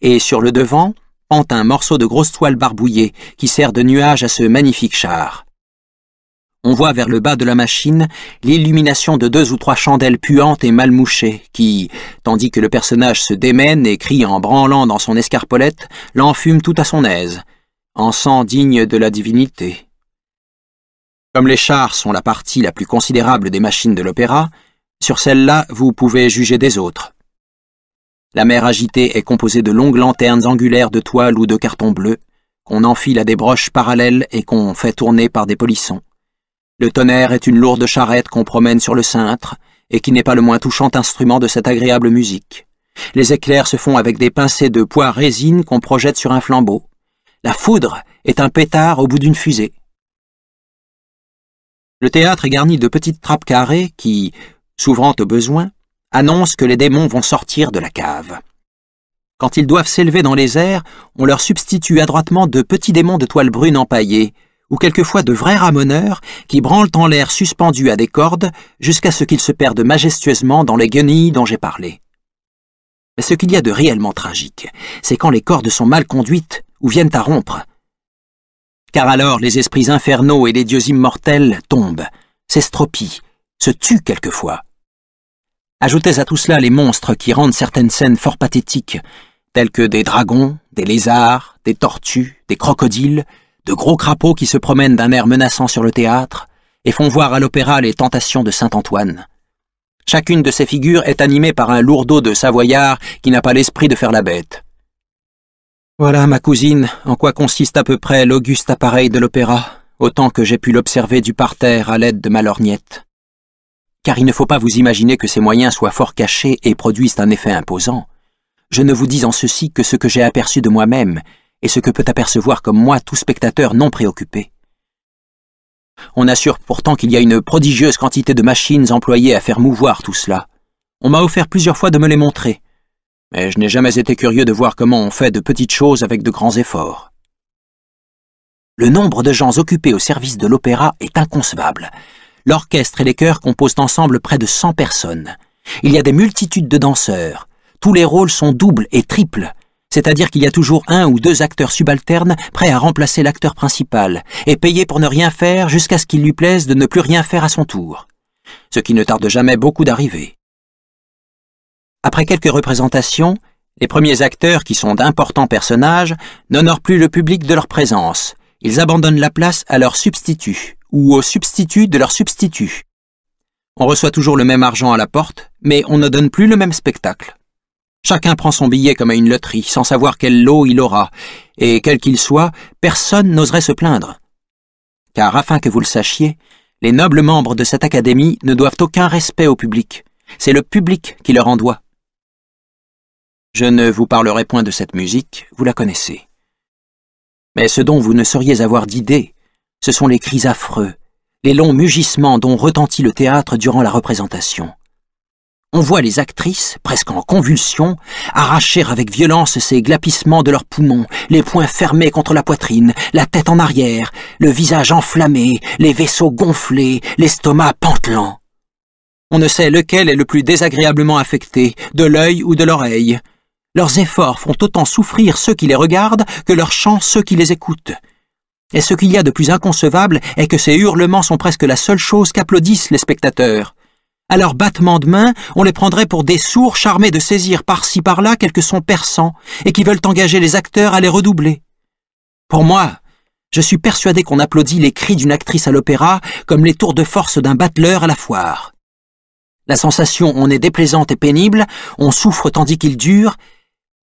et sur le devant, pend un morceau de grosse toile barbouillée qui sert de nuage à ce magnifique char. On voit vers le bas de la machine l'illumination de deux ou trois chandelles puantes et mal mouchées qui, tandis que le personnage se démène et crie en branlant dans son escarpolette, l'enfume tout à son aise, en sang digne de la divinité. Comme les chars sont la partie la plus considérable des machines de l'opéra, sur celle-là vous pouvez juger des autres. La mer agitée est composée de longues lanternes angulaires de toile ou de carton bleu, qu'on enfile à des broches parallèles et qu'on fait tourner par des polissons. Le tonnerre est une lourde charrette qu'on promène sur le cintre, et qui n'est pas le moins touchant instrument de cette agréable musique. Les éclairs se font avec des pincées de poids résine qu'on projette sur un flambeau. La foudre est un pétard au bout d'une fusée. Le théâtre est garni de petites trappes carrées qui, s'ouvrant au besoin, annonce que les démons vont sortir de la cave. Quand ils doivent s'élever dans les airs, on leur substitue adroitement de petits démons de toile brune empaillée, ou quelquefois de vrais ramoneurs qui branlent en l'air suspendus à des cordes jusqu'à ce qu'ils se perdent majestueusement dans les guenilles dont j'ai parlé. Mais ce qu'il y a de réellement tragique, c'est quand les cordes sont mal conduites ou viennent à rompre. Car alors les esprits infernaux et les dieux immortels tombent, s'estropient, se tuent quelquefois. Ajoutez à tout cela les monstres qui rendent certaines scènes fort pathétiques, tels que des dragons, des lézards, des tortues, des crocodiles, de gros crapauds qui se promènent d'un air menaçant sur le théâtre et font voir à l'opéra les tentations de Saint Antoine. Chacune de ces figures est animée par un lourdeau de savoyard qui n'a pas l'esprit de faire la bête. Voilà, ma cousine, en quoi consiste à peu près l'auguste appareil de l'opéra, autant que j'ai pu l'observer du parterre à l'aide de ma lorgnette car il ne faut pas vous imaginer que ces moyens soient fort cachés et produisent un effet imposant. Je ne vous dis en ceci que ce que j'ai aperçu de moi-même, et ce que peut apercevoir comme moi tout spectateur non préoccupé. On assure pourtant qu'il y a une prodigieuse quantité de machines employées à faire mouvoir tout cela. On m'a offert plusieurs fois de me les montrer, mais je n'ai jamais été curieux de voir comment on fait de petites choses avec de grands efforts. Le nombre de gens occupés au service de l'opéra est inconcevable. L'orchestre et les chœurs composent ensemble près de 100 personnes. Il y a des multitudes de danseurs. Tous les rôles sont doubles et triples, c'est-à-dire qu'il y a toujours un ou deux acteurs subalternes prêts à remplacer l'acteur principal et payés pour ne rien faire jusqu'à ce qu'il lui plaise de ne plus rien faire à son tour. Ce qui ne tarde jamais beaucoup d'arriver. Après quelques représentations, les premiers acteurs, qui sont d'importants personnages, n'honorent plus le public de leur présence. Ils abandonnent la place à leurs substituts ou au substitut de leur substitut. On reçoit toujours le même argent à la porte, mais on ne donne plus le même spectacle. Chacun prend son billet comme à une loterie, sans savoir quel lot il aura, et quel qu'il soit, personne n'oserait se plaindre. Car afin que vous le sachiez, les nobles membres de cette académie ne doivent aucun respect au public. C'est le public qui leur en doit. Je ne vous parlerai point de cette musique, vous la connaissez. Mais ce dont vous ne sauriez avoir d'idée, ce sont les cris affreux, les longs mugissements dont retentit le théâtre durant la représentation. On voit les actrices, presque en convulsion, arracher avec violence ces glapissements de leurs poumons, les poings fermés contre la poitrine, la tête en arrière, le visage enflammé, les vaisseaux gonflés, l'estomac pantelant. On ne sait lequel est le plus désagréablement affecté, de l'œil ou de l'oreille. Leurs efforts font autant souffrir ceux qui les regardent que leurs chants ceux qui les écoutent. Et ce qu'il y a de plus inconcevable est que ces hurlements sont presque la seule chose qu'applaudissent les spectateurs. À leur battement de main, on les prendrait pour des sourds charmés de saisir par-ci par-là quelques sons perçants et qui veulent engager les acteurs à les redoubler. Pour moi, je suis persuadé qu'on applaudit les cris d'une actrice à l'opéra comme les tours de force d'un battleur à la foire. La sensation on est déplaisante et pénible, on souffre tandis qu'il dure,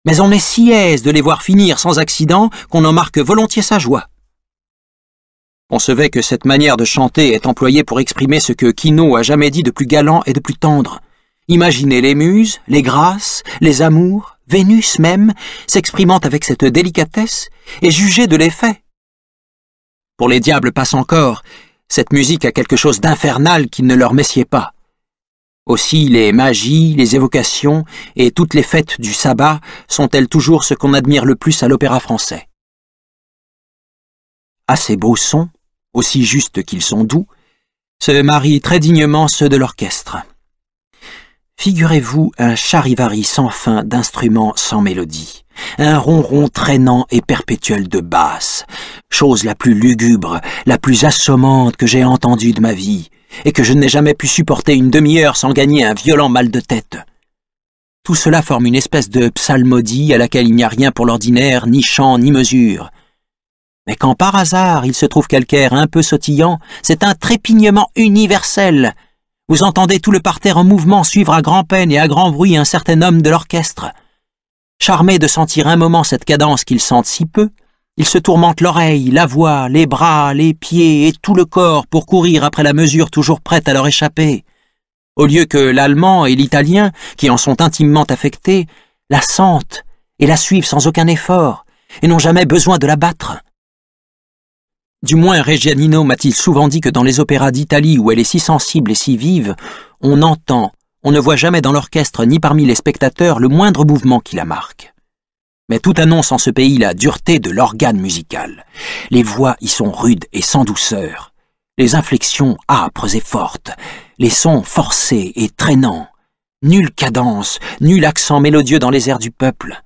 mais on est si aise de les voir finir sans accident qu'on en marque volontiers sa joie. On se voit que cette manière de chanter est employée pour exprimer ce que Quino a jamais dit de plus galant et de plus tendre. Imaginez les muses, les grâces, les amours, Vénus même, s'exprimant avec cette délicatesse, et jugez de l'effet. Pour les diables passe encore, cette musique a quelque chose d'infernal qui ne leur messiait pas. Aussi les magies, les évocations et toutes les fêtes du sabbat sont-elles toujours ce qu'on admire le plus à l'opéra français. À ces beaux sons, aussi justes qu'ils sont doux, se marient très dignement ceux de l'orchestre. Figurez-vous un charivari sans fin d'instruments sans mélodie, un ronron traînant et perpétuel de basses, chose la plus lugubre, la plus assommante que j'ai entendue de ma vie, et que je n'ai jamais pu supporter une demi-heure sans gagner un violent mal de tête. Tout cela forme une espèce de psalmodie à laquelle il n'y a rien pour l'ordinaire, ni chant, ni mesure, mais quand par hasard il se trouve quelqu'un un peu sautillant, c'est un trépignement universel. Vous entendez tout le parterre en mouvement suivre à grand-peine et à grand bruit un certain homme de l'orchestre. Charmé de sentir un moment cette cadence qu'il sentent si peu, il se tourmente l'oreille, la voix, les bras, les pieds et tout le corps pour courir après la mesure toujours prête à leur échapper. Au lieu que l'allemand et l'italien, qui en sont intimement affectés, la sentent et la suivent sans aucun effort, et n'ont jamais besoin de la battre. Du moins, Reggianino m'a-t-il souvent dit que dans les opéras d'Italie où elle est si sensible et si vive, on entend, on ne voit jamais dans l'orchestre ni parmi les spectateurs le moindre mouvement qui la marque. Mais tout annonce en ce pays la dureté de l'organe musical. Les voix y sont rudes et sans douceur, les inflexions âpres et fortes, les sons forcés et traînants, nulle cadence, nul accent mélodieux dans les airs du peuple.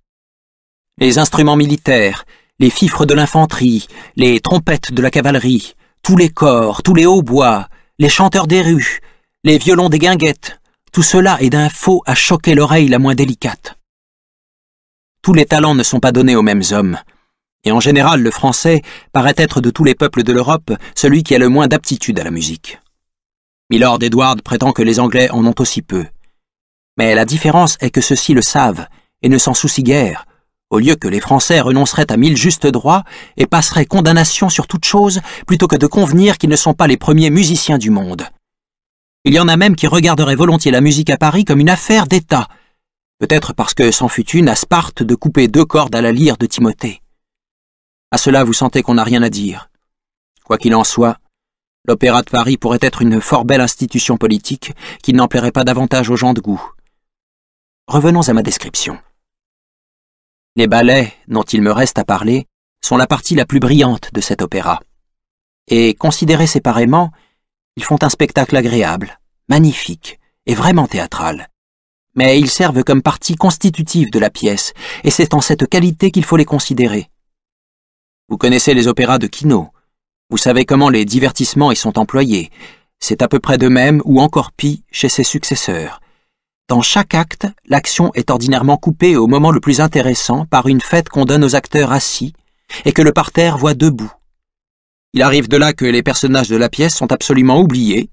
Les instruments militaires, les fifres de l'infanterie, les trompettes de la cavalerie, tous les corps, tous les hautbois, les chanteurs des rues, les violons des guinguettes, tout cela est d'un faux à choquer l'oreille la moins délicate. Tous les talents ne sont pas donnés aux mêmes hommes, et en général le français paraît être de tous les peuples de l'Europe celui qui a le moins d'aptitude à la musique. Milord Edward prétend que les Anglais en ont aussi peu. Mais la différence est que ceux-ci le savent et ne s'en soucient guère, au lieu que les Français renonceraient à mille justes droits et passeraient condamnation sur toute chose plutôt que de convenir qu'ils ne sont pas les premiers musiciens du monde. Il y en a même qui regarderaient volontiers la musique à Paris comme une affaire d'État, peut-être parce que s'en fut une à Sparte de couper deux cordes à la lyre de Timothée. À cela, vous sentez qu'on n'a rien à dire. Quoi qu'il en soit, l'Opéra de Paris pourrait être une fort belle institution politique qui n'en plairait pas davantage aux gens de goût. Revenons à ma description. Les ballets, dont il me reste à parler, sont la partie la plus brillante de cet opéra. Et, considérés séparément, ils font un spectacle agréable, magnifique et vraiment théâtral. Mais ils servent comme partie constitutive de la pièce, et c'est en cette qualité qu'il faut les considérer. Vous connaissez les opéras de Kino, vous savez comment les divertissements y sont employés, c'est à peu près de même ou encore pis chez ses successeurs, dans chaque acte, l'action est ordinairement coupée au moment le plus intéressant par une fête qu'on donne aux acteurs assis et que le parterre voit debout. Il arrive de là que les personnages de la pièce sont absolument oubliés,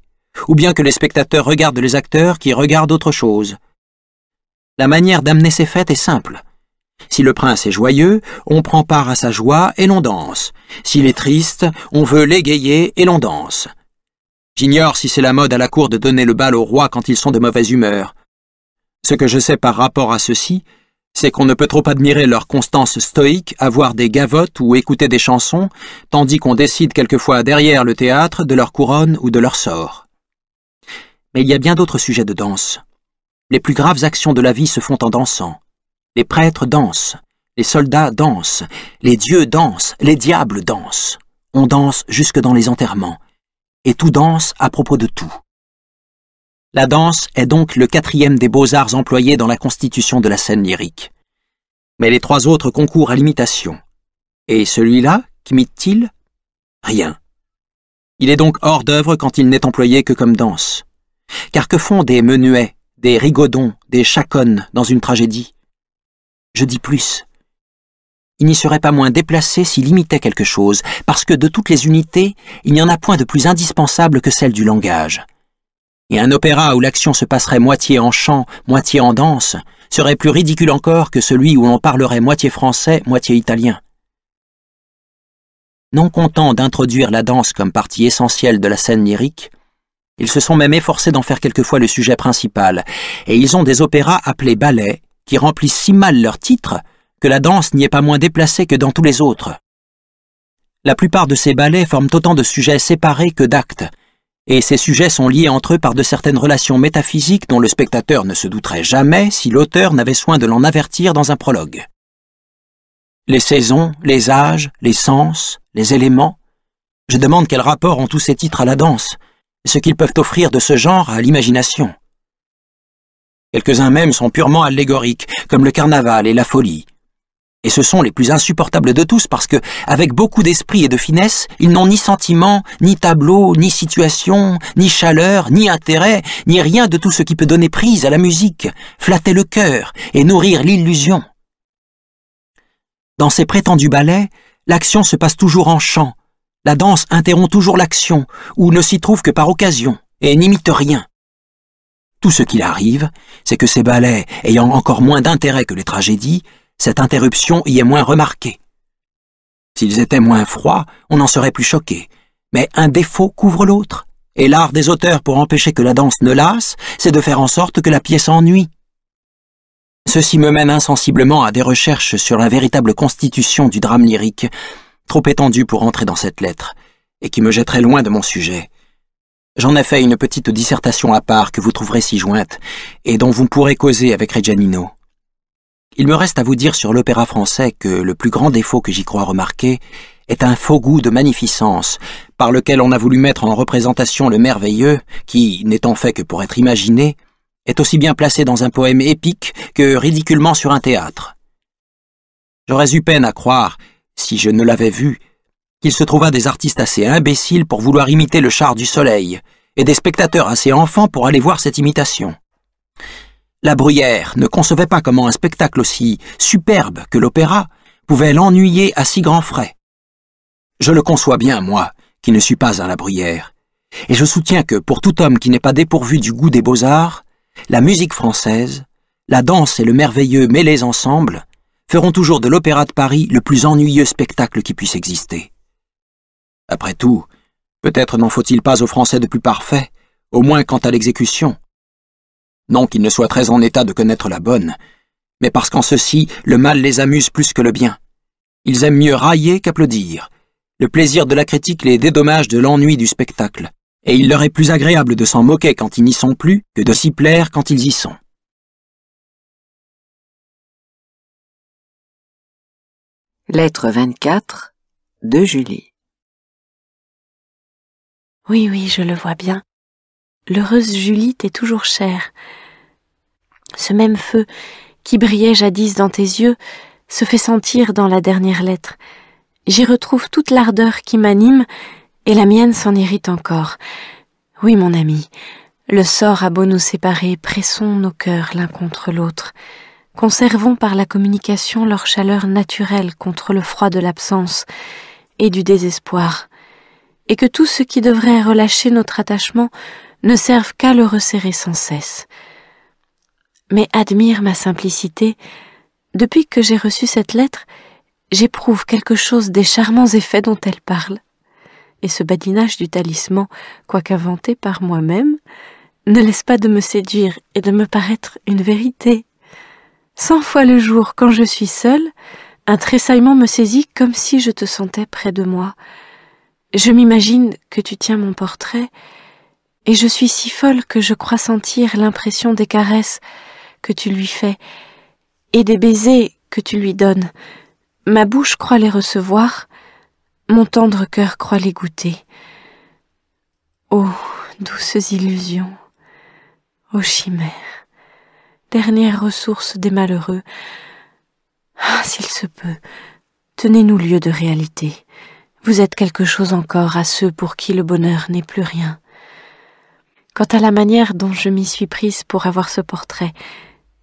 ou bien que les spectateurs regardent les acteurs qui regardent autre chose. La manière d'amener ces fêtes est simple. Si le prince est joyeux, on prend part à sa joie et l'on danse. S'il est triste, on veut l'égayer et l'on danse. J'ignore si c'est la mode à la cour de donner le bal au roi quand ils sont de mauvaise humeur. Ce que je sais par rapport à ceci, c'est qu'on ne peut trop admirer leur constance stoïque, avoir des gavottes ou écouter des chansons, tandis qu'on décide quelquefois derrière le théâtre de leur couronne ou de leur sort. Mais il y a bien d'autres sujets de danse. Les plus graves actions de la vie se font en dansant. Les prêtres dansent, les soldats dansent, les dieux dansent, les diables dansent. On danse jusque dans les enterrements. Et tout danse à propos de tout. La danse est donc le quatrième des beaux-arts employés dans la constitution de la scène lyrique. Mais les trois autres concourent à l'imitation. Et celui-là, qu'imite-t-il Rien. Il est donc hors d'œuvre quand il n'est employé que comme danse. Car que font des menuets, des rigodons, des chaconnes dans une tragédie Je dis plus. Il n'y serait pas moins déplacé s'il imitait quelque chose, parce que de toutes les unités, il n'y en a point de plus indispensable que celle du langage et un opéra où l'action se passerait moitié en chant, moitié en danse, serait plus ridicule encore que celui où l'on parlerait moitié français, moitié italien. Non content d'introduire la danse comme partie essentielle de la scène lyrique, ils se sont même efforcés d'en faire quelquefois le sujet principal, et ils ont des opéras appelés ballets qui remplissent si mal leur titre que la danse n'y est pas moins déplacée que dans tous les autres. La plupart de ces ballets forment autant de sujets séparés que d'actes, et ces sujets sont liés entre eux par de certaines relations métaphysiques dont le spectateur ne se douterait jamais si l'auteur n'avait soin de l'en avertir dans un prologue. Les saisons, les âges, les sens, les éléments, je demande quel rapport ont tous ces titres à la danse, ce qu'ils peuvent offrir de ce genre à l'imagination. Quelques-uns même sont purement allégoriques, comme le carnaval et la folie, et ce sont les plus insupportables de tous parce que, avec beaucoup d'esprit et de finesse, ils n'ont ni sentiment, ni tableau, ni situation, ni chaleur, ni intérêt, ni rien de tout ce qui peut donner prise à la musique, flatter le cœur et nourrir l'illusion. Dans ces prétendus ballets, l'action se passe toujours en chant. La danse interrompt toujours l'action, ou ne s'y trouve que par occasion, et n'imite rien. Tout ce qu'il arrive, c'est que ces ballets, ayant encore moins d'intérêt que les tragédies, cette interruption y est moins remarquée. S'ils étaient moins froids, on en serait plus choqué, mais un défaut couvre l'autre, et l'art des auteurs pour empêcher que la danse ne lasse, c'est de faire en sorte que la pièce ennuie. Ceci me mène insensiblement à des recherches sur la véritable constitution du drame lyrique, trop étendue pour entrer dans cette lettre, et qui me jetterait loin de mon sujet. J'en ai fait une petite dissertation à part que vous trouverez si jointe, et dont vous pourrez causer avec Reggianino. Il me reste à vous dire sur l'opéra français que le plus grand défaut que j'y crois remarquer est un faux goût de magnificence, par lequel on a voulu mettre en représentation le merveilleux, qui, n'étant fait que pour être imaginé, est aussi bien placé dans un poème épique que ridiculement sur un théâtre. J'aurais eu peine à croire, si je ne l'avais vu, qu'il se trouva des artistes assez imbéciles pour vouloir imiter le char du soleil, et des spectateurs assez enfants pour aller voir cette imitation. La Bruyère ne concevait pas comment un spectacle aussi superbe que l'opéra pouvait l'ennuyer à si grands frais. Je le conçois bien, moi, qui ne suis pas à La Bruyère, et je soutiens que, pour tout homme qui n'est pas dépourvu du goût des beaux-arts, la musique française, la danse et le merveilleux mêlés ensemble feront toujours de l'Opéra de Paris le plus ennuyeux spectacle qui puisse exister. Après tout, peut-être n'en faut-il pas aux Français de plus parfait, au moins quant à l'exécution, non qu'ils ne soient très en état de connaître la bonne, mais parce qu'en ceci, le mal les amuse plus que le bien. Ils aiment mieux railler qu'applaudir. Le plaisir de la critique les dédommage de l'ennui du spectacle, et il leur est plus agréable de s'en moquer quand ils n'y sont plus que de s'y plaire quand ils y sont. Lettre 24 de Julie. Oui, oui, je le vois bien l'heureuse Julie t'est toujours chère. Ce même feu qui brillait jadis dans tes yeux se fait sentir dans la dernière lettre. J'y retrouve toute l'ardeur qui m'anime, et la mienne s'en irrite encore. Oui, mon ami, le sort a beau nous séparer, pressons nos cœurs l'un contre l'autre. Conservons par la communication leur chaleur naturelle contre le froid de l'absence et du désespoir, et que tout ce qui devrait relâcher notre attachement ne servent qu'à le resserrer sans cesse. Mais admire ma simplicité. Depuis que j'ai reçu cette lettre, j'éprouve quelque chose des charmants effets dont elle parle. Et ce badinage du talisman, quoique inventé par moi-même, ne laisse pas de me séduire et de me paraître une vérité. Cent fois le jour, quand je suis seule, un tressaillement me saisit comme si je te sentais près de moi. Je m'imagine que tu tiens mon portrait et je suis si folle que je crois sentir l'impression des caresses que tu lui fais et des baisers que tu lui donnes. Ma bouche croit les recevoir, mon tendre cœur croit les goûter. Oh, douces illusions, ô oh, chimères, dernière ressource des malheureux. Ah, s'il se peut, tenez-nous lieu de réalité. Vous êtes quelque chose encore à ceux pour qui le bonheur n'est plus rien. Quant à la manière dont je m'y suis prise pour avoir ce portrait,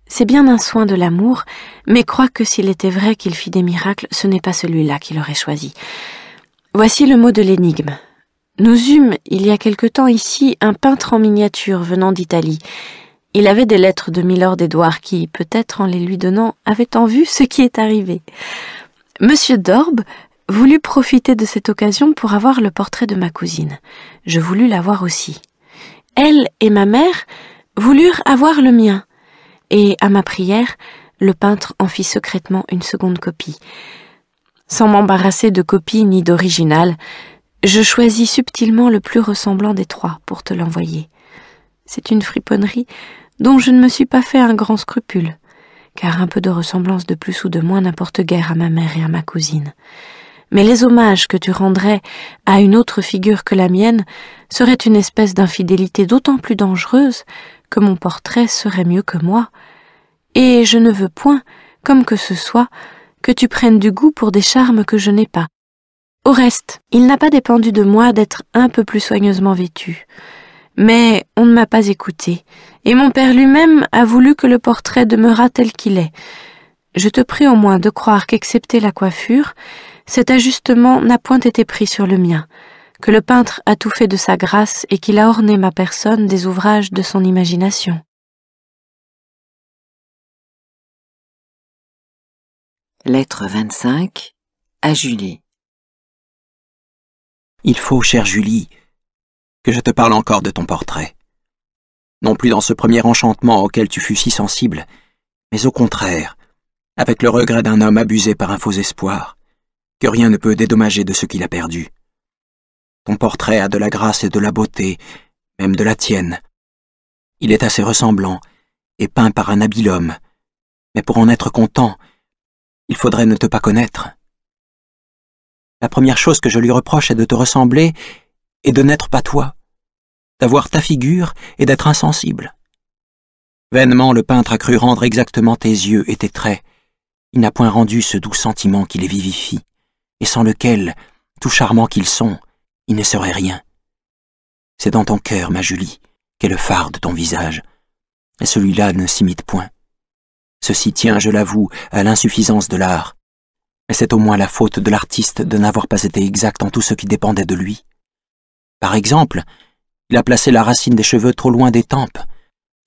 c'est bien un soin de l'amour, mais crois que s'il était vrai qu'il fit des miracles, ce n'est pas celui-là qu'il aurait choisi. Voici le mot de l'énigme. Nous eûmes, il y a quelque temps ici, un peintre en miniature venant d'Italie. Il avait des lettres de Milord Édouard qui, peut-être en les lui donnant, avait en vue ce qui est arrivé. Monsieur d'Orbe voulut profiter de cette occasion pour avoir le portrait de ma cousine. Je voulus l'avoir aussi elle et ma mère voulurent avoir le mien. Et à ma prière, le peintre en fit secrètement une seconde copie. Sans m'embarrasser de copie ni d'original, je choisis subtilement le plus ressemblant des trois pour te l'envoyer. C'est une friponnerie dont je ne me suis pas fait un grand scrupule, car un peu de ressemblance de plus ou de moins n'importe guère à ma mère et à ma cousine mais les hommages que tu rendrais à une autre figure que la mienne seraient une espèce d'infidélité d'autant plus dangereuse que mon portrait serait mieux que moi, et je ne veux point, comme que ce soit, que tu prennes du goût pour des charmes que je n'ai pas. Au reste, il n'a pas dépendu de moi d'être un peu plus soigneusement vêtu. Mais on ne m'a pas écouté, et mon père lui-même a voulu que le portrait demeurât tel qu'il est. Je te prie au moins de croire qu'excepté la coiffure, cet ajustement n'a point été pris sur le mien, que le peintre a tout fait de sa grâce et qu'il a orné ma personne des ouvrages de son imagination. Lettre 25 à Julie Il faut, chère Julie, que je te parle encore de ton portrait. Non plus dans ce premier enchantement auquel tu fus si sensible, mais au contraire, avec le regret d'un homme abusé par un faux espoir, que rien ne peut dédommager de ce qu'il a perdu. Ton portrait a de la grâce et de la beauté, même de la tienne. Il est assez ressemblant, et peint par un habile homme. Mais pour en être content, il faudrait ne te pas connaître. La première chose que je lui reproche est de te ressembler et de n'être pas toi, d'avoir ta figure et d'être insensible. Vainement le peintre a cru rendre exactement tes yeux et tes traits. Il n'a point rendu ce doux sentiment qui les vivifie et sans lequel, tout charmants qu'ils sont, ils ne seraient rien. C'est dans ton cœur, ma Julie, qu'est le phare de ton visage, et celui-là ne s'imite point. Ceci tient, je l'avoue, à l'insuffisance de l'art, et c'est au moins la faute de l'artiste de n'avoir pas été exact en tout ce qui dépendait de lui. Par exemple, il a placé la racine des cheveux trop loin des tempes,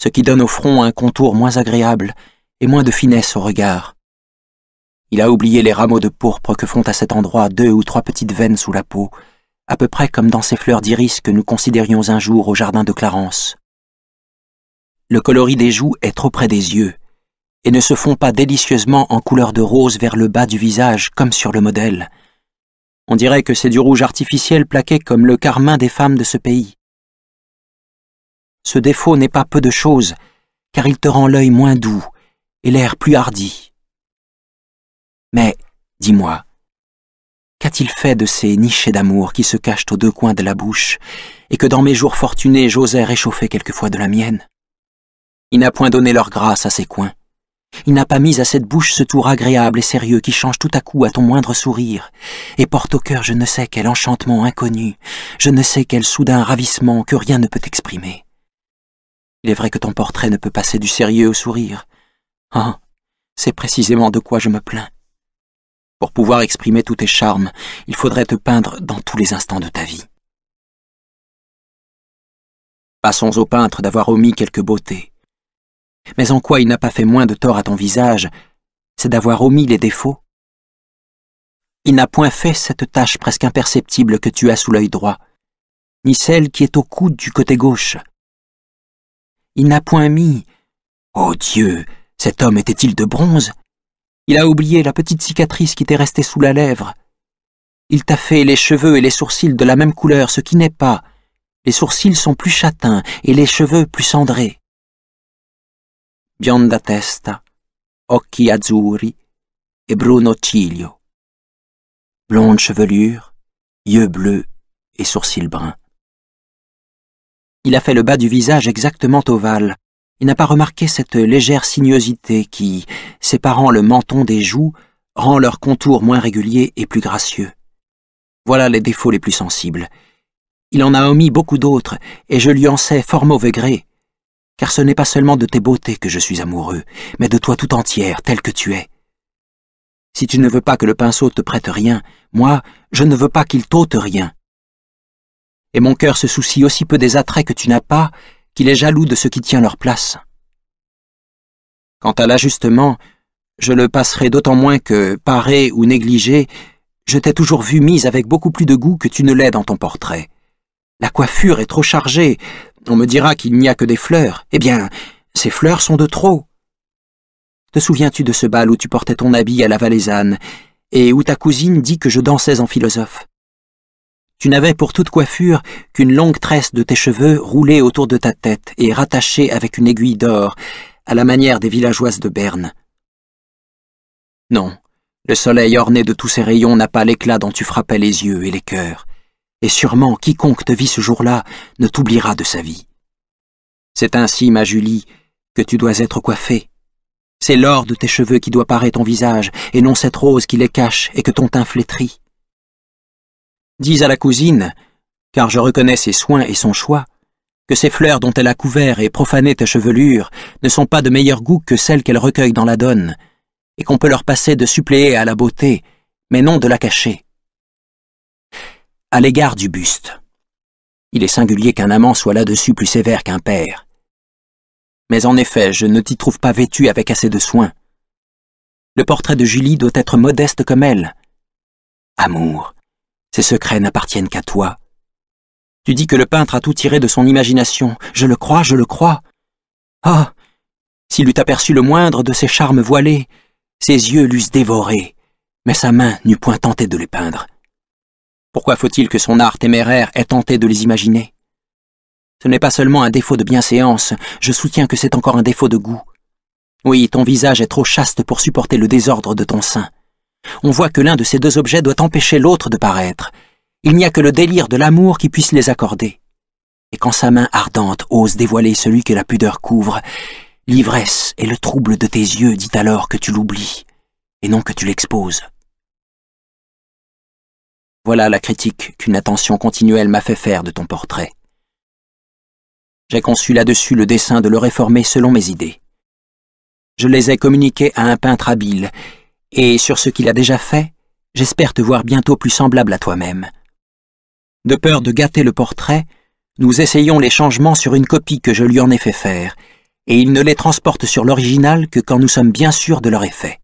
ce qui donne au front un contour moins agréable et moins de finesse au regard. Il a oublié les rameaux de pourpre que font à cet endroit deux ou trois petites veines sous la peau, à peu près comme dans ces fleurs d'iris que nous considérions un jour au jardin de Clarence. Le coloris des joues est trop près des yeux, et ne se font pas délicieusement en couleur de rose vers le bas du visage comme sur le modèle. On dirait que c'est du rouge artificiel plaqué comme le carmin des femmes de ce pays. Ce défaut n'est pas peu de chose, car il te rend l'œil moins doux et l'air plus hardi. Mais, dis-moi, qu'a-t-il fait de ces nichés d'amour qui se cachent aux deux coins de la bouche, et que dans mes jours fortunés j'osais réchauffer quelquefois de la mienne Il n'a point donné leur grâce à ces coins. Il n'a pas mis à cette bouche ce tour agréable et sérieux qui change tout à coup à ton moindre sourire, et porte au cœur je ne sais quel enchantement inconnu, je ne sais quel soudain ravissement que rien ne peut exprimer. Il est vrai que ton portrait ne peut passer du sérieux au sourire. Ah. C'est précisément de quoi je me plains. Pour pouvoir exprimer tous tes charmes, il faudrait te peindre dans tous les instants de ta vie. Passons au peintre d'avoir omis quelques beautés. Mais en quoi il n'a pas fait moins de tort à ton visage, c'est d'avoir omis les défauts. Il n'a point fait cette tâche presque imperceptible que tu as sous l'œil droit, ni celle qui est au coude du côté gauche. Il n'a point mis. Oh Dieu, cet homme était-il de bronze il a oublié la petite cicatrice qui t'est restée sous la lèvre. Il t'a fait les cheveux et les sourcils de la même couleur, ce qui n'est pas. Les sourcils sont plus châtains et les cheveux plus cendrés. Bionda testa, occhi azzurri et bruno ciglio. Blonde chevelure, yeux bleus et sourcils bruns. Il a fait le bas du visage exactement ovale, il n'a pas remarqué cette légère sinuosité qui, séparant le menton des joues, rend leurs contours moins réguliers et plus gracieux. Voilà les défauts les plus sensibles. Il en a omis beaucoup d'autres, et je lui en sais fort mauvais gré, car ce n'est pas seulement de tes beautés que je suis amoureux, mais de toi tout entière, telle que tu es. Si tu ne veux pas que le pinceau te prête rien, moi, je ne veux pas qu'il t'ôte rien. Et mon cœur se soucie aussi peu des attraits que tu n'as pas qu'il est jaloux de ce qui tient leur place. Quant à l'ajustement, je le passerai d'autant moins que, paré ou négligé, je t'ai toujours vu mise avec beaucoup plus de goût que tu ne l'es dans ton portrait. La coiffure est trop chargée, on me dira qu'il n'y a que des fleurs. Eh bien, ces fleurs sont de trop. Te souviens-tu de ce bal où tu portais ton habit à la valaisanne, et où ta cousine dit que je dansais en philosophe tu n'avais pour toute coiffure qu'une longue tresse de tes cheveux roulée autour de ta tête et rattachée avec une aiguille d'or, à la manière des villageoises de Berne. Non, le soleil orné de tous ses rayons n'a pas l'éclat dont tu frappais les yeux et les cœurs, et sûrement quiconque te vit ce jour-là ne t'oubliera de sa vie. C'est ainsi, ma Julie, que tu dois être coiffée. C'est l'or de tes cheveux qui doit parer ton visage, et non cette rose qui les cache et que ton teint flétrit. Dis à la cousine, car je reconnais ses soins et son choix, que ces fleurs dont elle a couvert et profané ta chevelure ne sont pas de meilleur goût que celles qu'elle recueille dans la donne, et qu'on peut leur passer de suppléer à la beauté, mais non de la cacher. À l'égard du buste, il est singulier qu'un amant soit là-dessus plus sévère qu'un père. Mais en effet, je ne t'y trouve pas vêtu avec assez de soins. Le portrait de Julie doit être modeste comme elle. Amour, ces secrets n'appartiennent qu'à toi. Tu dis que le peintre a tout tiré de son imagination. Je le crois, je le crois. Ah S'il eût aperçu le moindre de ses charmes voilés, ses yeux l'eussent dévoré, mais sa main n'eût point tenté de les peindre. Pourquoi faut-il que son art téméraire ait tenté de les imaginer Ce n'est pas seulement un défaut de bienséance, je soutiens que c'est encore un défaut de goût. Oui, ton visage est trop chaste pour supporter le désordre de ton sein on voit que l'un de ces deux objets doit empêcher l'autre de paraître. Il n'y a que le délire de l'amour qui puisse les accorder. Et quand sa main ardente ose dévoiler celui que la pudeur couvre, l'ivresse et le trouble de tes yeux dit alors que tu l'oublies, et non que tu l'exposes. Voilà la critique qu'une attention continuelle m'a fait faire de ton portrait. J'ai conçu là-dessus le dessein de le réformer selon mes idées. Je les ai communiquées à un peintre habile, et sur ce qu'il a déjà fait, j'espère te voir bientôt plus semblable à toi-même. De peur de gâter le portrait, nous essayons les changements sur une copie que je lui en ai fait faire, et il ne les transporte sur l'original que quand nous sommes bien sûrs de leur effet.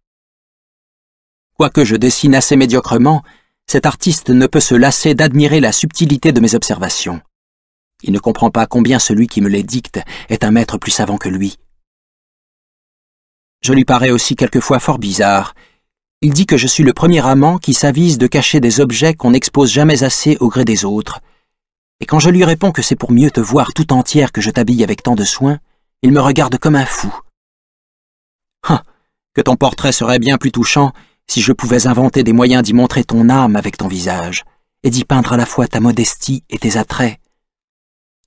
Quoique je dessine assez médiocrement, cet artiste ne peut se lasser d'admirer la subtilité de mes observations. Il ne comprend pas combien celui qui me les dicte est un maître plus savant que lui. Je lui parais aussi quelquefois fort bizarre, il dit que je suis le premier amant qui s'avise de cacher des objets qu'on n'expose jamais assez au gré des autres. Et quand je lui réponds que c'est pour mieux te voir tout entière que je t'habille avec tant de soin, il me regarde comme un fou. Ah, que ton portrait serait bien plus touchant si je pouvais inventer des moyens d'y montrer ton âme avec ton visage, et d'y peindre à la fois ta modestie et tes attraits.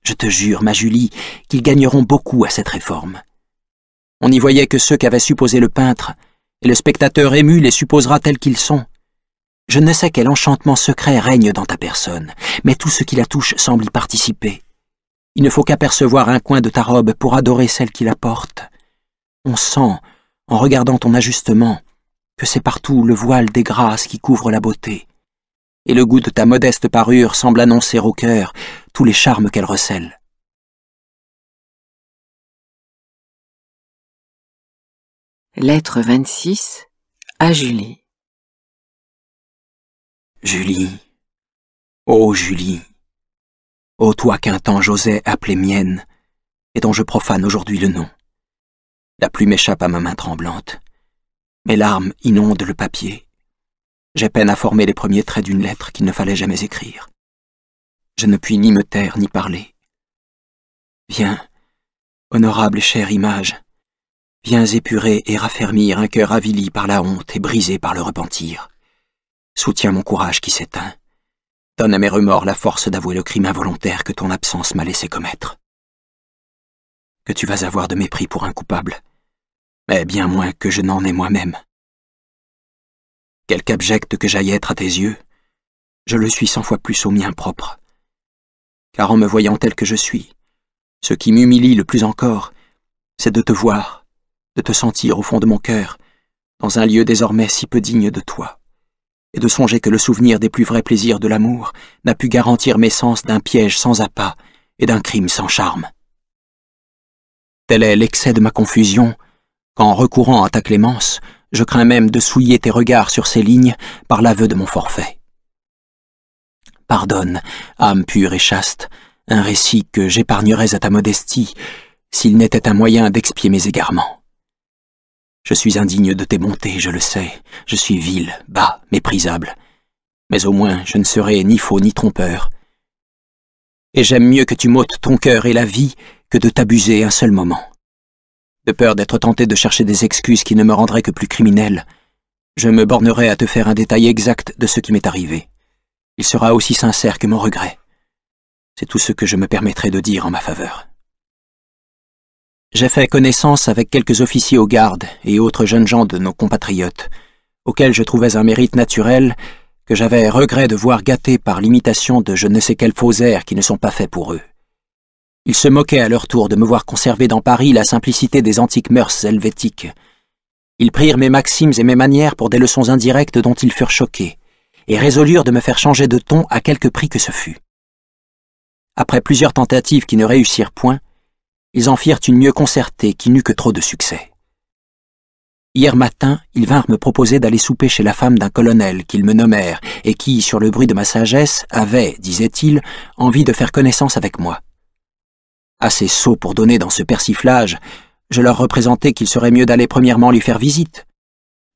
Je te jure, ma Julie, qu'ils gagneront beaucoup à cette réforme. On n'y voyait que ceux qu'avait supposé le peintre, et le spectateur ému les supposera tels qu'ils sont. Je ne sais quel enchantement secret règne dans ta personne, mais tout ce qui la touche semble y participer. Il ne faut qu'apercevoir un coin de ta robe pour adorer celle qui la porte. On sent, en regardant ton ajustement, que c'est partout le voile des grâces qui couvre la beauté. Et le goût de ta modeste parure semble annoncer au cœur tous les charmes qu'elle recèle. Lettre 26 à Julie. Julie, ô oh Julie, ô toi qu'un temps j'osais appeler mienne et dont je profane aujourd'hui le nom. La plume échappe à ma main tremblante. Mes larmes inondent le papier. J'ai peine à former les premiers traits d'une lettre qu'il ne fallait jamais écrire. Je ne puis ni me taire ni parler. Viens, honorable et chère image, viens épurer et raffermir un cœur avili par la honte et brisé par le repentir. Soutiens mon courage qui s'éteint. Donne à mes remords la force d'avouer le crime involontaire que ton absence m'a laissé commettre. Que tu vas avoir de mépris pour un coupable, mais bien moins que je n'en ai moi-même. Quelque abject que j'aille être à tes yeux, je le suis cent fois plus au mien propre. Car en me voyant tel que je suis, ce qui m'humilie le plus encore, c'est de te voir, de te sentir au fond de mon cœur, dans un lieu désormais si peu digne de toi, et de songer que le souvenir des plus vrais plaisirs de l'amour n'a pu garantir mes sens d'un piège sans appât et d'un crime sans charme. Tel est l'excès de ma confusion, qu'en recourant à ta clémence, je crains même de souiller tes regards sur ces lignes par l'aveu de mon forfait. Pardonne, âme pure et chaste, un récit que j'épargnerais à ta modestie, s'il n'était un moyen d'expier mes égarements. Je suis indigne de tes bontés, je le sais. Je suis vil, bas, méprisable. Mais au moins, je ne serai ni faux ni trompeur. Et j'aime mieux que tu m'ôtes ton cœur et la vie que de t'abuser un seul moment. De peur d'être tenté de chercher des excuses qui ne me rendraient que plus criminel, je me bornerai à te faire un détail exact de ce qui m'est arrivé. Il sera aussi sincère que mon regret. C'est tout ce que je me permettrai de dire en ma faveur. J'ai fait connaissance avec quelques officiers aux gardes et autres jeunes gens de nos compatriotes, auxquels je trouvais un mérite naturel que j'avais regret de voir gâté par l'imitation de je ne sais quels faux airs qui ne sont pas faits pour eux. Ils se moquaient à leur tour de me voir conserver dans Paris la simplicité des antiques mœurs helvétiques. Ils prirent mes maximes et mes manières pour des leçons indirectes dont ils furent choqués, et résolurent de me faire changer de ton à quelque prix que ce fût. Après plusieurs tentatives qui ne réussirent point, ils en firent une mieux concertée qui n'eut que trop de succès. Hier matin, ils vinrent me proposer d'aller souper chez la femme d'un colonel qu'ils me nommèrent et qui, sur le bruit de ma sagesse, avait, disait-il, envie de faire connaissance avec moi. Assez sot pour donner dans ce persiflage, je leur représentai qu'il serait mieux d'aller premièrement lui faire visite.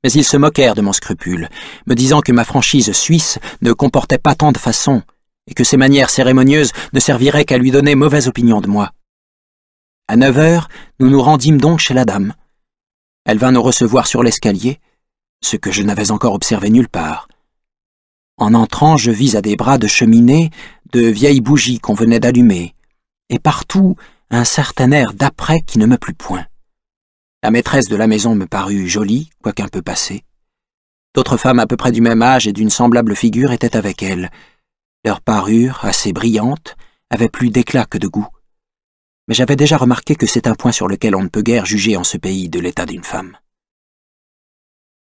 Mais ils se moquèrent de mon scrupule, me disant que ma franchise suisse ne comportait pas tant de façons, et que ses manières cérémonieuses ne serviraient qu'à lui donner mauvaise opinion de moi. À neuf heures, nous nous rendîmes donc chez la dame. Elle vint nous recevoir sur l'escalier, ce que je n'avais encore observé nulle part. En entrant, je vis à des bras de cheminée de vieilles bougies qu'on venait d'allumer, et partout un certain air d'après qui ne me plut point. La maîtresse de la maison me parut jolie, quoiqu'un peu passée. D'autres femmes à peu près du même âge et d'une semblable figure étaient avec elle. Leur parure, assez brillante, avait plus d'éclat que de goût mais j'avais déjà remarqué que c'est un point sur lequel on ne peut guère juger en ce pays de l'état d'une femme.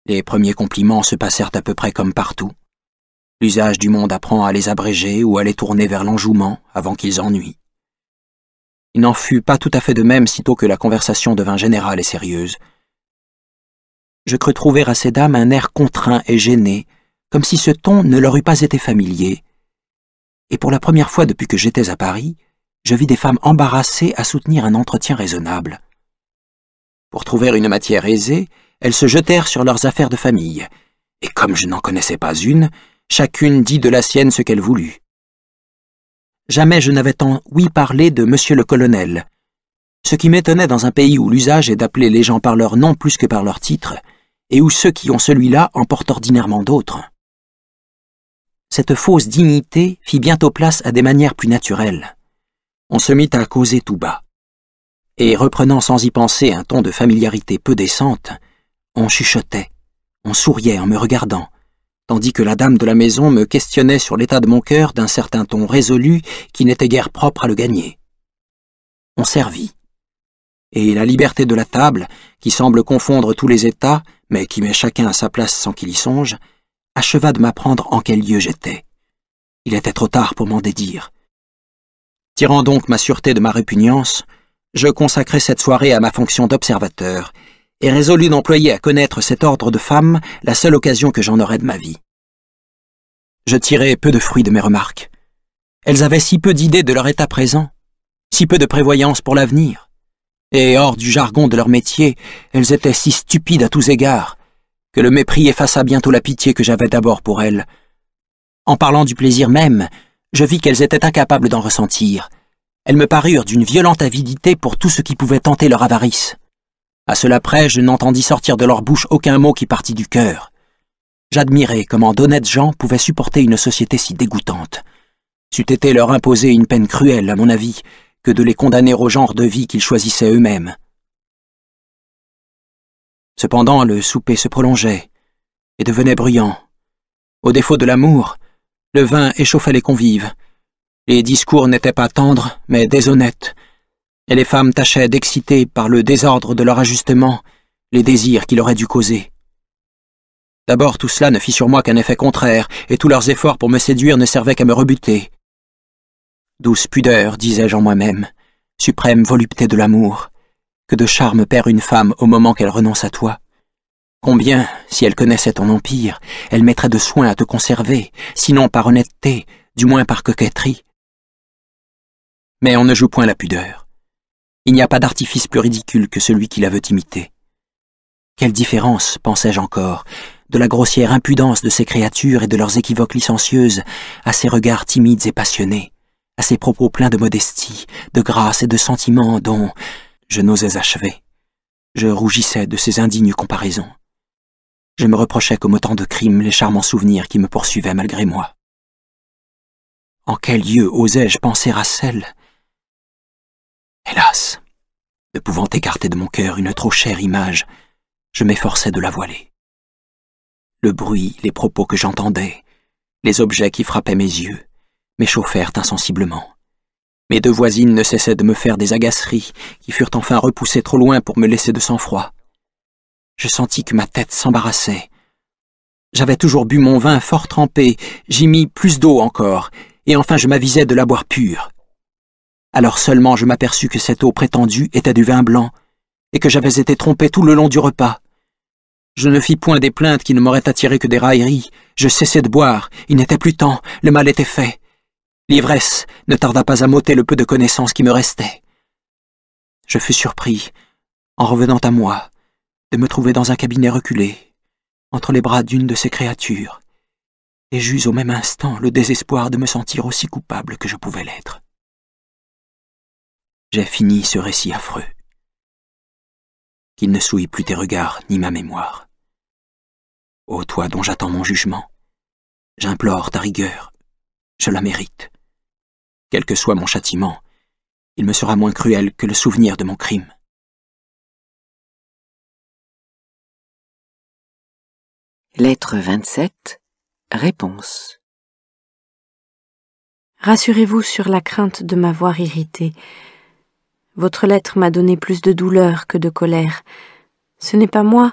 Les premiers compliments se passèrent à peu près comme partout. L'usage du monde apprend à les abréger ou à les tourner vers l'enjouement avant qu'ils ennuient. Il n'en fut pas tout à fait de même sitôt que la conversation devint générale et sérieuse. Je crus trouver à ces dames un air contraint et gêné, comme si ce ton ne leur eût pas été familier. Et pour la première fois depuis que j'étais à Paris, je vis des femmes embarrassées à soutenir un entretien raisonnable. Pour trouver une matière aisée, elles se jetèrent sur leurs affaires de famille, et comme je n'en connaissais pas une, chacune dit de la sienne ce qu'elle voulut. Jamais je n'avais tant oui parlé de Monsieur le Colonel, ce qui m'étonnait dans un pays où l'usage est d'appeler les gens par leur nom plus que par leur titre, et où ceux qui ont celui-là emportent ordinairement d'autres. Cette fausse dignité fit bientôt place à des manières plus naturelles on se mit à causer tout bas. Et reprenant sans y penser un ton de familiarité peu décente, on chuchotait, on souriait en me regardant, tandis que la dame de la maison me questionnait sur l'état de mon cœur d'un certain ton résolu qui n'était guère propre à le gagner. On servit. Et la liberté de la table, qui semble confondre tous les états, mais qui met chacun à sa place sans qu'il y songe, acheva de m'apprendre en quel lieu j'étais. Il était trop tard pour m'en dédire. Tirant donc ma sûreté de ma répugnance, je consacrai cette soirée à ma fonction d'observateur, et résolus d'employer à connaître cet ordre de femmes la seule occasion que j'en aurais de ma vie. Je tirai peu de fruits de mes remarques. Elles avaient si peu d'idées de leur état présent, si peu de prévoyance pour l'avenir. Et hors du jargon de leur métier, elles étaient si stupides à tous égards, que le mépris effaça bientôt la pitié que j'avais d'abord pour elles. En parlant du plaisir même, je vis qu'elles étaient incapables d'en ressentir. Elles me parurent d'une violente avidité pour tout ce qui pouvait tenter leur avarice. À cela près, je n'entendis sortir de leur bouche aucun mot qui partit du cœur. J'admirais comment d'honnêtes gens pouvaient supporter une société si dégoûtante. C'eût été leur imposer une peine cruelle, à mon avis, que de les condamner au genre de vie qu'ils choisissaient eux-mêmes. Cependant, le souper se prolongeait et devenait bruyant. Au défaut de l'amour, le vin échauffait les convives. Les discours n'étaient pas tendres, mais déshonnêtes, et les femmes tâchaient d'exciter par le désordre de leur ajustement les désirs qu'il aurait dû causer. D'abord, tout cela ne fit sur moi qu'un effet contraire, et tous leurs efforts pour me séduire ne servaient qu'à me rebuter. Douce pudeur, disais-je en moi-même, suprême volupté de l'amour, que de charme perd une femme au moment qu'elle renonce à toi. Combien, si elle connaissait ton empire, elle mettrait de soin à te conserver, sinon par honnêteté, du moins par coquetterie. Mais on ne joue point la pudeur. Il n'y a pas d'artifice plus ridicule que celui qui la veut imiter. Quelle différence, pensais-je encore, de la grossière impudence de ces créatures et de leurs équivoques licencieuses, à ces regards timides et passionnés, à ces propos pleins de modestie, de grâce et de sentiments dont je n'osais achever. Je rougissais de ces indignes comparaisons je me reprochais comme autant de crimes les charmants souvenirs qui me poursuivaient malgré moi. En quel lieu osais-je penser à celle Hélas, ne pouvant écarter de mon cœur une trop chère image, je m'efforçais de la voiler. Le bruit, les propos que j'entendais, les objets qui frappaient mes yeux, m'échauffèrent insensiblement. Mes deux voisines ne cessaient de me faire des agaceries, qui furent enfin repoussées trop loin pour me laisser de sang-froid je sentis que ma tête s'embarrassait. J'avais toujours bu mon vin fort trempé, j'y mis plus d'eau encore, et enfin je m'avisais de la boire pure. Alors seulement je m'aperçus que cette eau prétendue était du vin blanc, et que j'avais été trompé tout le long du repas. Je ne fis point des plaintes qui ne m'auraient attiré que des railleries, je cessai de boire, il n'était plus temps, le mal était fait. L'ivresse ne tarda pas à m'ôter le peu de connaissances qui me restaient. Je fus surpris, en revenant à moi, de me trouver dans un cabinet reculé, entre les bras d'une de ces créatures, et j'eus au même instant le désespoir de me sentir aussi coupable que je pouvais l'être. J'ai fini ce récit affreux. Qu'il ne souille plus tes regards ni ma mémoire. Ô toi dont j'attends mon jugement, j'implore ta rigueur, je la mérite. Quel que soit mon châtiment, il me sera moins cruel que le souvenir de mon crime. Lettre 27 Réponse Rassurez-vous sur la crainte de m'avoir irritée. Votre lettre m'a donné plus de douleur que de colère. Ce n'est pas moi,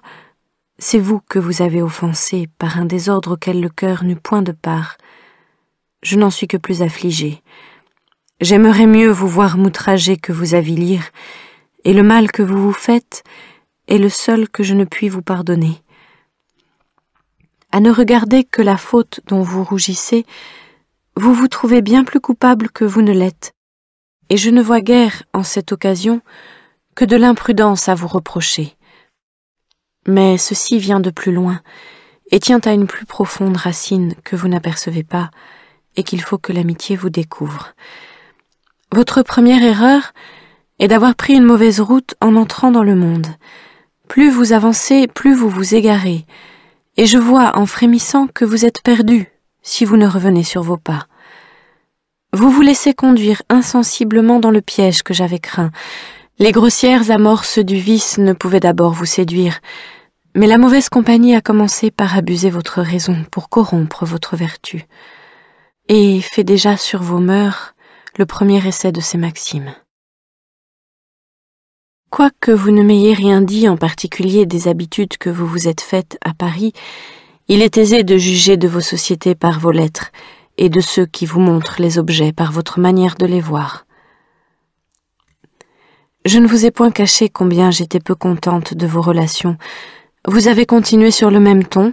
c'est vous que vous avez offensé par un désordre auquel le cœur n'eut point de part. Je n'en suis que plus affligée. J'aimerais mieux vous voir m'outrager que vous avilir, et le mal que vous vous faites est le seul que je ne puis vous pardonner à ne regarder que la faute dont vous rougissez, vous vous trouvez bien plus coupable que vous ne l'êtes, et je ne vois guère, en cette occasion, que de l'imprudence à vous reprocher. Mais ceci vient de plus loin, et tient à une plus profonde racine que vous n'apercevez pas, et qu'il faut que l'amitié vous découvre. Votre première erreur est d'avoir pris une mauvaise route en entrant dans le monde. Plus vous avancez, plus vous vous égarez, et je vois en frémissant que vous êtes perdu si vous ne revenez sur vos pas. Vous vous laissez conduire insensiblement dans le piège que j'avais craint. Les grossières amorces du vice ne pouvaient d'abord vous séduire, mais la mauvaise compagnie a commencé par abuser votre raison pour corrompre votre vertu, et fait déjà sur vos mœurs le premier essai de ses maximes. Quoique vous ne m'ayez rien dit en particulier des habitudes que vous vous êtes faites à Paris, il est aisé de juger de vos sociétés par vos lettres et de ceux qui vous montrent les objets par votre manière de les voir. Je ne vous ai point caché combien j'étais peu contente de vos relations. Vous avez continué sur le même ton,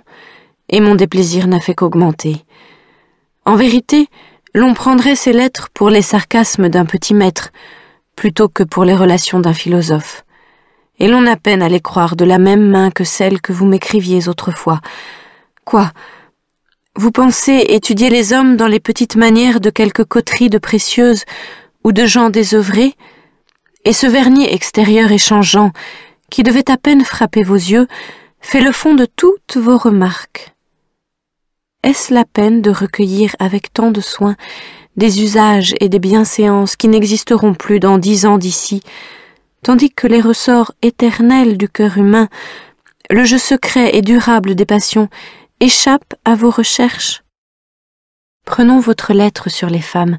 et mon déplaisir n'a fait qu'augmenter. En vérité, l'on prendrait ces lettres pour les sarcasmes d'un petit maître, plutôt que pour les relations d'un philosophe. Et l'on a peine à les croire de la même main que celle que vous m'écriviez autrefois. Quoi Vous pensez étudier les hommes dans les petites manières de quelques coteries de précieuses ou de gens désœuvrés Et ce vernis extérieur et changeant, qui devait à peine frapper vos yeux, fait le fond de toutes vos remarques. Est-ce la peine de recueillir avec tant de soin des usages et des bienséances qui n'existeront plus dans dix ans d'ici, tandis que les ressorts éternels du cœur humain, le jeu secret et durable des passions, échappent à vos recherches. Prenons votre lettre sur les femmes.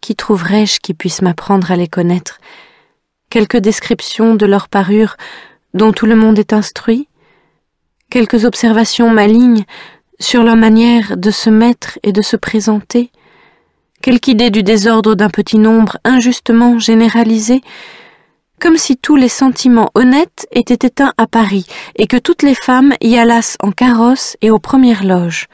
Qui trouverai-je qui puisse m'apprendre à les connaître Quelques descriptions de leur parure dont tout le monde est instruit Quelques observations malignes sur leur manière de se mettre et de se présenter Quelque idée du désordre d'un petit nombre injustement généralisé Comme si tous les sentiments honnêtes étaient éteints à Paris et que toutes les femmes y allassent en carrosse et aux premières loges.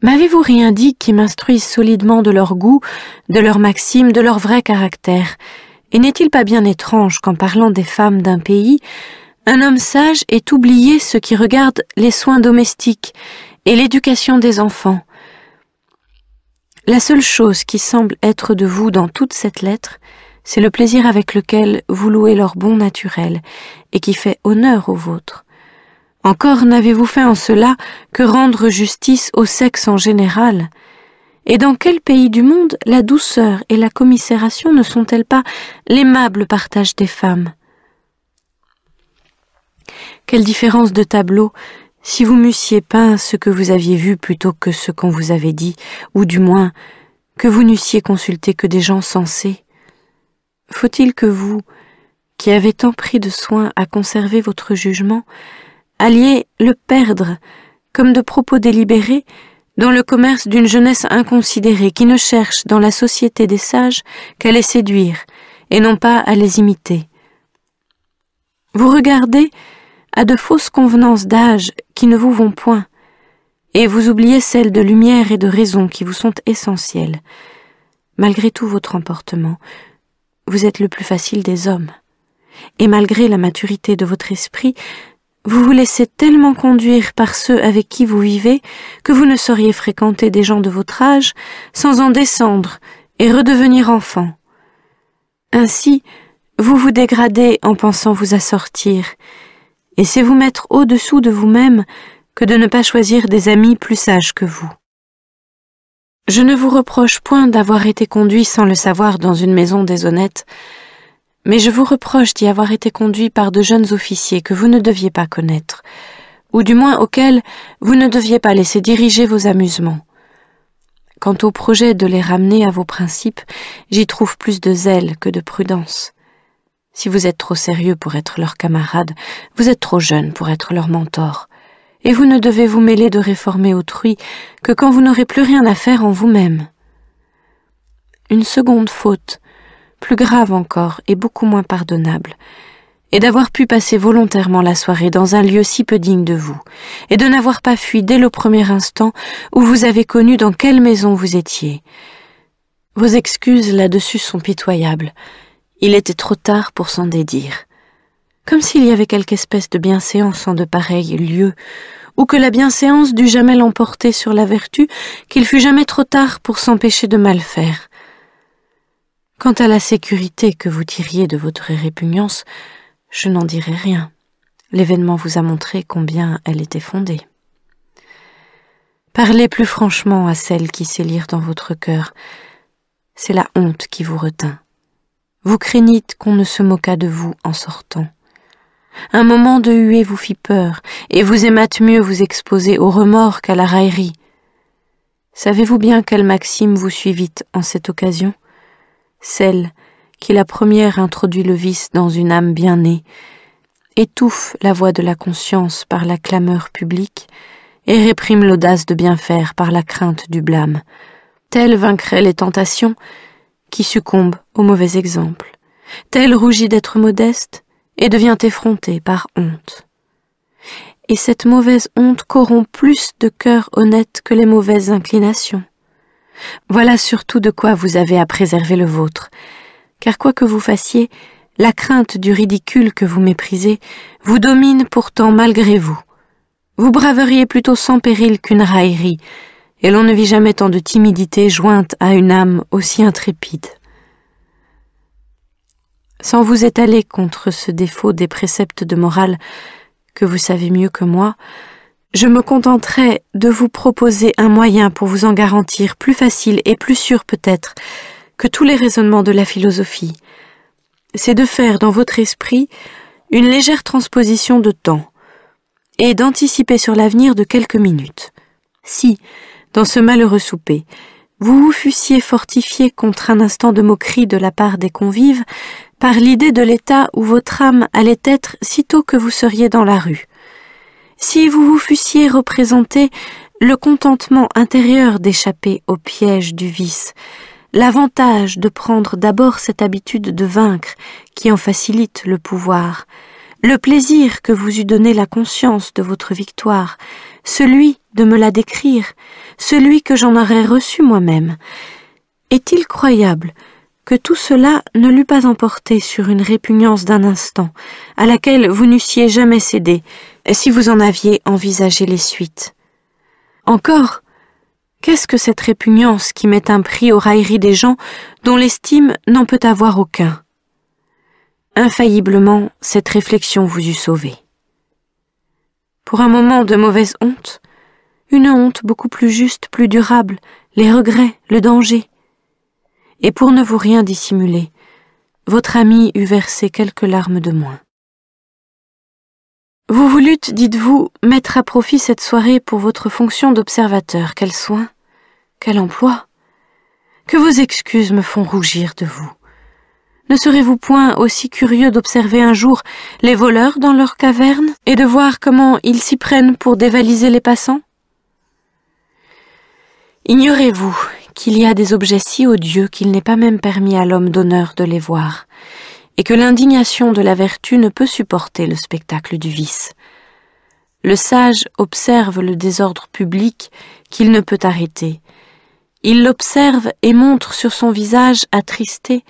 M'avez-vous rien dit qui m'instruise solidement de leur goût, de leur maxime, de leur vrai caractère Et n'est-il pas bien étrange qu'en parlant des femmes d'un pays, un homme sage ait oublié ce qui regarde les soins domestiques et l'éducation des enfants la seule chose qui semble être de vous dans toute cette lettre, c'est le plaisir avec lequel vous louez leur bon naturel, et qui fait honneur au vôtre. Encore n'avez-vous fait en cela que rendre justice au sexe en général. Et dans quel pays du monde la douceur et la commisération ne sont-elles pas l'aimable partage des femmes Quelle différence de tableau si vous m'eussiez peint ce que vous aviez vu plutôt que ce qu'on vous avait dit, ou du moins que vous n'eussiez consulté que des gens sensés, faut-il que vous, qui avez tant pris de soin à conserver votre jugement, alliez le perdre comme de propos délibérés dans le commerce d'une jeunesse inconsidérée qui ne cherche dans la société des sages qu'à les séduire et non pas à les imiter. Vous regardez à de fausses convenances d'âge qui ne vous vont point, et vous oubliez celles de lumière et de raison qui vous sont essentielles. Malgré tout votre emportement, vous êtes le plus facile des hommes, et malgré la maturité de votre esprit, vous vous laissez tellement conduire par ceux avec qui vous vivez que vous ne sauriez fréquenter des gens de votre âge sans en descendre et redevenir enfant. Ainsi, vous vous dégradez en pensant vous assortir, et c'est vous mettre au-dessous de vous-même que de ne pas choisir des amis plus sages que vous. Je ne vous reproche point d'avoir été conduit sans le savoir dans une maison déshonnête, mais je vous reproche d'y avoir été conduit par de jeunes officiers que vous ne deviez pas connaître, ou du moins auxquels vous ne deviez pas laisser diriger vos amusements. Quant au projet de les ramener à vos principes, j'y trouve plus de zèle que de prudence. Si vous êtes trop sérieux pour être leur camarade, vous êtes trop jeune pour être leur mentor. Et vous ne devez vous mêler de réformer autrui que quand vous n'aurez plus rien à faire en vous-même. Une seconde faute, plus grave encore et beaucoup moins pardonnable, est d'avoir pu passer volontairement la soirée dans un lieu si peu digne de vous, et de n'avoir pas fui dès le premier instant où vous avez connu dans quelle maison vous étiez. Vos excuses là-dessus sont pitoyables, il était trop tard pour s'en dédire. Comme s'il y avait quelque espèce de bienséance en de pareils lieux, ou que la bienséance dût jamais l'emporter sur la vertu, qu'il fût jamais trop tard pour s'empêcher de mal faire. Quant à la sécurité que vous tiriez de votre répugnance, je n'en dirai rien. L'événement vous a montré combien elle était fondée. Parlez plus franchement à celles qui s'élirent dans votre cœur. C'est la honte qui vous retint. Vous craignîtes qu'on ne se moquât de vous en sortant. Un moment de huée vous fit peur, et vous aimâtes mieux vous exposer au remords qu'à la raillerie. Savez-vous bien quelle maxime vous suivit en cette occasion Celle qui la première introduit le vice dans une âme bien née, étouffe la voix de la conscience par la clameur publique, et réprime l'audace de bien faire par la crainte du blâme. Telle vaincrait les tentations qui succombe au mauvais exemple. Telle rougit d'être modeste et devient effrontée par honte. Et cette mauvaise honte corrompt plus de cœurs honnêtes que les mauvaises inclinations. Voilà surtout de quoi vous avez à préserver le vôtre, car quoi que vous fassiez, la crainte du ridicule que vous méprisez vous domine pourtant malgré vous. Vous braveriez plutôt sans péril qu'une raillerie, et l'on ne vit jamais tant de timidité jointe à une âme aussi intrépide. Sans vous étaler contre ce défaut des préceptes de morale que vous savez mieux que moi, je me contenterai de vous proposer un moyen pour vous en garantir plus facile et plus sûr peut-être que tous les raisonnements de la philosophie. C'est de faire dans votre esprit une légère transposition de temps et d'anticiper sur l'avenir de quelques minutes. Si, dans ce malheureux souper. Vous vous fussiez fortifié contre un instant de moquerie de la part des convives par l'idée de l'état où votre âme allait être sitôt que vous seriez dans la rue. Si vous vous fussiez représenté le contentement intérieur d'échapper au piège du vice, l'avantage de prendre d'abord cette habitude de vaincre qui en facilite le pouvoir, le plaisir que vous eût donné la conscience de votre victoire, celui de me la décrire, celui que j'en aurais reçu moi-même. Est-il croyable que tout cela ne l'eût pas emporté sur une répugnance d'un instant, à laquelle vous n'eussiez jamais cédé, si vous en aviez envisagé les suites Encore, qu'est-ce que cette répugnance qui met un prix aux railleries des gens dont l'estime n'en peut avoir aucun Infailliblement, cette réflexion vous eût sauvé. Pour un moment de mauvaise honte, une honte beaucoup plus juste, plus durable, les regrets, le danger. Et pour ne vous rien dissimuler, votre ami eût versé quelques larmes de moins. Vous voulûtes, dites-vous, mettre à profit cette soirée pour votre fonction d'observateur. Quel soin, quel emploi. Que vos excuses me font rougir de vous. Ne serez-vous point aussi curieux d'observer un jour les voleurs dans leurs cavernes et de voir comment ils s'y prennent pour dévaliser les passants Ignorez-vous qu'il y a des objets si odieux qu'il n'est pas même permis à l'homme d'honneur de les voir, et que l'indignation de la vertu ne peut supporter le spectacle du vice. Le sage observe le désordre public qu'il ne peut arrêter. Il l'observe et montre sur son visage attristé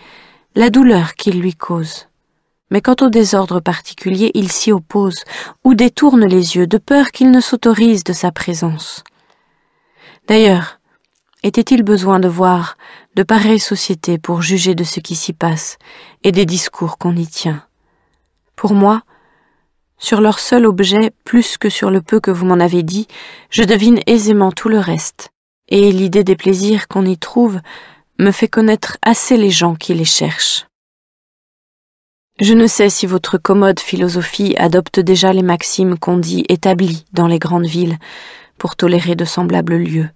la douleur qu'il lui cause. Mais quant au désordre particulier, il s'y oppose, ou détourne les yeux, de peur qu'il ne s'autorise de sa présence. D'ailleurs, était-il besoin de voir de pareilles sociétés pour juger de ce qui s'y passe et des discours qu'on y tient Pour moi, sur leur seul objet, plus que sur le peu que vous m'en avez dit, je devine aisément tout le reste, et l'idée des plaisirs qu'on y trouve me fait connaître assez les gens qui les cherchent. Je ne sais si votre commode philosophie adopte déjà les maximes qu'on dit établies dans les grandes villes pour tolérer de semblables lieux,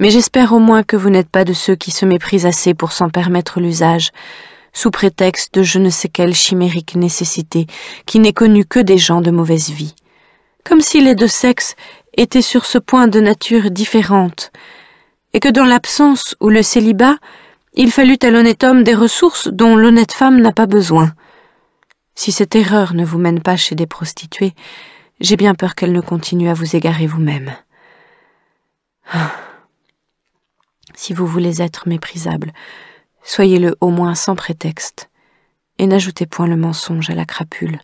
mais j'espère au moins que vous n'êtes pas de ceux qui se méprisent assez pour s'en permettre l'usage, sous prétexte de je ne sais quelle chimérique nécessité qui n'est connue que des gens de mauvaise vie. Comme si les deux sexes étaient sur ce point de nature différente, et que dans l'absence ou le célibat, il fallut à l'honnête homme des ressources dont l'honnête femme n'a pas besoin. Si cette erreur ne vous mène pas chez des prostituées, j'ai bien peur qu'elle ne continue à vous égarer vous-même. <sighs> Si vous voulez être méprisable, soyez-le au moins sans prétexte, et n'ajoutez point le mensonge à la crapule.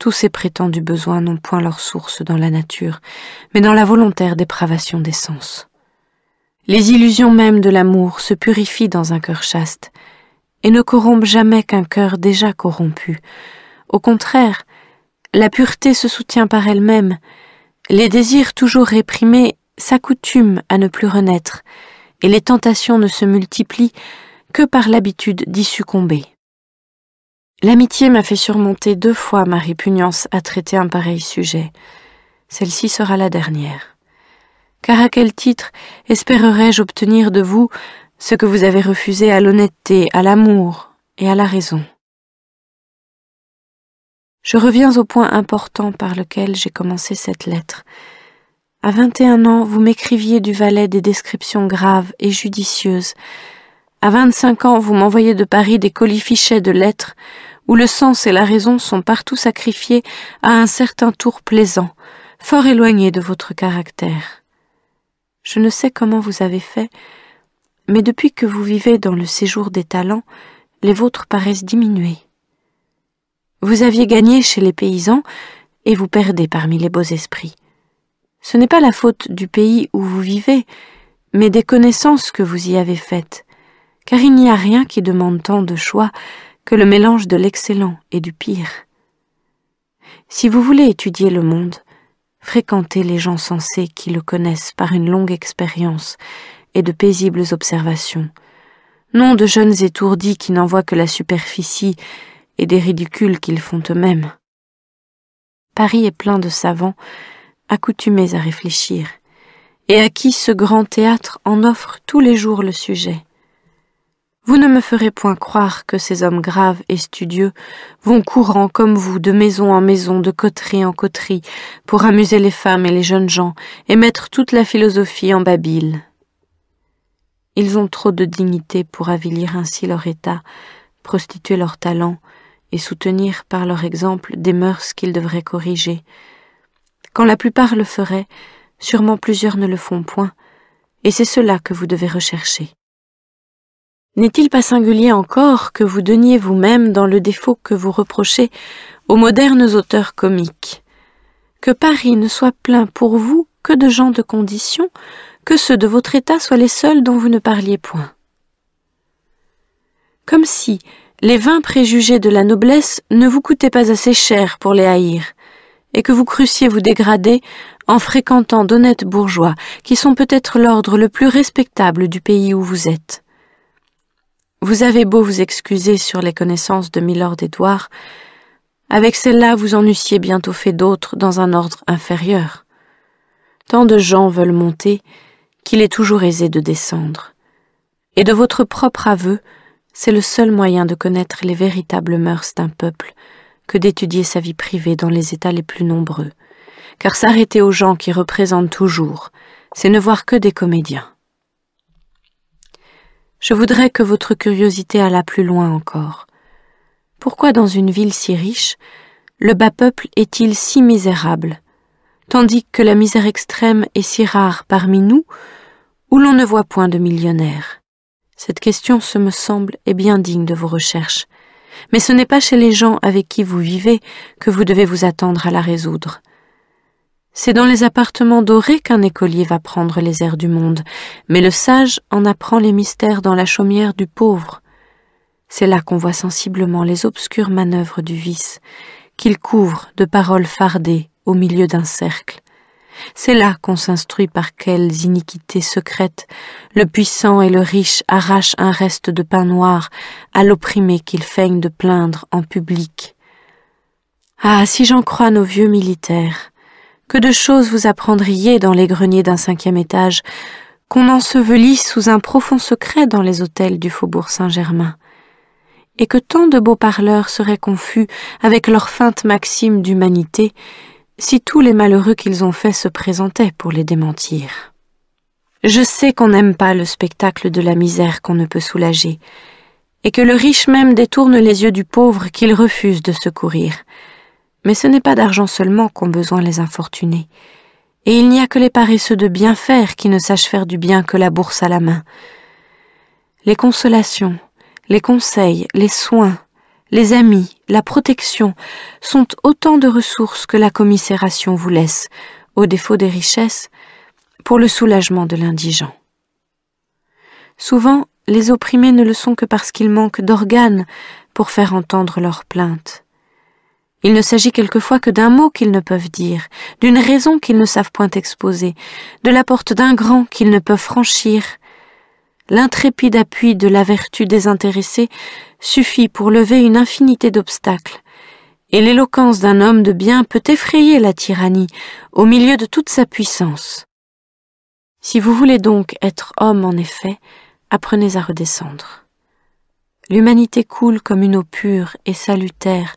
Tous ces prétendus besoins n'ont point leur source dans la nature, mais dans la volontaire dépravation des sens. Les illusions mêmes de l'amour se purifient dans un cœur chaste, et ne corrompent jamais qu'un cœur déjà corrompu. Au contraire, la pureté se soutient par elle-même, les désirs toujours réprimés s'accoutument à ne plus renaître, et les tentations ne se multiplient que par l'habitude d'y succomber. L'amitié m'a fait surmonter deux fois ma répugnance à traiter un pareil sujet. Celle-ci sera la dernière car à quel titre espérerais-je obtenir de vous ce que vous avez refusé à l'honnêteté, à l'amour et à la raison Je reviens au point important par lequel j'ai commencé cette lettre. À vingt un ans, vous m'écriviez du valet des descriptions graves et judicieuses. À vingt cinq ans, vous m'envoyez de Paris des colifichets de lettres où le sens et la raison sont partout sacrifiés à un certain tour plaisant, fort éloigné de votre caractère. Je ne sais comment vous avez fait, mais depuis que vous vivez dans le séjour des talents, les vôtres paraissent diminuer. Vous aviez gagné chez les paysans, et vous perdez parmi les beaux esprits. Ce n'est pas la faute du pays où vous vivez, mais des connaissances que vous y avez faites, car il n'y a rien qui demande tant de choix que le mélange de l'excellent et du pire. Si vous voulez étudier le monde, fréquenter les gens sensés qui le connaissent par une longue expérience et de paisibles observations, non de jeunes étourdis qui n'en voient que la superficie et des ridicules qu'ils font eux-mêmes. Paris est plein de savants accoutumés à réfléchir, et à qui ce grand théâtre en offre tous les jours le sujet. Vous ne me ferez point croire que ces hommes graves et studieux vont courant comme vous de maison en maison, de coterie en coterie, pour amuser les femmes et les jeunes gens, et mettre toute la philosophie en babile. Ils ont trop de dignité pour avilir ainsi leur état, prostituer leurs talents, et soutenir par leur exemple des mœurs qu'ils devraient corriger. Quand la plupart le feraient, sûrement plusieurs ne le font point, et c'est cela que vous devez rechercher. N'est-il pas singulier encore que vous donniez vous-même dans le défaut que vous reprochez aux modernes auteurs comiques Que Paris ne soit plein pour vous que de gens de condition, que ceux de votre état soient les seuls dont vous ne parliez point. Comme si les vains préjugés de la noblesse ne vous coûtaient pas assez cher pour les haïr, et que vous crussiez vous dégrader en fréquentant d'honnêtes bourgeois qui sont peut-être l'ordre le plus respectable du pays où vous êtes. Vous avez beau vous excuser sur les connaissances de Milord edouard avec celles-là vous en eussiez bientôt fait d'autres dans un ordre inférieur. Tant de gens veulent monter qu'il est toujours aisé de descendre. Et de votre propre aveu, c'est le seul moyen de connaître les véritables mœurs d'un peuple que d'étudier sa vie privée dans les états les plus nombreux, car s'arrêter aux gens qui représentent toujours, c'est ne voir que des comédiens. Je voudrais que votre curiosité alla plus loin encore. Pourquoi dans une ville si riche, le bas peuple est-il si misérable, tandis que la misère extrême est si rare parmi nous, où l'on ne voit point de millionnaires Cette question, ce me semble, est bien digne de vos recherches. Mais ce n'est pas chez les gens avec qui vous vivez que vous devez vous attendre à la résoudre. C'est dans les appartements dorés qu'un écolier va prendre les airs du monde, mais le sage en apprend les mystères dans la chaumière du pauvre. C'est là qu'on voit sensiblement les obscures manœuvres du vice, qu'il couvre de paroles fardées au milieu d'un cercle. C'est là qu'on s'instruit par quelles iniquités secrètes le puissant et le riche arrachent un reste de pain noir à l'opprimé qu'ils feignent de plaindre en public. Ah, si j'en crois nos vieux militaires, que de choses vous apprendriez dans les greniers d'un cinquième étage, qu'on ensevelit sous un profond secret dans les hôtels du faubourg Saint-Germain, et que tant de beaux parleurs seraient confus avec leur feinte maxime d'humanité si tous les malheureux qu'ils ont faits se présentaient pour les démentir. Je sais qu'on n'aime pas le spectacle de la misère qu'on ne peut soulager, et que le riche même détourne les yeux du pauvre qu'il refuse de secourir. Mais ce n'est pas d'argent seulement qu'ont besoin les infortunés. Et il n'y a que les paresseux de bien faire qui ne sachent faire du bien que la bourse à la main. Les consolations, les conseils, les soins, les amis, la protection sont autant de ressources que la commisération vous laisse, au défaut des richesses, pour le soulagement de l'indigent. Souvent, les opprimés ne le sont que parce qu'ils manquent d'organes pour faire entendre leurs plaintes. Il ne s'agit quelquefois que d'un mot qu'ils ne peuvent dire, d'une raison qu'ils ne savent point exposer, de la porte d'un grand qu'ils ne peuvent franchir. L'intrépide appui de la vertu désintéressée suffit pour lever une infinité d'obstacles, et l'éloquence d'un homme de bien peut effrayer la tyrannie au milieu de toute sa puissance. Si vous voulez donc être homme en effet, apprenez à redescendre. L'humanité coule comme une eau pure et salutaire,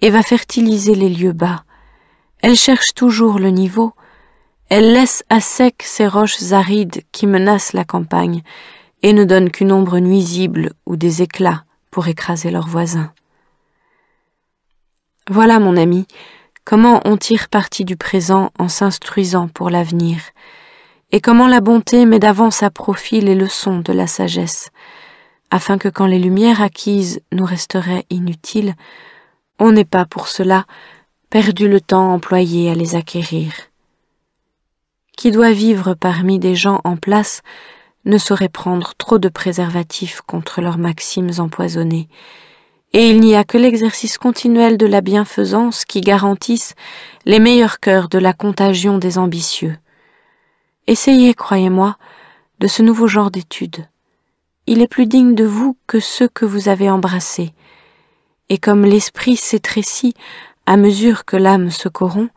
et va fertiliser les lieux bas. Elle cherche toujours le niveau, elle laisse à sec ces roches arides qui menacent la campagne et ne donne qu'une ombre nuisible ou des éclats pour écraser leurs voisins. Voilà, mon ami, comment on tire parti du présent en s'instruisant pour l'avenir, et comment la bonté met d'avance à profit les leçons de la sagesse, afin que quand les lumières acquises nous resteraient inutiles, on n'est pas pour cela perdu le temps employé à les acquérir. Qui doit vivre parmi des gens en place ne saurait prendre trop de préservatifs contre leurs maximes empoisonnées, et il n'y a que l'exercice continuel de la bienfaisance qui garantisse les meilleurs cœurs de la contagion des ambitieux. Essayez, croyez-moi, de ce nouveau genre d'étude. Il est plus digne de vous que ceux que vous avez embrassés, et comme l'esprit s'étrécit à mesure que l'âme se corrompt,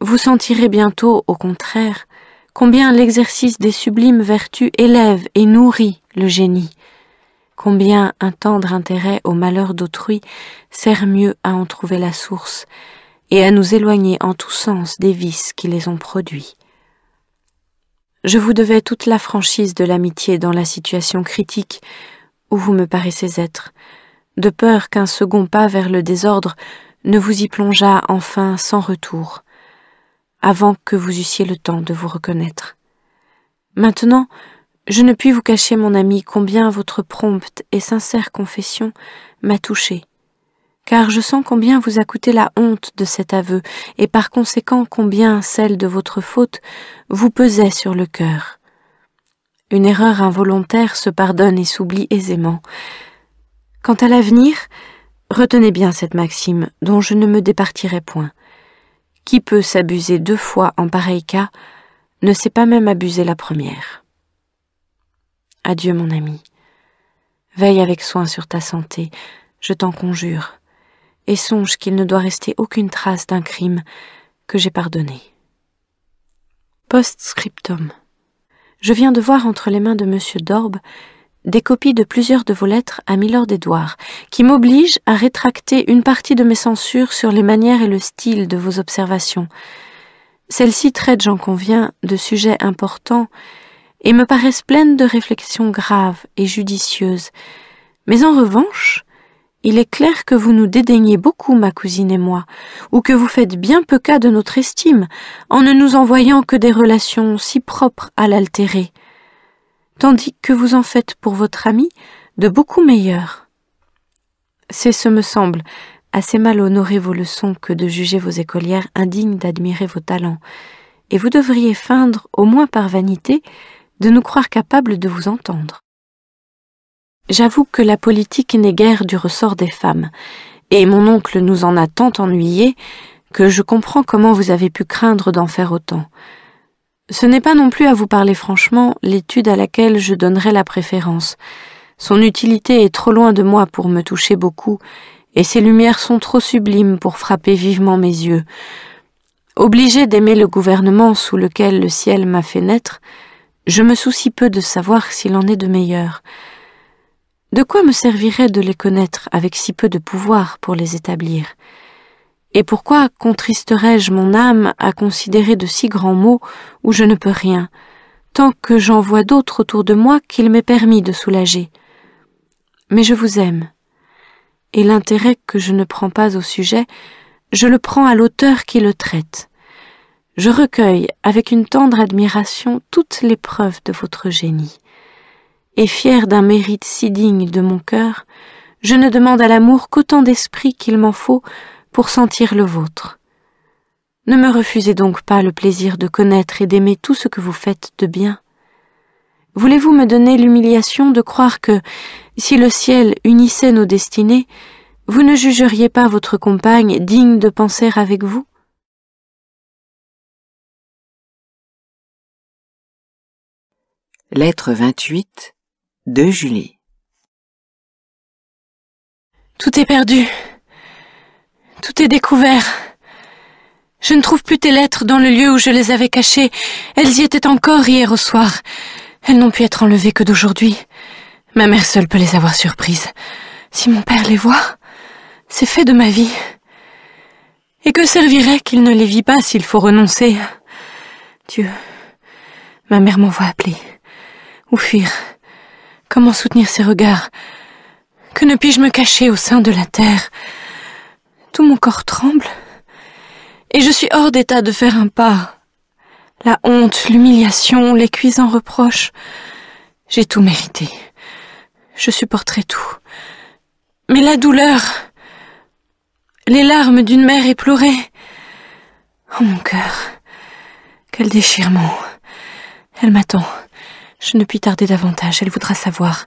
vous sentirez bientôt, au contraire, combien l'exercice des sublimes vertus élève et nourrit le génie, combien un tendre intérêt au malheur d'autrui sert mieux à en trouver la source et à nous éloigner en tous sens des vices qui les ont produits. Je vous devais toute la franchise de l'amitié dans la situation critique où vous me paraissez être, de peur qu'un second pas vers le désordre ne vous y plongeât enfin sans retour, avant que vous eussiez le temps de vous reconnaître. Maintenant, je ne puis vous cacher, mon ami, combien votre prompte et sincère confession m'a touché, car je sens combien vous a coûté la honte de cet aveu, et par conséquent combien celle de votre faute vous pesait sur le cœur. Une erreur involontaire se pardonne et s'oublie aisément, Quant à l'avenir, retenez bien cette maxime, dont je ne me départirai point. Qui peut s'abuser deux fois en pareil cas ne sait pas même abuser la première. Adieu, mon ami. Veille avec soin sur ta santé, je t'en conjure, et songe qu'il ne doit rester aucune trace d'un crime que j'ai pardonné. Postscriptum. Je viens de voir entre les mains de M. Dorbe des copies de plusieurs de vos lettres à Milord Edouard, qui m'obligent à rétracter une partie de mes censures sur les manières et le style de vos observations. Celles-ci traitent, j'en conviens, de sujets importants et me paraissent pleines de réflexions graves et judicieuses. Mais en revanche, il est clair que vous nous dédaignez beaucoup, ma cousine et moi, ou que vous faites bien peu cas de notre estime, en ne nous envoyant que des relations si propres à l'altérer tandis que vous en faites pour votre ami de beaucoup meilleurs. C'est, ce me semble, assez mal honorer vos leçons que de juger vos écolières indignes d'admirer vos talents, et vous devriez feindre, au moins par vanité, de nous croire capables de vous entendre. J'avoue que la politique n'est guère du ressort des femmes, et mon oncle nous en a tant ennuyés que je comprends comment vous avez pu craindre d'en faire autant. Ce n'est pas non plus, à vous parler franchement, l'étude à laquelle je donnerais la préférence. Son utilité est trop loin de moi pour me toucher beaucoup, et ses lumières sont trop sublimes pour frapper vivement mes yeux. Obligé d'aimer le gouvernement sous lequel le ciel m'a fait naître, je me soucie peu de savoir s'il en est de meilleur. De quoi me servirait de les connaître avec si peu de pouvoir pour les établir? Et pourquoi contristerais-je mon âme à considérer de si grands maux où je ne peux rien, tant que j'en vois d'autres autour de moi qu'il m'est permis de soulager Mais je vous aime, et l'intérêt que je ne prends pas au sujet, je le prends à l'auteur qui le traite. Je recueille avec une tendre admiration toutes les preuves de votre génie. Et fier d'un mérite si digne de mon cœur, je ne demande à l'amour qu'autant d'esprit qu'il m'en faut pour sentir le vôtre. Ne me refusez donc pas le plaisir de connaître et d'aimer tout ce que vous faites de bien. Voulez-vous me donner l'humiliation de croire que, si le ciel unissait nos destinées, vous ne jugeriez pas votre compagne digne de penser avec vous Lettre 28 de Julie Tout est perdu. Tout est découvert. Je ne trouve plus tes lettres dans le lieu où je les avais cachées. Elles y étaient encore hier au soir. Elles n'ont pu être enlevées que d'aujourd'hui. Ma mère seule peut les avoir surprises. Si mon père les voit, c'est fait de ma vie. Et que servirait qu'il ne les vit pas s'il faut renoncer Dieu, ma mère m'envoie appeler. Où fuir Comment soutenir ses regards Que ne puis-je me cacher au sein de la terre tout mon corps tremble, et je suis hors d'état de faire un pas. La honte, l'humiliation, les cuisants reproches. J'ai tout mérité. Je supporterai tout. Mais la douleur, les larmes d'une mère éplorée. Oh mon cœur, quel déchirement. Elle m'attend. Je ne puis tarder davantage, elle voudra savoir.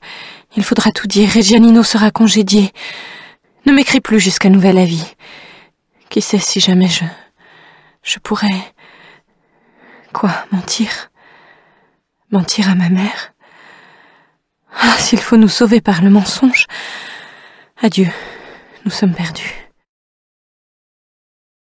Il faudra tout dire et sera congédié. Ne m'écris plus jusqu'à nouvel avis. Qui sait si jamais je... je pourrais... Quoi, mentir Mentir à ma mère Ah, s'il faut nous sauver par le mensonge. Adieu, nous sommes perdus.